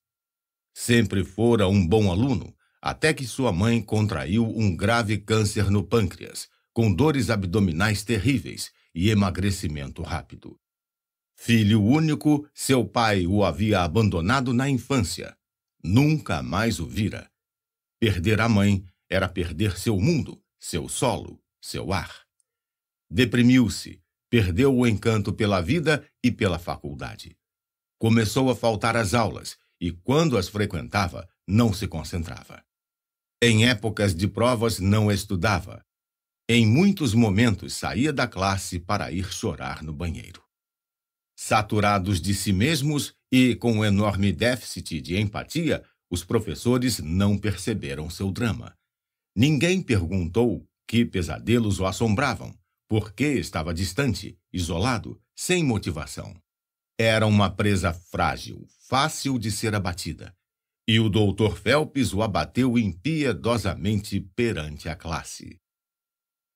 Sempre fora um bom aluno, até que sua mãe contraiu um grave câncer no pâncreas, com dores abdominais terríveis e emagrecimento rápido. Filho único, seu pai o havia abandonado na infância. Nunca mais o vira. Perder a mãe era perder seu mundo, seu solo, seu ar. Deprimiu-se, perdeu o encanto pela vida e pela faculdade. Começou a faltar às aulas e, quando as frequentava, não se concentrava. Em épocas de provas não estudava. Em muitos momentos saía da classe para ir chorar no banheiro. Saturados de si mesmos e com um enorme déficit de empatia, os professores não perceberam seu drama. Ninguém perguntou que pesadelos o assombravam, por que estava distante, isolado, sem motivação. Era uma presa frágil, fácil de ser abatida, e o doutor Phelps o abateu impiedosamente perante a classe.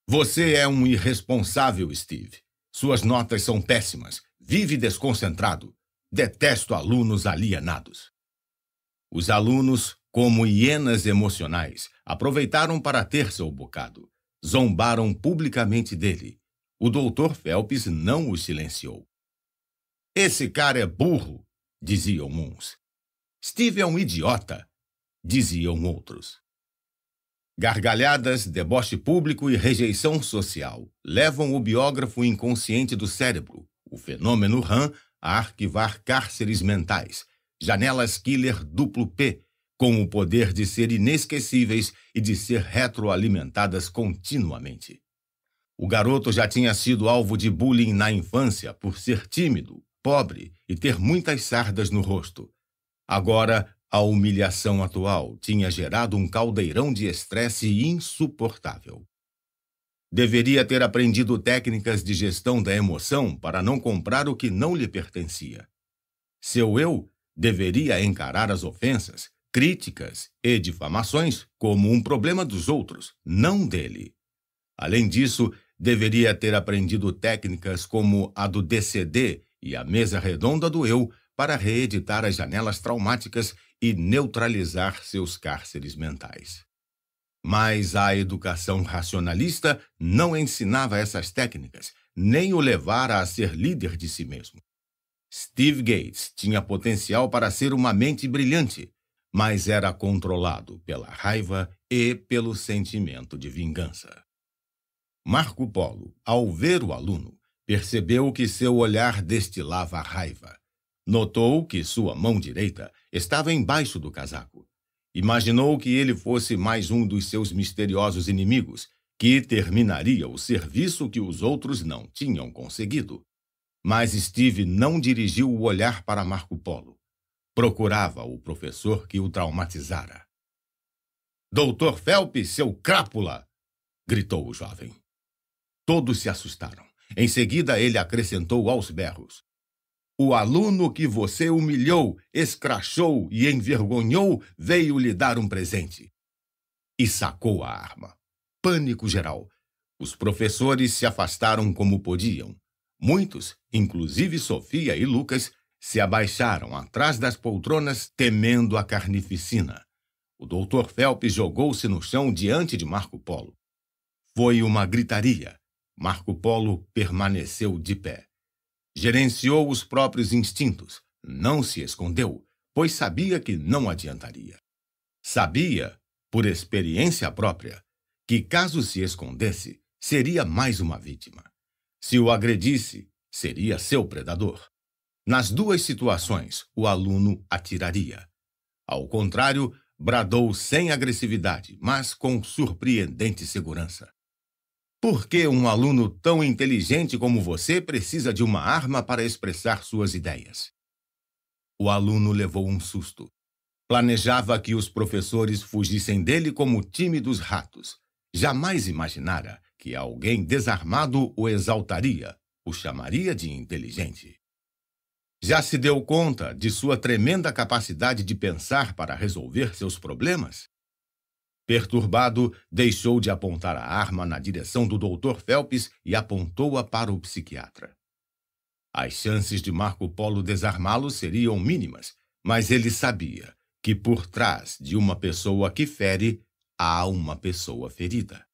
Você é um irresponsável, Steve. Suas notas são péssimas. Vive desconcentrado. Detesto alunos alienados. Os alunos, como hienas emocionais, aproveitaram para ter seu bocado. Zombaram publicamente dele. O doutor Phelps não o silenciou. Esse cara é burro, diziam uns. Steve é um idiota, diziam outros. Gargalhadas, deboche público e rejeição social levam o biógrafo inconsciente do cérebro, o fenômeno RAM, a arquivar cárceres mentais, janelas killer duplo P, com o poder de ser inesquecíveis e de ser retroalimentadas continuamente. O garoto já tinha sido alvo de bullying na infância por ser tímido, pobre e ter muitas sardas no rosto, Agora, a humilhação atual tinha gerado um caldeirão de estresse insuportável. Deveria ter aprendido técnicas de gestão da emoção para não comprar o que não lhe pertencia. Seu eu deveria encarar as ofensas, críticas e difamações como um problema dos outros, não dele. Além disso, deveria ter aprendido técnicas como a do DCD e a mesa redonda do eu para reeditar as janelas traumáticas e neutralizar seus cárceres mentais. Mas a educação racionalista não ensinava essas técnicas, nem o levara a ser líder de si mesmo. Steve Gates tinha potencial para ser uma mente brilhante, mas era controlado pela raiva e pelo sentimento de vingança. Marco Polo, ao ver o aluno, percebeu que seu olhar destilava raiva Notou que sua mão direita estava embaixo do casaco. Imaginou que ele fosse mais um dos seus misteriosos inimigos, que terminaria o serviço que os outros não tinham conseguido. Mas Steve não dirigiu o olhar para Marco Polo. Procurava o professor que o traumatizara. Doutor Phelps, seu crápula! gritou o jovem. Todos se assustaram. Em seguida, ele acrescentou aos berros: o aluno que você humilhou, escrachou e envergonhou veio lhe dar um presente. E sacou a arma. Pânico geral. Os professores se afastaram como podiam. Muitos, inclusive Sofia e Lucas, se abaixaram atrás das poltronas temendo a carnificina. O doutor Phelps jogou-se no chão diante de Marco Polo. Foi uma gritaria. Marco Polo permaneceu de pé. Gerenciou os próprios instintos, não se escondeu, pois sabia que não adiantaria. Sabia, por experiência própria, que caso se escondesse, seria mais uma vítima. Se o agredisse, seria seu predador. Nas duas situações, o aluno atiraria. Ao contrário, bradou sem agressividade, mas com surpreendente segurança. Por que um aluno tão inteligente como você precisa de uma arma para expressar suas ideias? O aluno levou um susto. Planejava que os professores fugissem dele como tímidos ratos. Jamais imaginara que alguém desarmado o exaltaria, o chamaria de inteligente. Já se deu conta de sua tremenda capacidade de pensar para resolver seus problemas? Perturbado, deixou de apontar a arma na direção do Dr. Phelps e apontou-a para o psiquiatra. As chances de Marco Polo desarmá-lo seriam mínimas, mas ele sabia que por trás de uma pessoa que fere há uma pessoa ferida.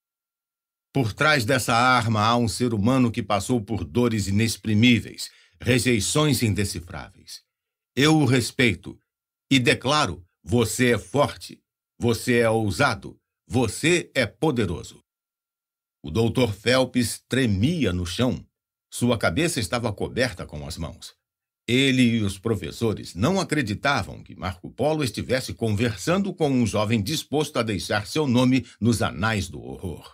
Por trás dessa arma há um ser humano que passou por dores inexprimíveis, rejeições indecifráveis. Eu o respeito e declaro: você é forte, você é ousado. Você é poderoso. O doutor Phelps tremia no chão. Sua cabeça estava coberta com as mãos. Ele e os professores não acreditavam que Marco Polo estivesse conversando com um jovem disposto a deixar seu nome nos anais do horror.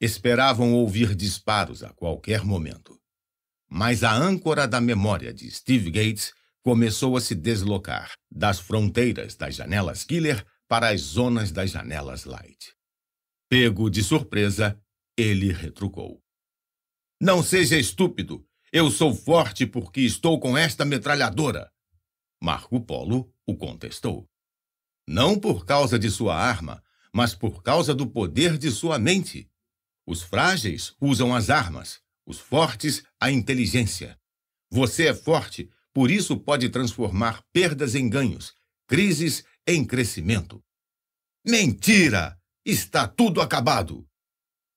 Esperavam ouvir disparos a qualquer momento. Mas a âncora da memória de Steve Gates começou a se deslocar das fronteiras das janelas killer para as zonas das janelas light. Pego de surpresa, ele retrucou. Não seja estúpido. Eu sou forte porque estou com esta metralhadora. Marco Polo o contestou. Não por causa de sua arma, mas por causa do poder de sua mente. Os frágeis usam as armas, os fortes a inteligência. Você é forte, por isso pode transformar perdas em ganhos, crises em crescimento. Mentira! Está tudo acabado!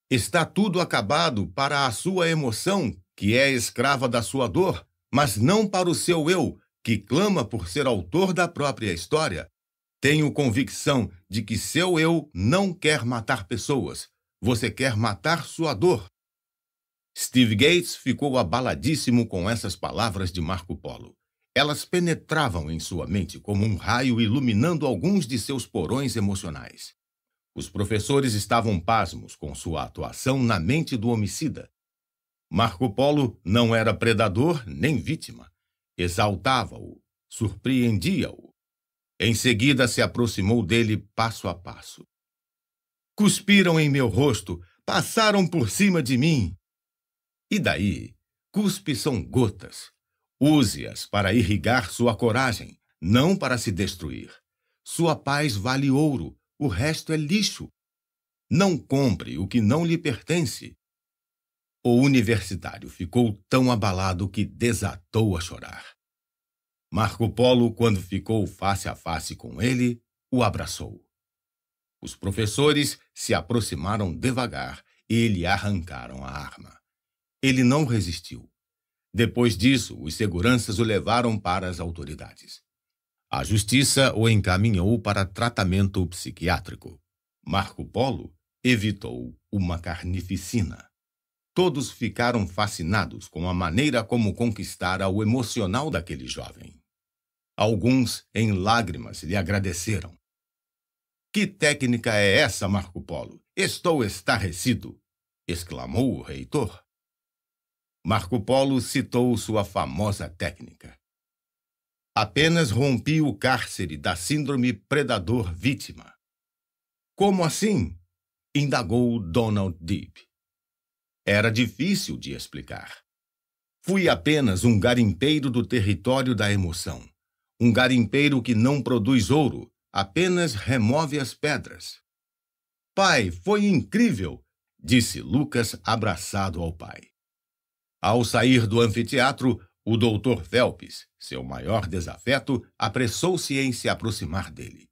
Está tudo acabado para a sua emoção, que é escrava da sua dor, mas não para o seu eu, que clama por ser autor da própria história. Tenho convicção de que seu eu não quer matar pessoas. Você quer matar sua dor. Steve Gates ficou abaladíssimo com essas palavras de Marco Polo. Elas penetravam em sua mente como um raio iluminando alguns de seus porões emocionais. Os professores estavam pasmos com sua atuação na mente do homicida. Marco Polo não era predador nem vítima. Exaltava-o, surpreendia-o. Em seguida se aproximou dele passo a passo. Cuspiram em meu rosto, passaram por cima de mim. E daí? Cuspe são gotas, Use-as para irrigar sua coragem, não para se destruir. Sua paz vale ouro, o resto é lixo. Não compre o que não lhe pertence. O universitário ficou tão abalado que desatou a chorar. Marco Polo, quando ficou face a face com ele, o abraçou. Os professores se aproximaram devagar e lhe arrancaram a arma. Ele não resistiu. Depois disso, os seguranças o levaram para as autoridades. A justiça o encaminhou para tratamento psiquiátrico. Marco Polo evitou uma carnificina. Todos ficaram fascinados com a maneira como conquistara o emocional daquele jovem. Alguns, em lágrimas, lhe agradeceram. Que técnica é essa, Marco Polo? Estou estarrecido! exclamou o reitor. Marco Polo citou sua famosa técnica. Apenas rompi o cárcere da síndrome predador-vítima. Como assim? indagou Donald Deep. Era difícil de explicar. Fui apenas um garimpeiro do território da emoção. Um garimpeiro que não produz ouro, apenas remove as pedras. Pai, foi incrível, disse Lucas abraçado ao pai. Ao sair do anfiteatro, o doutor Phelps, seu maior desafeto, apressou-se em se aproximar dele.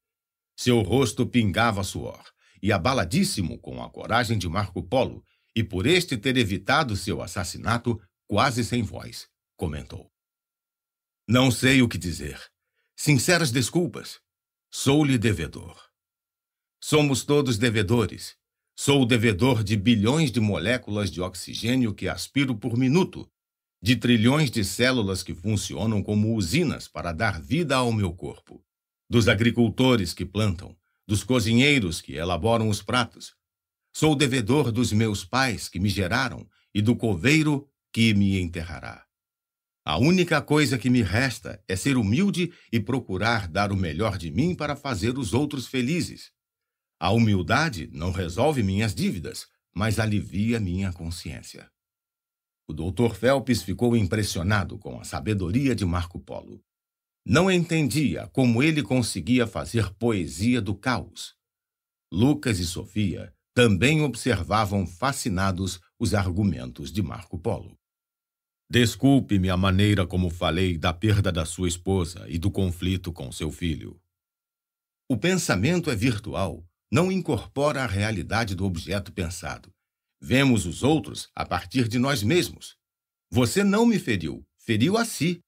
Seu rosto pingava suor, e abaladíssimo com a coragem de Marco Polo, e por este ter evitado seu assassinato, quase sem voz, comentou. Não sei o que dizer. Sinceras desculpas. Sou-lhe devedor. Somos todos devedores, Sou o devedor de bilhões de moléculas de oxigênio que aspiro por minuto, de trilhões de células que funcionam como usinas para dar vida ao meu corpo, dos agricultores que plantam, dos cozinheiros que elaboram os pratos. Sou devedor dos meus pais que me geraram e do coveiro que me enterrará. A única coisa que me resta é ser humilde e procurar dar o melhor de mim para fazer os outros felizes. A humildade não resolve minhas dívidas, mas alivia minha consciência. O doutor Phelps ficou impressionado com a sabedoria de Marco Polo. Não entendia como ele conseguia fazer poesia do caos. Lucas e Sofia também observavam fascinados os argumentos de Marco Polo. Desculpe-me a maneira como falei da perda da sua esposa e do conflito com seu filho. O pensamento é virtual não incorpora a realidade do objeto pensado. Vemos os outros a partir de nós mesmos. Você não me feriu, feriu a si.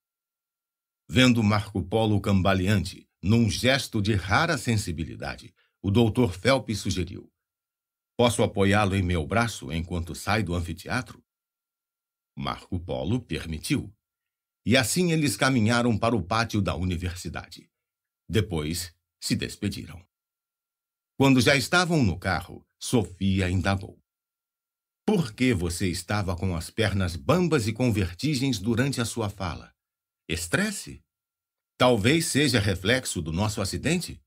Vendo Marco Polo cambaleante, num gesto de rara sensibilidade, o doutor Phelps sugeriu: Posso apoiá-lo em meu braço enquanto sai do anfiteatro? Marco Polo permitiu. E assim eles caminharam para o pátio da universidade. Depois se despediram. Quando já estavam no carro, Sofia indagou. Por que você estava com as pernas bambas e com vertigens durante a sua fala? Estresse? Talvez seja reflexo do nosso acidente?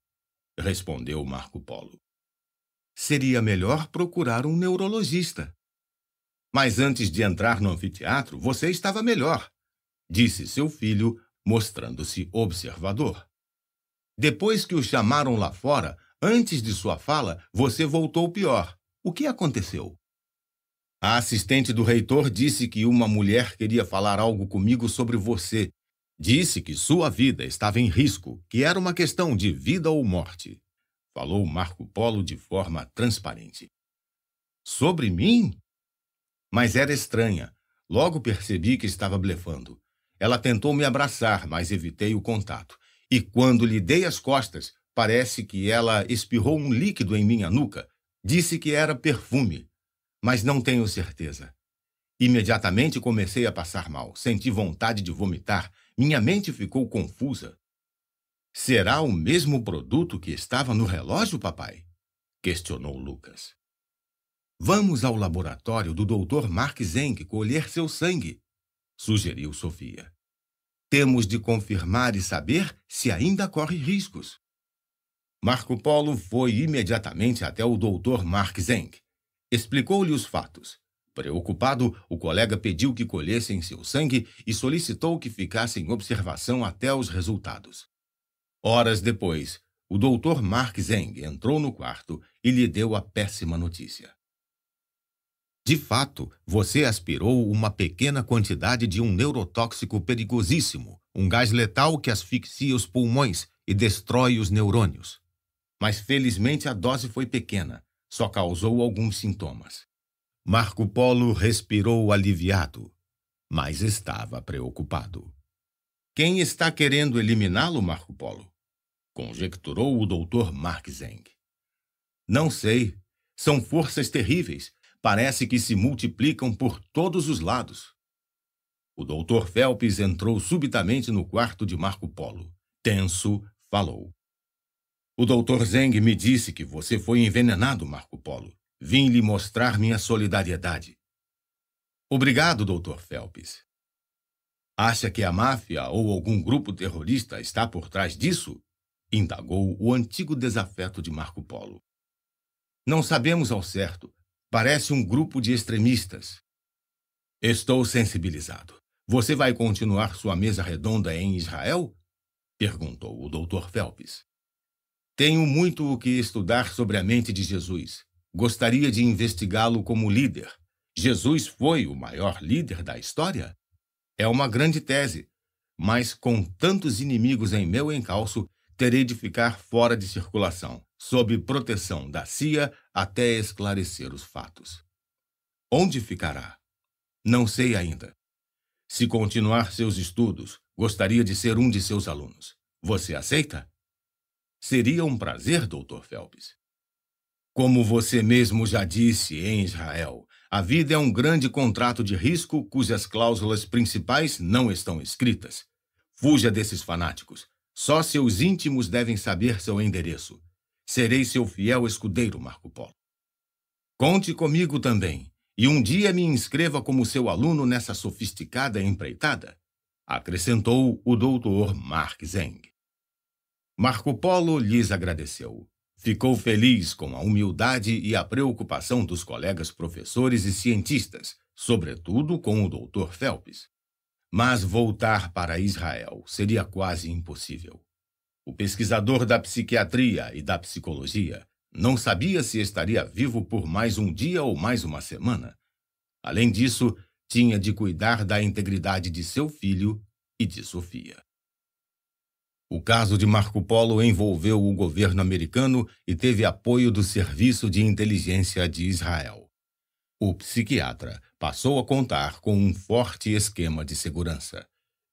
Respondeu Marco Polo. Seria melhor procurar um neurologista. Mas antes de entrar no anfiteatro, você estava melhor, disse seu filho, mostrando-se observador. Depois que o chamaram lá fora, Antes de sua fala, você voltou pior. O que aconteceu? A assistente do reitor disse que uma mulher queria falar algo comigo sobre você. Disse que sua vida estava em risco, que era uma questão de vida ou morte. Falou Marco Polo de forma transparente. Sobre mim? Mas era estranha. Logo percebi que estava blefando. Ela tentou me abraçar, mas evitei o contato. E quando lhe dei as costas, Parece que ela espirrou um líquido em minha nuca. Disse que era perfume, mas não tenho certeza. Imediatamente comecei a passar mal. Senti vontade de vomitar. Minha mente ficou confusa. Será o mesmo produto que estava no relógio, papai? questionou Lucas. Vamos ao laboratório do Dr. Mark Zeng colher seu sangue, sugeriu Sofia. Temos de confirmar e saber se ainda corre riscos. Marco Polo foi imediatamente até o doutor Mark Zeng. Explicou-lhe os fatos. Preocupado, o colega pediu que colhessem seu sangue e solicitou que ficasse em observação até os resultados. Horas depois, o doutor Mark Zeng entrou no quarto e lhe deu a péssima notícia. De fato, você aspirou uma pequena quantidade de um neurotóxico perigosíssimo, um gás letal que asfixia os pulmões e destrói os neurônios mas felizmente a dose foi pequena, só causou alguns sintomas. Marco Polo respirou aliviado, mas estava preocupado. Quem está querendo eliminá-lo, Marco Polo? conjecturou o doutor Mark Zeng. Não sei. São forças terríveis. Parece que se multiplicam por todos os lados. O doutor Phelps entrou subitamente no quarto de Marco Polo. Tenso, falou. O doutor Zeng me disse que você foi envenenado, Marco Polo. Vim lhe mostrar minha solidariedade. Obrigado, doutor Phelps. Acha que a máfia ou algum grupo terrorista está por trás disso? Indagou o antigo desafeto de Marco Polo. Não sabemos ao certo. Parece um grupo de extremistas. Estou sensibilizado. Você vai continuar sua mesa redonda em Israel? Perguntou o Dr. Phelps. Tenho muito o que estudar sobre a mente de Jesus. Gostaria de investigá-lo como líder. Jesus foi o maior líder da história? É uma grande tese, mas com tantos inimigos em meu encalço, terei de ficar fora de circulação, sob proteção da CIA até esclarecer os fatos. Onde ficará? Não sei ainda. Se continuar seus estudos, gostaria de ser um de seus alunos. Você aceita? Seria um prazer, Dr. Phelps. Como você mesmo já disse, em Israel, a vida é um grande contrato de risco cujas cláusulas principais não estão escritas. Fuja desses fanáticos. Só seus íntimos devem saber seu endereço. Serei seu fiel escudeiro, Marco Polo. Conte comigo também, e um dia me inscreva como seu aluno nessa sofisticada empreitada, acrescentou o doutor Mark Zeng. Marco Polo lhes agradeceu. Ficou feliz com a humildade e a preocupação dos colegas professores e cientistas, sobretudo com o Dr. Phelps. Mas voltar para Israel seria quase impossível. O pesquisador da psiquiatria e da psicologia não sabia se estaria vivo por mais um dia ou mais uma semana. Além disso, tinha de cuidar da integridade de seu filho e de Sofia. O caso de Marco Polo envolveu o governo americano e teve apoio do Serviço de Inteligência de Israel. O psiquiatra passou a contar com um forte esquema de segurança.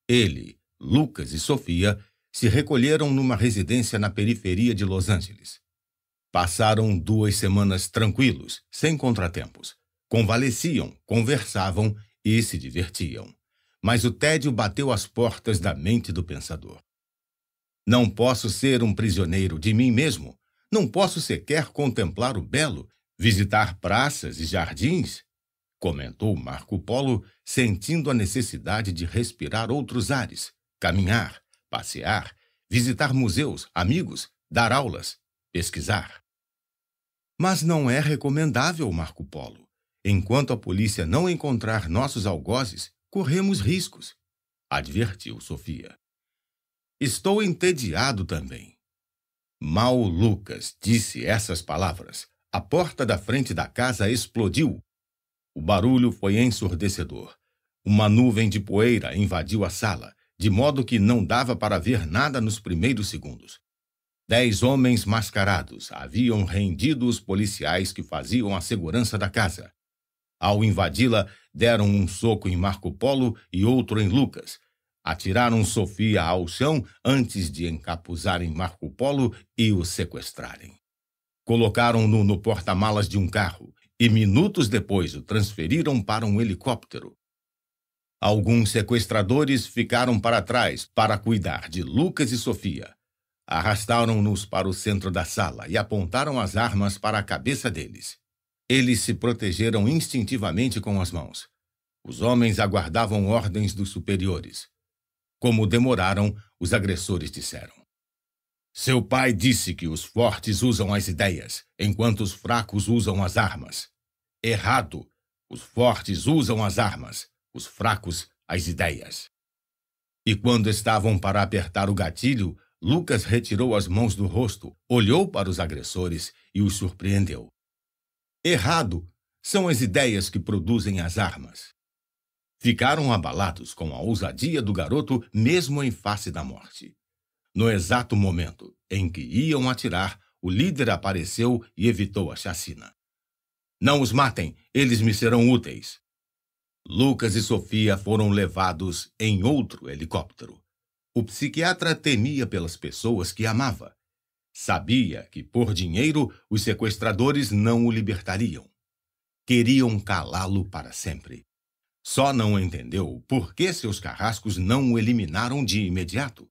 Ele, Lucas e Sofia se recolheram numa residência na periferia de Los Angeles. Passaram duas semanas tranquilos, sem contratempos. Convalesciam, conversavam e se divertiam. Mas o tédio bateu as portas da mente do pensador. Não posso ser um prisioneiro de mim mesmo. Não posso sequer contemplar o belo, visitar praças e jardins, comentou Marco Polo, sentindo a necessidade de respirar outros ares, caminhar, passear, visitar museus, amigos, dar aulas, pesquisar. Mas não é recomendável, Marco Polo. Enquanto a polícia não encontrar nossos algozes, corremos riscos, advertiu Sofia. Estou entediado também. Mal Lucas disse essas palavras, a porta da frente da casa explodiu. O barulho foi ensurdecedor. Uma nuvem de poeira invadiu a sala, de modo que não dava para ver nada nos primeiros segundos. Dez homens mascarados haviam rendido os policiais que faziam a segurança da casa. Ao invadi-la, deram um soco em Marco Polo e outro em Lucas, Atiraram Sofia ao chão antes de encapuzarem Marco Polo e o sequestrarem. Colocaram-no no, no porta-malas de um carro e minutos depois o transferiram para um helicóptero. Alguns sequestradores ficaram para trás para cuidar de Lucas e Sofia. Arrastaram-nos para o centro da sala e apontaram as armas para a cabeça deles. Eles se protegeram instintivamente com as mãos. Os homens aguardavam ordens dos superiores. Como demoraram, os agressores disseram. Seu pai disse que os fortes usam as ideias, enquanto os fracos usam as armas. Errado! Os fortes usam as armas, os fracos as ideias. E quando estavam para apertar o gatilho, Lucas retirou as mãos do rosto, olhou para os agressores e os surpreendeu. Errado! São as ideias que produzem as armas ficaram abalados com a ousadia do garoto, mesmo em face da morte. No exato momento em que iam atirar, o líder apareceu e evitou a chacina. Não os matem, eles me serão úteis. Lucas e Sofia foram levados em outro helicóptero. O psiquiatra temia pelas pessoas que amava. Sabia que, por dinheiro, os sequestradores não o libertariam. Queriam calá-lo para sempre só não entendeu por que seus carrascos não o eliminaram de imediato.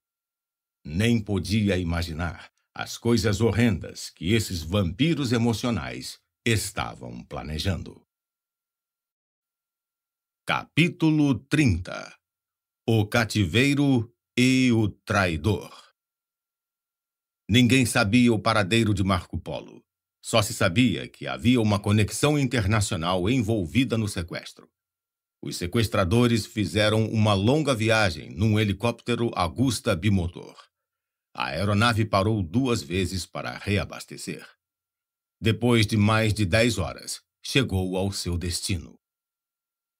Nem podia imaginar as coisas horrendas que esses vampiros emocionais estavam planejando. Capítulo 30 O Cativeiro e o Traidor Ninguém sabia o paradeiro de Marco Polo. Só se sabia que havia uma conexão internacional envolvida no sequestro. Os sequestradores fizeram uma longa viagem num helicóptero Augusta bimotor. A aeronave parou duas vezes para reabastecer. Depois de mais de dez horas, chegou ao seu destino.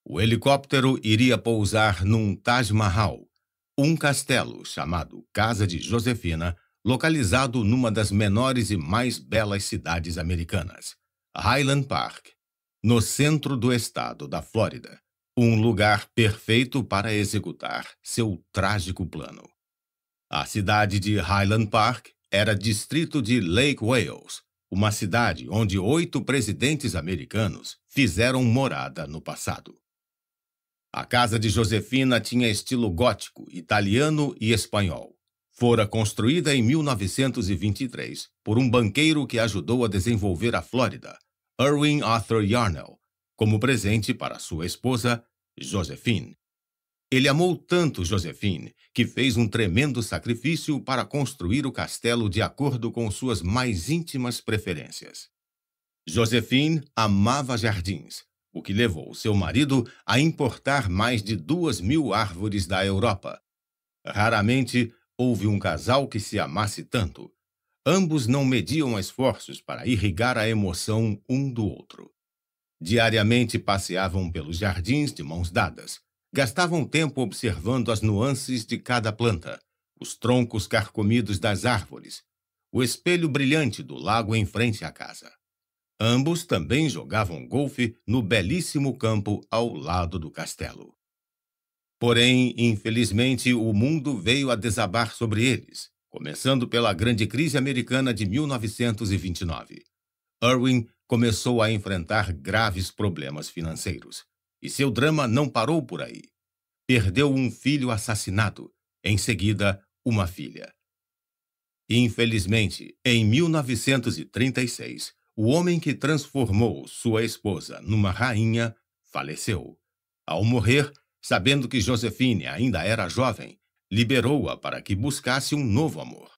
O helicóptero iria pousar num Taj Mahal, um castelo chamado Casa de Josefina, localizado numa das menores e mais belas cidades americanas, Highland Park, no centro do estado da Flórida. Um lugar perfeito para executar seu trágico plano. A cidade de Highland Park era distrito de Lake Wales, uma cidade onde oito presidentes americanos fizeram morada no passado. A casa de Josefina tinha estilo gótico, italiano e espanhol. Fora construída em 1923 por um banqueiro que ajudou a desenvolver a Flórida, Irwin Arthur Yarnell, como presente para sua esposa, Josephine. Ele amou tanto Josephine que fez um tremendo sacrifício para construir o castelo de acordo com suas mais íntimas preferências. Josephine amava jardins, o que levou seu marido a importar mais de duas mil árvores da Europa. Raramente houve um casal que se amasse tanto. Ambos não mediam esforços para irrigar a emoção um do outro. Diariamente passeavam pelos jardins de mãos dadas. Gastavam tempo observando as nuances de cada planta, os troncos carcomidos das árvores, o espelho brilhante do lago em frente à casa. Ambos também jogavam golfe no belíssimo campo ao lado do castelo. Porém, infelizmente, o mundo veio a desabar sobre eles, começando pela grande crise americana de 1929. Irwin começou a enfrentar graves problemas financeiros. E seu drama não parou por aí. Perdeu um filho assassinado, em seguida, uma filha. Infelizmente, em 1936, o homem que transformou sua esposa numa rainha faleceu. Ao morrer, sabendo que Josefine ainda era jovem, liberou-a para que buscasse um novo amor.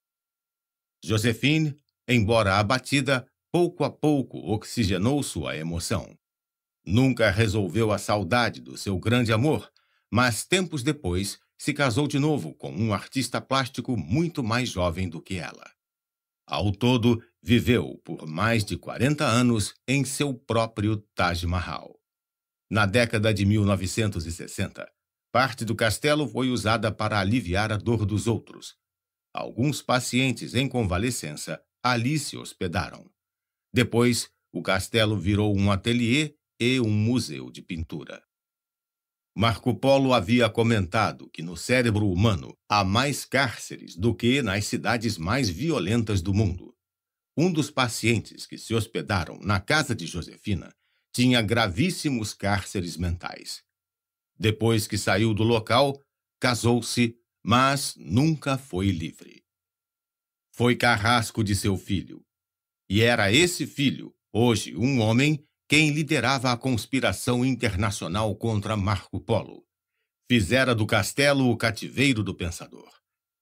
Josefine, embora abatida, pouco a pouco oxigenou sua emoção. Nunca resolveu a saudade do seu grande amor, mas tempos depois se casou de novo com um artista plástico muito mais jovem do que ela. Ao todo, viveu por mais de 40 anos em seu próprio Taj Mahal. Na década de 1960, parte do castelo foi usada para aliviar a dor dos outros. Alguns pacientes em convalescença ali se hospedaram. Depois, o castelo virou um ateliê e um museu de pintura. Marco Polo havia comentado que no cérebro humano há mais cárceres do que nas cidades mais violentas do mundo. Um dos pacientes que se hospedaram na casa de Josefina tinha gravíssimos cárceres mentais. Depois que saiu do local, casou-se, mas nunca foi livre. Foi carrasco de seu filho, e era esse filho, hoje um homem, quem liderava a conspiração internacional contra Marco Polo. Fizera do castelo o cativeiro do pensador.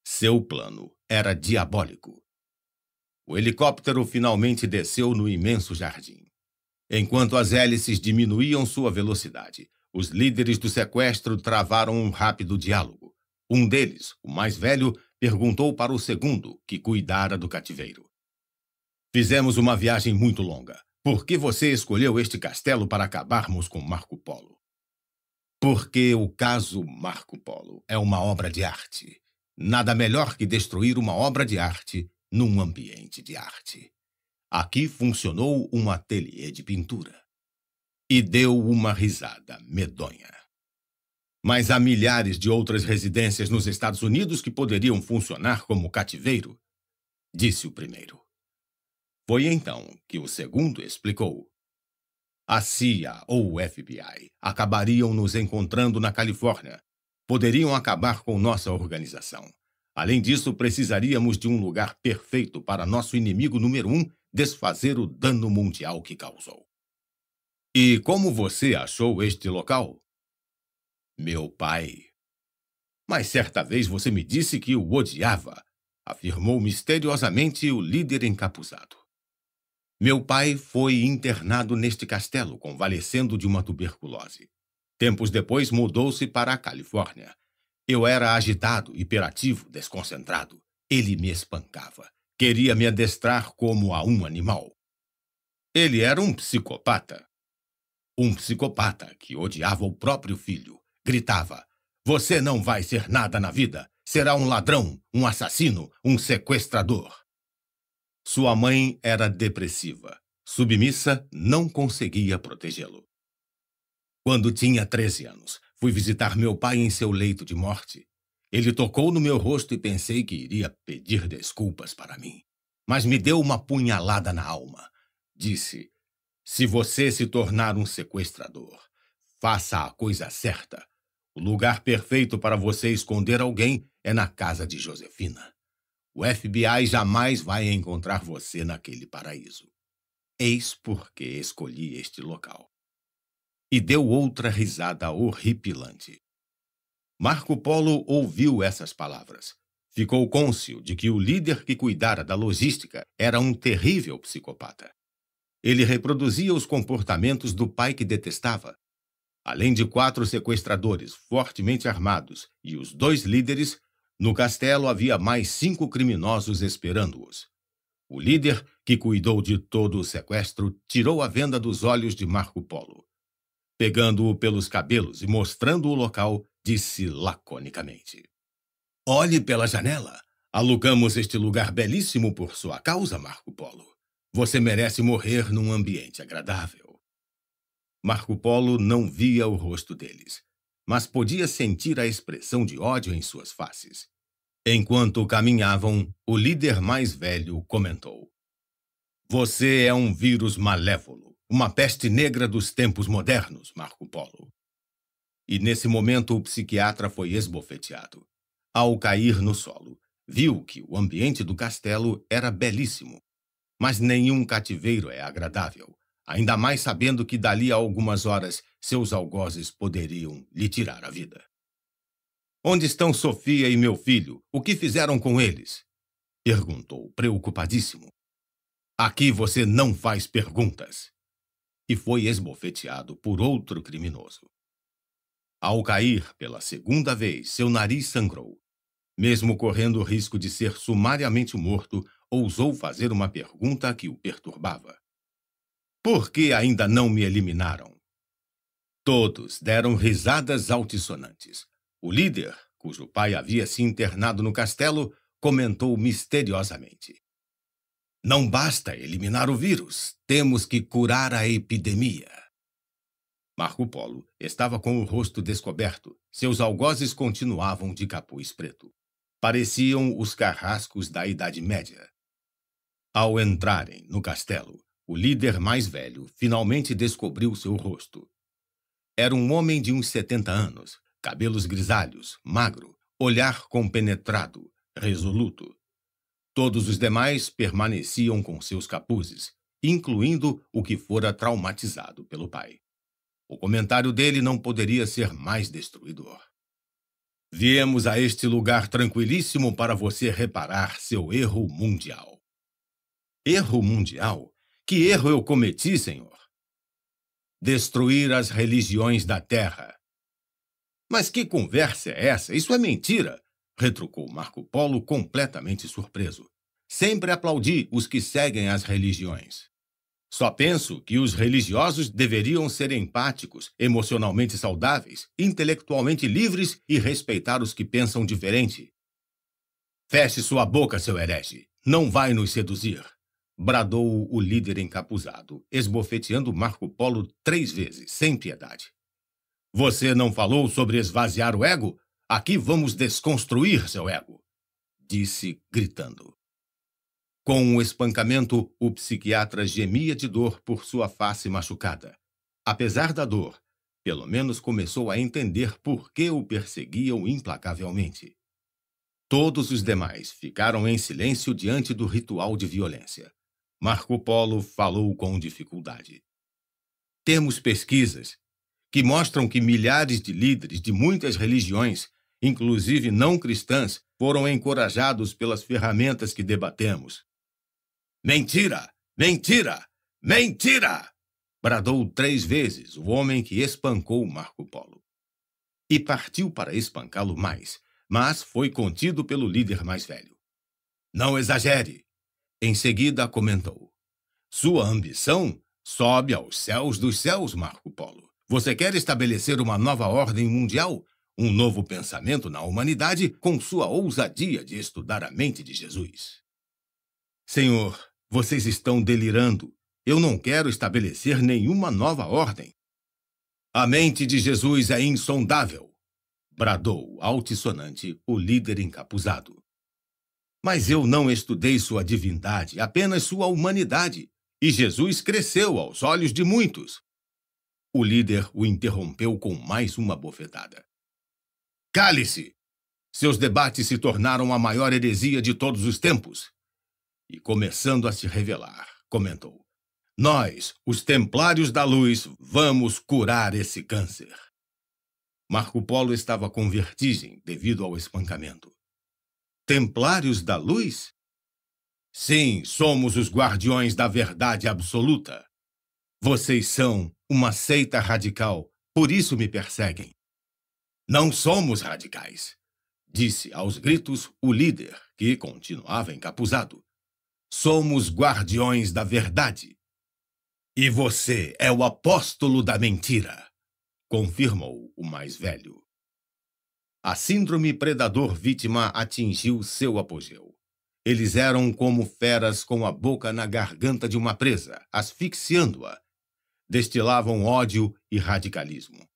Seu plano era diabólico. O helicóptero finalmente desceu no imenso jardim. Enquanto as hélices diminuíam sua velocidade, os líderes do sequestro travaram um rápido diálogo. Um deles, o mais velho, perguntou para o segundo, que cuidara do cativeiro: Fizemos uma viagem muito longa. Por que você escolheu este castelo para acabarmos com Marco Polo? Porque o caso Marco Polo é uma obra de arte. Nada melhor que destruir uma obra de arte num ambiente de arte. Aqui funcionou um ateliê de pintura. E deu uma risada medonha. Mas há milhares de outras residências nos Estados Unidos que poderiam funcionar como cativeiro, disse o primeiro. Foi então que o segundo explicou. A CIA ou o FBI acabariam nos encontrando na Califórnia. Poderiam acabar com nossa organização. Além disso, precisaríamos de um lugar perfeito para nosso inimigo número um desfazer o dano mundial que causou. E como você achou este local? Meu pai. Mas certa vez você me disse que o odiava, afirmou misteriosamente o líder encapuzado. Meu pai foi internado neste castelo, convalescendo de uma tuberculose. Tempos depois mudou-se para a Califórnia. Eu era agitado, hiperativo, desconcentrado. Ele me espancava. Queria me adestrar como a um animal. Ele era um psicopata. Um psicopata que odiava o próprio filho. Gritava: Você não vai ser nada na vida. Será um ladrão, um assassino, um sequestrador. Sua mãe era depressiva, submissa, não conseguia protegê-lo. Quando tinha 13 anos, fui visitar meu pai em seu leito de morte. Ele tocou no meu rosto e pensei que iria pedir desculpas para mim. Mas me deu uma punhalada na alma. Disse: Se você se tornar um sequestrador, faça a coisa certa. O lugar perfeito para você esconder alguém é na casa de Josefina. O FBI jamais vai encontrar você naquele paraíso. Eis porque escolhi este local. E deu outra risada horripilante. Marco Polo ouviu essas palavras. Ficou cônscio de que o líder que cuidara da logística era um terrível psicopata. Ele reproduzia os comportamentos do pai que detestava. Além de quatro sequestradores fortemente armados e os dois líderes, no castelo havia mais cinco criminosos esperando-os. O líder, que cuidou de todo o sequestro, tirou a venda dos olhos de Marco Polo. Pegando-o pelos cabelos e mostrando o local, disse laconicamente: Olhe pela janela. Alugamos este lugar belíssimo por sua causa, Marco Polo. Você merece morrer num ambiente agradável. Marco Polo não via o rosto deles, mas podia sentir a expressão de ódio em suas faces. Enquanto caminhavam, o líder mais velho comentou: Você é um vírus malévolo, uma peste negra dos tempos modernos, Marco Polo. E nesse momento o psiquiatra foi esbofeteado. Ao cair no solo, viu que o ambiente do castelo era belíssimo, mas nenhum cativeiro é agradável, ainda mais sabendo que dali a algumas horas seus algozes poderiam lhe tirar a vida. Onde estão Sofia e meu filho? O que fizeram com eles? perguntou, preocupadíssimo. Aqui você não faz perguntas. E foi esbofeteado por outro criminoso. Ao cair pela segunda vez, seu nariz sangrou. Mesmo correndo o risco de ser sumariamente morto, ousou fazer uma pergunta que o perturbava. Por que ainda não me eliminaram? Todos deram risadas altissonantes. O líder, cujo pai havia se internado no castelo, comentou misteriosamente: Não basta eliminar o vírus, temos que curar a epidemia. Marco Polo estava com o rosto descoberto, seus algozes continuavam de capuz preto. Pareciam os carrascos da Idade Média. Ao entrarem no castelo, o líder mais velho finalmente descobriu seu rosto, era um homem de uns 70 anos, cabelos grisalhos, magro, olhar compenetrado, resoluto. Todos os demais permaneciam com seus capuzes, incluindo o que fora traumatizado pelo pai. O comentário dele não poderia ser mais destruidor. Viemos a este lugar tranquilíssimo para você reparar seu erro mundial. Erro mundial? Que erro eu cometi, senhor? destruir as religiões da terra. Mas que conversa é essa? Isso é mentira! retrucou Marco Polo, completamente surpreso. Sempre aplaudi os que seguem as religiões. Só penso que os religiosos deveriam ser empáticos, emocionalmente saudáveis, intelectualmente livres e respeitar os que pensam diferente. Feche sua boca, seu herege. Não vai nos seduzir bradou o líder encapuzado, esbofeteando Marco Polo três vezes, sem piedade. Você não falou sobre esvaziar o ego? Aqui vamos desconstruir seu ego, disse, gritando. Com o espancamento, o psiquiatra gemia de dor por sua face machucada. Apesar da dor, pelo menos começou a entender por que o perseguiam implacavelmente. Todos os demais ficaram em silêncio diante do ritual de violência. Marco Polo falou com dificuldade. Temos pesquisas que mostram que milhares de líderes de muitas religiões, inclusive não cristãs, foram encorajados pelas ferramentas que debatemos. Mentira! Mentira! Mentira! Bradou três vezes o homem que espancou Marco Polo. E partiu para espancá-lo mais, mas foi contido pelo líder mais velho. Não exagere! Em seguida comentou: Sua ambição sobe aos céus dos céus, Marco Polo. Você quer estabelecer uma nova ordem mundial? Um novo pensamento na humanidade com sua ousadia de estudar a mente de Jesus. Senhor, vocês estão delirando. Eu não quero estabelecer nenhuma nova ordem. A mente de Jesus é insondável, bradou altissonante o líder encapuzado. Mas eu não estudei sua divindade, apenas sua humanidade. E Jesus cresceu aos olhos de muitos. O líder o interrompeu com mais uma bofetada. Cale-se! Seus debates se tornaram a maior heresia de todos os tempos. E começando a se revelar, comentou: Nós, os Templários da Luz, vamos curar esse câncer. Marco Polo estava com vertigem devido ao espancamento. Templários da Luz? Sim, somos os guardiões da verdade absoluta. Vocês são uma seita radical, por isso me perseguem. Não somos radicais, disse aos gritos o líder, que continuava encapuzado. Somos guardiões da verdade. E você é o apóstolo da mentira, confirmou o mais velho. A síndrome predador-vítima atingiu seu apogeu. Eles eram como feras com a boca na garganta de uma presa, asfixiando-a. Destilavam ódio e radicalismo.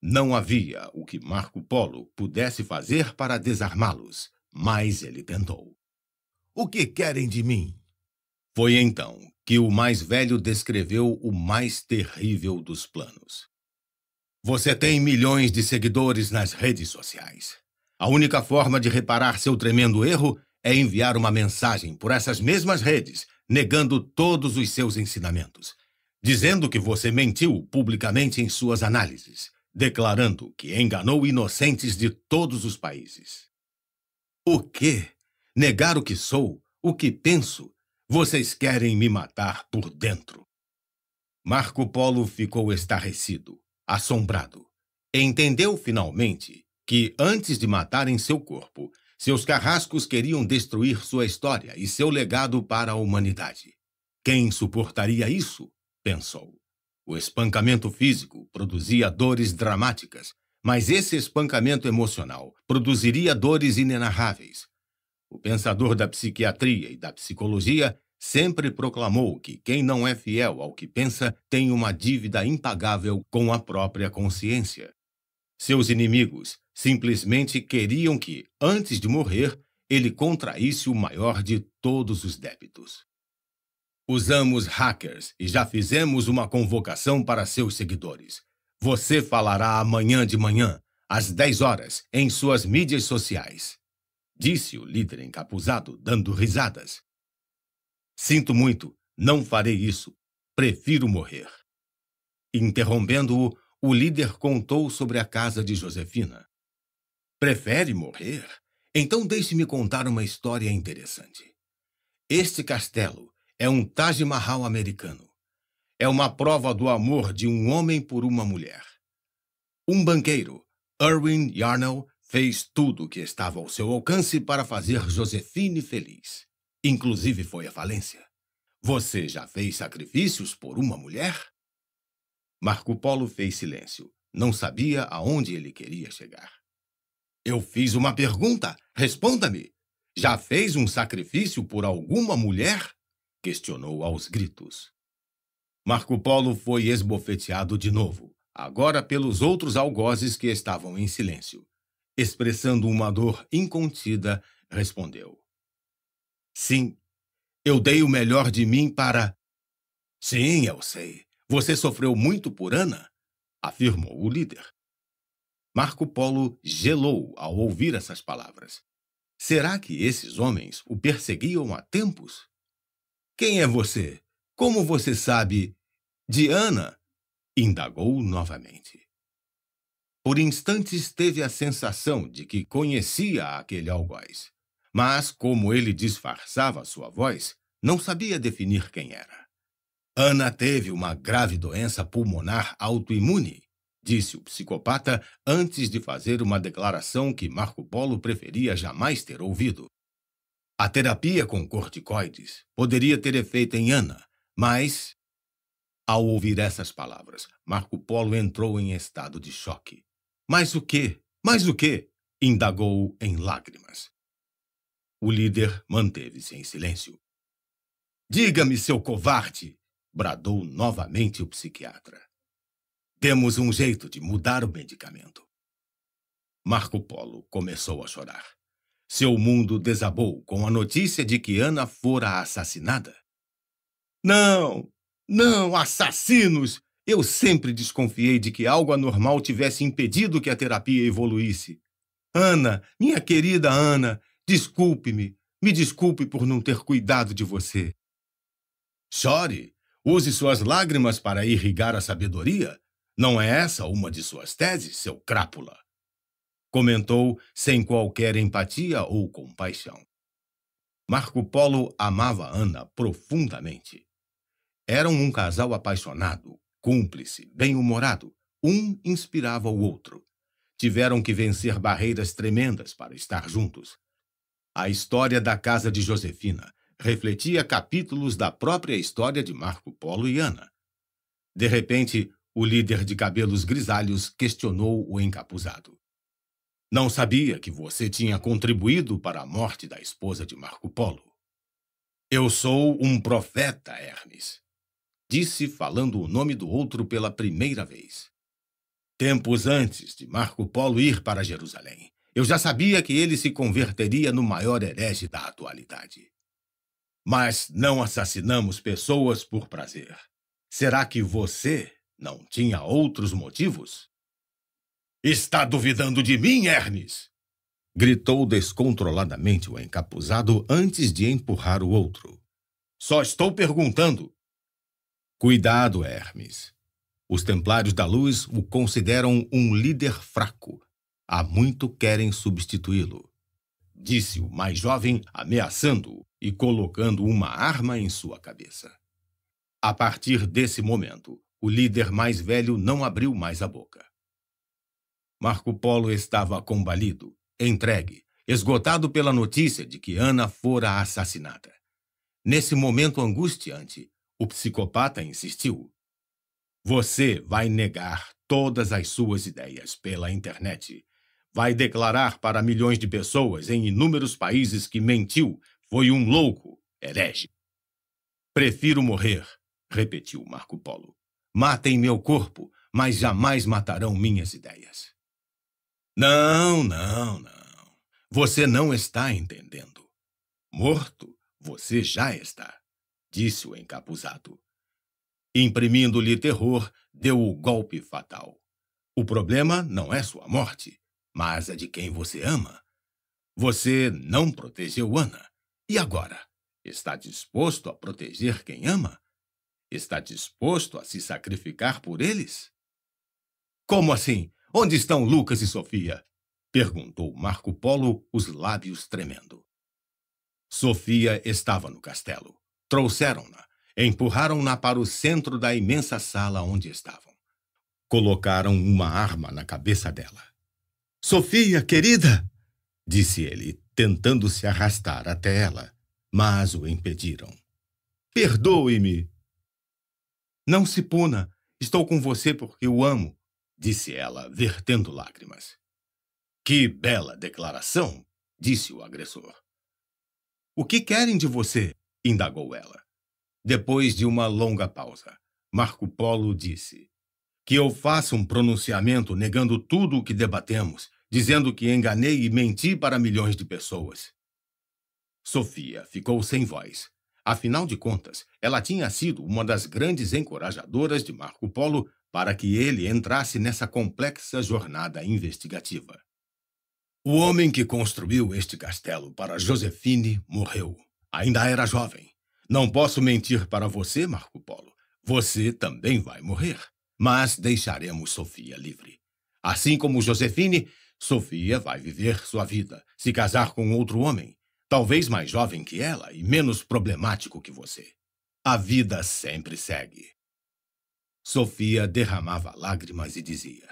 Não havia o que Marco Polo pudesse fazer para desarmá-los, mas ele tentou. O que querem de mim? Foi então que o mais velho descreveu o mais terrível dos planos. Você tem milhões de seguidores nas redes sociais. A única forma de reparar seu tremendo erro é enviar uma mensagem por essas mesmas redes, negando todos os seus ensinamentos, dizendo que você mentiu publicamente em suas análises, declarando que enganou inocentes de todos os países. O quê? Negar o que sou, o que penso? Vocês querem me matar por dentro. Marco Polo ficou estarrecido assombrado. Entendeu finalmente que, antes de matarem seu corpo, seus carrascos queriam destruir sua história e seu legado para a humanidade. Quem suportaria isso? pensou. O espancamento físico produzia dores dramáticas, mas esse espancamento emocional produziria dores inenarráveis. O pensador da psiquiatria e da psicologia sempre proclamou que quem não é fiel ao que pensa tem uma dívida impagável com a própria consciência. Seus inimigos simplesmente queriam que, antes de morrer, ele contraísse o maior de todos os débitos. Usamos hackers e já fizemos uma convocação para seus seguidores. Você falará amanhã de manhã, às 10 horas, em suas mídias sociais. Disse o líder encapuzado, dando risadas. Sinto muito, não farei isso. Prefiro morrer. Interrompendo-o, o líder contou sobre a casa de Josefina. Prefere morrer? Então deixe-me contar uma história interessante. Este castelo é um Taj Mahal americano. É uma prova do amor de um homem por uma mulher. Um banqueiro, erwin Yarnell, fez tudo o que estava ao seu alcance para fazer Josefine feliz. Inclusive foi a falência. Você já fez sacrifícios por uma mulher? Marco Polo fez silêncio. Não sabia aonde ele queria chegar. Eu fiz uma pergunta. Responda-me. Já fez um sacrifício por alguma mulher? Questionou aos gritos. Marco Polo foi esbofeteado de novo, agora pelos outros algozes que estavam em silêncio. Expressando uma dor incontida, respondeu: Sim, eu dei o melhor de mim para. Sim, eu sei. Você sofreu muito por Ana, afirmou o líder. Marco Polo gelou ao ouvir essas palavras. Será que esses homens o perseguiam há tempos? Quem é você? Como você sabe? De Ana? indagou novamente. Por instantes teve a sensação de que conhecia aquele algoz. Mas, como ele disfarçava sua voz, não sabia definir quem era. Ana teve uma grave doença pulmonar autoimune, disse o psicopata antes de fazer uma declaração que Marco Polo preferia jamais ter ouvido. A terapia com corticoides poderia ter efeito em Ana, mas. Ao ouvir essas palavras, Marco Polo entrou em estado de choque. Mas o quê? Mas o quê? indagou em lágrimas. O líder manteve-se em silêncio. Diga-me, seu covarde! bradou novamente o psiquiatra. Temos um jeito de mudar o medicamento. Marco Polo começou a chorar. Seu mundo desabou com a notícia de que Ana fora assassinada. Não! Não, assassinos! Eu sempre desconfiei de que algo anormal tivesse impedido que a terapia evoluísse. Ana, minha querida Ana, Desculpe-me, me desculpe por não ter cuidado de você. Chore, use suas lágrimas para irrigar a sabedoria. Não é essa uma de suas teses, seu crápula? Comentou sem qualquer empatia ou compaixão. Marco Polo amava Ana profundamente. Eram um casal apaixonado, cúmplice, bem-humorado. Um inspirava o outro. Tiveram que vencer barreiras tremendas para estar juntos. A história da casa de Josefina refletia capítulos da própria história de Marco Polo e Ana. De repente, o líder de cabelos grisalhos questionou o encapuzado. Não sabia que você tinha contribuído para a morte da esposa de Marco Polo. Eu sou um profeta, Hermes, disse falando o nome do outro pela primeira vez. Tempos antes de Marco Polo ir para Jerusalém, eu já sabia que ele se converteria no maior herege da atualidade. Mas não assassinamos pessoas por prazer. Será que você não tinha outros motivos? Está duvidando de mim, Hermes? Gritou descontroladamente o encapuzado antes de empurrar o outro. Só estou perguntando. Cuidado, Hermes. Os Templários da Luz o consideram um líder fraco Há muito querem substituí-lo. Disse o mais jovem, ameaçando-o e colocando uma arma em sua cabeça. A partir desse momento, o líder mais velho não abriu mais a boca. Marco Polo estava combalido, entregue, esgotado pela notícia de que Ana fora assassinada. Nesse momento angustiante, o psicopata insistiu. Você vai negar todas as suas ideias pela internet vai declarar para milhões de pessoas em inúmeros países que mentiu, foi um louco, herege. Prefiro morrer, repetiu Marco Polo. Matem meu corpo, mas jamais matarão minhas ideias. Não, não, não. Você não está entendendo. Morto, você já está, disse o encapuzado. Imprimindo-lhe terror, deu o golpe fatal. O problema não é sua morte, mas a é de quem você ama. Você não protegeu Ana. E agora? Está disposto a proteger quem ama? Está disposto a se sacrificar por eles? Como assim? Onde estão Lucas e Sofia? perguntou Marco Polo, os lábios tremendo. Sofia estava no castelo. Trouxeram-na, empurraram-na para o centro da imensa sala onde estavam. Colocaram uma arma na cabeça dela. Sofia, querida! disse ele, tentando se arrastar até ela, mas o impediram. Perdoe-me! Não se puna, estou com você porque o amo, disse ela, vertendo lágrimas. Que bela declaração, disse o agressor. O que querem de você? indagou ela. Depois de uma longa pausa, Marco Polo disse: Que eu faça um pronunciamento negando tudo o que debatemos dizendo que enganei e menti para milhões de pessoas. Sofia ficou sem voz. Afinal de contas, ela tinha sido uma das grandes encorajadoras de Marco Polo para que ele entrasse nessa complexa jornada investigativa. O homem que construiu este castelo para Josefine morreu. Ainda era jovem. Não posso mentir para você, Marco Polo. Você também vai morrer. Mas deixaremos Sofia livre. Assim como Josefine, Sofia vai viver sua vida, se casar com outro homem, talvez mais jovem que ela e menos problemático que você. A vida sempre segue. Sofia derramava lágrimas e dizia: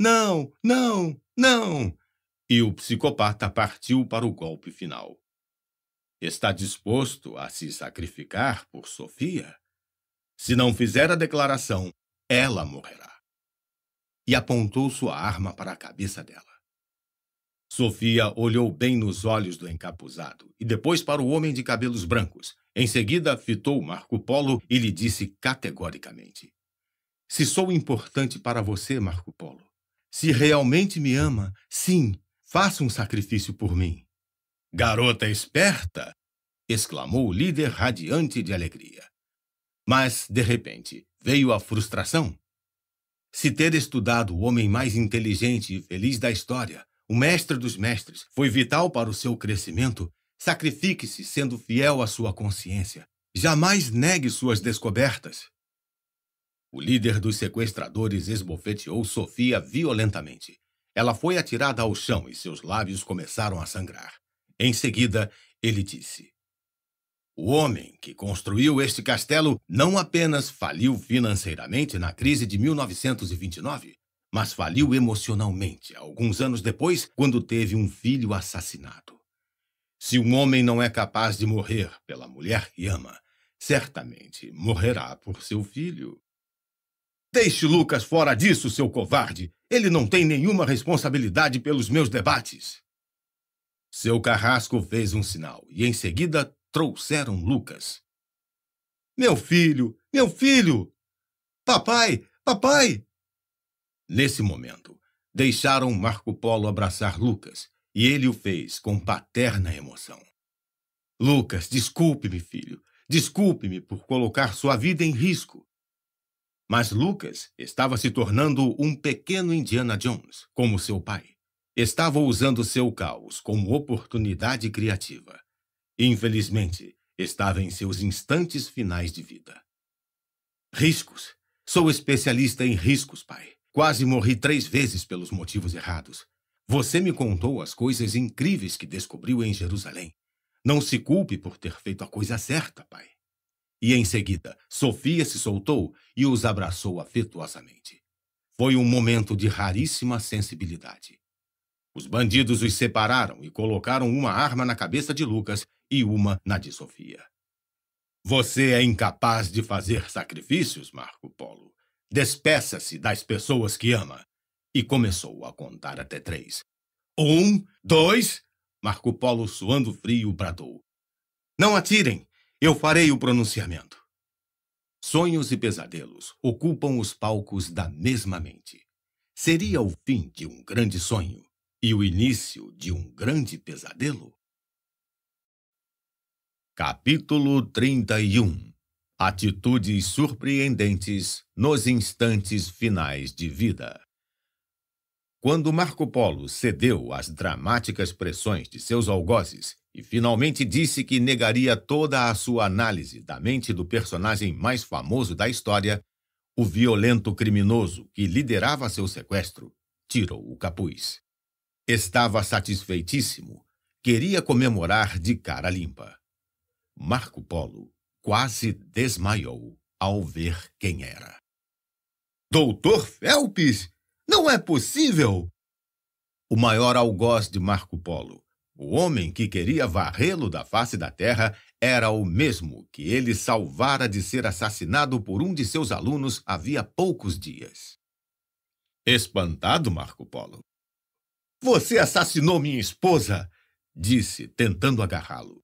Não, não, não! E o psicopata partiu para o golpe final. Está disposto a se sacrificar por Sofia? Se não fizer a declaração, ela morrerá. E apontou sua arma para a cabeça dela. Sofia olhou bem nos olhos do encapuzado e depois para o homem de cabelos brancos. Em seguida, fitou Marco Polo e lhe disse categoricamente: Se sou importante para você, Marco Polo, se realmente me ama, sim, faça um sacrifício por mim. Garota esperta! exclamou o líder radiante de alegria. Mas, de repente, veio a frustração. Se ter estudado o homem mais inteligente e feliz da história, o mestre dos mestres, foi vital para o seu crescimento, sacrifique-se sendo fiel à sua consciência. Jamais negue suas descobertas. O líder dos sequestradores esbofeteou Sofia violentamente. Ela foi atirada ao chão e seus lábios começaram a sangrar. Em seguida, ele disse: O homem que construiu este castelo não apenas faliu financeiramente na crise de 1929, mas faliu emocionalmente alguns anos depois, quando teve um filho assassinado. Se um homem não é capaz de morrer pela mulher que ama, certamente morrerá por seu filho. Deixe Lucas fora disso, seu covarde. Ele não tem nenhuma responsabilidade pelos meus debates. Seu carrasco fez um sinal e, em seguida, trouxeram Lucas. Meu filho! Meu filho! Papai! Papai! Nesse momento, deixaram Marco Polo abraçar Lucas e ele o fez com paterna emoção. Lucas, desculpe-me, filho. Desculpe-me por colocar sua vida em risco. Mas Lucas estava se tornando um pequeno Indiana Jones, como seu pai. Estava usando seu caos como oportunidade criativa. Infelizmente, estava em seus instantes finais de vida. Riscos. Sou especialista em riscos, pai. Quase morri três vezes pelos motivos errados. Você me contou as coisas incríveis que descobriu em Jerusalém. Não se culpe por ter feito a coisa certa, pai. E em seguida, Sofia se soltou e os abraçou afetuosamente. Foi um momento de raríssima sensibilidade. Os bandidos os separaram e colocaram uma arma na cabeça de Lucas e uma na de Sofia. Você é incapaz de fazer sacrifícios, Marco Polo. Despeça-se das pessoas que ama. E começou a contar até três. Um, dois. Marco Polo, suando frio, bradou. Não atirem! Eu farei o pronunciamento. Sonhos e pesadelos ocupam os palcos da mesma mente. Seria o fim de um grande sonho e o início de um grande pesadelo? Capítulo 31 Atitudes surpreendentes nos instantes finais de vida. Quando Marco Polo cedeu às dramáticas pressões de seus algozes e finalmente disse que negaria toda a sua análise da mente do personagem mais famoso da história, o violento criminoso que liderava seu sequestro tirou o capuz. Estava satisfeitíssimo, queria comemorar de cara limpa. Marco Polo quase desmaiou ao ver quem era. Doutor Felps? Não é possível! O maior algoz de Marco Polo, o homem que queria varrê-lo da face da terra, era o mesmo que ele salvara de ser assassinado por um de seus alunos havia poucos dias. Espantado, Marco Polo. Você assassinou minha esposa! disse, tentando agarrá-lo.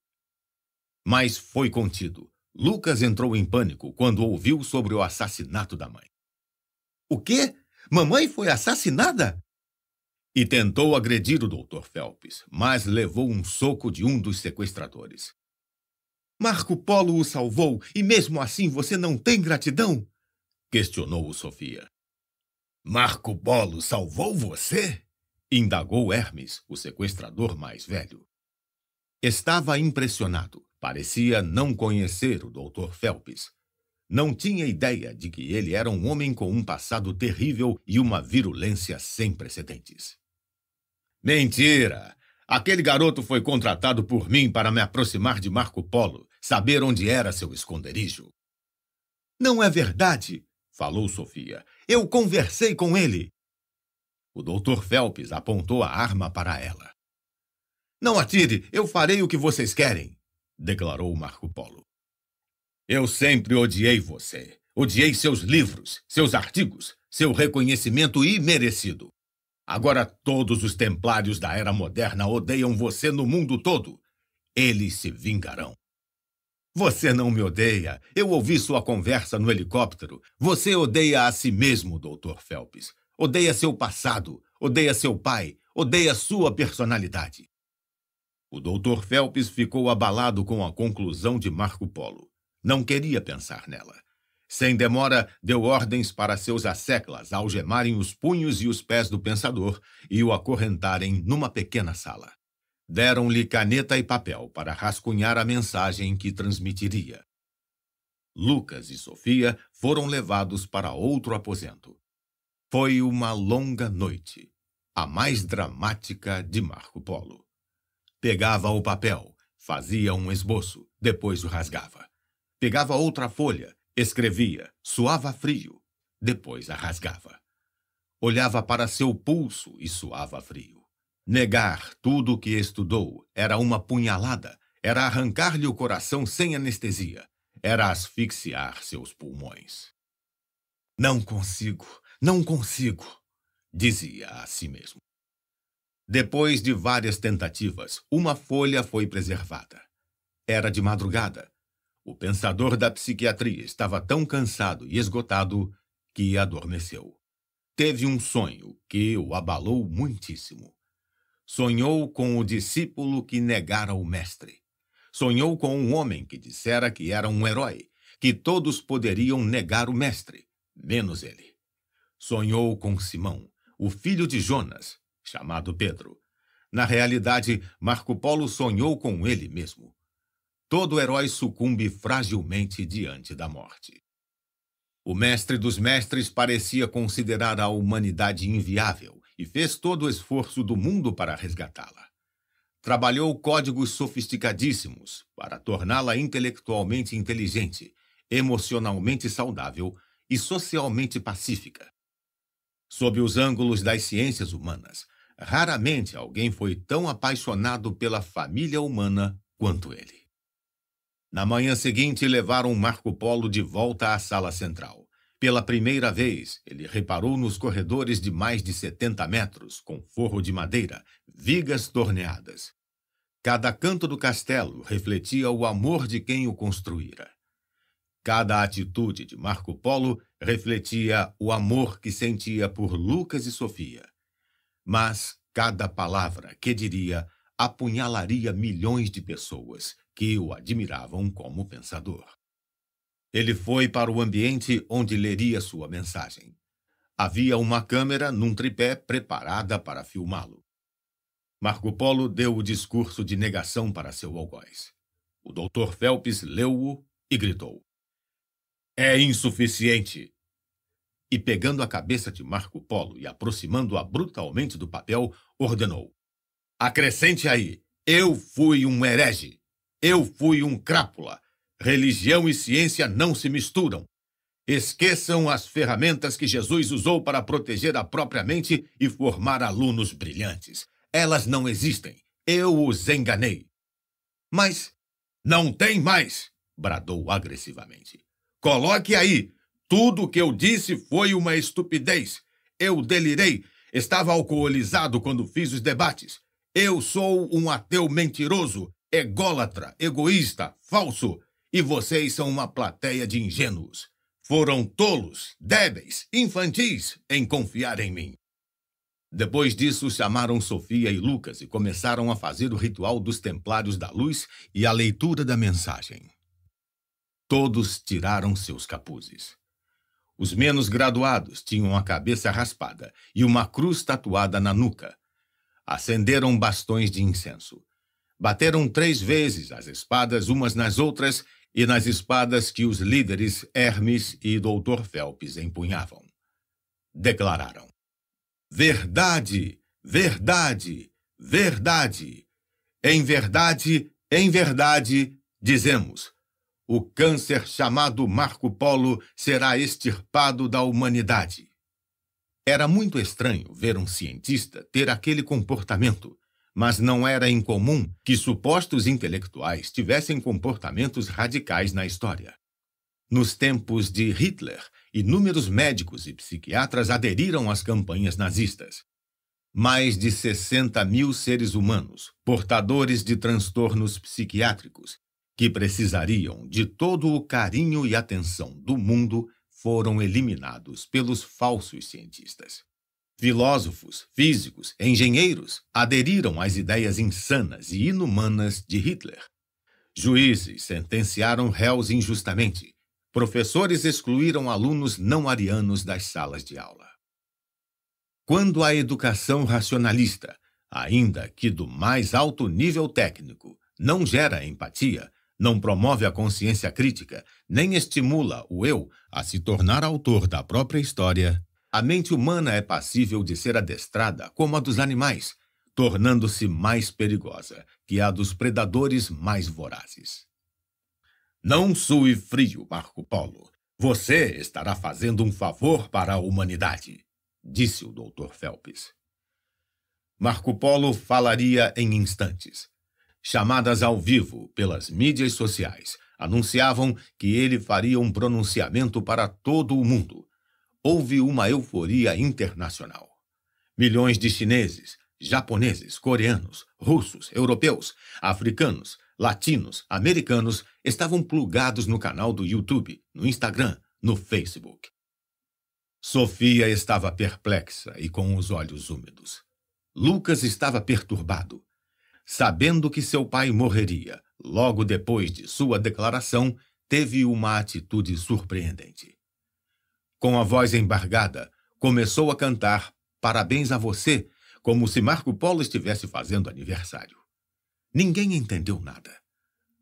Mas foi contido Lucas entrou em pânico quando ouviu sobre o assassinato da mãe. O quê? Mamãe foi assassinada? E tentou agredir o Dr. Phelps, mas levou um soco de um dos sequestradores. Marco Polo o salvou e mesmo assim você não tem gratidão? questionou o Sofia. Marco Polo salvou você? indagou Hermes, o sequestrador mais velho. Estava impressionado. Parecia não conhecer o Dr. Phelps. Não tinha ideia de que ele era um homem com um passado terrível e uma virulência sem precedentes. Mentira! Aquele garoto foi contratado por mim para me aproximar de Marco Polo, saber onde era seu esconderijo. Não é verdade, falou Sofia. Eu conversei com ele. O Dr. Phelps apontou a arma para ela. Não atire, eu farei o que vocês querem declarou Marco Polo. Eu sempre odiei você. Odiei seus livros, seus artigos, seu reconhecimento imerecido. Agora todos os templários da era moderna odeiam você no mundo todo. Eles se vingarão. Você não me odeia. Eu ouvi sua conversa no helicóptero. Você odeia a si mesmo, Dr. Phelps. Odeia seu passado, odeia seu pai, odeia sua personalidade. O doutor Phelps ficou abalado com a conclusão de Marco Polo. Não queria pensar nela. Sem demora, deu ordens para seus asseclas algemarem os punhos e os pés do pensador e o acorrentarem numa pequena sala. Deram-lhe caneta e papel para rascunhar a mensagem que transmitiria. Lucas e Sofia foram levados para outro aposento. Foi uma longa noite, a mais dramática de Marco Polo. Pegava o papel, fazia um esboço, depois o rasgava. Pegava outra folha, escrevia, suava frio, depois a rasgava. Olhava para seu pulso e suava frio. Negar tudo o que estudou era uma punhalada, era arrancar-lhe o coração sem anestesia, era asfixiar seus pulmões. Não consigo, não consigo, dizia a si mesmo. Depois de várias tentativas, uma folha foi preservada. Era de madrugada. O pensador da psiquiatria estava tão cansado e esgotado que adormeceu. Teve um sonho que o abalou muitíssimo. Sonhou com o discípulo que negara o mestre. Sonhou com um homem que dissera que era um herói, que todos poderiam negar o mestre, menos ele. Sonhou com Simão, o filho de Jonas, chamado Pedro. Na realidade, Marco Polo sonhou com ele mesmo. Todo herói sucumbe fragilmente diante da morte. O mestre dos mestres parecia considerar a humanidade inviável e fez todo o esforço do mundo para resgatá-la. Trabalhou códigos sofisticadíssimos para torná-la intelectualmente inteligente, emocionalmente saudável e socialmente pacífica. Sob os ângulos das ciências humanas, Raramente alguém foi tão apaixonado pela família humana quanto ele. Na manhã seguinte, levaram Marco Polo de volta à sala central. Pela primeira vez, ele reparou nos corredores de mais de 70 metros, com forro de madeira, vigas torneadas. Cada canto do castelo refletia o amor de quem o construíra. Cada atitude de Marco Polo refletia o amor que sentia por Lucas e Sofia. Mas cada palavra que diria apunhalaria milhões de pessoas que o admiravam como pensador. Ele foi para o ambiente onde leria sua mensagem. Havia uma câmera num tripé preparada para filmá-lo. Marco Polo deu o discurso de negação para seu algoz. O doutor Phelps leu-o e gritou: É insuficiente! e, pegando a cabeça de Marco Polo e aproximando-a brutalmente do papel, ordenou: Acrescente aí, eu fui um herege, eu fui um crápula. Religião e ciência não se misturam. Esqueçam as ferramentas que Jesus usou para proteger a própria mente e formar alunos brilhantes. Elas não existem. Eu os enganei. Mas não tem mais! bradou agressivamente. Coloque aí tudo o que eu disse foi uma estupidez. Eu delirei. Estava alcoolizado quando fiz os debates. Eu sou um ateu mentiroso, ególatra, egoísta, falso. E vocês são uma plateia de ingênuos. Foram tolos, débeis, infantis em confiar em mim. Depois disso, chamaram Sofia e Lucas e começaram a fazer o ritual dos Templários da Luz e a leitura da mensagem. Todos tiraram seus capuzes. Os menos graduados tinham a cabeça raspada e uma cruz tatuada na nuca. Acenderam bastões de incenso. Bateram três vezes as espadas umas nas outras e nas espadas que os líderes Hermes e Doutor Felps empunhavam. Declararam: Verdade, verdade, verdade. Em verdade, em verdade, dizemos o câncer chamado Marco Polo será extirpado da humanidade. Era muito estranho ver um cientista ter aquele comportamento, mas não era incomum que supostos intelectuais tivessem comportamentos radicais na história. Nos tempos de Hitler, inúmeros médicos e psiquiatras aderiram às campanhas nazistas. Mais de 60 mil seres humanos, portadores de transtornos psiquiátricos, que precisariam de todo o carinho e atenção do mundo foram eliminados pelos falsos cientistas. Filósofos, físicos, engenheiros aderiram às ideias insanas e inumanas de Hitler. Juízes sentenciaram réus injustamente. Professores excluíram alunos não arianos das salas de aula. Quando a educação racionalista, ainda que do mais alto nível técnico, não gera empatia, não promove a consciência crítica, nem estimula o eu a se tornar autor da própria história, a mente humana é passível de ser adestrada como a dos animais, tornando-se mais perigosa que a dos predadores mais vorazes. Não sue frio, Marco Polo. Você estará fazendo um favor para a humanidade, disse o Dr. Phelps. Marco Polo falaria em instantes chamadas ao vivo pelas mídias sociais, anunciavam que ele faria um pronunciamento para todo o mundo. Houve uma euforia internacional. Milhões de chineses, japoneses, coreanos, russos, europeus, africanos, latinos, americanos estavam plugados no canal do YouTube, no Instagram, no Facebook. Sofia estava perplexa e com os olhos úmidos. Lucas estava perturbado. Sabendo que seu pai morreria logo depois de sua declaração, teve uma atitude surpreendente. Com a voz embargada, começou a cantar Parabéns a você, como se Marco Polo estivesse fazendo aniversário. Ninguém entendeu nada.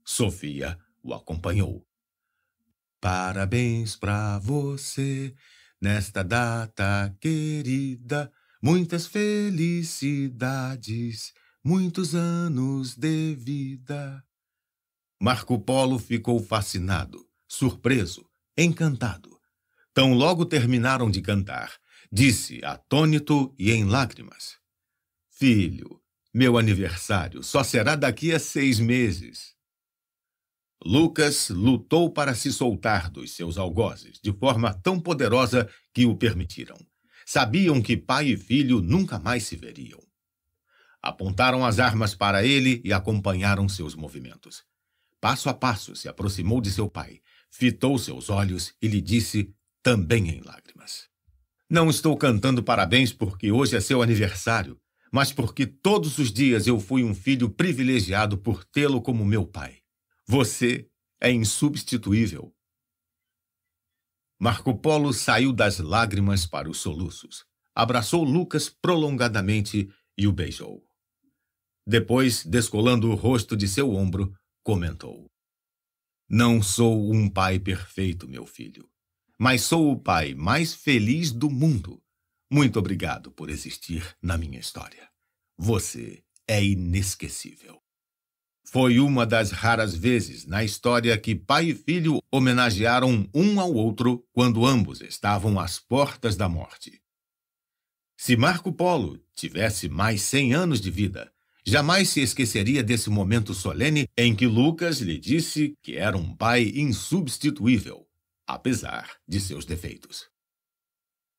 Sofia o acompanhou. Parabéns para você nesta data querida, muitas felicidades muitos anos de vida. Marco Polo ficou fascinado, surpreso, encantado. Tão logo terminaram de cantar, disse, atônito e em lágrimas: Filho, meu aniversário só será daqui a seis meses. Lucas lutou para se soltar dos seus algozes de forma tão poderosa que o permitiram. Sabiam que pai e filho nunca mais se veriam apontaram as armas para ele e acompanharam seus movimentos. Passo a passo se aproximou de seu pai, fitou seus olhos e lhe disse, também em lágrimas: Não estou cantando parabéns porque hoje é seu aniversário, mas porque todos os dias eu fui um filho privilegiado por tê-lo como meu pai. Você é insubstituível. Marco Polo saiu das lágrimas para os soluços, abraçou Lucas prolongadamente e o beijou. Depois, descolando o rosto de seu ombro, comentou: Não sou um pai perfeito, meu filho, mas sou o pai mais feliz do mundo. Muito obrigado por existir na minha história. Você é inesquecível. Foi uma das raras vezes na história que pai e filho homenagearam um ao outro quando ambos estavam às portas da morte. Se Marco Polo tivesse mais 100 anos de vida, Jamais se esqueceria desse momento solene em que Lucas lhe disse que era um pai insubstituível, apesar de seus defeitos.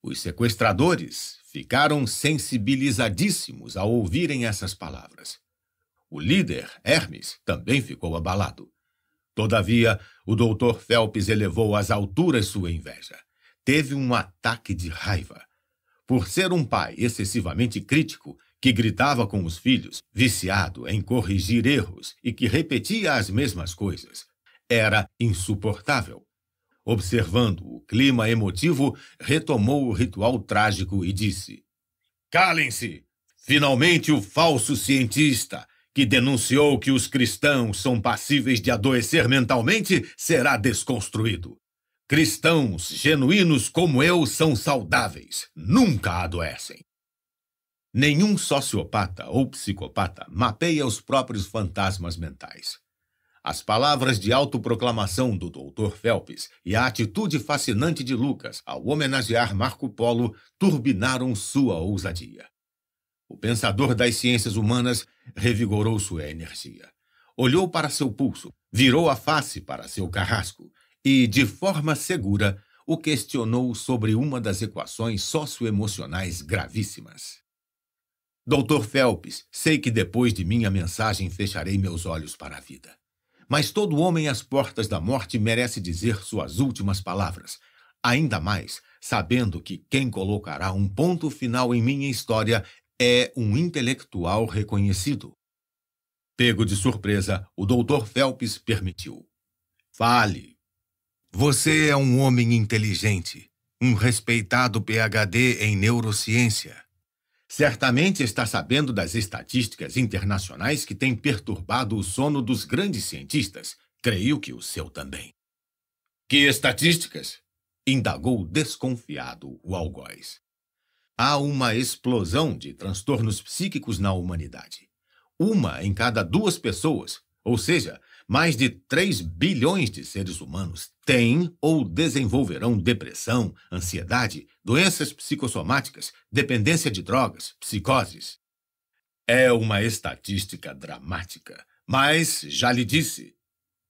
Os sequestradores ficaram sensibilizadíssimos ao ouvirem essas palavras. O líder, Hermes, também ficou abalado. Todavia, o doutor Phelps elevou às alturas sua inveja. Teve um ataque de raiva. Por ser um pai excessivamente crítico, que gritava com os filhos, viciado em corrigir erros e que repetia as mesmas coisas. Era insuportável. Observando o clima emotivo, retomou o ritual trágico e disse: Calem-se! Finalmente o falso cientista, que denunciou que os cristãos são passíveis de adoecer mentalmente, será desconstruído. Cristãos genuínos como eu são saudáveis, nunca adoecem. Nenhum sociopata ou psicopata mapeia os próprios fantasmas mentais. As palavras de autoproclamação do Dr. Phelps e a atitude fascinante de Lucas ao homenagear Marco Polo turbinaram sua ousadia. O pensador das ciências humanas revigorou sua energia. Olhou para seu pulso, virou a face para seu carrasco e, de forma segura, o questionou sobre uma das equações socioemocionais gravíssimas. Doutor Phelps, sei que depois de minha mensagem fecharei meus olhos para a vida. Mas todo homem às portas da morte merece dizer suas últimas palavras, ainda mais sabendo que quem colocará um ponto final em minha história é um intelectual reconhecido. Pego de surpresa, o doutor Phelps permitiu. Fale. Você é um homem inteligente, um respeitado PhD em neurociência. Certamente está sabendo das estatísticas internacionais que têm perturbado o sono dos grandes cientistas. Creio que o seu também. Que estatísticas? indagou desconfiado o algoz. Há uma explosão de transtornos psíquicos na humanidade. Uma em cada duas pessoas, ou seja, mais de 3 bilhões de seres humanos têm ou desenvolverão depressão, ansiedade, doenças psicossomáticas, dependência de drogas, psicoses. É uma estatística dramática, mas já lhe disse,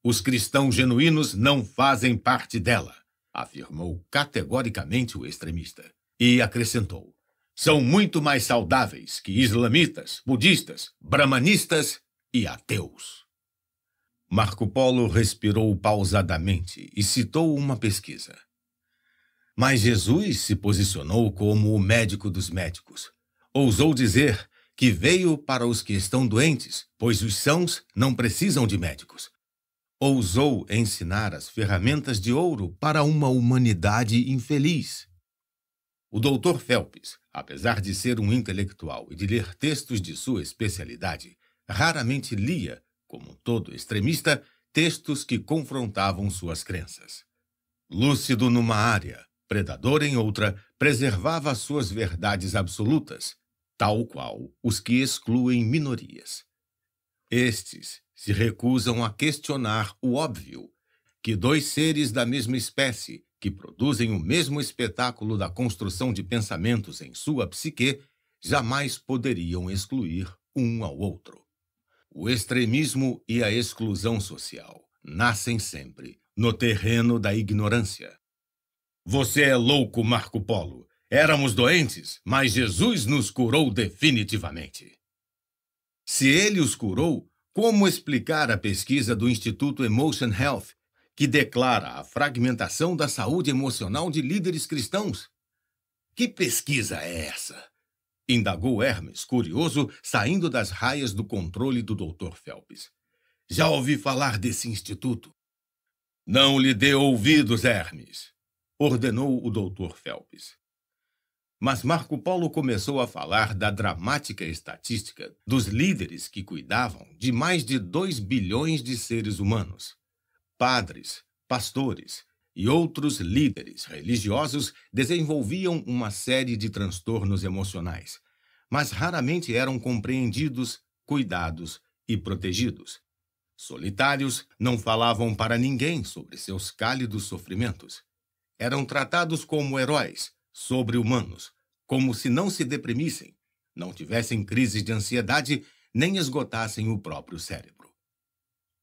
os cristãos genuínos não fazem parte dela, afirmou categoricamente o extremista. E acrescentou: são muito mais saudáveis que islamitas, budistas, brahmanistas e ateus. Marco Polo respirou pausadamente e citou uma pesquisa. Mas Jesus se posicionou como o médico dos médicos. Ousou dizer que veio para os que estão doentes, pois os sãos não precisam de médicos. Ousou ensinar as ferramentas de ouro para uma humanidade infeliz. O doutor Phelps, apesar de ser um intelectual e de ler textos de sua especialidade, raramente lia como todo extremista, textos que confrontavam suas crenças. Lúcido numa área, predador em outra, preservava suas verdades absolutas, tal qual os que excluem minorias. Estes se recusam a questionar o óbvio, que dois seres da mesma espécie, que produzem o mesmo espetáculo da construção de pensamentos em sua psique, jamais poderiam excluir um ao outro. O extremismo e a exclusão social nascem sempre no terreno da ignorância. Você é louco, Marco Polo. Éramos doentes, mas Jesus nos curou definitivamente. Se ele os curou, como explicar a pesquisa do Instituto Emotion Health, que declara a fragmentação da saúde emocional de líderes cristãos? Que pesquisa é essa? Indagou Hermes, curioso, saindo das raias do controle do Dr. Phelps. Já ouvi falar desse instituto. Não lhe dê ouvidos, Hermes, ordenou o Dr. Phelps. Mas Marco Polo começou a falar da dramática estatística dos líderes que cuidavam de mais de 2 bilhões de seres humanos. Padres, pastores, e outros líderes religiosos desenvolviam uma série de transtornos emocionais, mas raramente eram compreendidos, cuidados e protegidos. Solitários, não falavam para ninguém sobre seus cálidos sofrimentos. Eram tratados como heróis, sobre-humanos, como se não se deprimissem, não tivessem crises de ansiedade nem esgotassem o próprio cérebro.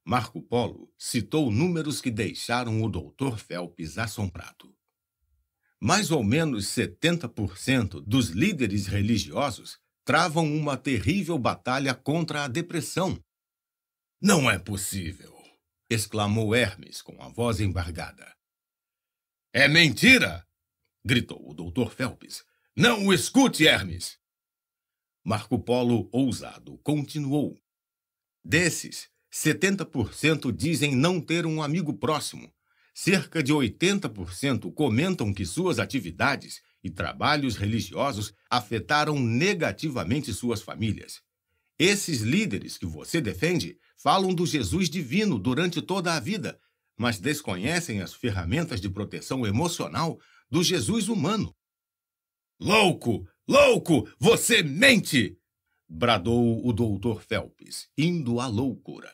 Marco Polo citou números que deixaram o Dr. Phelps assombrado. Mais ou menos 70% dos líderes religiosos travam uma terrível batalha contra a depressão. Não é possível! exclamou Hermes com a voz embargada. É mentira! gritou o Dr. Phelps. Não o escute, Hermes! Marco Polo, ousado, continuou. Desses, 70% dizem não ter um amigo próximo. Cerca de 80% comentam que suas atividades e trabalhos religiosos afetaram negativamente suas famílias. Esses líderes que você defende falam do Jesus divino durante toda a vida, mas desconhecem as ferramentas de proteção emocional do Jesus humano. Louco! Louco! Você mente! bradou o doutor Phelps, indo à loucura.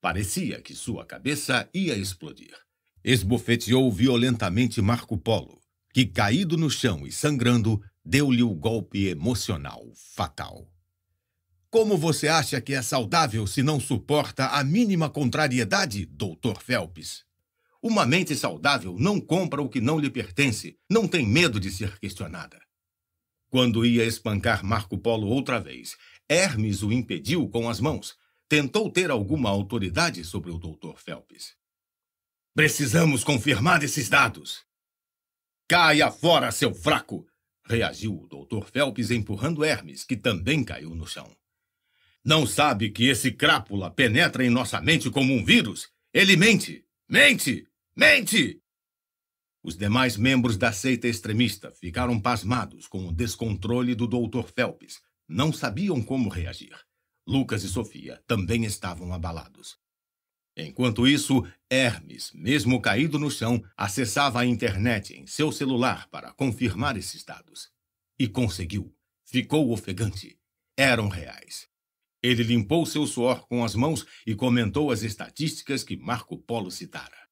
Parecia que sua cabeça ia explodir. Esbofeteou violentamente Marco Polo, que, caído no chão e sangrando, deu-lhe o golpe emocional fatal. Como você acha que é saudável se não suporta a mínima contrariedade, doutor Phelps? Uma mente saudável não compra o que não lhe pertence, não tem medo de ser questionada. Quando ia espancar Marco Polo outra vez, Hermes o impediu com as mãos, tentou ter alguma autoridade sobre o Dr. Phelps. Precisamos confirmar esses dados. Caia fora, seu fraco! reagiu o Dr. Phelps empurrando Hermes, que também caiu no chão. Não sabe que esse crápula penetra em nossa mente como um vírus? Ele mente! Mente! Mente! Os demais membros da seita extremista ficaram pasmados com o descontrole do Dr. Phelps. Não sabiam como reagir. Lucas e Sofia também estavam abalados. Enquanto isso, Hermes, mesmo caído no chão, acessava a internet em seu celular para confirmar esses dados. E conseguiu. Ficou ofegante. Eram reais. Ele limpou seu suor com as mãos e comentou as estatísticas que Marco Polo citara.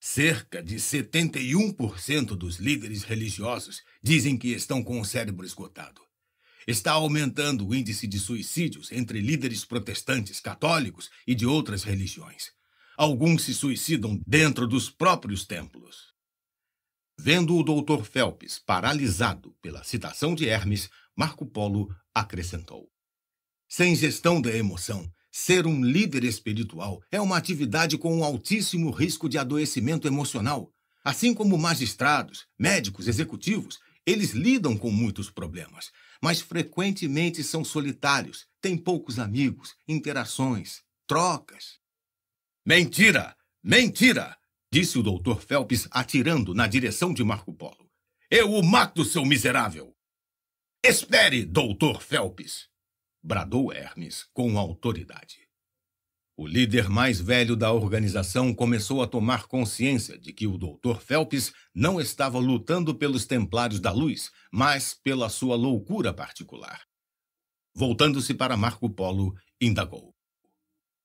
Cerca de 71% dos líderes religiosos dizem que estão com o cérebro esgotado. Está aumentando o índice de suicídios entre líderes protestantes, católicos e de outras religiões. Alguns se suicidam dentro dos próprios templos. Vendo o Dr. Phelps paralisado pela citação de Hermes, Marco Polo acrescentou: Sem gestão da emoção, ser um líder espiritual é uma atividade com um altíssimo risco de adoecimento emocional. Assim como magistrados, médicos, executivos, eles lidam com muitos problemas, mas frequentemente são solitários, têm poucos amigos, interações, trocas. Mentira! Mentira! disse o Dr. Phelps atirando na direção de Marco Polo. Eu o mato, seu miserável! Espere, Dr. Phelps! bradou Hermes com autoridade. O líder mais velho da organização começou a tomar consciência de que o Dr. Phelps não estava lutando pelos Templários da Luz, mas pela sua loucura particular. Voltando-se para Marco Polo, indagou.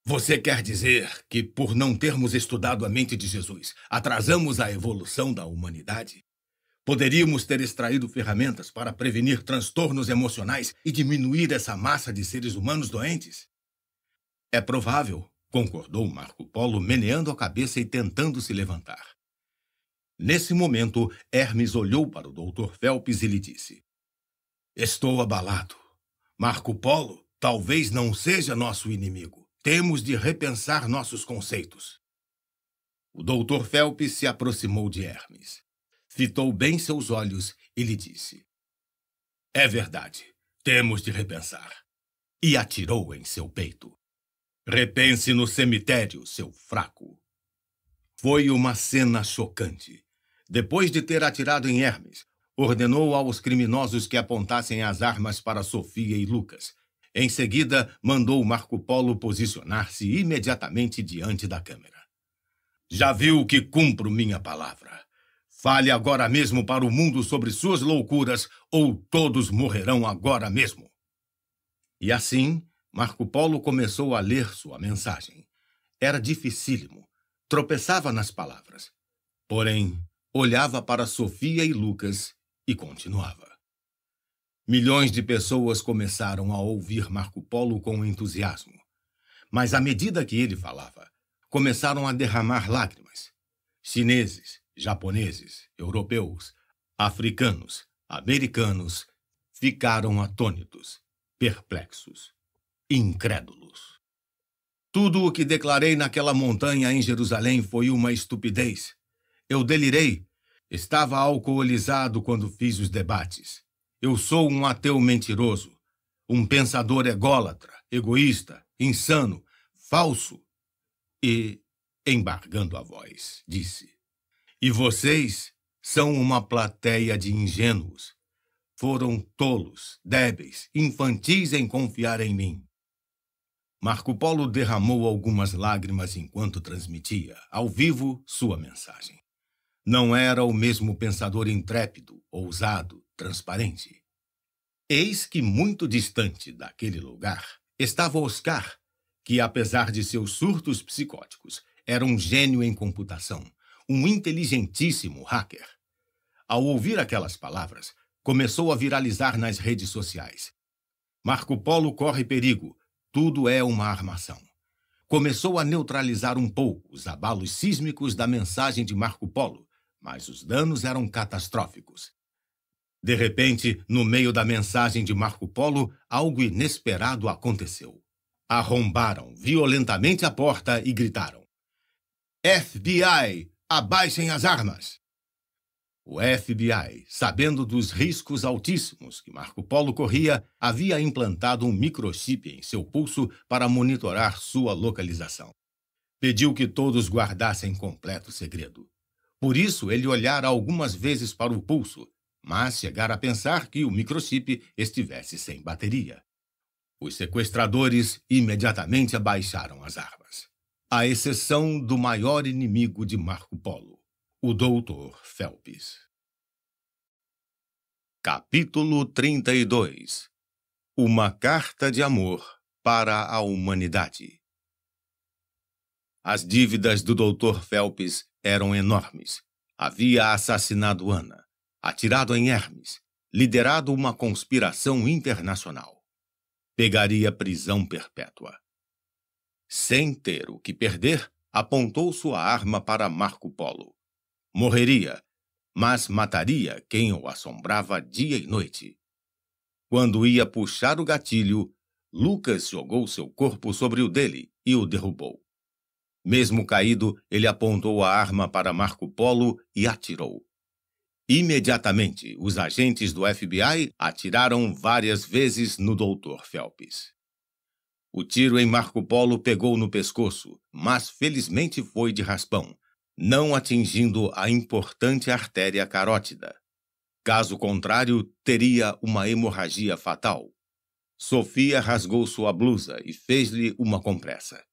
Você quer dizer que, por não termos estudado a mente de Jesus, atrasamos a evolução da humanidade? Poderíamos ter extraído ferramentas para prevenir transtornos emocionais e diminuir essa massa de seres humanos doentes? É provável, concordou Marco Polo, meneando a cabeça e tentando se levantar. Nesse momento, Hermes olhou para o Dr. Phelps e lhe disse: Estou abalado. Marco Polo talvez não seja nosso inimigo. Temos de repensar nossos conceitos. O Dr. Phelps se aproximou de Hermes, fitou bem seus olhos e lhe disse: É verdade, temos de repensar. E atirou em seu peito. Repense no cemitério, seu fraco. Foi uma cena chocante. Depois de ter atirado em Hermes, ordenou aos criminosos que apontassem as armas para Sofia e Lucas. Em seguida, mandou Marco Polo posicionar-se imediatamente diante da câmera. Já viu que cumpro minha palavra. Fale agora mesmo para o mundo sobre suas loucuras, ou todos morrerão agora mesmo. E assim, Marco Polo começou a ler sua mensagem. Era dificílimo, tropeçava nas palavras. Porém, olhava para Sofia e Lucas e continuava. Milhões de pessoas começaram a ouvir Marco Polo com entusiasmo. Mas à medida que ele falava, começaram a derramar lágrimas. Chineses, japoneses, europeus, africanos, americanos ficaram atônitos, perplexos incrédulos. Tudo o que declarei naquela montanha em Jerusalém foi uma estupidez. Eu delirei. Estava alcoolizado quando fiz os debates. Eu sou um ateu mentiroso, um pensador ególatra, egoísta, insano, falso. E, embargando a voz, disse: E vocês são uma plateia de ingênuos. Foram tolos, débeis, infantis em confiar em mim. Marco Polo derramou algumas lágrimas enquanto transmitia, ao vivo, sua mensagem. Não era o mesmo pensador intrépido, ousado, transparente. Eis que, muito distante daquele lugar, estava Oscar, que, apesar de seus surtos psicóticos, era um gênio em computação, um inteligentíssimo hacker. Ao ouvir aquelas palavras, começou a viralizar nas redes sociais. Marco Polo corre perigo, tudo é uma armação. Começou a neutralizar um pouco os abalos sísmicos da mensagem de Marco Polo, mas os danos eram catastróficos. De repente, no meio da mensagem de Marco Polo, algo inesperado aconteceu. Arrombaram violentamente a porta e gritaram: FBI, abaixem as armas! O FBI, sabendo dos riscos altíssimos que Marco Polo corria, havia implantado um microchip em seu pulso para monitorar sua localização. Pediu que todos guardassem completo segredo. Por isso, ele olhara algumas vezes para o pulso, mas chegara a pensar que o microchip estivesse sem bateria. Os sequestradores imediatamente abaixaram as armas, à exceção do maior inimigo de Marco Polo o Doutor Felps Capítulo 32 Uma Carta de Amor para a Humanidade As dívidas do Doutor Felps eram enormes. Havia assassinado Ana, atirado em Hermes, liderado uma conspiração internacional. Pegaria prisão perpétua. Sem ter o que perder, apontou sua arma para Marco Polo morreria, mas mataria quem o assombrava dia e noite. Quando ia puxar o gatilho, Lucas jogou seu corpo sobre o dele e o derrubou. Mesmo caído, ele apontou a arma para Marco Polo e atirou. Imediatamente, os agentes do FBI atiraram várias vezes no Dr. Phelps. O tiro em Marco Polo pegou no pescoço, mas felizmente foi de raspão, não atingindo a importante artéria carótida. Caso contrário, teria uma hemorragia fatal. Sofia rasgou sua blusa e fez-lhe uma compressa.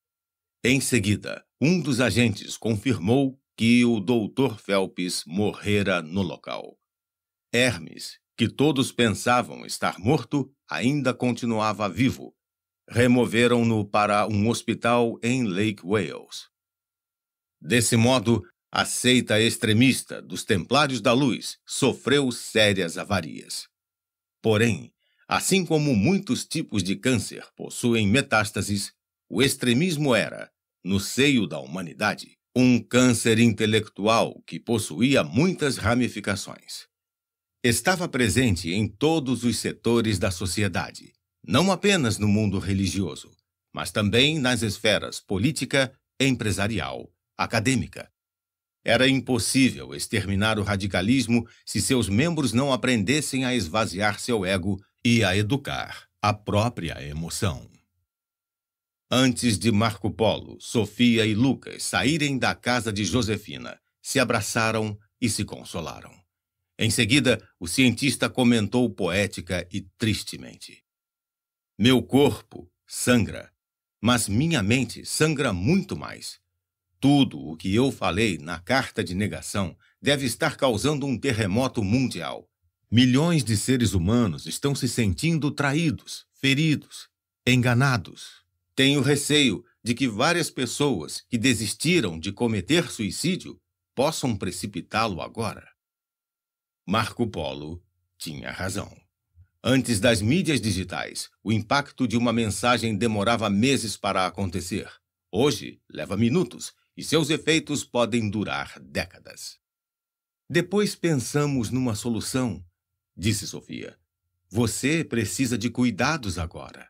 Em seguida, um dos agentes confirmou que o Dr. Phelps morrera no local. Hermes, que todos pensavam estar morto, ainda continuava vivo. Removeram-no para um hospital em Lake Wales. Desse modo, a seita extremista dos Templários da Luz sofreu sérias avarias. Porém, assim como muitos tipos de câncer possuem metástases, o extremismo era, no seio da humanidade, um câncer intelectual que possuía muitas ramificações. Estava presente em todos os setores da sociedade, não apenas no mundo religioso, mas também nas esferas política, empresarial acadêmica. Era impossível exterminar o radicalismo se seus membros não aprendessem a esvaziar seu ego e a educar a própria emoção. Antes de Marco Polo, Sofia e Lucas saírem da casa de Josefina, se abraçaram e se consolaram. Em seguida, o cientista comentou poética e tristemente: Meu corpo sangra, mas minha mente sangra muito mais. Tudo o que eu falei na carta de negação deve estar causando um terremoto mundial. Milhões de seres humanos estão se sentindo traídos, feridos, enganados. Tenho receio de que várias pessoas que desistiram de cometer suicídio possam precipitá-lo agora. Marco Polo tinha razão. Antes das mídias digitais, o impacto de uma mensagem demorava meses para acontecer. Hoje, leva minutos e seus efeitos podem durar décadas. Depois pensamos numa solução, disse Sofia. Você precisa de cuidados agora.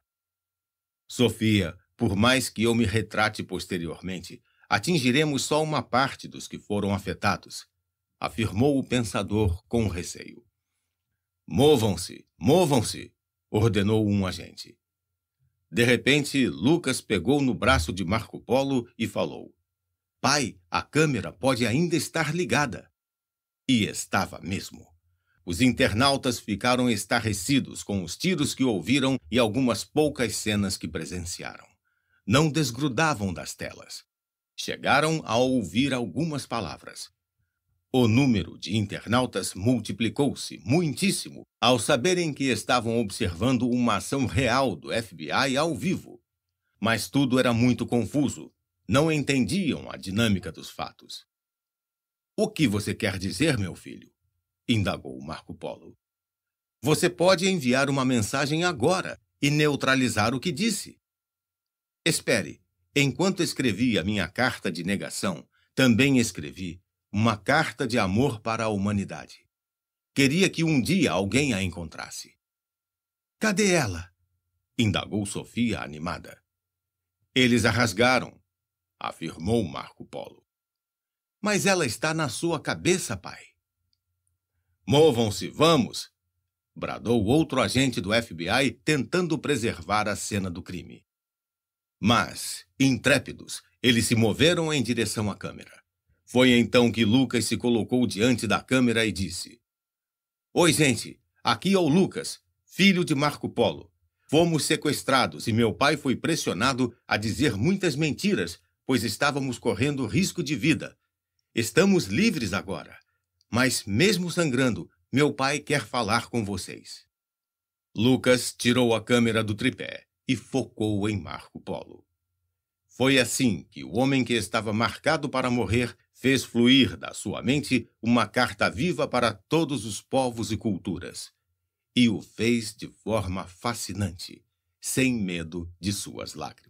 Sofia, por mais que eu me retrate posteriormente, atingiremos só uma parte dos que foram afetados, afirmou o pensador com receio. Movam-se, movam-se, ordenou um agente. De repente, Lucas pegou no braço de Marco Polo e falou: Pai, a câmera pode ainda estar ligada. E estava mesmo. Os internautas ficaram estarrecidos com os tiros que ouviram e algumas poucas cenas que presenciaram. Não desgrudavam das telas. Chegaram a ouvir algumas palavras. O número de internautas multiplicou-se muitíssimo ao saberem que estavam observando uma ação real do FBI ao vivo. Mas tudo era muito confuso não entendiam a dinâmica dos fatos. O que você quer dizer, meu filho? indagou Marco Polo. Você pode enviar uma mensagem agora e neutralizar o que disse. Espere, enquanto escrevi a minha carta de negação, também escrevi uma carta de amor para a humanidade. Queria que um dia alguém a encontrasse. Cadê ela? indagou Sofia animada. Eles a rasgaram, afirmou Marco Polo. Mas ela está na sua cabeça, pai. Movam-se, vamos! bradou outro agente do FBI, tentando preservar a cena do crime. Mas, intrépidos, eles se moveram em direção à câmera. Foi então que Lucas se colocou diante da câmera e disse: Oi, gente, aqui é o Lucas, filho de Marco Polo. Fomos sequestrados e meu pai foi pressionado a dizer muitas mentiras pois estávamos correndo risco de vida. Estamos livres agora. Mas, mesmo sangrando, meu pai quer falar com vocês. Lucas tirou a câmera do tripé e focou em Marco Polo. Foi assim que o homem que estava marcado para morrer fez fluir da sua mente uma carta viva para todos os povos e culturas. E o fez de forma fascinante, sem medo de suas lágrimas.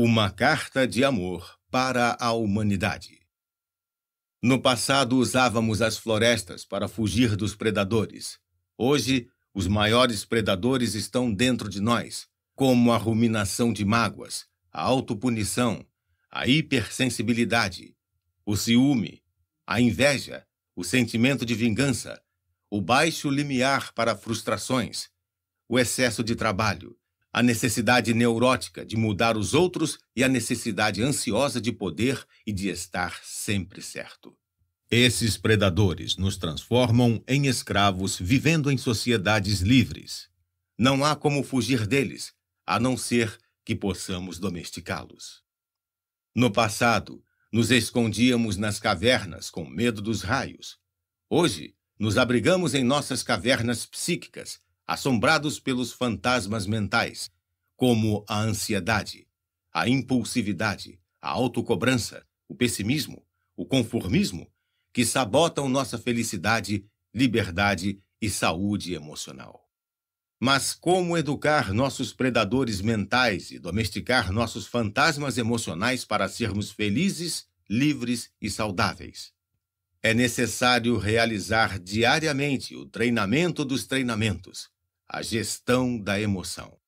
Uma carta de amor para a humanidade. No passado usávamos as florestas para fugir dos predadores. Hoje, os maiores predadores estão dentro de nós, como a ruminação de mágoas, a autopunição, a hipersensibilidade, o ciúme, a inveja, o sentimento de vingança, o baixo limiar para frustrações, o excesso de trabalho, a necessidade neurótica de mudar os outros e a necessidade ansiosa de poder e de estar sempre certo. Esses predadores nos transformam em escravos vivendo em sociedades livres. Não há como fugir deles, a não ser que possamos domesticá-los. No passado, nos escondíamos nas cavernas com medo dos raios. Hoje, nos abrigamos em nossas cavernas psíquicas, assombrados pelos fantasmas mentais, como a ansiedade, a impulsividade, a autocobrança, o pessimismo, o conformismo, que sabotam nossa felicidade, liberdade e saúde emocional. Mas como educar nossos predadores mentais e domesticar nossos fantasmas emocionais para sermos felizes, livres e saudáveis? É necessário realizar diariamente o treinamento dos treinamentos, a gestão da emoção.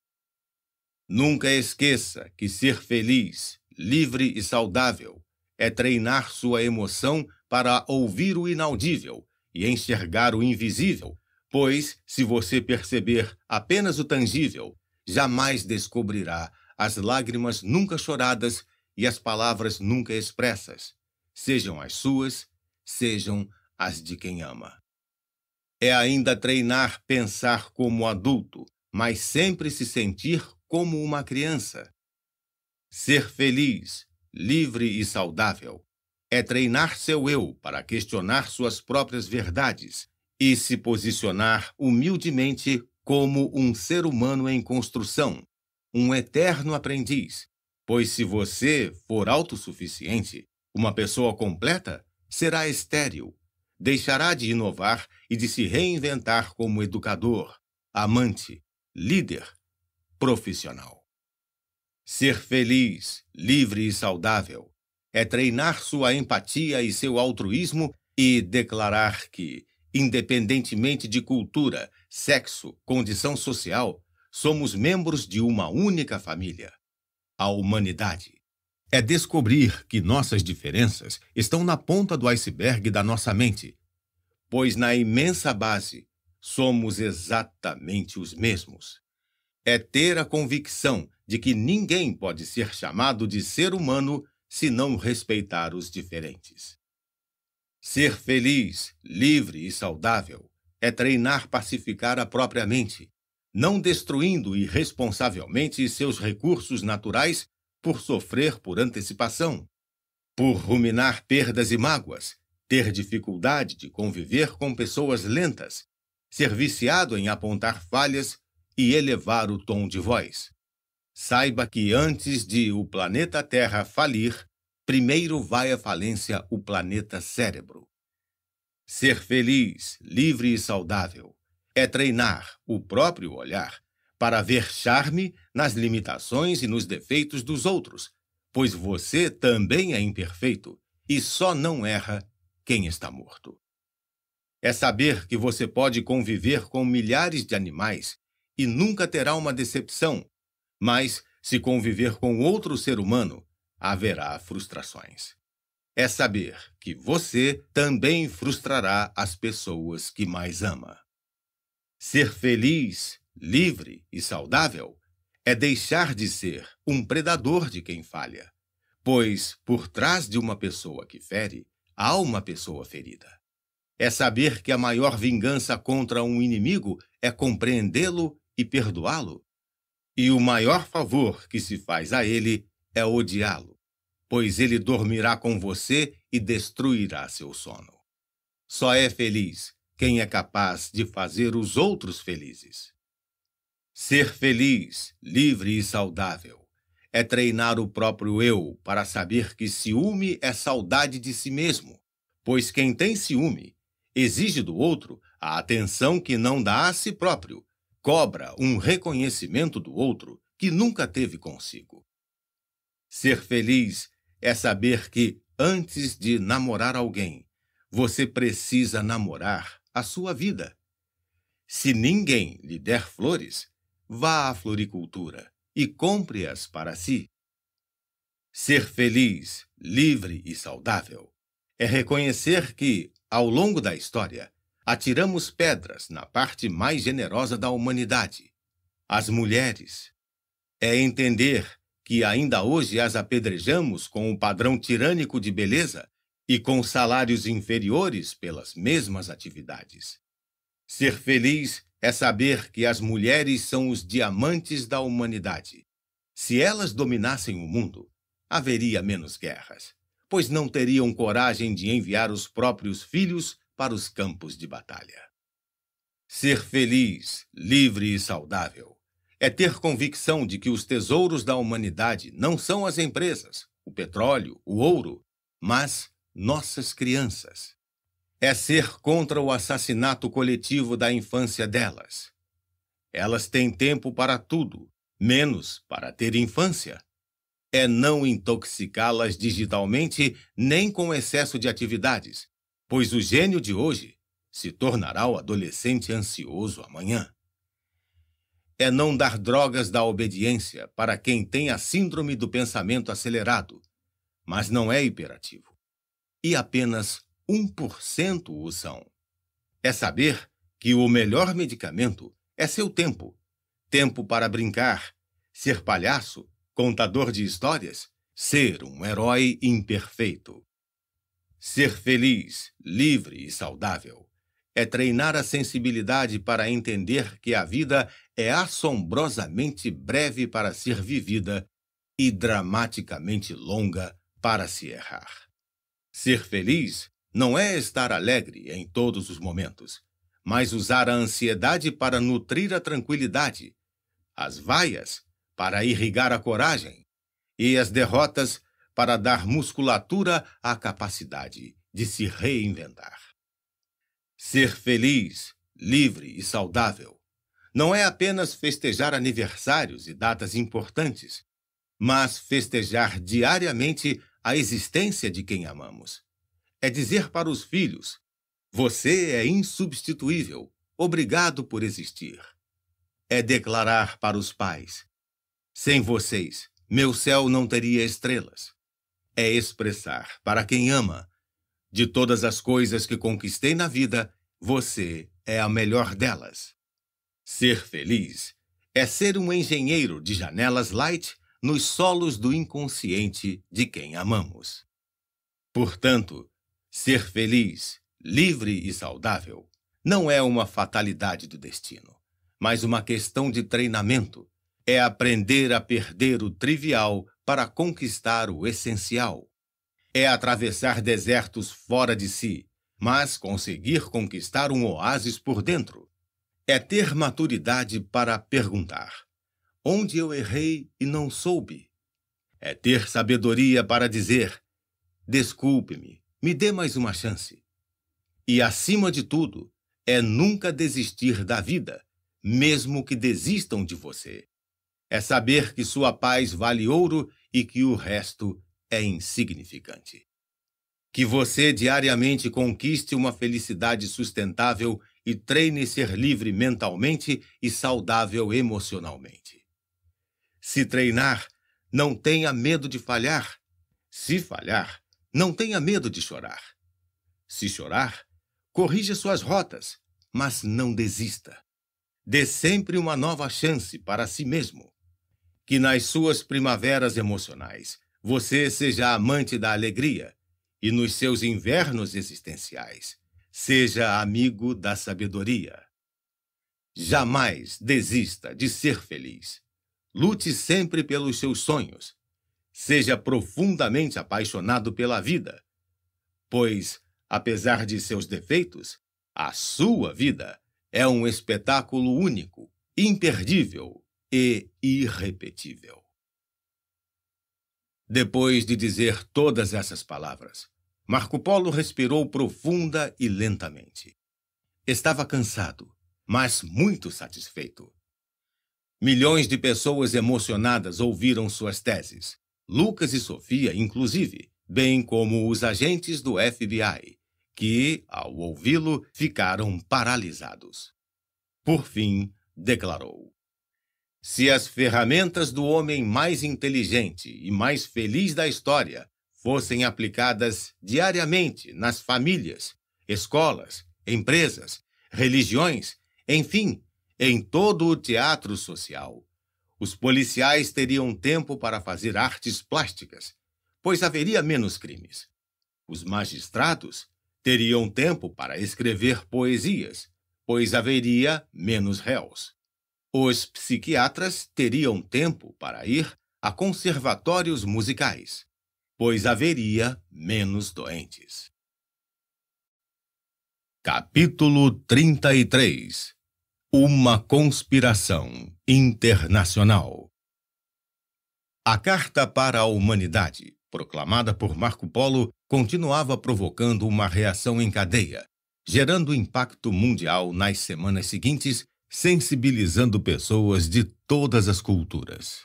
Nunca esqueça que ser feliz, livre e saudável é treinar sua emoção para ouvir o inaudível e enxergar o invisível, pois, se você perceber apenas o tangível, jamais descobrirá as lágrimas nunca choradas e as palavras nunca expressas, sejam as suas, sejam as de quem ama é ainda treinar pensar como adulto, mas sempre se sentir como uma criança. Ser feliz, livre e saudável é treinar seu eu para questionar suas próprias verdades e se posicionar humildemente como um ser humano em construção, um eterno aprendiz. Pois se você for autossuficiente, uma pessoa completa será estéril, deixará de inovar e de se reinventar como educador, amante, líder, profissional. Ser feliz, livre e saudável é treinar sua empatia e seu altruísmo e declarar que, independentemente de cultura, sexo, condição social, somos membros de uma única família a humanidade é descobrir que nossas diferenças estão na ponta do iceberg da nossa mente, pois na imensa base somos exatamente os mesmos. É ter a convicção de que ninguém pode ser chamado de ser humano se não respeitar os diferentes. Ser feliz, livre e saudável é treinar pacificar a própria mente, não destruindo irresponsavelmente seus recursos naturais por sofrer por antecipação, por ruminar perdas e mágoas, ter dificuldade de conviver com pessoas lentas, ser viciado em apontar falhas e elevar o tom de voz. Saiba que antes de o planeta Terra falir, primeiro vai à falência o planeta cérebro. Ser feliz, livre e saudável é treinar o próprio olhar para ver charme nas limitações e nos defeitos dos outros, pois você também é imperfeito e só não erra quem está morto. É saber que você pode conviver com milhares de animais e nunca terá uma decepção, mas se conviver com outro ser humano, haverá frustrações. É saber que você também frustrará as pessoas que mais ama. Ser feliz livre e saudável é deixar de ser um predador de quem falha, pois por trás de uma pessoa que fere, há uma pessoa ferida. É saber que a maior vingança contra um inimigo é compreendê-lo e perdoá-lo. E o maior favor que se faz a ele é odiá-lo, pois ele dormirá com você e destruirá seu sono. Só é feliz quem é capaz de fazer os outros felizes. Ser feliz, livre e saudável é treinar o próprio eu para saber que ciúme é saudade de si mesmo, pois quem tem ciúme exige do outro a atenção que não dá a si próprio, cobra um reconhecimento do outro que nunca teve consigo. Ser feliz é saber que, antes de namorar alguém, você precisa namorar a sua vida. Se ninguém lhe der flores, vá à floricultura e compre-as para si. Ser feliz, livre e saudável é reconhecer que, ao longo da história, atiramos pedras na parte mais generosa da humanidade, as mulheres. É entender que ainda hoje as apedrejamos com o um padrão tirânico de beleza e com salários inferiores pelas mesmas atividades. Ser feliz é saber que as mulheres são os diamantes da humanidade. Se elas dominassem o mundo, haveria menos guerras, pois não teriam coragem de enviar os próprios filhos para os campos de batalha. Ser feliz, livre e saudável é ter convicção de que os tesouros da humanidade não são as empresas, o petróleo, o ouro, mas nossas crianças é ser contra o assassinato coletivo da infância delas. Elas têm tempo para tudo, menos para ter infância. É não intoxicá-las digitalmente nem com excesso de atividades, pois o gênio de hoje se tornará o adolescente ansioso amanhã. É não dar drogas da obediência para quem tem a síndrome do pensamento acelerado, mas não é hiperativo, e apenas 1% o são. É saber que o melhor medicamento é seu tempo. Tempo para brincar, ser palhaço, contador de histórias, ser um herói imperfeito. Ser feliz, livre e saudável é treinar a sensibilidade para entender que a vida é assombrosamente breve para ser vivida e dramaticamente longa para se errar. Ser feliz não é estar alegre em todos os momentos, mas usar a ansiedade para nutrir a tranquilidade, as vaias para irrigar a coragem e as derrotas para dar musculatura à capacidade de se reinventar. Ser feliz, livre e saudável não é apenas festejar aniversários e datas importantes, mas festejar diariamente a existência de quem amamos é dizer para os filhos: Você é insubstituível, obrigado por existir. É declarar para os pais: Sem vocês, meu céu não teria estrelas. É expressar para quem ama: De todas as coisas que conquistei na vida, você é a melhor delas. Ser feliz é ser um engenheiro de janelas light nos solos do inconsciente de quem amamos. Portanto, Ser feliz, livre e saudável não é uma fatalidade do destino, mas uma questão de treinamento. É aprender a perder o trivial para conquistar o essencial. É atravessar desertos fora de si, mas conseguir conquistar um oásis por dentro. É ter maturidade para perguntar: onde eu errei e não soube? É ter sabedoria para dizer: desculpe-me, me dê mais uma chance. E acima de tudo, é nunca desistir da vida, mesmo que desistam de você. É saber que sua paz vale ouro e que o resto é insignificante. Que você diariamente conquiste uma felicidade sustentável e treine ser livre mentalmente e saudável emocionalmente. Se treinar, não tenha medo de falhar. Se falhar, não tenha medo de chorar. Se chorar, corrija suas rotas, mas não desista. Dê sempre uma nova chance para si mesmo. Que nas suas primaveras emocionais você seja amante da alegria e nos seus invernos existenciais seja amigo da sabedoria. Jamais desista de ser feliz. Lute sempre pelos seus sonhos seja profundamente apaixonado pela vida, pois, apesar de seus defeitos, a sua vida é um espetáculo único, imperdível e irrepetível. Depois de dizer todas essas palavras, Marco Polo respirou profunda e lentamente. Estava cansado, mas muito satisfeito. Milhões de pessoas emocionadas ouviram suas teses, Lucas e Sofia, inclusive, bem como os agentes do FBI, que, ao ouvi-lo, ficaram paralisados. Por fim, declarou: Se as ferramentas do homem mais inteligente e mais feliz da história fossem aplicadas diariamente nas famílias, escolas, empresas, religiões, enfim, em todo o teatro social, os policiais teriam tempo para fazer artes plásticas, pois haveria menos crimes. Os magistrados teriam tempo para escrever poesias, pois haveria menos réus. Os psiquiatras teriam tempo para ir a conservatórios musicais, pois haveria menos doentes. Capítulo 33 uma conspiração internacional. A Carta para a Humanidade, proclamada por Marco Polo, continuava provocando uma reação em cadeia, gerando impacto mundial nas semanas seguintes, sensibilizando pessoas de todas as culturas.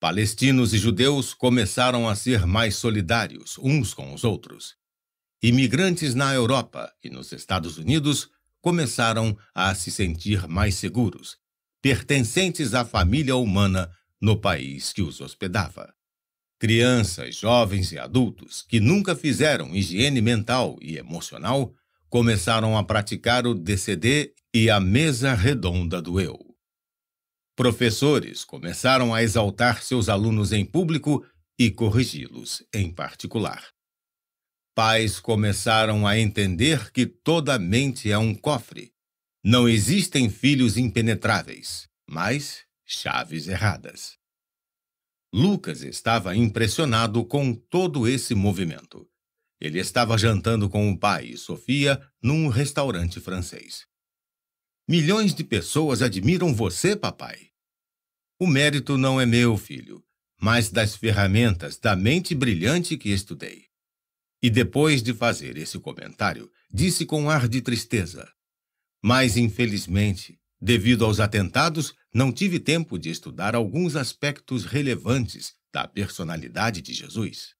Palestinos e judeus começaram a ser mais solidários uns com os outros. Imigrantes na Europa e nos Estados Unidos começaram a se sentir mais seguros, pertencentes à família humana no país que os hospedava. Crianças, jovens e adultos que nunca fizeram higiene mental e emocional começaram a praticar o DCD e a mesa redonda do eu. Professores começaram a exaltar seus alunos em público e corrigi-los em particular. Pais começaram a entender que toda mente é um cofre. Não existem filhos impenetráveis, mas chaves erradas. Lucas estava impressionado com todo esse movimento. Ele estava jantando com o pai e Sofia num restaurante francês. Milhões de pessoas admiram você, papai. O mérito não é meu, filho, mas das ferramentas da mente brilhante que estudei. E depois de fazer esse comentário, disse com ar de tristeza: Mas, infelizmente, devido aos atentados, não tive tempo de estudar alguns aspectos relevantes da personalidade de Jesus.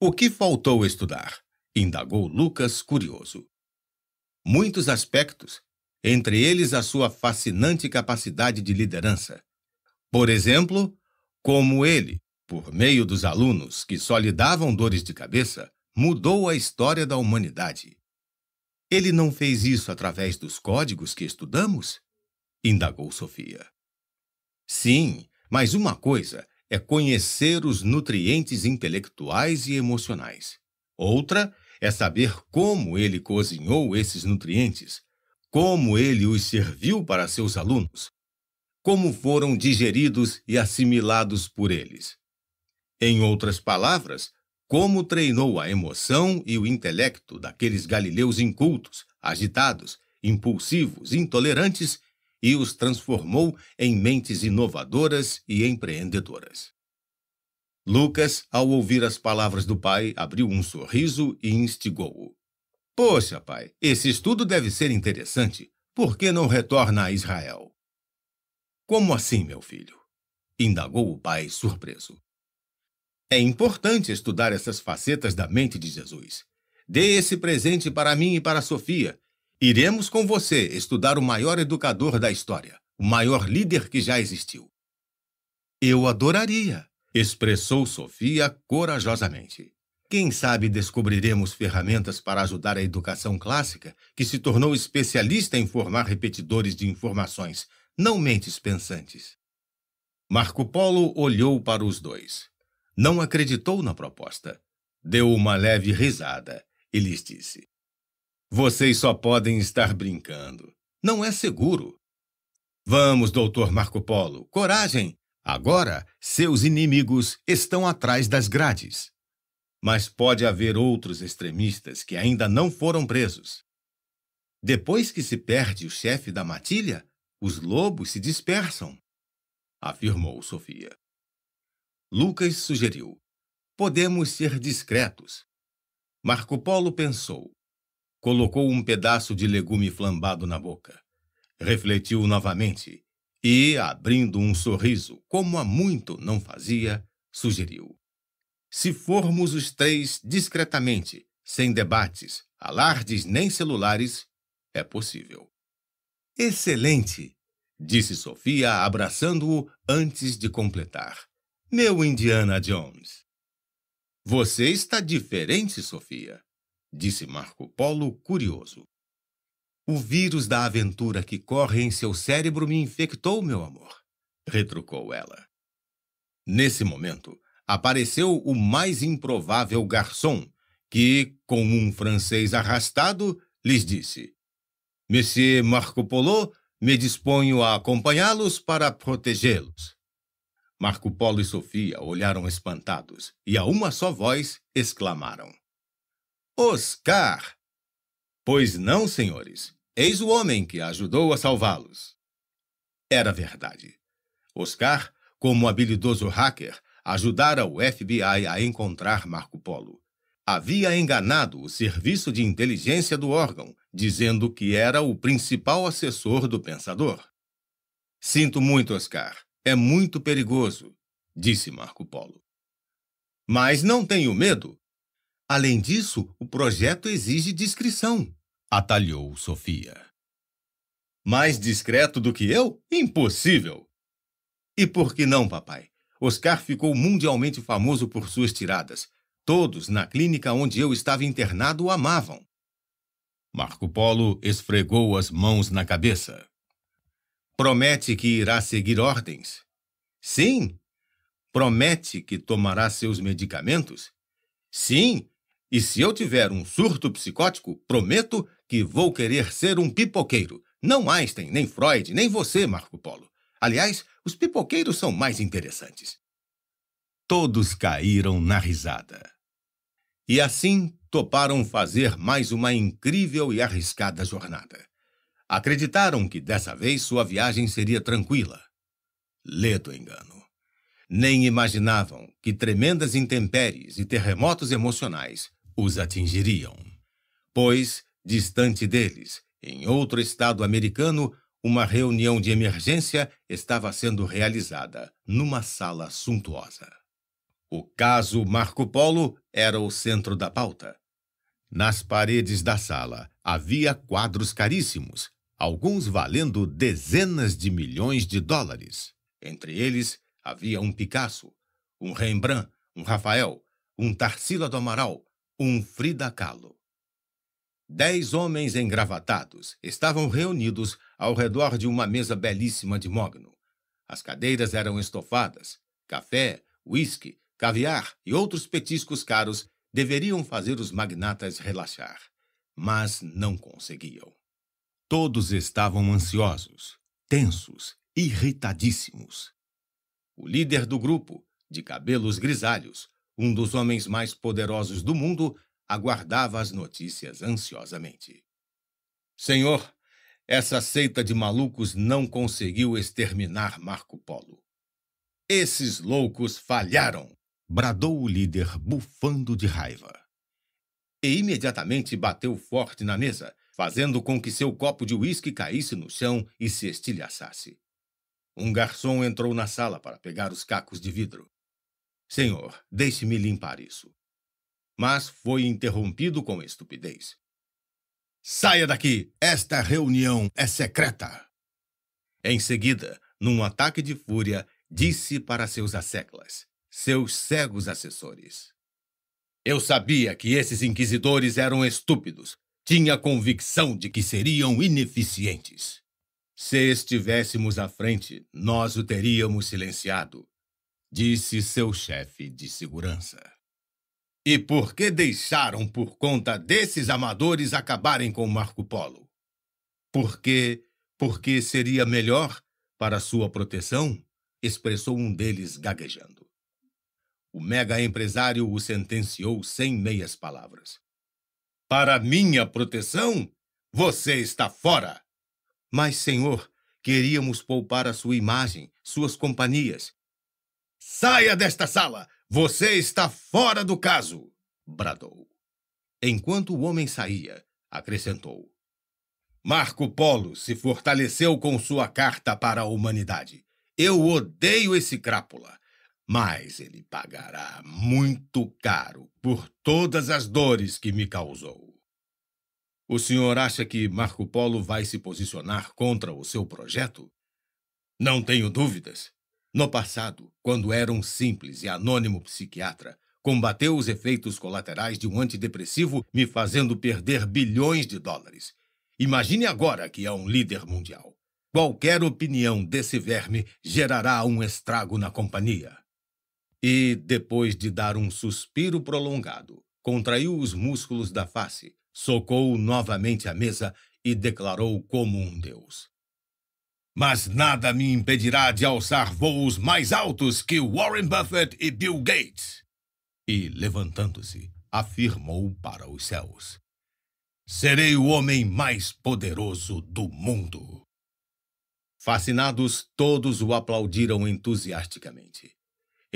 O que faltou estudar? indagou Lucas, curioso. Muitos aspectos, entre eles a sua fascinante capacidade de liderança. Por exemplo, como ele, por meio dos alunos que só lhe davam dores de cabeça, mudou a história da humanidade. Ele não fez isso através dos códigos que estudamos? indagou Sofia. Sim, mas uma coisa é conhecer os nutrientes intelectuais e emocionais. Outra é saber como ele cozinhou esses nutrientes, como ele os serviu para seus alunos, como foram digeridos e assimilados por eles. Em outras palavras, como treinou a emoção e o intelecto daqueles galileus incultos, agitados, impulsivos, intolerantes e os transformou em mentes inovadoras e empreendedoras. Lucas, ao ouvir as palavras do pai, abriu um sorriso e instigou-o. Poxa, pai, esse estudo deve ser interessante. Por que não retorna a Israel? Como assim, meu filho? indagou o pai surpreso. É importante estudar essas facetas da mente de Jesus. Dê esse presente para mim e para Sofia. Iremos com você estudar o maior educador da história, o maior líder que já existiu. Eu adoraria, expressou Sofia corajosamente. Quem sabe descobriremos ferramentas para ajudar a educação clássica, que se tornou especialista em formar repetidores de informações, não mentes pensantes. Marco Polo olhou para os dois não acreditou na proposta. Deu uma leve risada e lhes disse: Vocês só podem estar brincando. Não é seguro. Vamos, doutor Marco Polo, coragem! Agora, seus inimigos estão atrás das grades. Mas pode haver outros extremistas que ainda não foram presos. Depois que se perde o chefe da matilha, os lobos se dispersam, afirmou Sofia. Lucas sugeriu: podemos ser discretos. Marco Polo pensou. Colocou um pedaço de legume flambado na boca. Refletiu novamente e, abrindo um sorriso, como há muito não fazia, sugeriu: Se formos os três discretamente, sem debates, alardes nem celulares, é possível. Excelente! disse Sofia, abraçando-o antes de completar meu Indiana Jones. Você está diferente, Sofia, disse Marco Polo, curioso. O vírus da aventura que corre em seu cérebro me infectou, meu amor, retrucou ela. Nesse momento, apareceu o mais improvável garçom, que, com um francês arrastado, lhes disse: Monsieur Marco Polo, me disponho a acompanhá-los para protegê-los. Marco Polo e Sofia olharam espantados e, a uma só voz, exclamaram: Oscar! Pois não, senhores. Eis o homem que ajudou a salvá-los. Era verdade. Oscar, como habilidoso hacker, ajudara o FBI a encontrar Marco Polo. Havia enganado o serviço de inteligência do órgão, dizendo que era o principal assessor do pensador. Sinto muito, Oscar. É muito perigoso, disse Marco Polo. Mas não tenho medo. Além disso, o projeto exige discrição, atalhou Sofia. Mais discreto do que eu? Impossível! E por que não, papai? Oscar ficou mundialmente famoso por suas tiradas. Todos na clínica onde eu estava internado o amavam. Marco Polo esfregou as mãos na cabeça. Promete que irá seguir ordens? Sim. Promete que tomará seus medicamentos? Sim. E se eu tiver um surto psicótico, prometo que vou querer ser um pipoqueiro. Não Einstein, nem Freud, nem você, Marco Polo. Aliás, os pipoqueiros são mais interessantes. Todos caíram na risada. E assim toparam fazer mais uma incrível e arriscada jornada. Acreditaram que dessa vez sua viagem seria tranquila. Ledo engano. Nem imaginavam que tremendas intempéries e terremotos emocionais os atingiriam. Pois, distante deles, em outro estado americano, uma reunião de emergência estava sendo realizada numa sala suntuosa. O caso Marco Polo era o centro da pauta. Nas paredes da sala havia quadros caríssimos alguns valendo dezenas de milhões de dólares. Entre eles havia um Picasso, um Rembrandt, um Rafael, um Tarsila do Amaral, um Frida Kahlo. Dez homens engravatados estavam reunidos ao redor de uma mesa belíssima de mogno. As cadeiras eram estofadas. Café, uísque, caviar e outros petiscos caros deveriam fazer os magnatas relaxar, mas não conseguiam. Todos estavam ansiosos, tensos, irritadíssimos. O líder do grupo, de cabelos grisalhos, um dos homens mais poderosos do mundo, aguardava as notícias ansiosamente. Senhor, essa seita de malucos não conseguiu exterminar Marco Polo. Esses loucos falharam! bradou o líder, bufando de raiva. E imediatamente bateu forte na mesa, fazendo com que seu copo de uísque caísse no chão e se estilhaçasse. Um garçom entrou na sala para pegar os cacos de vidro. Senhor, deixe-me limpar isso. Mas foi interrompido com estupidez. Saia daqui! Esta reunião é secreta! Em seguida, num ataque de fúria, disse para seus asseclas, seus cegos assessores: Eu sabia que esses inquisidores eram estúpidos, tinha convicção de que seriam ineficientes. Se estivéssemos à frente, nós o teríamos silenciado, disse seu chefe de segurança. E por que deixaram por conta desses amadores acabarem com Marco Polo? Porque, porque seria melhor para sua proteção? expressou um deles gaguejando. O mega empresário o sentenciou sem meias palavras. Para minha proteção, você está fora. Mas, senhor, queríamos poupar a sua imagem, suas companhias. Saia desta sala! Você está fora do caso! bradou. Enquanto o homem saía, acrescentou: Marco Polo se fortaleceu com sua carta para a humanidade. Eu odeio esse crápula mas ele pagará muito caro por todas as dores que me causou. O senhor acha que Marco Polo vai se posicionar contra o seu projeto? Não tenho dúvidas. No passado, quando era um simples e anônimo psiquiatra, combateu os efeitos colaterais de um antidepressivo me fazendo perder bilhões de dólares. Imagine agora que é um líder mundial. Qualquer opinião desse verme gerará um estrago na companhia e, depois de dar um suspiro prolongado, contraiu os músculos da face, socou novamente a mesa e declarou como um deus. Mas nada me impedirá de alçar voos mais altos que Warren Buffett e Bill Gates. E, levantando-se, afirmou para os céus: Serei o homem mais poderoso do mundo. Fascinados, todos o aplaudiram entusiasticamente.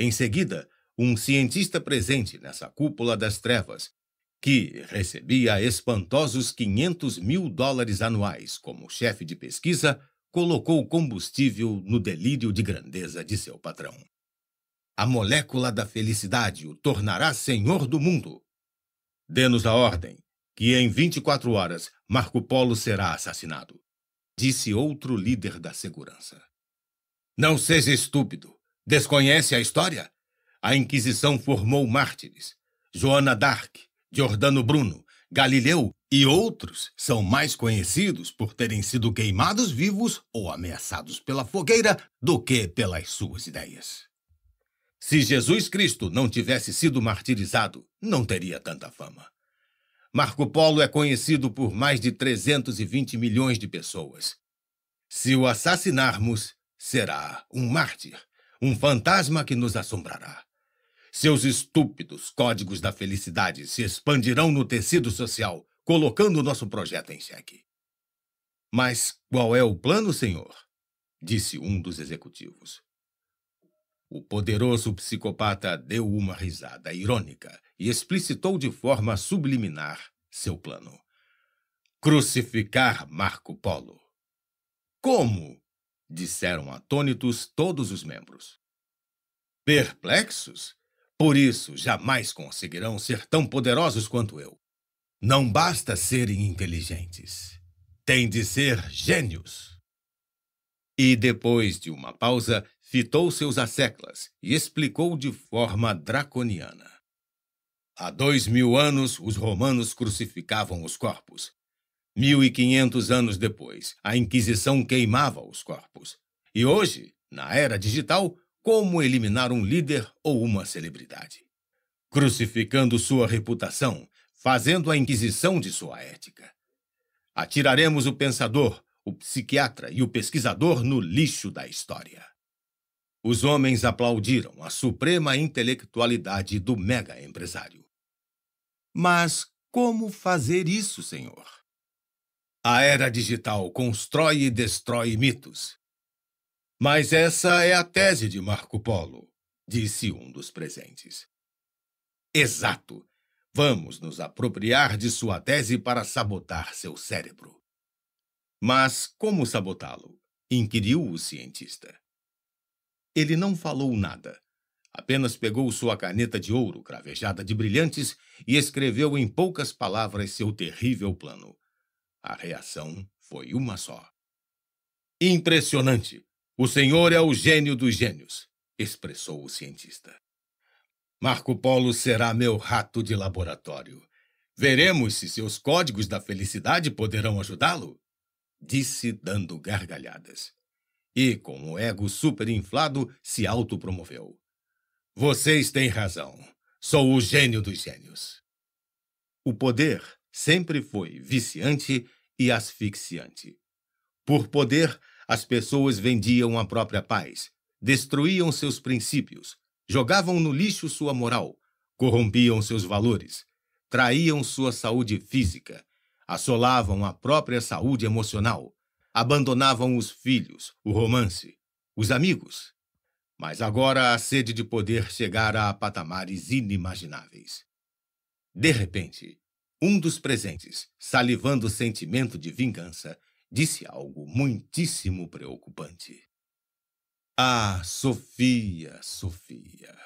Em seguida, um cientista presente nessa cúpula das trevas, que recebia espantosos 500 mil dólares anuais como chefe de pesquisa, colocou combustível no delírio de grandeza de seu patrão. A molécula da felicidade o tornará senhor do mundo. Dê-nos a ordem, que em 24 horas Marco Polo será assassinado, disse outro líder da segurança. Não seja estúpido. Desconhece a história? A Inquisição formou mártires. Joana d'Arc, Giordano Bruno, Galileu e outros são mais conhecidos por terem sido queimados vivos ou ameaçados pela fogueira do que pelas suas ideias. Se Jesus Cristo não tivesse sido martirizado, não teria tanta fama. Marco Polo é conhecido por mais de 320 milhões de pessoas. Se o assassinarmos, será um mártir um fantasma que nos assombrará. Seus estúpidos códigos da felicidade se expandirão no tecido social, colocando nosso projeto em xeque. Mas qual é o plano, senhor? disse um dos executivos. O poderoso psicopata deu uma risada irônica e explicitou de forma subliminar seu plano: crucificar Marco Polo. Como? disseram atônitos todos os membros. Perplexos? Por isso jamais conseguirão ser tão poderosos quanto eu. Não basta serem inteligentes, têm de ser gênios. E depois de uma pausa, fitou seus asseclas e explicou de forma draconiana. Há dois mil anos, os romanos crucificavam os corpos, Mil e quinhentos anos depois, a Inquisição queimava os corpos. E hoje, na era digital, como eliminar um líder ou uma celebridade? Crucificando sua reputação, fazendo a Inquisição de sua ética. Atiraremos o pensador, o psiquiatra e o pesquisador no lixo da história. Os homens aplaudiram a suprema intelectualidade do mega empresário. Mas como fazer isso, senhor? A era digital constrói e destrói mitos. Mas essa é a tese de Marco Polo, disse um dos presentes. Exato. Vamos nos apropriar de sua tese para sabotar seu cérebro. Mas como sabotá-lo? inquiriu o cientista. Ele não falou nada. Apenas pegou sua caneta de ouro cravejada de brilhantes e escreveu em poucas palavras seu terrível plano. A reação foi uma só. Impressionante! O senhor é o gênio dos gênios, expressou o cientista. Marco Polo será meu rato de laboratório. Veremos se seus códigos da felicidade poderão ajudá-lo, disse dando gargalhadas. E, com o ego superinflado, se autopromoveu. Vocês têm razão. Sou o gênio dos gênios. O poder sempre foi viciante e asfixiante. Por poder, as pessoas vendiam a própria paz, destruíam seus princípios, jogavam no lixo sua moral, corrompiam seus valores, traíam sua saúde física, assolavam a própria saúde emocional, abandonavam os filhos, o romance, os amigos. Mas agora a sede de poder chegara a patamares inimagináveis. De repente, um dos presentes, salivando o sentimento de vingança, disse algo muitíssimo preocupante. Ah, Sofia, Sofia,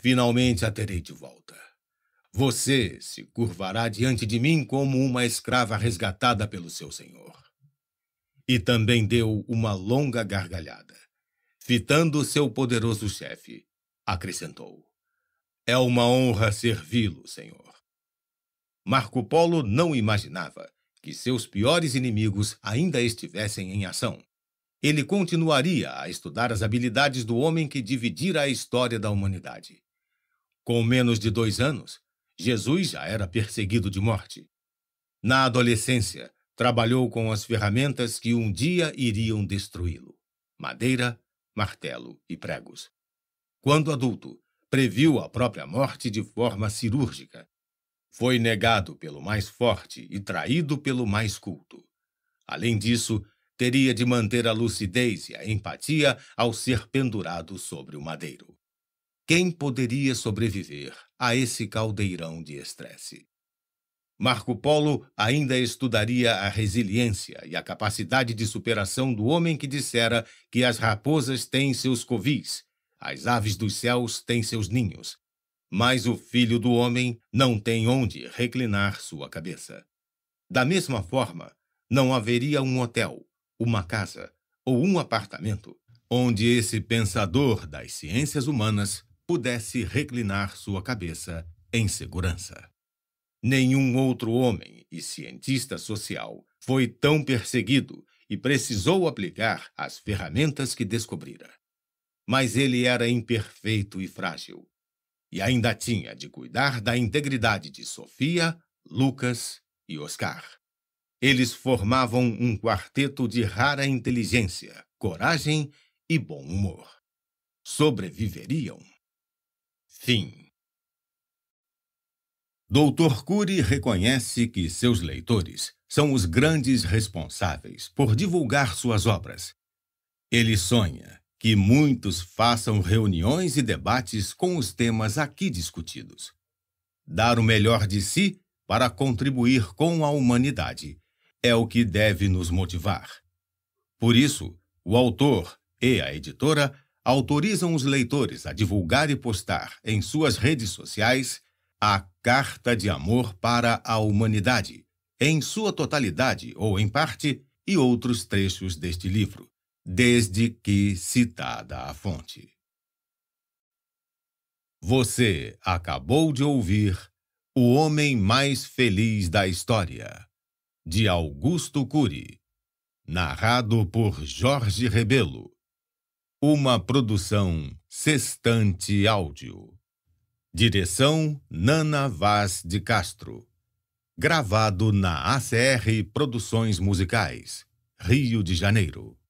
finalmente a terei de volta. Você se curvará diante de mim como uma escrava resgatada pelo seu senhor. E também deu uma longa gargalhada. Fitando seu poderoso chefe, acrescentou: É uma honra servi-lo, senhor. Marco Polo não imaginava que seus piores inimigos ainda estivessem em ação. Ele continuaria a estudar as habilidades do homem que dividira a história da humanidade. Com menos de dois anos, Jesus já era perseguido de morte. Na adolescência, trabalhou com as ferramentas que um dia iriam destruí-lo: madeira, martelo e pregos. Quando adulto, previu a própria morte de forma cirúrgica, foi negado pelo mais forte e traído pelo mais culto. Além disso, teria de manter a lucidez e a empatia ao ser pendurado sobre o madeiro. Quem poderia sobreviver a esse caldeirão de estresse? Marco Polo ainda estudaria a resiliência e a capacidade de superação do homem que dissera que as raposas têm seus covis, as aves dos céus têm seus ninhos, mas o filho do homem não tem onde reclinar sua cabeça. Da mesma forma, não haveria um hotel, uma casa ou um apartamento onde esse pensador das ciências humanas pudesse reclinar sua cabeça em segurança. Nenhum outro homem e cientista social foi tão perseguido e precisou aplicar as ferramentas que descobrira. Mas ele era imperfeito e frágil, e ainda tinha de cuidar da integridade de Sofia, Lucas e Oscar. Eles formavam um quarteto de rara inteligência, coragem e bom humor. Sobreviveriam. Fim. Doutor Cury reconhece que seus leitores são os grandes responsáveis por divulgar suas obras. Ele sonha que muitos façam reuniões e debates com os temas aqui discutidos. Dar o melhor de si para contribuir com a humanidade é o que deve nos motivar. Por isso, o autor e a editora autorizam os leitores a divulgar e postar em suas redes sociais a Carta de Amor para a Humanidade, em sua totalidade ou em parte, e outros trechos deste livro desde que citada a fonte. Você acabou de ouvir O Homem Mais Feliz da História, de Augusto Cury, narrado por Jorge Rebelo. Uma produção Sextante Áudio. Direção Nana Vaz de Castro. Gravado na ACR Produções Musicais, Rio de Janeiro.